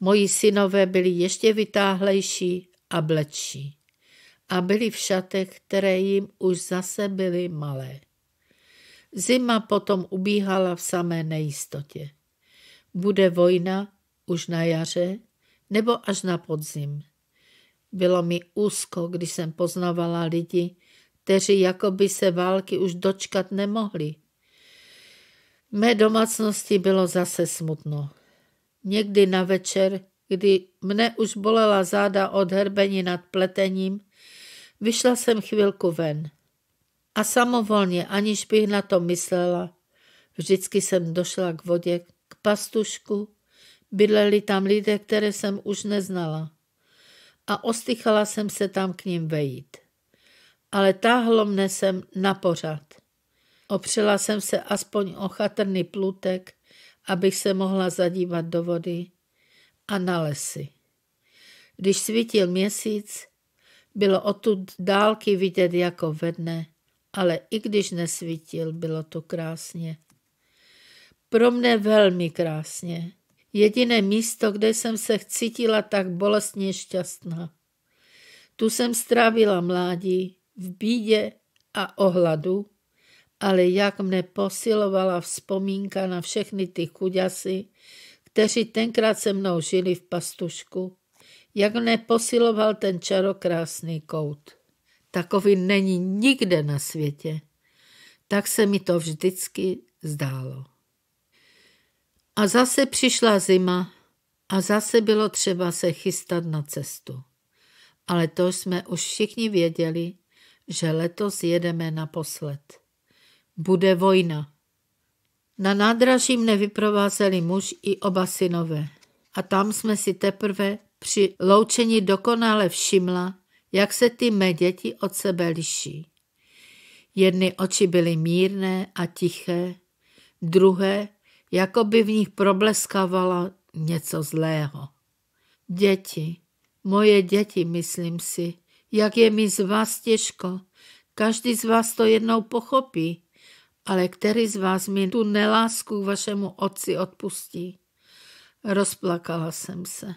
Moji synové byli ještě vytáhlejší a bledší a byli v šatech, které jim už zase byly malé. Zima potom ubíhala v samé nejistotě. Bude vojna už na jaře nebo až na podzim. Bylo mi úzko, když jsem poznavala lidi, kteří jakoby se války už dočkat nemohli – Mé domácnosti bylo zase smutno. Někdy na večer, kdy mne už bolela záda od herbení nad pletením, vyšla jsem chvilku ven. A samovolně, aniž bych na to myslela, vždycky jsem došla k vodě, k pastušku, bydleli tam lidé, které jsem už neznala. A ostychala jsem se tam k ním vejít. Ale táhlo mne sem na pořad. Opřela jsem se aspoň o chatrný plutek, abych se mohla zadívat do vody a na lesy. Když svítil měsíc, bylo odtud dálky vidět jako ve dne, ale i když nesvítil, bylo to krásně. Pro mne velmi krásně. Jediné místo, kde jsem se cítila tak bolestně šťastná. Tu jsem strávila mládí v bídě a ohladu ale jak mne posilovala vzpomínka na všechny ty chuďasy, kteří tenkrát se mnou žili v pastušku, jak mne posiloval ten čarokrásný kout. Takový není nikde na světě. Tak se mi to vždycky zdálo. A zase přišla zima a zase bylo třeba se chystat na cestu. Ale to jsme už všichni věděli, že letos jedeme naposled bude vojna. Na nádraží mne vyprovázeli muž i oba synové. A tam jsme si teprve při loučení dokonale všimla, jak se ty mé děti od sebe liší. Jedny oči byly mírné a tiché, druhé, jako by v nich probleskávalo něco zlého. Děti, moje děti, myslím si, jak je mi z vás těžko. Každý z vás to jednou pochopí, ale který z vás mi tu nelásku k vašemu otci odpustí? Rozplakala jsem se.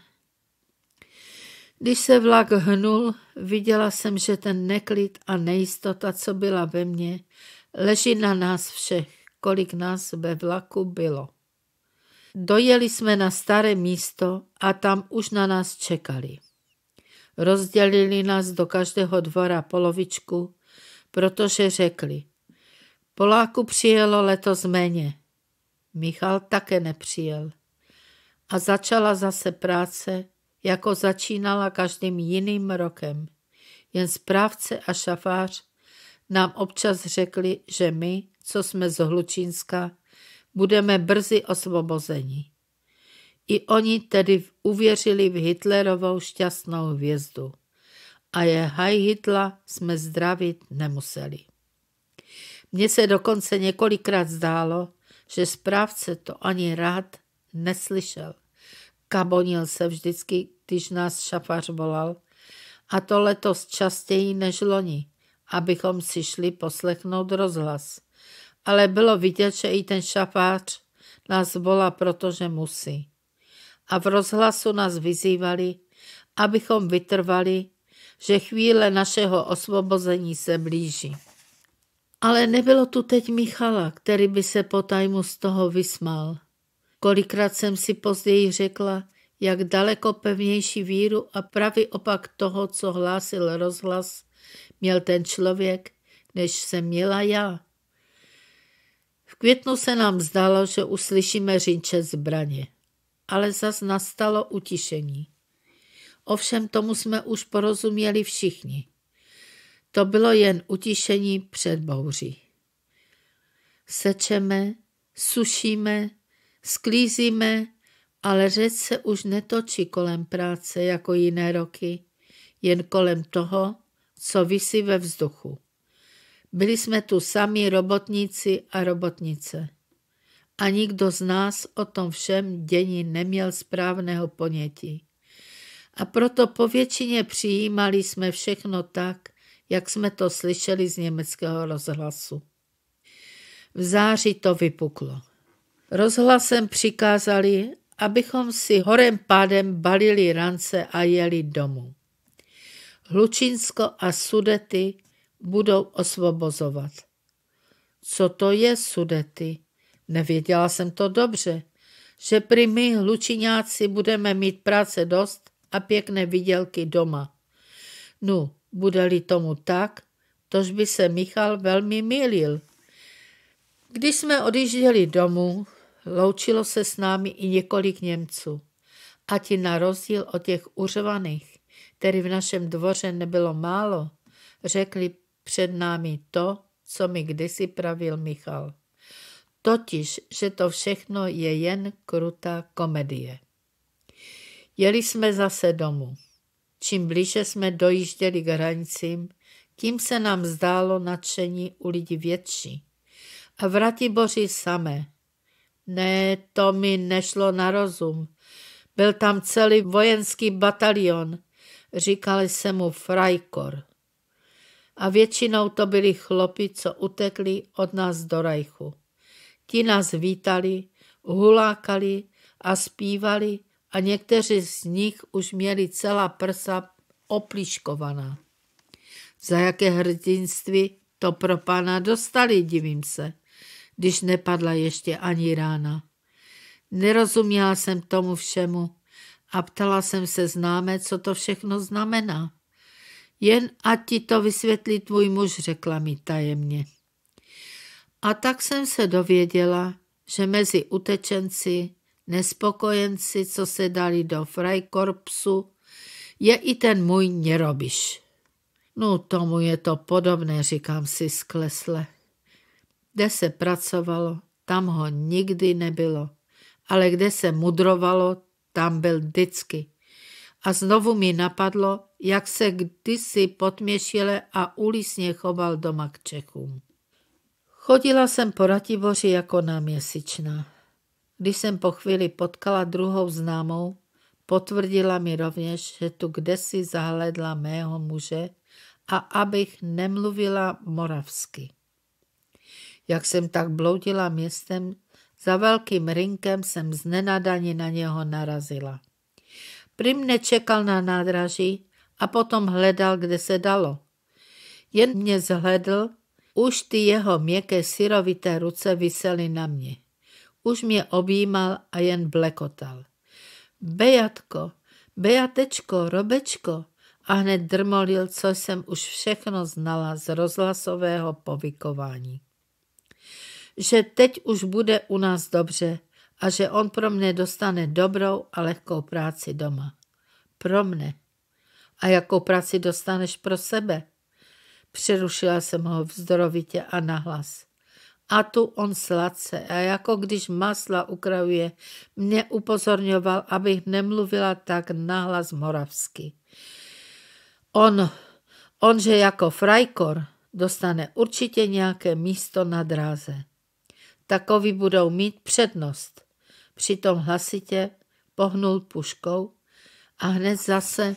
Když se vlak hnul, viděla jsem, že ten neklid a nejistota, co byla ve mně, leží na nás všech, kolik nás ve vlaku bylo. Dojeli jsme na staré místo a tam už na nás čekali. Rozdělili nás do každého dvora polovičku, protože řekli, Poláku přijelo letos méně. Michal také nepřijel. A začala zase práce, jako začínala každým jiným rokem. Jen správce a šafář nám občas řekli, že my, co jsme z Hlučínska, budeme brzy osvobozeni. I oni tedy uvěřili v Hitlerovou šťastnou hvězdu a je haj Hitla jsme zdravit nemuseli. Mně se dokonce několikrát zdálo, že správce to ani rád neslyšel. Kabonil se vždycky, když nás šafař volal, a to letos častěji než loni, abychom si šli poslechnout rozhlas. Ale bylo vidět, že i ten šafář nás volá, protože musí. A v rozhlasu nás vyzývali, abychom vytrvali, že chvíle našeho osvobození se blíží. Ale nebylo tu teď Michala, který by se po tajmu z toho vysmál. Kolikrát jsem si později řekla, jak daleko pevnější víru a pravý opak toho, co hlásil rozhlas, měl ten člověk, než jsem měla já. V květnu se nám zdálo, že uslyšíme řinče zbraně, ale zas nastalo utišení. Ovšem tomu jsme už porozuměli všichni. To bylo jen utišení před bouří. Sečeme, sušíme, sklízíme, ale řeč se už netočí kolem práce jako jiné roky, jen kolem toho, co visí ve vzduchu. Byli jsme tu sami robotníci a robotnice. A nikdo z nás o tom všem dění neměl správného ponětí. A proto po většině přijímali jsme všechno tak, jak jsme to slyšeli z německého rozhlasu. V září to vypuklo. Rozhlasem přikázali, abychom si horem pádem balili rance a jeli domů. Hlučinsko a Sudety budou osvobozovat. Co to je Sudety? Nevěděla jsem to dobře, že pri my, hlučiňáci, budeme mít práce dost a pěkné vidělky doma. No, bude-li tomu tak, tož by se Michal velmi mýlil. Když jsme odjížděli domů, loučilo se s námi i několik Němců. A ti na rozdíl od těch uřvaných, který v našem dvoře nebylo málo, řekli před námi to, co mi kdysi pravil Michal. Totiž, že to všechno je jen krutá komedie. Jeli jsme zase domů. Čím blíže jsme dojížděli k hranicím, tím se nám zdálo nadšení u lidí větší. A boží samé. Ne, to mi nešlo na rozum. Byl tam celý vojenský batalion, říkali se mu Frajkor. A většinou to byli chlopi, co utekli od nás do Rajchu. Ti nás vítali, hulákali a zpívali a někteří z nich už měli celá prsa oplíškovaná. Za jaké hrdinství to pro pána dostali, divím se, když nepadla ještě ani rána. Nerozuměla jsem tomu všemu a ptala jsem se známe, co to všechno znamená. Jen a ti to vysvětlí tvůj muž, řekla mi tajemně. A tak jsem se dověděla, že mezi utečenci nespokojenci, co se dali do Freikorpsu, je i ten můj nerobiš. No tomu je to podobné, říkám si sklesle. Kde se pracovalo, tam ho nikdy nebylo, ale kde se mudrovalo, tam byl vždycky. A znovu mi napadlo, jak se kdysi potměšile a ulisně choval doma k Čechům. Chodila jsem po Ratiboři jako náměsičná. Když jsem po chvíli potkala druhou známou, potvrdila mi rovněž, že tu kdesi zahledla mého muže a abych nemluvila moravsky. Jak jsem tak bloudila městem, za velkým rinkem jsem znenadaně na něho narazila. Prim nečekal na nádraží a potom hledal, kde se dalo. Jen mě zhledl, už ty jeho měkké syrovité ruce visely na mě. Už mě objímal a jen blekotal. Bejatko, Bejatečko, Robečko, a hned drmolil, co jsem už všechno znala z rozhlasového povykování. Že teď už bude u nás dobře a že on pro mne dostane dobrou a lehkou práci doma. Pro mne. A jakou práci dostaneš pro sebe? Přerušila jsem ho vzdorovitě a nahlas a tu on sladce a jako když masla ukrajuje, mě upozorňoval, abych nemluvila tak nahlas moravsky. On, on že jako frajkor dostane určitě nějaké místo na dráze. Takoví budou mít přednost. Přitom hlasitě pohnul puškou a hned zase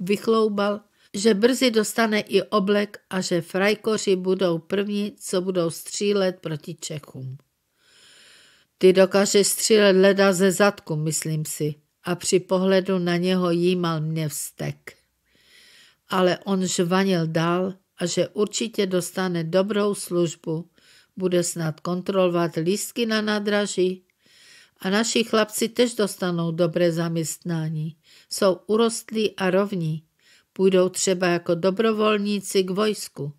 vychloubal že brzy dostane i oblek a že frajkoři budou první, co budou střílet proti Čechům. Ty dokáže střílet leda ze zadku, myslím si, a při pohledu na něho jímal mě vztek. Ale on žvanil dál a že určitě dostane dobrou službu, bude snad kontrolovat lístky na nádraží a naši chlapci tež dostanou dobré zaměstnání. Jsou urostlí a rovní, Půjdou třeba jako dobrovolníci k vojsku.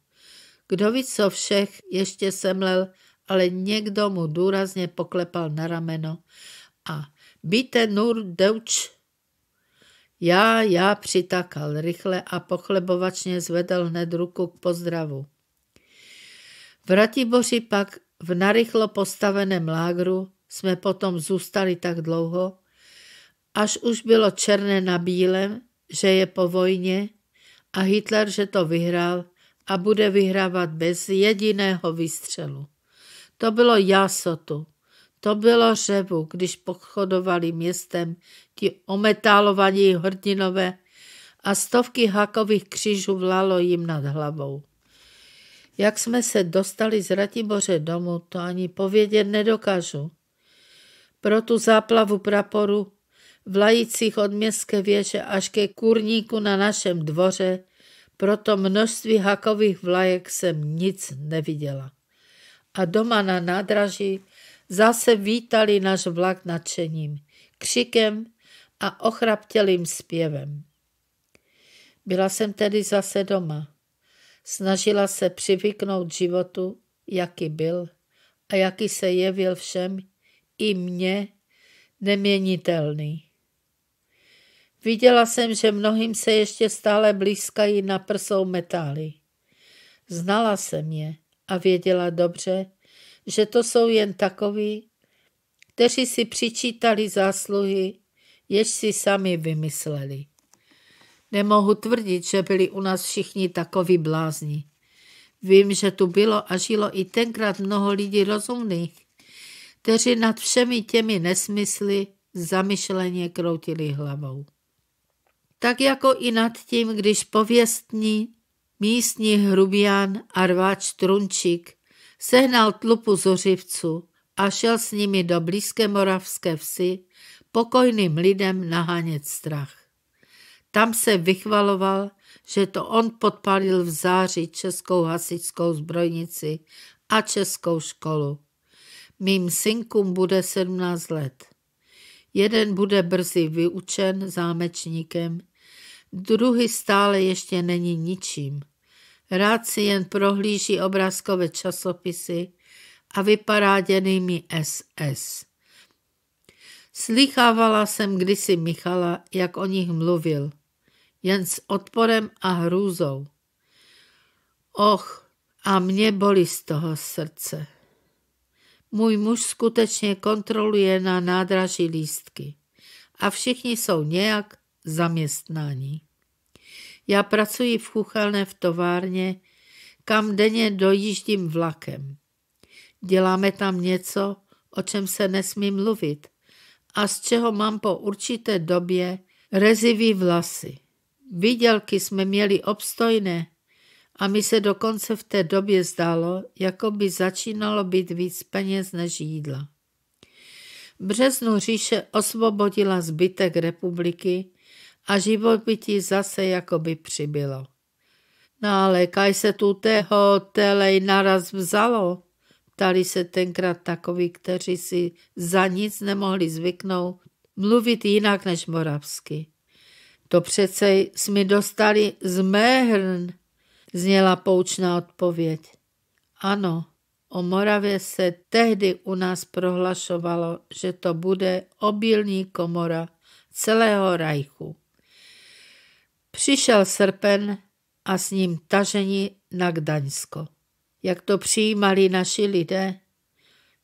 Kdo ví, co všech ještě semlel, ale někdo mu důrazně poklepal na rameno a Bíte nur deuč. Já, já přitakal rychle a pochlebovačně zvedl hned ruku k pozdravu. Ratiboři pak v narychlo postaveném lágru jsme potom zůstali tak dlouho, až už bylo černé na bílém, že je po vojně a Hitler, že to vyhrál a bude vyhrávat bez jediného výstřelu. To bylo jásotu, to bylo řevu, když pochodovali městem ti ometálovaní hrdinové a stovky hakových křížů vlalo jim nad hlavou. Jak jsme se dostali z Ratiboře domů, to ani povědět nedokážu. Pro tu záplavu praporu v lajících od městské věže až ke kurníku na našem dvoře, proto množství hakových vlajek jsem nic neviděla. A doma na nádraží zase vítali náš vlak nadšením, křikem a ochraptělým zpěvem. Byla jsem tedy zase doma. Snažila se přivyknout životu, jaký byl a jaký se jevil všem, i mně, neměnitelný. Viděla jsem, že mnohým se ještě stále blízkají na prsou metály. Znala jsem je a věděla dobře, že to jsou jen takoví, kteří si přičítali zásluhy, jež si sami vymysleli. Nemohu tvrdit, že byli u nás všichni takoví blázni. Vím, že tu bylo a žilo i tenkrát mnoho lidí rozumných, kteří nad všemi těmi nesmysly zamyšleně kroutili hlavou tak jako i nad tím, když pověstní místní hrubian a rváč Trunčík sehnal tlupu zořivců a šel s nimi do blízké moravské vsi pokojným lidem nahánět strach. Tam se vychvaloval, že to on podpalil v září českou hasičskou zbrojnici a českou školu. Mým synkům bude 17 let. Jeden bude brzy vyučen zámečníkem, druhy stále ještě není ničím. Rád si jen prohlíží obrázkové časopisy a vypadá děnými SS. Slychávala jsem kdysi Michala, jak o nich mluvil, jen s odporem a hrůzou. Och, a mě bolí z toho srdce. Můj muž skutečně kontroluje na nádraží lístky a všichni jsou nějak zaměstnání. Já pracuji v kuchelné v továrně, kam denně dojíždím vlakem. Děláme tam něco, o čem se nesmí mluvit a z čeho mám po určité době rezivý vlasy. Vidělky jsme měli obstojné a mi se dokonce v té době zdálo, jako by začínalo být víc peněz než jídla. V březnu říše osvobodila zbytek republiky a život by ti zase jakoby přibylo. No ale kaj se tu tého telej naraz vzalo? Ptali se tenkrát takoví, kteří si za nic nemohli zvyknout mluvit jinak než moravsky. To přece jsme dostali z Méhrn, zněla poučná odpověď. Ano, o Moravě se tehdy u nás prohlašovalo, že to bude obilní komora celého rajchu. Přišel srpen a s ním tažení na Gdaňsko. Jak to přijímali naši lidé,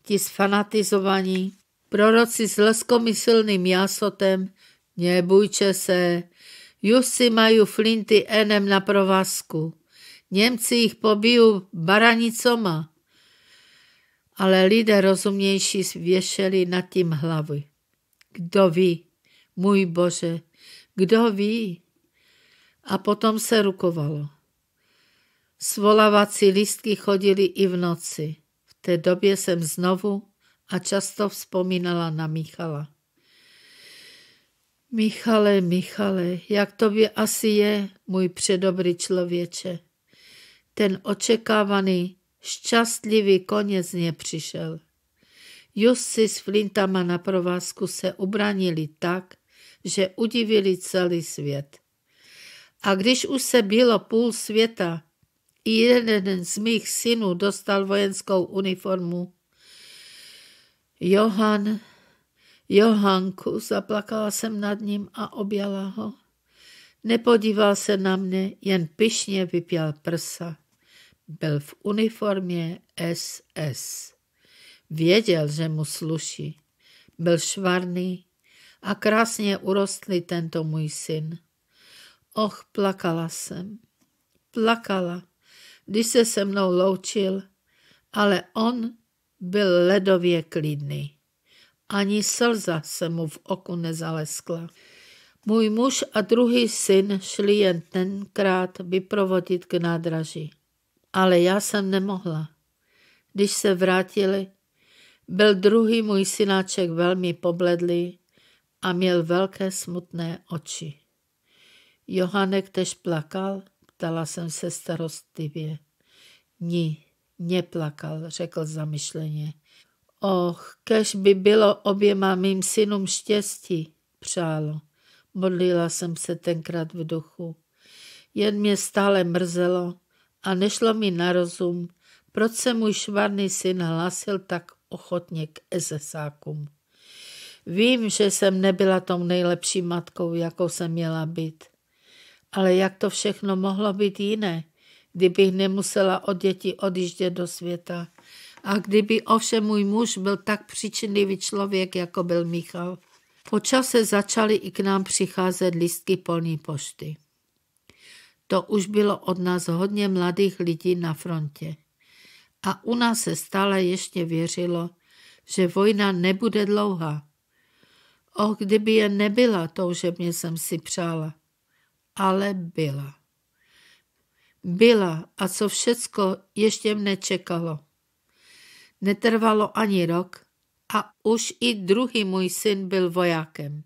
ti sfanatizovaní, proroci s leskomyslným jásotem, nebojče se, Jusy mají flinty enem na provazku, Němci jich pobiju baranicoma. Ale lidé rozumnější věšeli nad tím hlavy. Kdo ví, můj Bože, kdo ví? a potom se rukovalo. Svolavací lístky chodili i v noci. V té době jsem znovu a často vzpomínala na Michala. Michale, Michale, jak tobě asi je, můj předobrý člověče. Ten očekávaný, šťastlivý konec nepřišel. Jussi s Flintama na provázku se ubranili tak, že udivili celý svět. A když už se bylo půl světa, i jeden z mých synů dostal vojenskou uniformu. Johan, Johanku, zaplakala jsem nad ním a objala ho. Nepodíval se na mě, jen pyšně vypěl prsa. Byl v uniformě SS. Věděl, že mu sluší. Byl švarný a krásně urostlý tento můj syn. Och, plakala jsem. Plakala, když se se mnou loučil, ale on byl ledově klidný. Ani slza se mu v oku nezaleskla. Můj muž a druhý syn šli jen tenkrát vyprovodit k nádraží. Ale já jsem nemohla. Když se vrátili, byl druhý můj synáček velmi pobledlý a měl velké smutné oči. Johanek tež plakal? Ptala jsem se starostlivě. Ni, neplakal, řekl zamyšleně. Och, kež by bylo oběma mým synům štěstí, přálo. Modlila jsem se tenkrát v duchu. Jen mě stále mrzelo a nešlo mi na rozum, proč se můj švarný syn hlásil tak ochotně k ezesákům. Vím, že jsem nebyla tou nejlepší matkou, jakou jsem měla být. Ale jak to všechno mohlo být jiné, kdybych nemusela od děti odjíždět do světa? A kdyby ovšem můj muž byl tak příčinlivý člověk, jako byl Michal. Po čase začaly i k nám přicházet listky polní pošty. To už bylo od nás hodně mladých lidí na frontě. A u nás se stále ještě věřilo, že vojna nebude dlouhá. Och, kdyby je nebyla, toužebně jsem si přála ale byla. Byla a co všecko ještě mne čekalo. Netrvalo ani rok a už i druhý můj syn byl vojákem.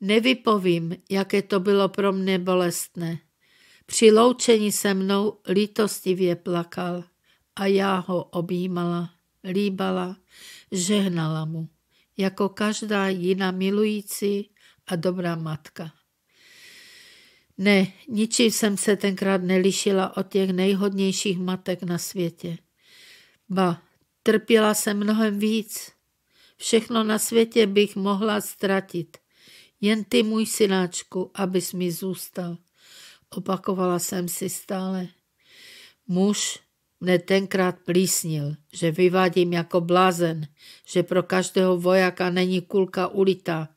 Nevypovím, jaké to bylo pro mne bolestné. Při loučení se mnou lítostivě plakal a já ho objímala, líbala, žehnala mu, jako každá jiná milující a dobrá matka. Ne, ničí jsem se tenkrát nelišila od těch nejhodnějších matek na světě. Ba, trpěla jsem mnohem víc. Všechno na světě bych mohla ztratit. Jen ty, můj synáčku, abys mi zůstal. Opakovala jsem si stále. Muž mne tenkrát plísnil, že vyvádím jako blázen, že pro každého vojaka není kulka ulita.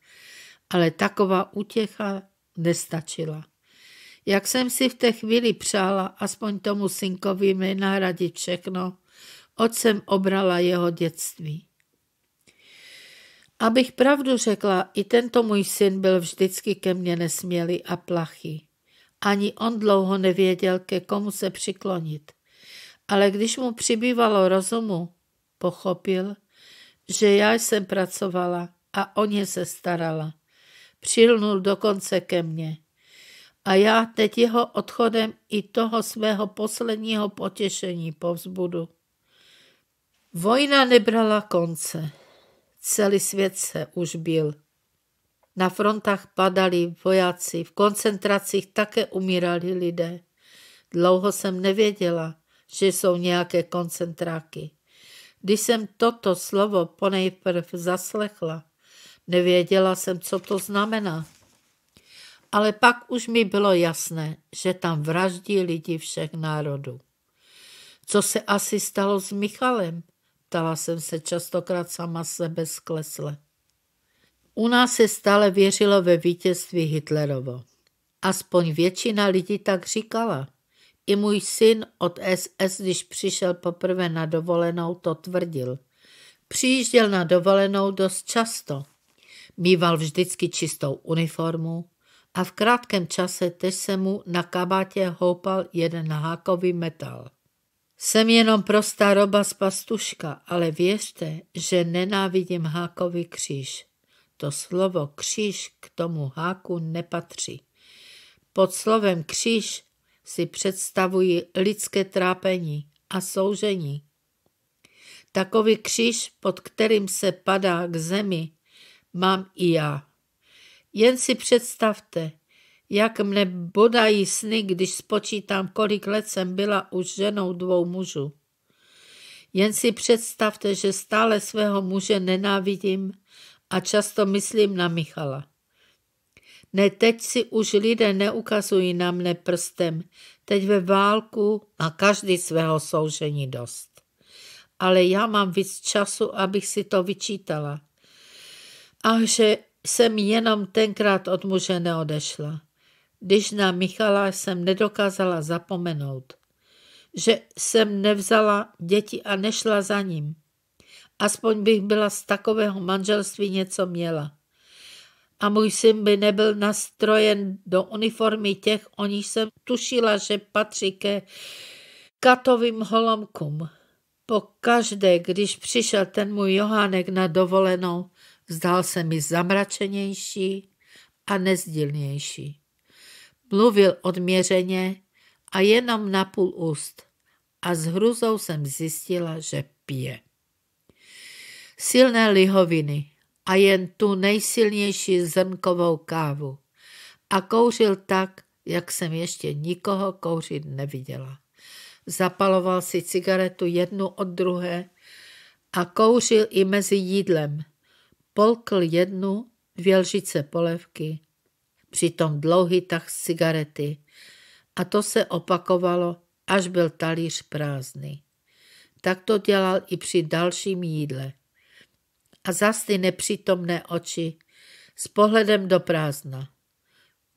ale taková útěcha nestačila. Jak jsem si v té chvíli přála aspoň tomu synkovi nahradit všechno, oč jsem obrala jeho dětství. Abych pravdu řekla, i tento můj syn byl vždycky ke mně nesmělý a plachý. Ani on dlouho nevěděl, ke komu se přiklonit. Ale když mu přibývalo rozumu, pochopil, že já jsem pracovala a o ně se starala. Přilnul dokonce ke mně. A já teď jeho odchodem i toho svého posledního potěšení povzbudu. Vojna nebrala konce. Celý svět se už byl. Na frontách padali vojáci, v koncentracích také umírali lidé. Dlouho jsem nevěděla, že jsou nějaké koncentráky. Když jsem toto slovo ponejprv zaslechla, nevěděla jsem, co to znamená ale pak už mi bylo jasné, že tam vraždí lidi všech národů. Co se asi stalo s Michalem? Ptala jsem se častokrát sama sebe sklesle. U nás se stále věřilo ve vítězství Hitlerovo. Aspoň většina lidí tak říkala. I můj syn od SS, když přišel poprvé na dovolenou, to tvrdil. Přijížděl na dovolenou dost často. Mýval vždycky čistou uniformu, a v krátkém čase tež se mu na kabátě houpal jeden hákový metal. Jsem jenom prostá roba z pastuška, ale věřte, že nenávidím hákový kříž. To slovo kříž k tomu háku nepatří. Pod slovem kříž si představuji lidské trápení a soužení. Takový kříž, pod kterým se padá k zemi, mám i já. Jen si představte, jak mne bodají sny, když spočítám, kolik let jsem byla už ženou dvou mužů. Jen si představte, že stále svého muže nenávidím a často myslím na Michala. Ne, teď si už lidé neukazují na mne prstem, teď ve válku a každý svého soužení dost. Ale já mám víc času, abych si to vyčítala. A že jsem jenom tenkrát od muže neodešla, když na Michala jsem nedokázala zapomenout, že jsem nevzala děti a nešla za ním. Aspoň bych byla z takového manželství něco měla. A můj syn by nebyl nastrojen do uniformy těch, o nich jsem tušila, že patří ke katovým holomkům. Po každé, když přišel ten můj Johánek na dovolenou, zdál se mi zamračenější a nezdilnější. Mluvil odměřeně a jenom na půl úst a s hruzou jsem zjistila, že pije. Silné lihoviny a jen tu nejsilnější zrnkovou kávu. A kouřil tak, jak jsem ještě nikoho kouřit neviděla. Zapaloval si cigaretu jednu od druhé a kouřil i mezi jídlem – polkl jednu, dvě lžice polevky, přitom dlouhý tah z cigarety. A to se opakovalo, až byl talíř prázdný. Tak to dělal i při dalším jídle. A zas ty nepřítomné oči s pohledem do prázdna.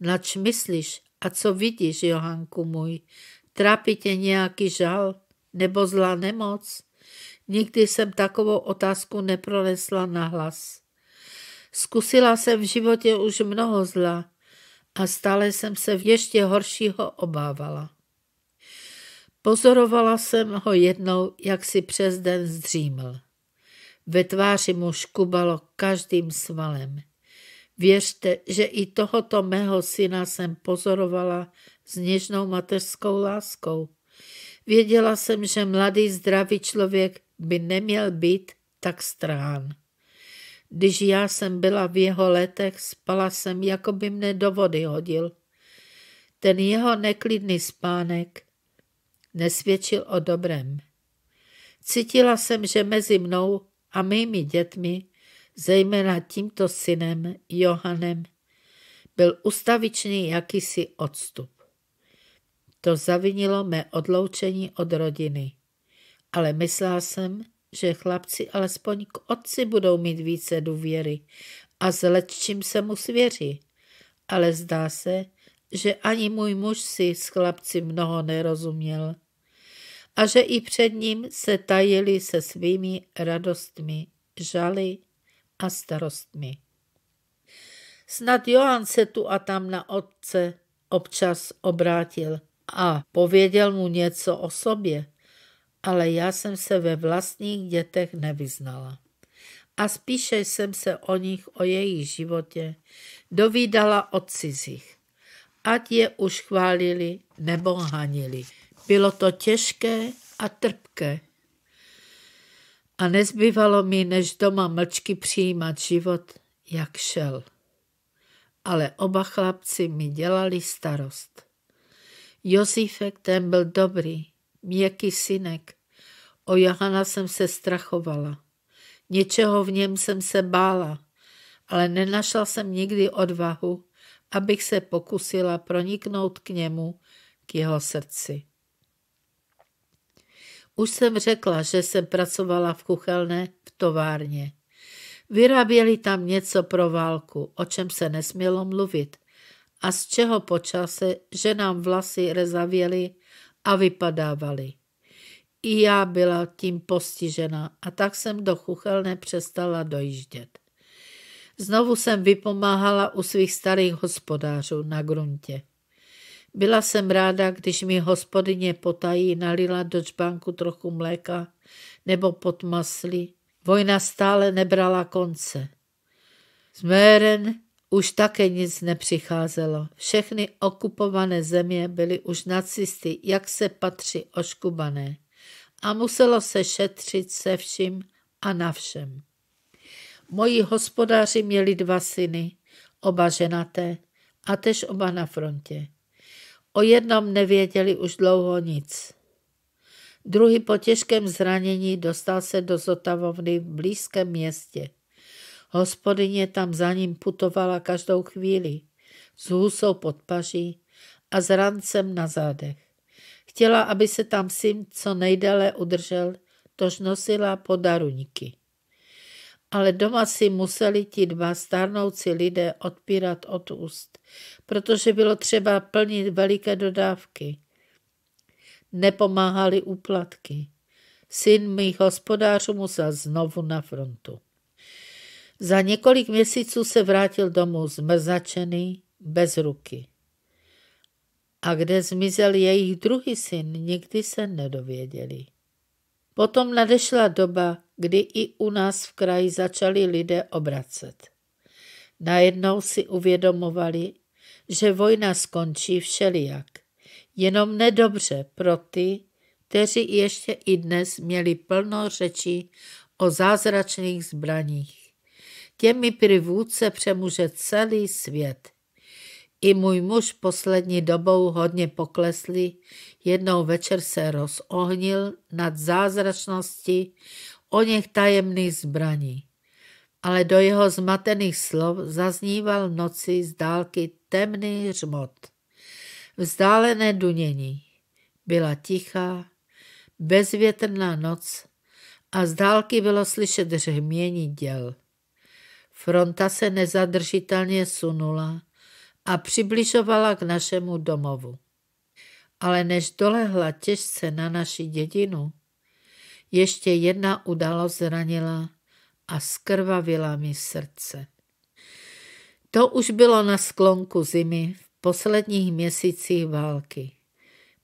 Nač myslíš a co vidíš, Johanku můj? Trápí tě nějaký žal nebo zlá nemoc? Nikdy jsem takovou otázku nepronesla na hlas. Zkusila jsem v životě už mnoho zla a stále jsem se v ještě horšího obávala. Pozorovala jsem ho jednou, jak si přes den zdříml. Ve tváři mu škubalo každým svalem. Věřte, že i tohoto mého syna jsem pozorovala s něžnou mateřskou láskou. Věděla jsem, že mladý zdravý člověk by neměl být tak strán. Když já jsem byla v jeho letech, spala jsem, jako by mne do vody hodil. Ten jeho neklidný spánek nesvědčil o dobrém. Cítila jsem, že mezi mnou a mými dětmi, zejména tímto synem, Johanem, byl ustavičný jakýsi odstup. To zavinilo mé odloučení od rodiny, ale myslela jsem, že chlapci alespoň k otci budou mít více důvěry a s lečím se mu svěří. Ale zdá se, že ani můj muž si s chlapci mnoho nerozuměl a že i před ním se tajili se svými radostmi, žaly a starostmi. Snad Johan se tu a tam na otce občas obrátil a pověděl mu něco o sobě, ale já jsem se ve vlastních dětech nevyznala. A spíše jsem se o nich, o jejich životě, dovídala od cizích. Ať je už chválili nebo hanili. Bylo to těžké a trpké. A nezbývalo mi, než doma mlčky přijímat život, jak šel. Ale oba chlapci mi dělali starost. Josífek ten byl dobrý, měkký synek, O Jahana jsem se strachovala. Něčeho v něm jsem se bála, ale nenašla jsem nikdy odvahu, abych se pokusila proniknout k němu, k jeho srdci. Už jsem řekla, že jsem pracovala v kuchelné v továrně. Vyráběli tam něco pro válku, o čem se nesmělo mluvit a z čeho počase, že nám vlasy rezavěly a vypadávaly. I já byla tím postižena a tak jsem do chuchelné přestala dojíždět. Znovu jsem vypomáhala u svých starých hospodářů na gruntě. Byla jsem ráda, když mi hospodyně potají nalila do čbánku trochu mléka nebo potmasli. Vojna stále nebrala konce. Z Méren už také nic nepřicházelo. Všechny okupované země byly už nacisty, jak se patří oškubané a muselo se šetřit se vším a na všem. Moji hospodáři měli dva syny, oba ženaté a tež oba na frontě. O jednom nevěděli už dlouho nic. Druhý po těžkém zranění dostal se do Zotavovny v blízkém městě. Hospodyně tam za ním putovala každou chvíli, s husou pod paží a s rancem na zádech. Chtěla, aby se tam syn co nejdéle udržel, tož nosila podaruňky. Ale doma si museli ti dva stárnoucí lidé odpírat od úst, protože bylo třeba plnit veliké dodávky. Nepomáhali úplatky. Syn mých hospodářů musel znovu na frontu. Za několik měsíců se vrátil domů zmrzačený, bez ruky. A kde zmizel jejich druhý syn, nikdy se nedověděli. Potom nadešla doba, kdy i u nás v kraji začali lidé obracet. Najednou si uvědomovali, že vojna skončí všelijak, jenom nedobře pro ty, kteří ještě i dnes měli plno řeči o zázračných zbraních. Těmi prvůdce přemůže celý svět – i můj muž poslední dobou hodně poklesli, jednou večer se rozohnil nad zázračnosti, o něch tajemných zbraní. Ale do jeho zmatených slov zazníval v noci z dálky temný řmot. Vzdálené dunění. Byla tichá, bezvětrná noc a z dálky bylo slyšet řmění děl. Fronta se nezadržitelně sunula, a přibližovala k našemu domovu. Ale než dolehla těžce na naši dědinu, ještě jedna událost zranila a skrvavila mi srdce. To už bylo na sklonku zimy v posledních měsících války.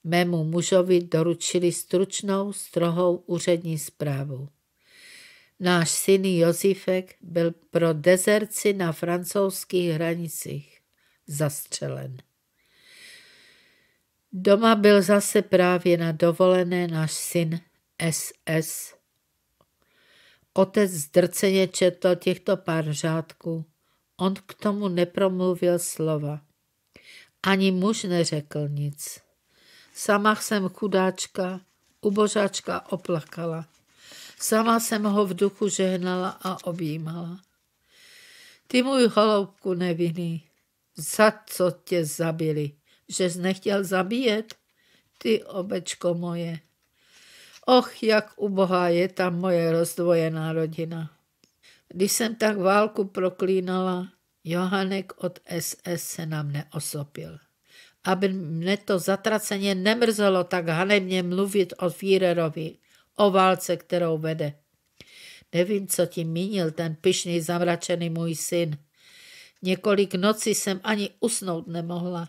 Mému mužovi doručili stručnou, strohou úřední zprávu. Náš syn Jozifek byl pro dezerci na francouzských hranicích zastřelen. Doma byl zase právě na dovolené náš syn SS. Otec zdrceně četl těchto pár řádků. On k tomu nepromluvil slova. Ani muž neřekl nic. Sama jsem chudáčka, ubožáčka oplakala. Sama jsem ho v duchu žehnala a objímala. Ty můj holoubku nevinný, za co tě zabili? Že jsi nechtěl zabíjet? Ty obečko moje. Och, jak ubohá je tam moje rozdvojená rodina. Když jsem tak válku proklínala, Johanek od SS se nám osopil. Aby mne to zatraceně nemrzelo tak hanebně mluvit o Führerovi, o válce, kterou vede. Nevím, co ti mínil ten pyšný zamračený můj syn – Několik nocí jsem ani usnout nemohla.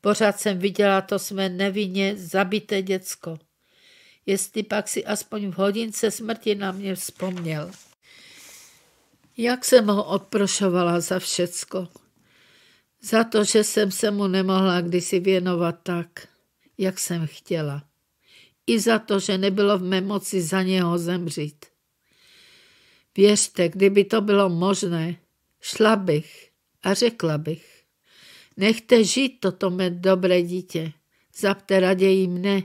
Pořád jsem viděla to své nevinně zabité děcko. Jestli pak si aspoň v hodince smrti na mě vzpomněl. Jak jsem ho odprošovala za všecko. Za to, že jsem se mu nemohla kdysi věnovat tak, jak jsem chtěla. I za to, že nebylo v mé moci za něho zemřít. Věřte, kdyby to bylo možné, šla bych a řekla bych, nechte žít toto mé dobré dítě, zapte raději mne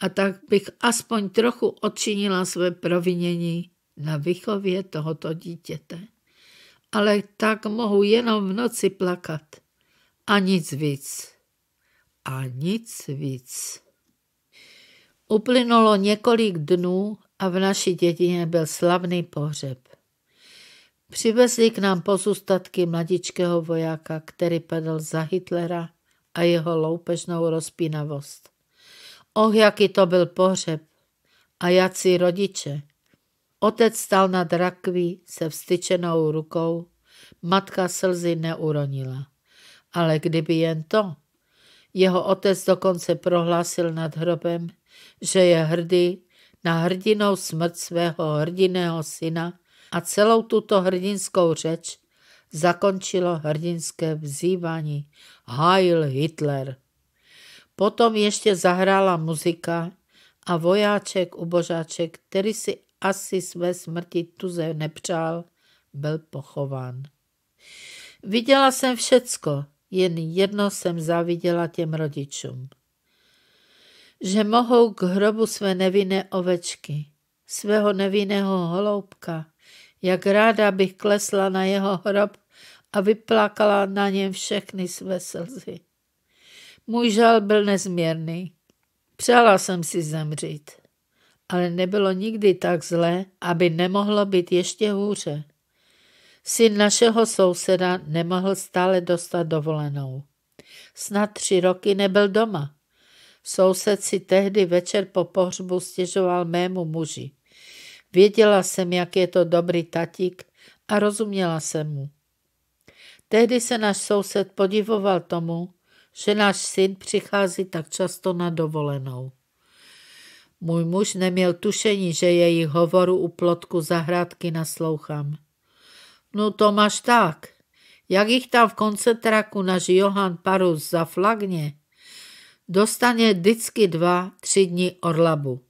a tak bych aspoň trochu odčinila své provinění na vychově tohoto dítěte. Ale tak mohu jenom v noci plakat a nic víc. A nic víc. Uplynulo několik dnů a v naší dědině byl slavný pohřeb. Přivezli k nám pozůstatky mladičkého vojáka, který padl za Hitlera a jeho loupežnou rozpínavost. Oh, jaký to byl pohřeb a jací rodiče. Otec stal nad rakví se vstyčenou rukou, matka slzy neuronila. Ale kdyby jen to, jeho otec dokonce prohlásil nad hrobem, že je hrdý na hrdinou smrt svého hrdiného syna a celou tuto hrdinskou řeč zakončilo hrdinské vzývání Heil Hitler. Potom ještě zahrála muzika a vojáček, ubožáček, který si asi své smrti tuze nepřál, byl pochován. Viděla jsem všecko, jen jedno jsem záviděla těm rodičům. Že mohou k hrobu své nevinné ovečky, svého nevinného holoubka, jak ráda bych klesla na jeho hrob a vyplakala na něm všechny své slzy. Můj žal byl nezměrný. Přála jsem si zemřít, ale nebylo nikdy tak zlé, aby nemohlo být ještě hůře. Syn našeho souseda nemohl stále dostat dovolenou. Snad tři roky nebyl doma. Soused si tehdy večer po pohřbu stěžoval mému muži. Věděla jsem, jak je to dobrý tatík a rozuměla jsem mu. Tehdy se náš soused podivoval tomu, že náš syn přichází tak často na dovolenou. Můj muž neměl tušení, že její hovoru u plotku zahrádky naslouchám. No to máš tak. Jak jich tam v koncentraku naš Johan Parus zaflagně, dostane vždycky dva, tři dny orlabu.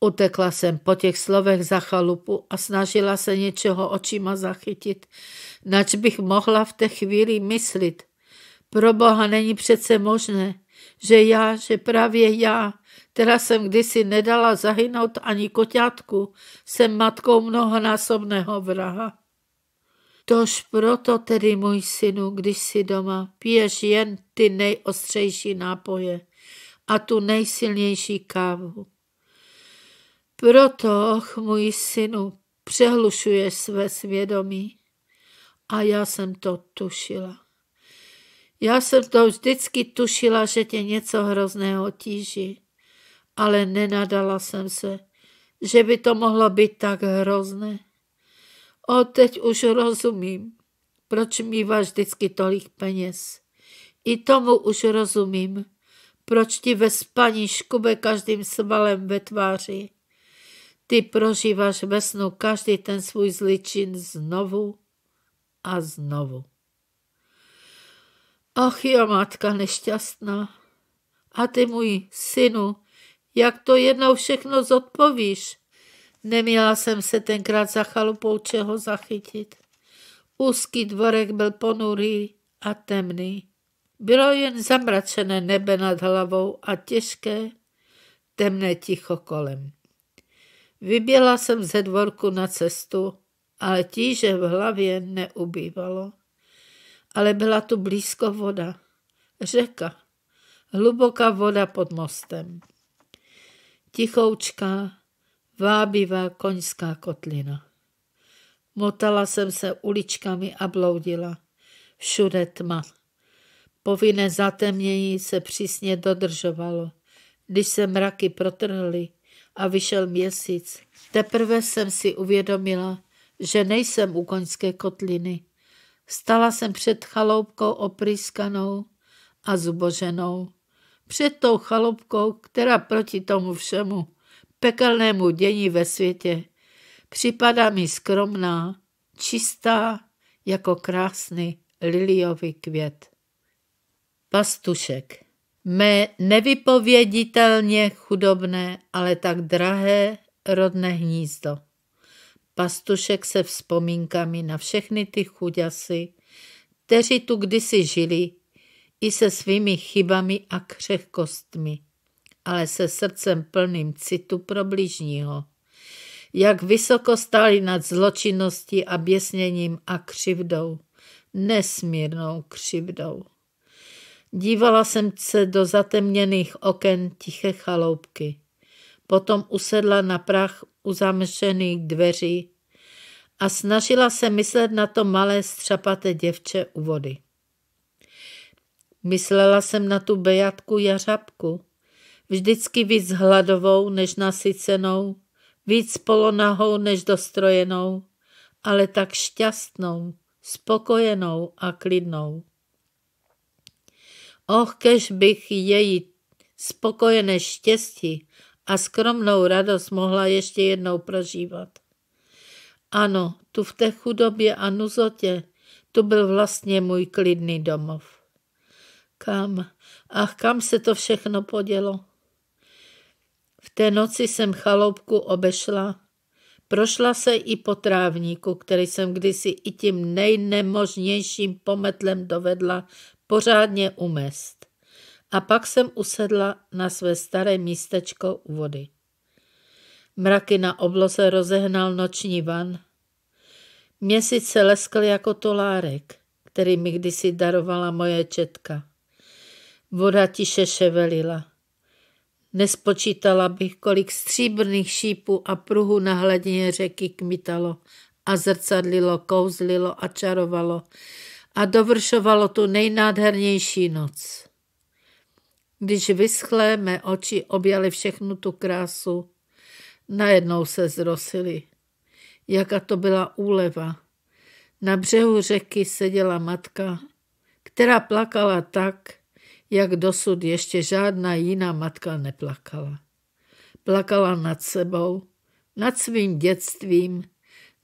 Utekla jsem po těch slovech za chalupu a snažila se něčeho očima zachytit, nač bych mohla v té chvíli myslit. Pro Boha není přece možné, že já, že právě já, která jsem kdysi nedala zahynout ani koťátku, jsem matkou mnohonásobného vraha. Tož proto tedy, můj synu, když jsi doma, piješ jen ty nejostřejší nápoje a tu nejsilnější kávu. Proto, můj synu, přehlušuje své svědomí. A já jsem to tušila. Já jsem to vždycky tušila, že tě něco hrozného tíží, ale nenadala jsem se, že by to mohlo být tak hrozné. O, teď už rozumím, proč mýváš vždycky tolik peněz. I tomu už rozumím, proč ti ve spaní škube každým svalem ve tváři ty prožíváš ve snu každý ten svůj zličin znovu a znovu. Ach jo, matka nešťastná. A ty, můj synu, jak to jednou všechno zodpovíš? Neměla jsem se tenkrát za chalupou čeho zachytit. Úzký dvorek byl ponurý a temný. Bylo jen zamračené nebe nad hlavou a těžké, temné ticho kolem. Vyběla jsem ze dvorku na cestu, ale tíže v hlavě neubývalo. Ale byla tu blízko voda, řeka, hluboká voda pod mostem. Tichoučká, vábivá koňská kotlina. Motala jsem se uličkami a bloudila. Všude tma. Povinné zatemnění se přísně dodržovalo. Když se mraky protrhly, a vyšel měsíc. Teprve jsem si uvědomila, že nejsem u koňské kotliny. Stala jsem před chaloupkou opryskanou a zuboženou. Před tou chaloupkou, která proti tomu všemu pekelnému dění ve světě připadá mi skromná, čistá jako krásný liliový květ. Pastušek mé nevypověditelně chudobné, ale tak drahé rodné hnízdo. Pastušek se vzpomínkami na všechny ty chuďasy, kteří tu kdysi žili, i se svými chybami a křehkostmi, ale se srdcem plným citu pro blížního, Jak vysoko stáli nad zločinností a běsněním a křivdou, nesmírnou křivdou. Dívala jsem se do zatemněných oken tiché chaloupky. Potom usedla na prach u zamřených dveří a snažila se myslet na to malé střapaté děvče u vody. Myslela jsem na tu bejatku jařabku, vždycky víc hladovou než nasycenou, víc polonahou než dostrojenou, ale tak šťastnou, spokojenou a klidnou. Och, kež bych její spokojené štěstí a skromnou radost mohla ještě jednou prožívat. Ano, tu v té chudobě a nuzotě, tu byl vlastně můj klidný domov. Kam, ach kam se to všechno podělo? V té noci jsem chaloupku obešla, prošla se i po trávníku, který jsem kdysi i tím nejnemožnějším pometlem dovedla pořádně umest. A pak jsem usedla na své staré místečko u vody. Mraky na obloze rozehnal noční van. Měsíc se leskl jako tolárek, který mi kdysi darovala moje četka. Voda tiše ševelila. Nespočítala bych, kolik stříbrných šípů a pruhů na hladině řeky kmitalo a zrcadlilo, kouzlilo a čarovalo a dovršovalo tu nejnádhernější noc. Když vyschlé mé oči objaly všechnu tu krásu, najednou se zrosily. Jaká to byla úleva. Na břehu řeky seděla matka, která plakala tak, jak dosud ještě žádná jiná matka neplakala. Plakala nad sebou, nad svým dětstvím,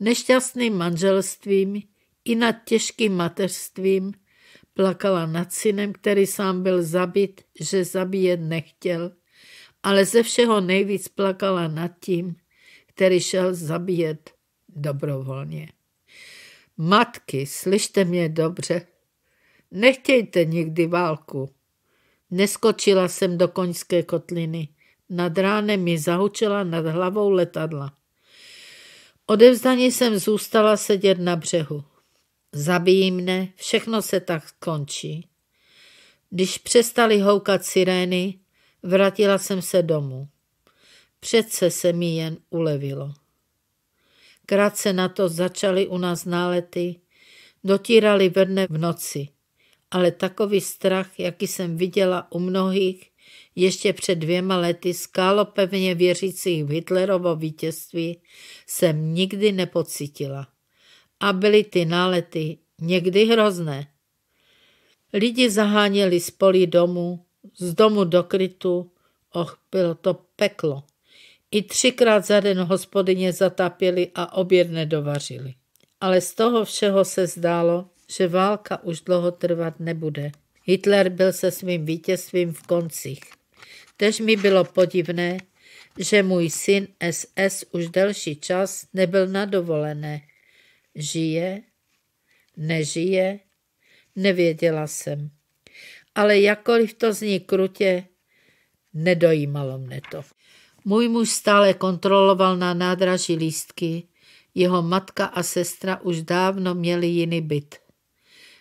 nešťastným manželstvím i nad těžkým mateřstvím plakala nad synem, který sám byl zabit, že zabíjet nechtěl, ale ze všeho nejvíc plakala nad tím, který šel zabíjet dobrovolně. Matky, slyšte mě dobře, nechtějte nikdy válku. Neskočila jsem do koňské kotliny. Nad ránem mi zahučela nad hlavou letadla. Odevzdaně jsem zůstala sedět na břehu. Zabijí mne, všechno se tak skončí. Když přestali houkat sirény, vrátila jsem se domů. Přece se mi jen ulevilo. Krátce na to začaly u nás nálety, dotírali ve dne v noci, ale takový strach, jaký jsem viděla u mnohých, ještě před dvěma lety skálopevně věřících v Hitlerovo vítězství, jsem nikdy nepocitila a byly ty nálety někdy hrozné. Lidi zaháněli z polí domů, z domu do krytu, och, bylo to peklo. I třikrát za den hospodyně zatápěli a oběd nedovařili. Ale z toho všeho se zdálo, že válka už dlouho trvat nebude. Hitler byl se svým vítězstvím v koncích. Tež mi bylo podivné, že můj syn SS už delší čas nebyl na Žije? Nežije? Nevěděla jsem. Ale jakkoliv to zní krutě, nedojímalo mne to. Můj muž stále kontroloval na nádraží lístky, jeho matka a sestra už dávno měli jiný byt.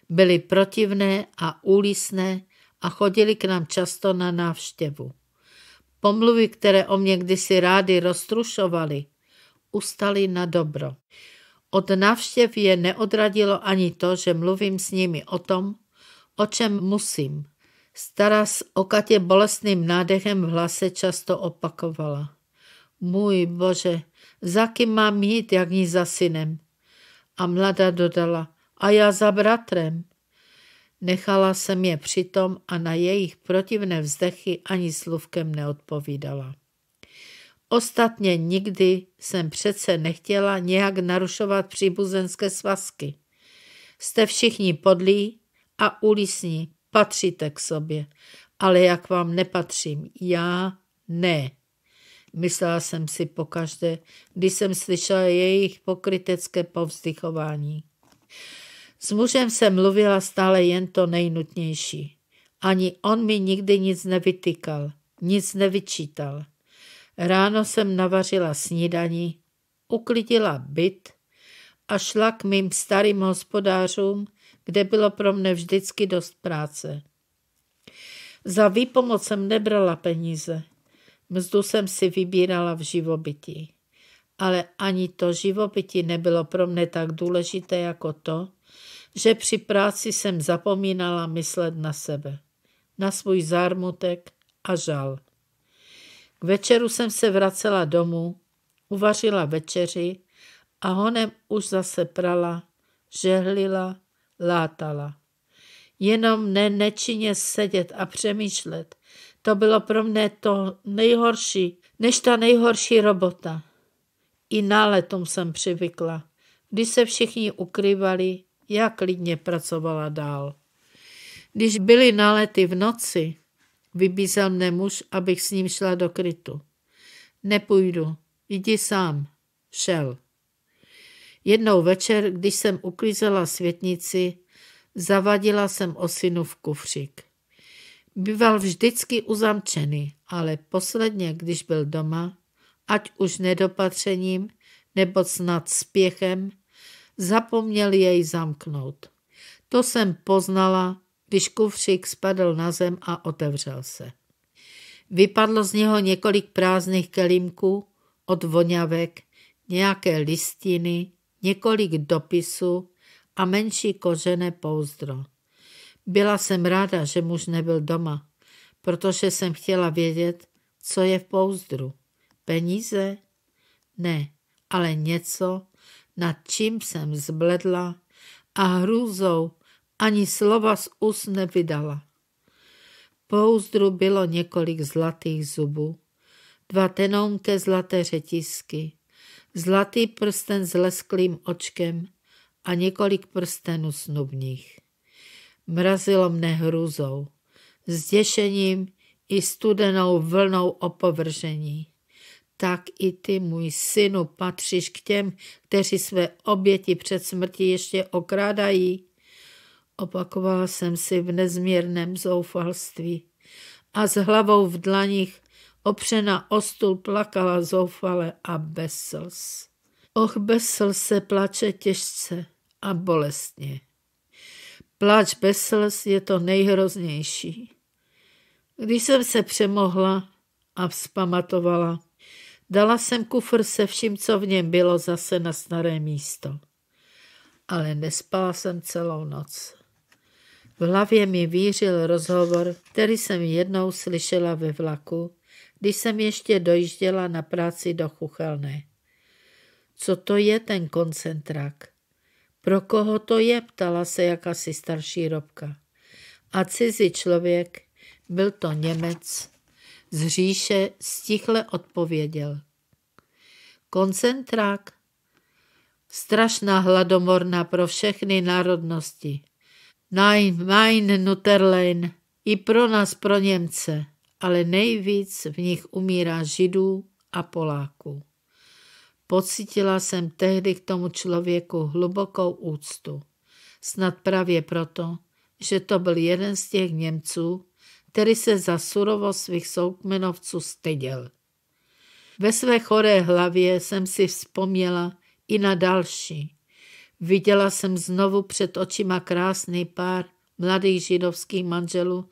Byli protivné a úlisné a chodili k nám často na návštěvu. Pomluvy, které o mě kdysi rády roztrušovaly, ustaly na dobro. Od návštěv je neodradilo ani to, že mluvím s nimi o tom, o čem musím. Stará s okatě bolestným nádechem v hlase často opakovala. Můj bože, za kým mám jít, jak ní za synem? A mladá dodala, a já za bratrem. Nechala jsem je přitom a na jejich protivné vzdechy ani slovkem neodpovídala. Ostatně nikdy jsem přece nechtěla nějak narušovat příbuzenské svazky. Jste všichni podlí a ulisní, patříte k sobě, ale jak vám nepatřím, já ne. Myslela jsem si pokaždé, když jsem slyšela jejich pokrytecké povzdychování. S mužem se mluvila stále jen to nejnutnější. Ani on mi nikdy nic nevytykal, nic nevyčítal. Ráno jsem navařila snídaní, uklidila byt a šla k mým starým hospodářům, kde bylo pro mne vždycky dost práce. Za výpomoc jsem nebrala peníze. Mzdu jsem si vybírala v živobytí. Ale ani to živobytí nebylo pro mne tak důležité jako to, že při práci jsem zapomínala myslet na sebe, na svůj zármutek a žal. K večeru jsem se vracela domů, uvařila večeři a honem už zase prala, žehlila, látala. Jenom ne nečině sedět a přemýšlet, to bylo pro mě to nejhorší, než ta nejhorší robota. I náletům jsem přivykla, když se všichni ukrývali, já klidně pracovala dál. Když byly nalety v noci, Vybízel mne muž, abych s ním šla do krytu. Nepůjdu, jdi sám. Šel. Jednou večer, když jsem uklízela světnici, zavadila jsem o synu v kufřík. Býval vždycky uzamčený, ale posledně, když byl doma, ať už nedopatřením nebo snad spěchem, zapomněl jej zamknout. To jsem poznala, Piškuvšik spadl na zem a otevřel se. Vypadlo z něho několik prázdných kelímků od voňavek, nějaké listiny, několik dopisů a menší kořené pouzdro. Byla jsem ráda, že muž nebyl doma, protože jsem chtěla vědět, co je v pouzdru. Peníze? Ne, ale něco, nad čím jsem zbledla a hrůzou ani slova z úst nevydala. Pouzdru bylo několik zlatých zubů, dva tenonké zlaté řetisky, zlatý prsten s lesklým očkem a několik prstenů snubních. Mrazilo mne hrůzou, zděšením i studenou vlnou opovržení. Tak i ty, můj synu, patříš k těm, kteří své oběti před smrtí ještě okrádají. Opakovala jsem si v nezměrném zoufalství a s hlavou v dlaních opřena o stůl plakala zoufale a bez slz. Och, bez slz se plače těžce a bolestně. Pláč bez slz je to nejhroznější. Když jsem se přemohla a vzpamatovala, dala jsem kufr se vším, co v něm bylo, zase na staré místo. Ale nespala jsem celou noc. V hlavě mi vířil rozhovor, který jsem jednou slyšela ve vlaku, když jsem ještě dojížděla na práci do Chuchelné. Co to je ten koncentrak? Pro koho to je, ptala se jakási starší robka. A cizí člověk, byl to Němec, z říše stichle odpověděl. Koncentrák? Strašná hladomorna pro všechny národnosti. Nein, mein Nutterlein, i pro nás, pro Němce, ale nejvíc v nich umírá Židů a Poláků. Pocítila jsem tehdy k tomu člověku hlubokou úctu. Snad právě proto, že to byl jeden z těch Němců, který se za surovost svých soukmenovců styděl. Ve své choré hlavě jsem si vzpomněla i na další, Viděla jsem znovu před očima krásný pár mladých židovských manželů,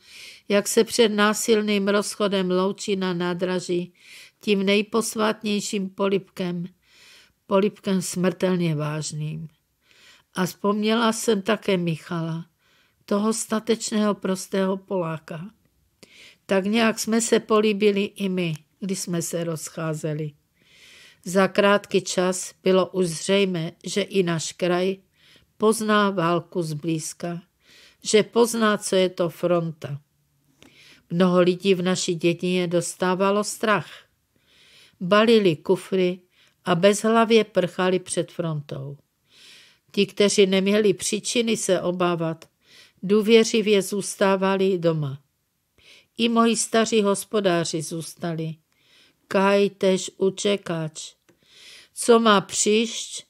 jak se před násilným rozchodem loučí na nádraží tím nejposvátnějším polipkem, polipkem smrtelně vážným. A vzpomněla jsem také Michala, toho statečného prostého Poláka. Tak nějak jsme se políbili i my, když jsme se rozcházeli. Za krátký čas bylo už zřejmé, že i náš kraj pozná válku zblízka, že pozná, co je to fronta. Mnoho lidí v naší dědině dostávalo strach. Balili kufry a bezhlavě prchali před frontou. Ti, kteří neměli příčiny se obávat, důvěřivě zůstávali doma. I moji staří hospodáři zůstali kaj tež uciekać. Co má przyjść?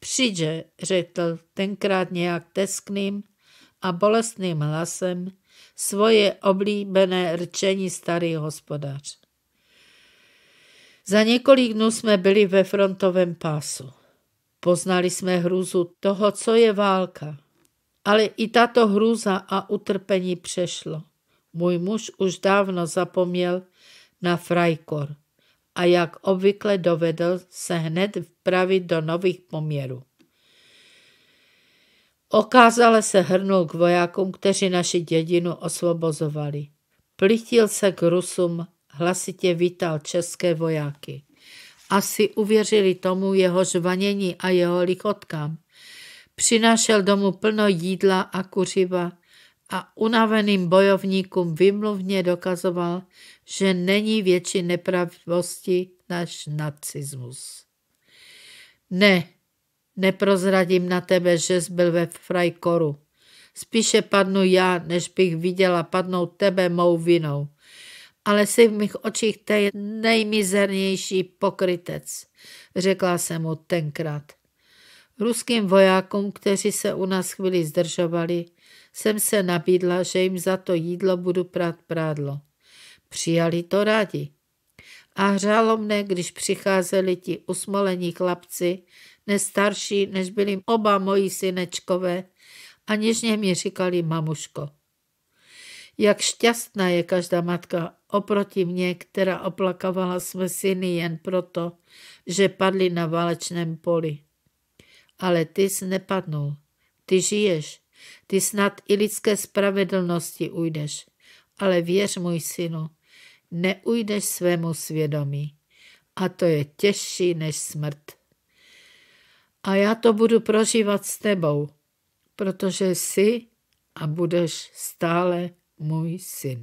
Přijde, řekl tenkrát nějak teskným a bolestným hlasem svoje oblíbené rčení starý hospodář. Za několik dnů jsme byli ve frontovém pásu. Poznali jsme hrůzu toho, co je válka. Ale i tato hrůza a utrpení přešlo. Můj muž už dávno zapomněl na Frajkor – a jak obvykle dovedl se hned vpravit do nových poměrů. Okázale se hrnul k vojákům, kteří naši dědinu osvobozovali. Plitil se k Rusům, hlasitě vítal české vojáky. Asi uvěřili tomu jeho žvanění a jeho lichotkám. Přinášel domů plno jídla a kuřiva, a unaveným bojovníkům vymluvně dokazoval, že není větší nepravosti náš nacismus. Ne, neprozradím na tebe, že jsi byl ve Frajkoru. Spíše padnu já, než bych viděla padnout tebe mou vinou. Ale jsi v mých očích ten nejmizernější pokrytec, řekla jsem mu tenkrát. Ruským vojákům, kteří se u nás chvíli zdržovali, jsem se nabídla, že jim za to jídlo budu prát prádlo. Přijali to rádi. A hřálo mne, když přicházeli ti usmolení chlapci, nestarší, než byli oba moji synečkové, a něžně mi říkali mamuško. Jak šťastná je každá matka oproti mně, která oplakavala své syny jen proto, že padli na válečném poli ale ty jsi nepadnul. Ty žiješ, ty snad i lidské spravedlnosti ujdeš. Ale věř, můj synu, neujdeš svému svědomí. A to je těžší než smrt. A já to budu prožívat s tebou, protože jsi a budeš stále můj syn.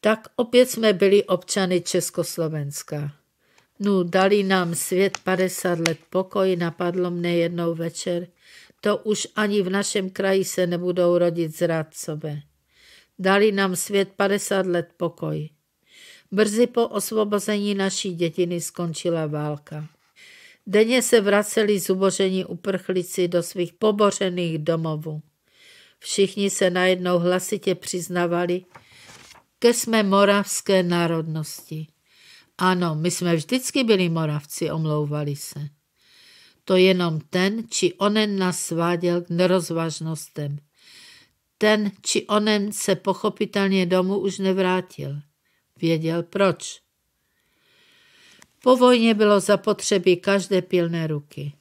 Tak opět jsme byli občany Československa. Nu, no, dali nám svět 50 let pokoj, napadlo mne jednou večer. To už ani v našem kraji se nebudou rodit zrádcové. Dali nám svět 50 let pokoj. Brzy po osvobození naší dětiny skončila válka. Denně se vraceli zubožení uprchlíci do svých pobořených domovů. Všichni se najednou hlasitě přiznavali ke jsme moravské národnosti. Ano, my jsme vždycky byli moravci, omlouvali se. To jenom ten či onen nás sváděl k nerozvážnostem. Ten či onen se pochopitelně domů už nevrátil. Věděl proč. Po vojně bylo zapotřebí každé pilné ruky.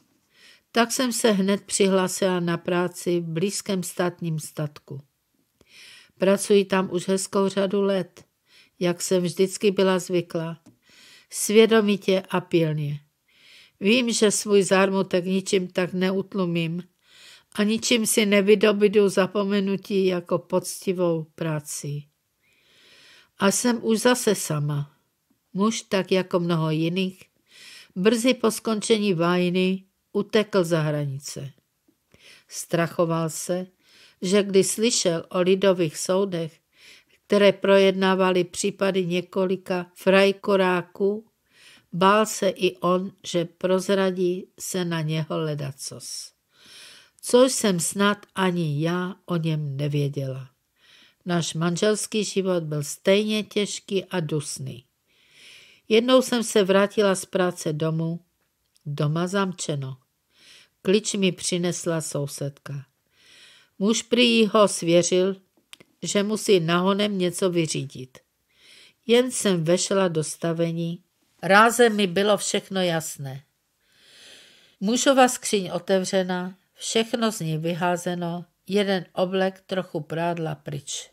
Tak jsem se hned přihlásila na práci v blízkém státním statku. Pracuji tam už hezkou řadu let, jak jsem vždycky byla zvyklá svědomitě a pilně. Vím, že svůj zármutek ničím tak neutlumím a ničím si nevydobidu zapomenutí jako poctivou práci. A jsem už zase sama. Muž, tak jako mnoho jiných, brzy po skončení vajny utekl za hranice. Strachoval se, že když slyšel o lidových soudech, které projednávali případy několika frajkoráků, bál se i on, že prozradí se na něho ledacos. Což jsem snad ani já o něm nevěděla. Náš manželský život byl stejně těžký a dusný. Jednou jsem se vrátila z práce domů, doma zamčeno. Klič mi přinesla sousedka. Muž prý ho svěřil, že musí nahonem něco vyřídit. Jen jsem vešla do stavení. Ráze mi bylo všechno jasné. Mužova skříň otevřena, všechno z ní vyházeno, jeden oblek trochu prádla pryč.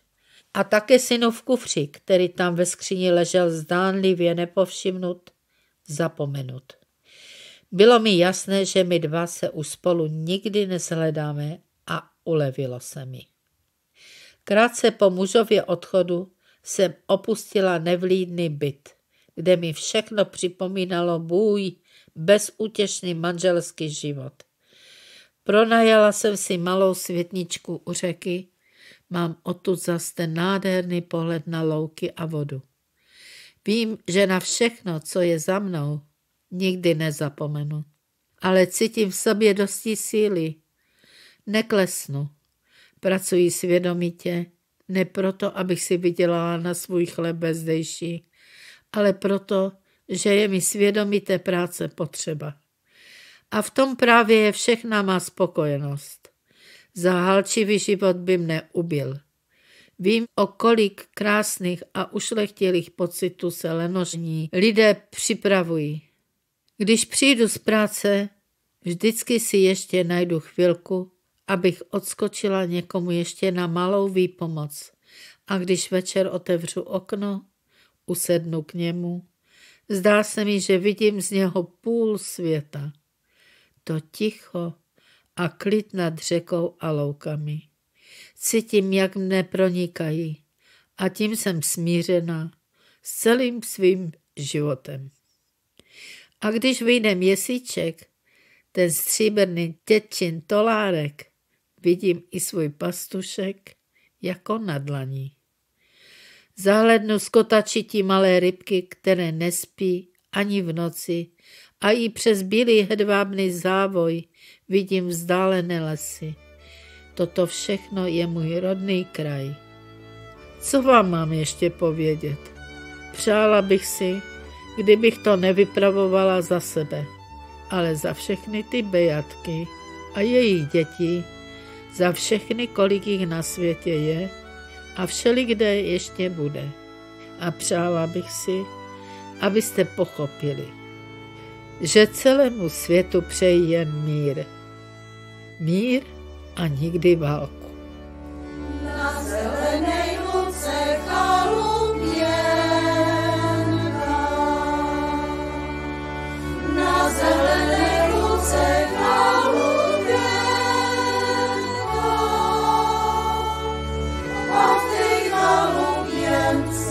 A také v kufři, který tam ve skříni ležel zdánlivě nepovšimnut, zapomenut. Bylo mi jasné, že my dva se už spolu nikdy nezhledáme a ulevilo se mi. Krátce po mužově odchodu jsem opustila nevlídný byt, kde mi všechno připomínalo můj bezútěšný manželský život. Pronajala jsem si malou světničku u řeky, mám odtud zase ten nádherný pohled na louky a vodu. Vím, že na všechno, co je za mnou, nikdy nezapomenu. Ale cítím v sobě dosti síly. Neklesnu, Pracuji svědomitě, ne proto, abych si vydělala na svůj chleb bezdejší, ale proto, že je mi svědomité práce potřeba. A v tom právě je všechna má spokojenost. Zahalčivý život by mne ubil. Vím, o kolik krásných a ušlechtilých pocitů se lenožní lidé připravují. Když přijdu z práce, vždycky si ještě najdu chvilku, abych odskočila někomu ještě na malou výpomoc. A když večer otevřu okno, usednu k němu. Zdá se mi, že vidím z něho půl světa. To ticho a klid nad řekou a loukami. Cítím, jak mne pronikají a tím jsem smířena s celým svým životem. A když vyjde měsíček, ten stříbrný tětčin tolárek, Vidím i svůj pastušek jako na dlaní. Zahlednu skotačití malé rybky, které nespí ani v noci a i přes bílý hedvábný závoj vidím vzdálené lesy. Toto všechno je můj rodný kraj. Co vám mám ještě povědět? Přála bych si, kdybych to nevypravovala za sebe, ale za všechny ty bejatky a jejich děti, za všechny, kolik jich na světě je a všelikde ještě bude. A přála bych si, abyste pochopili, že celému světu přeji jen mír. Mír a nikdy válku. Na zelené zelené ruce dance.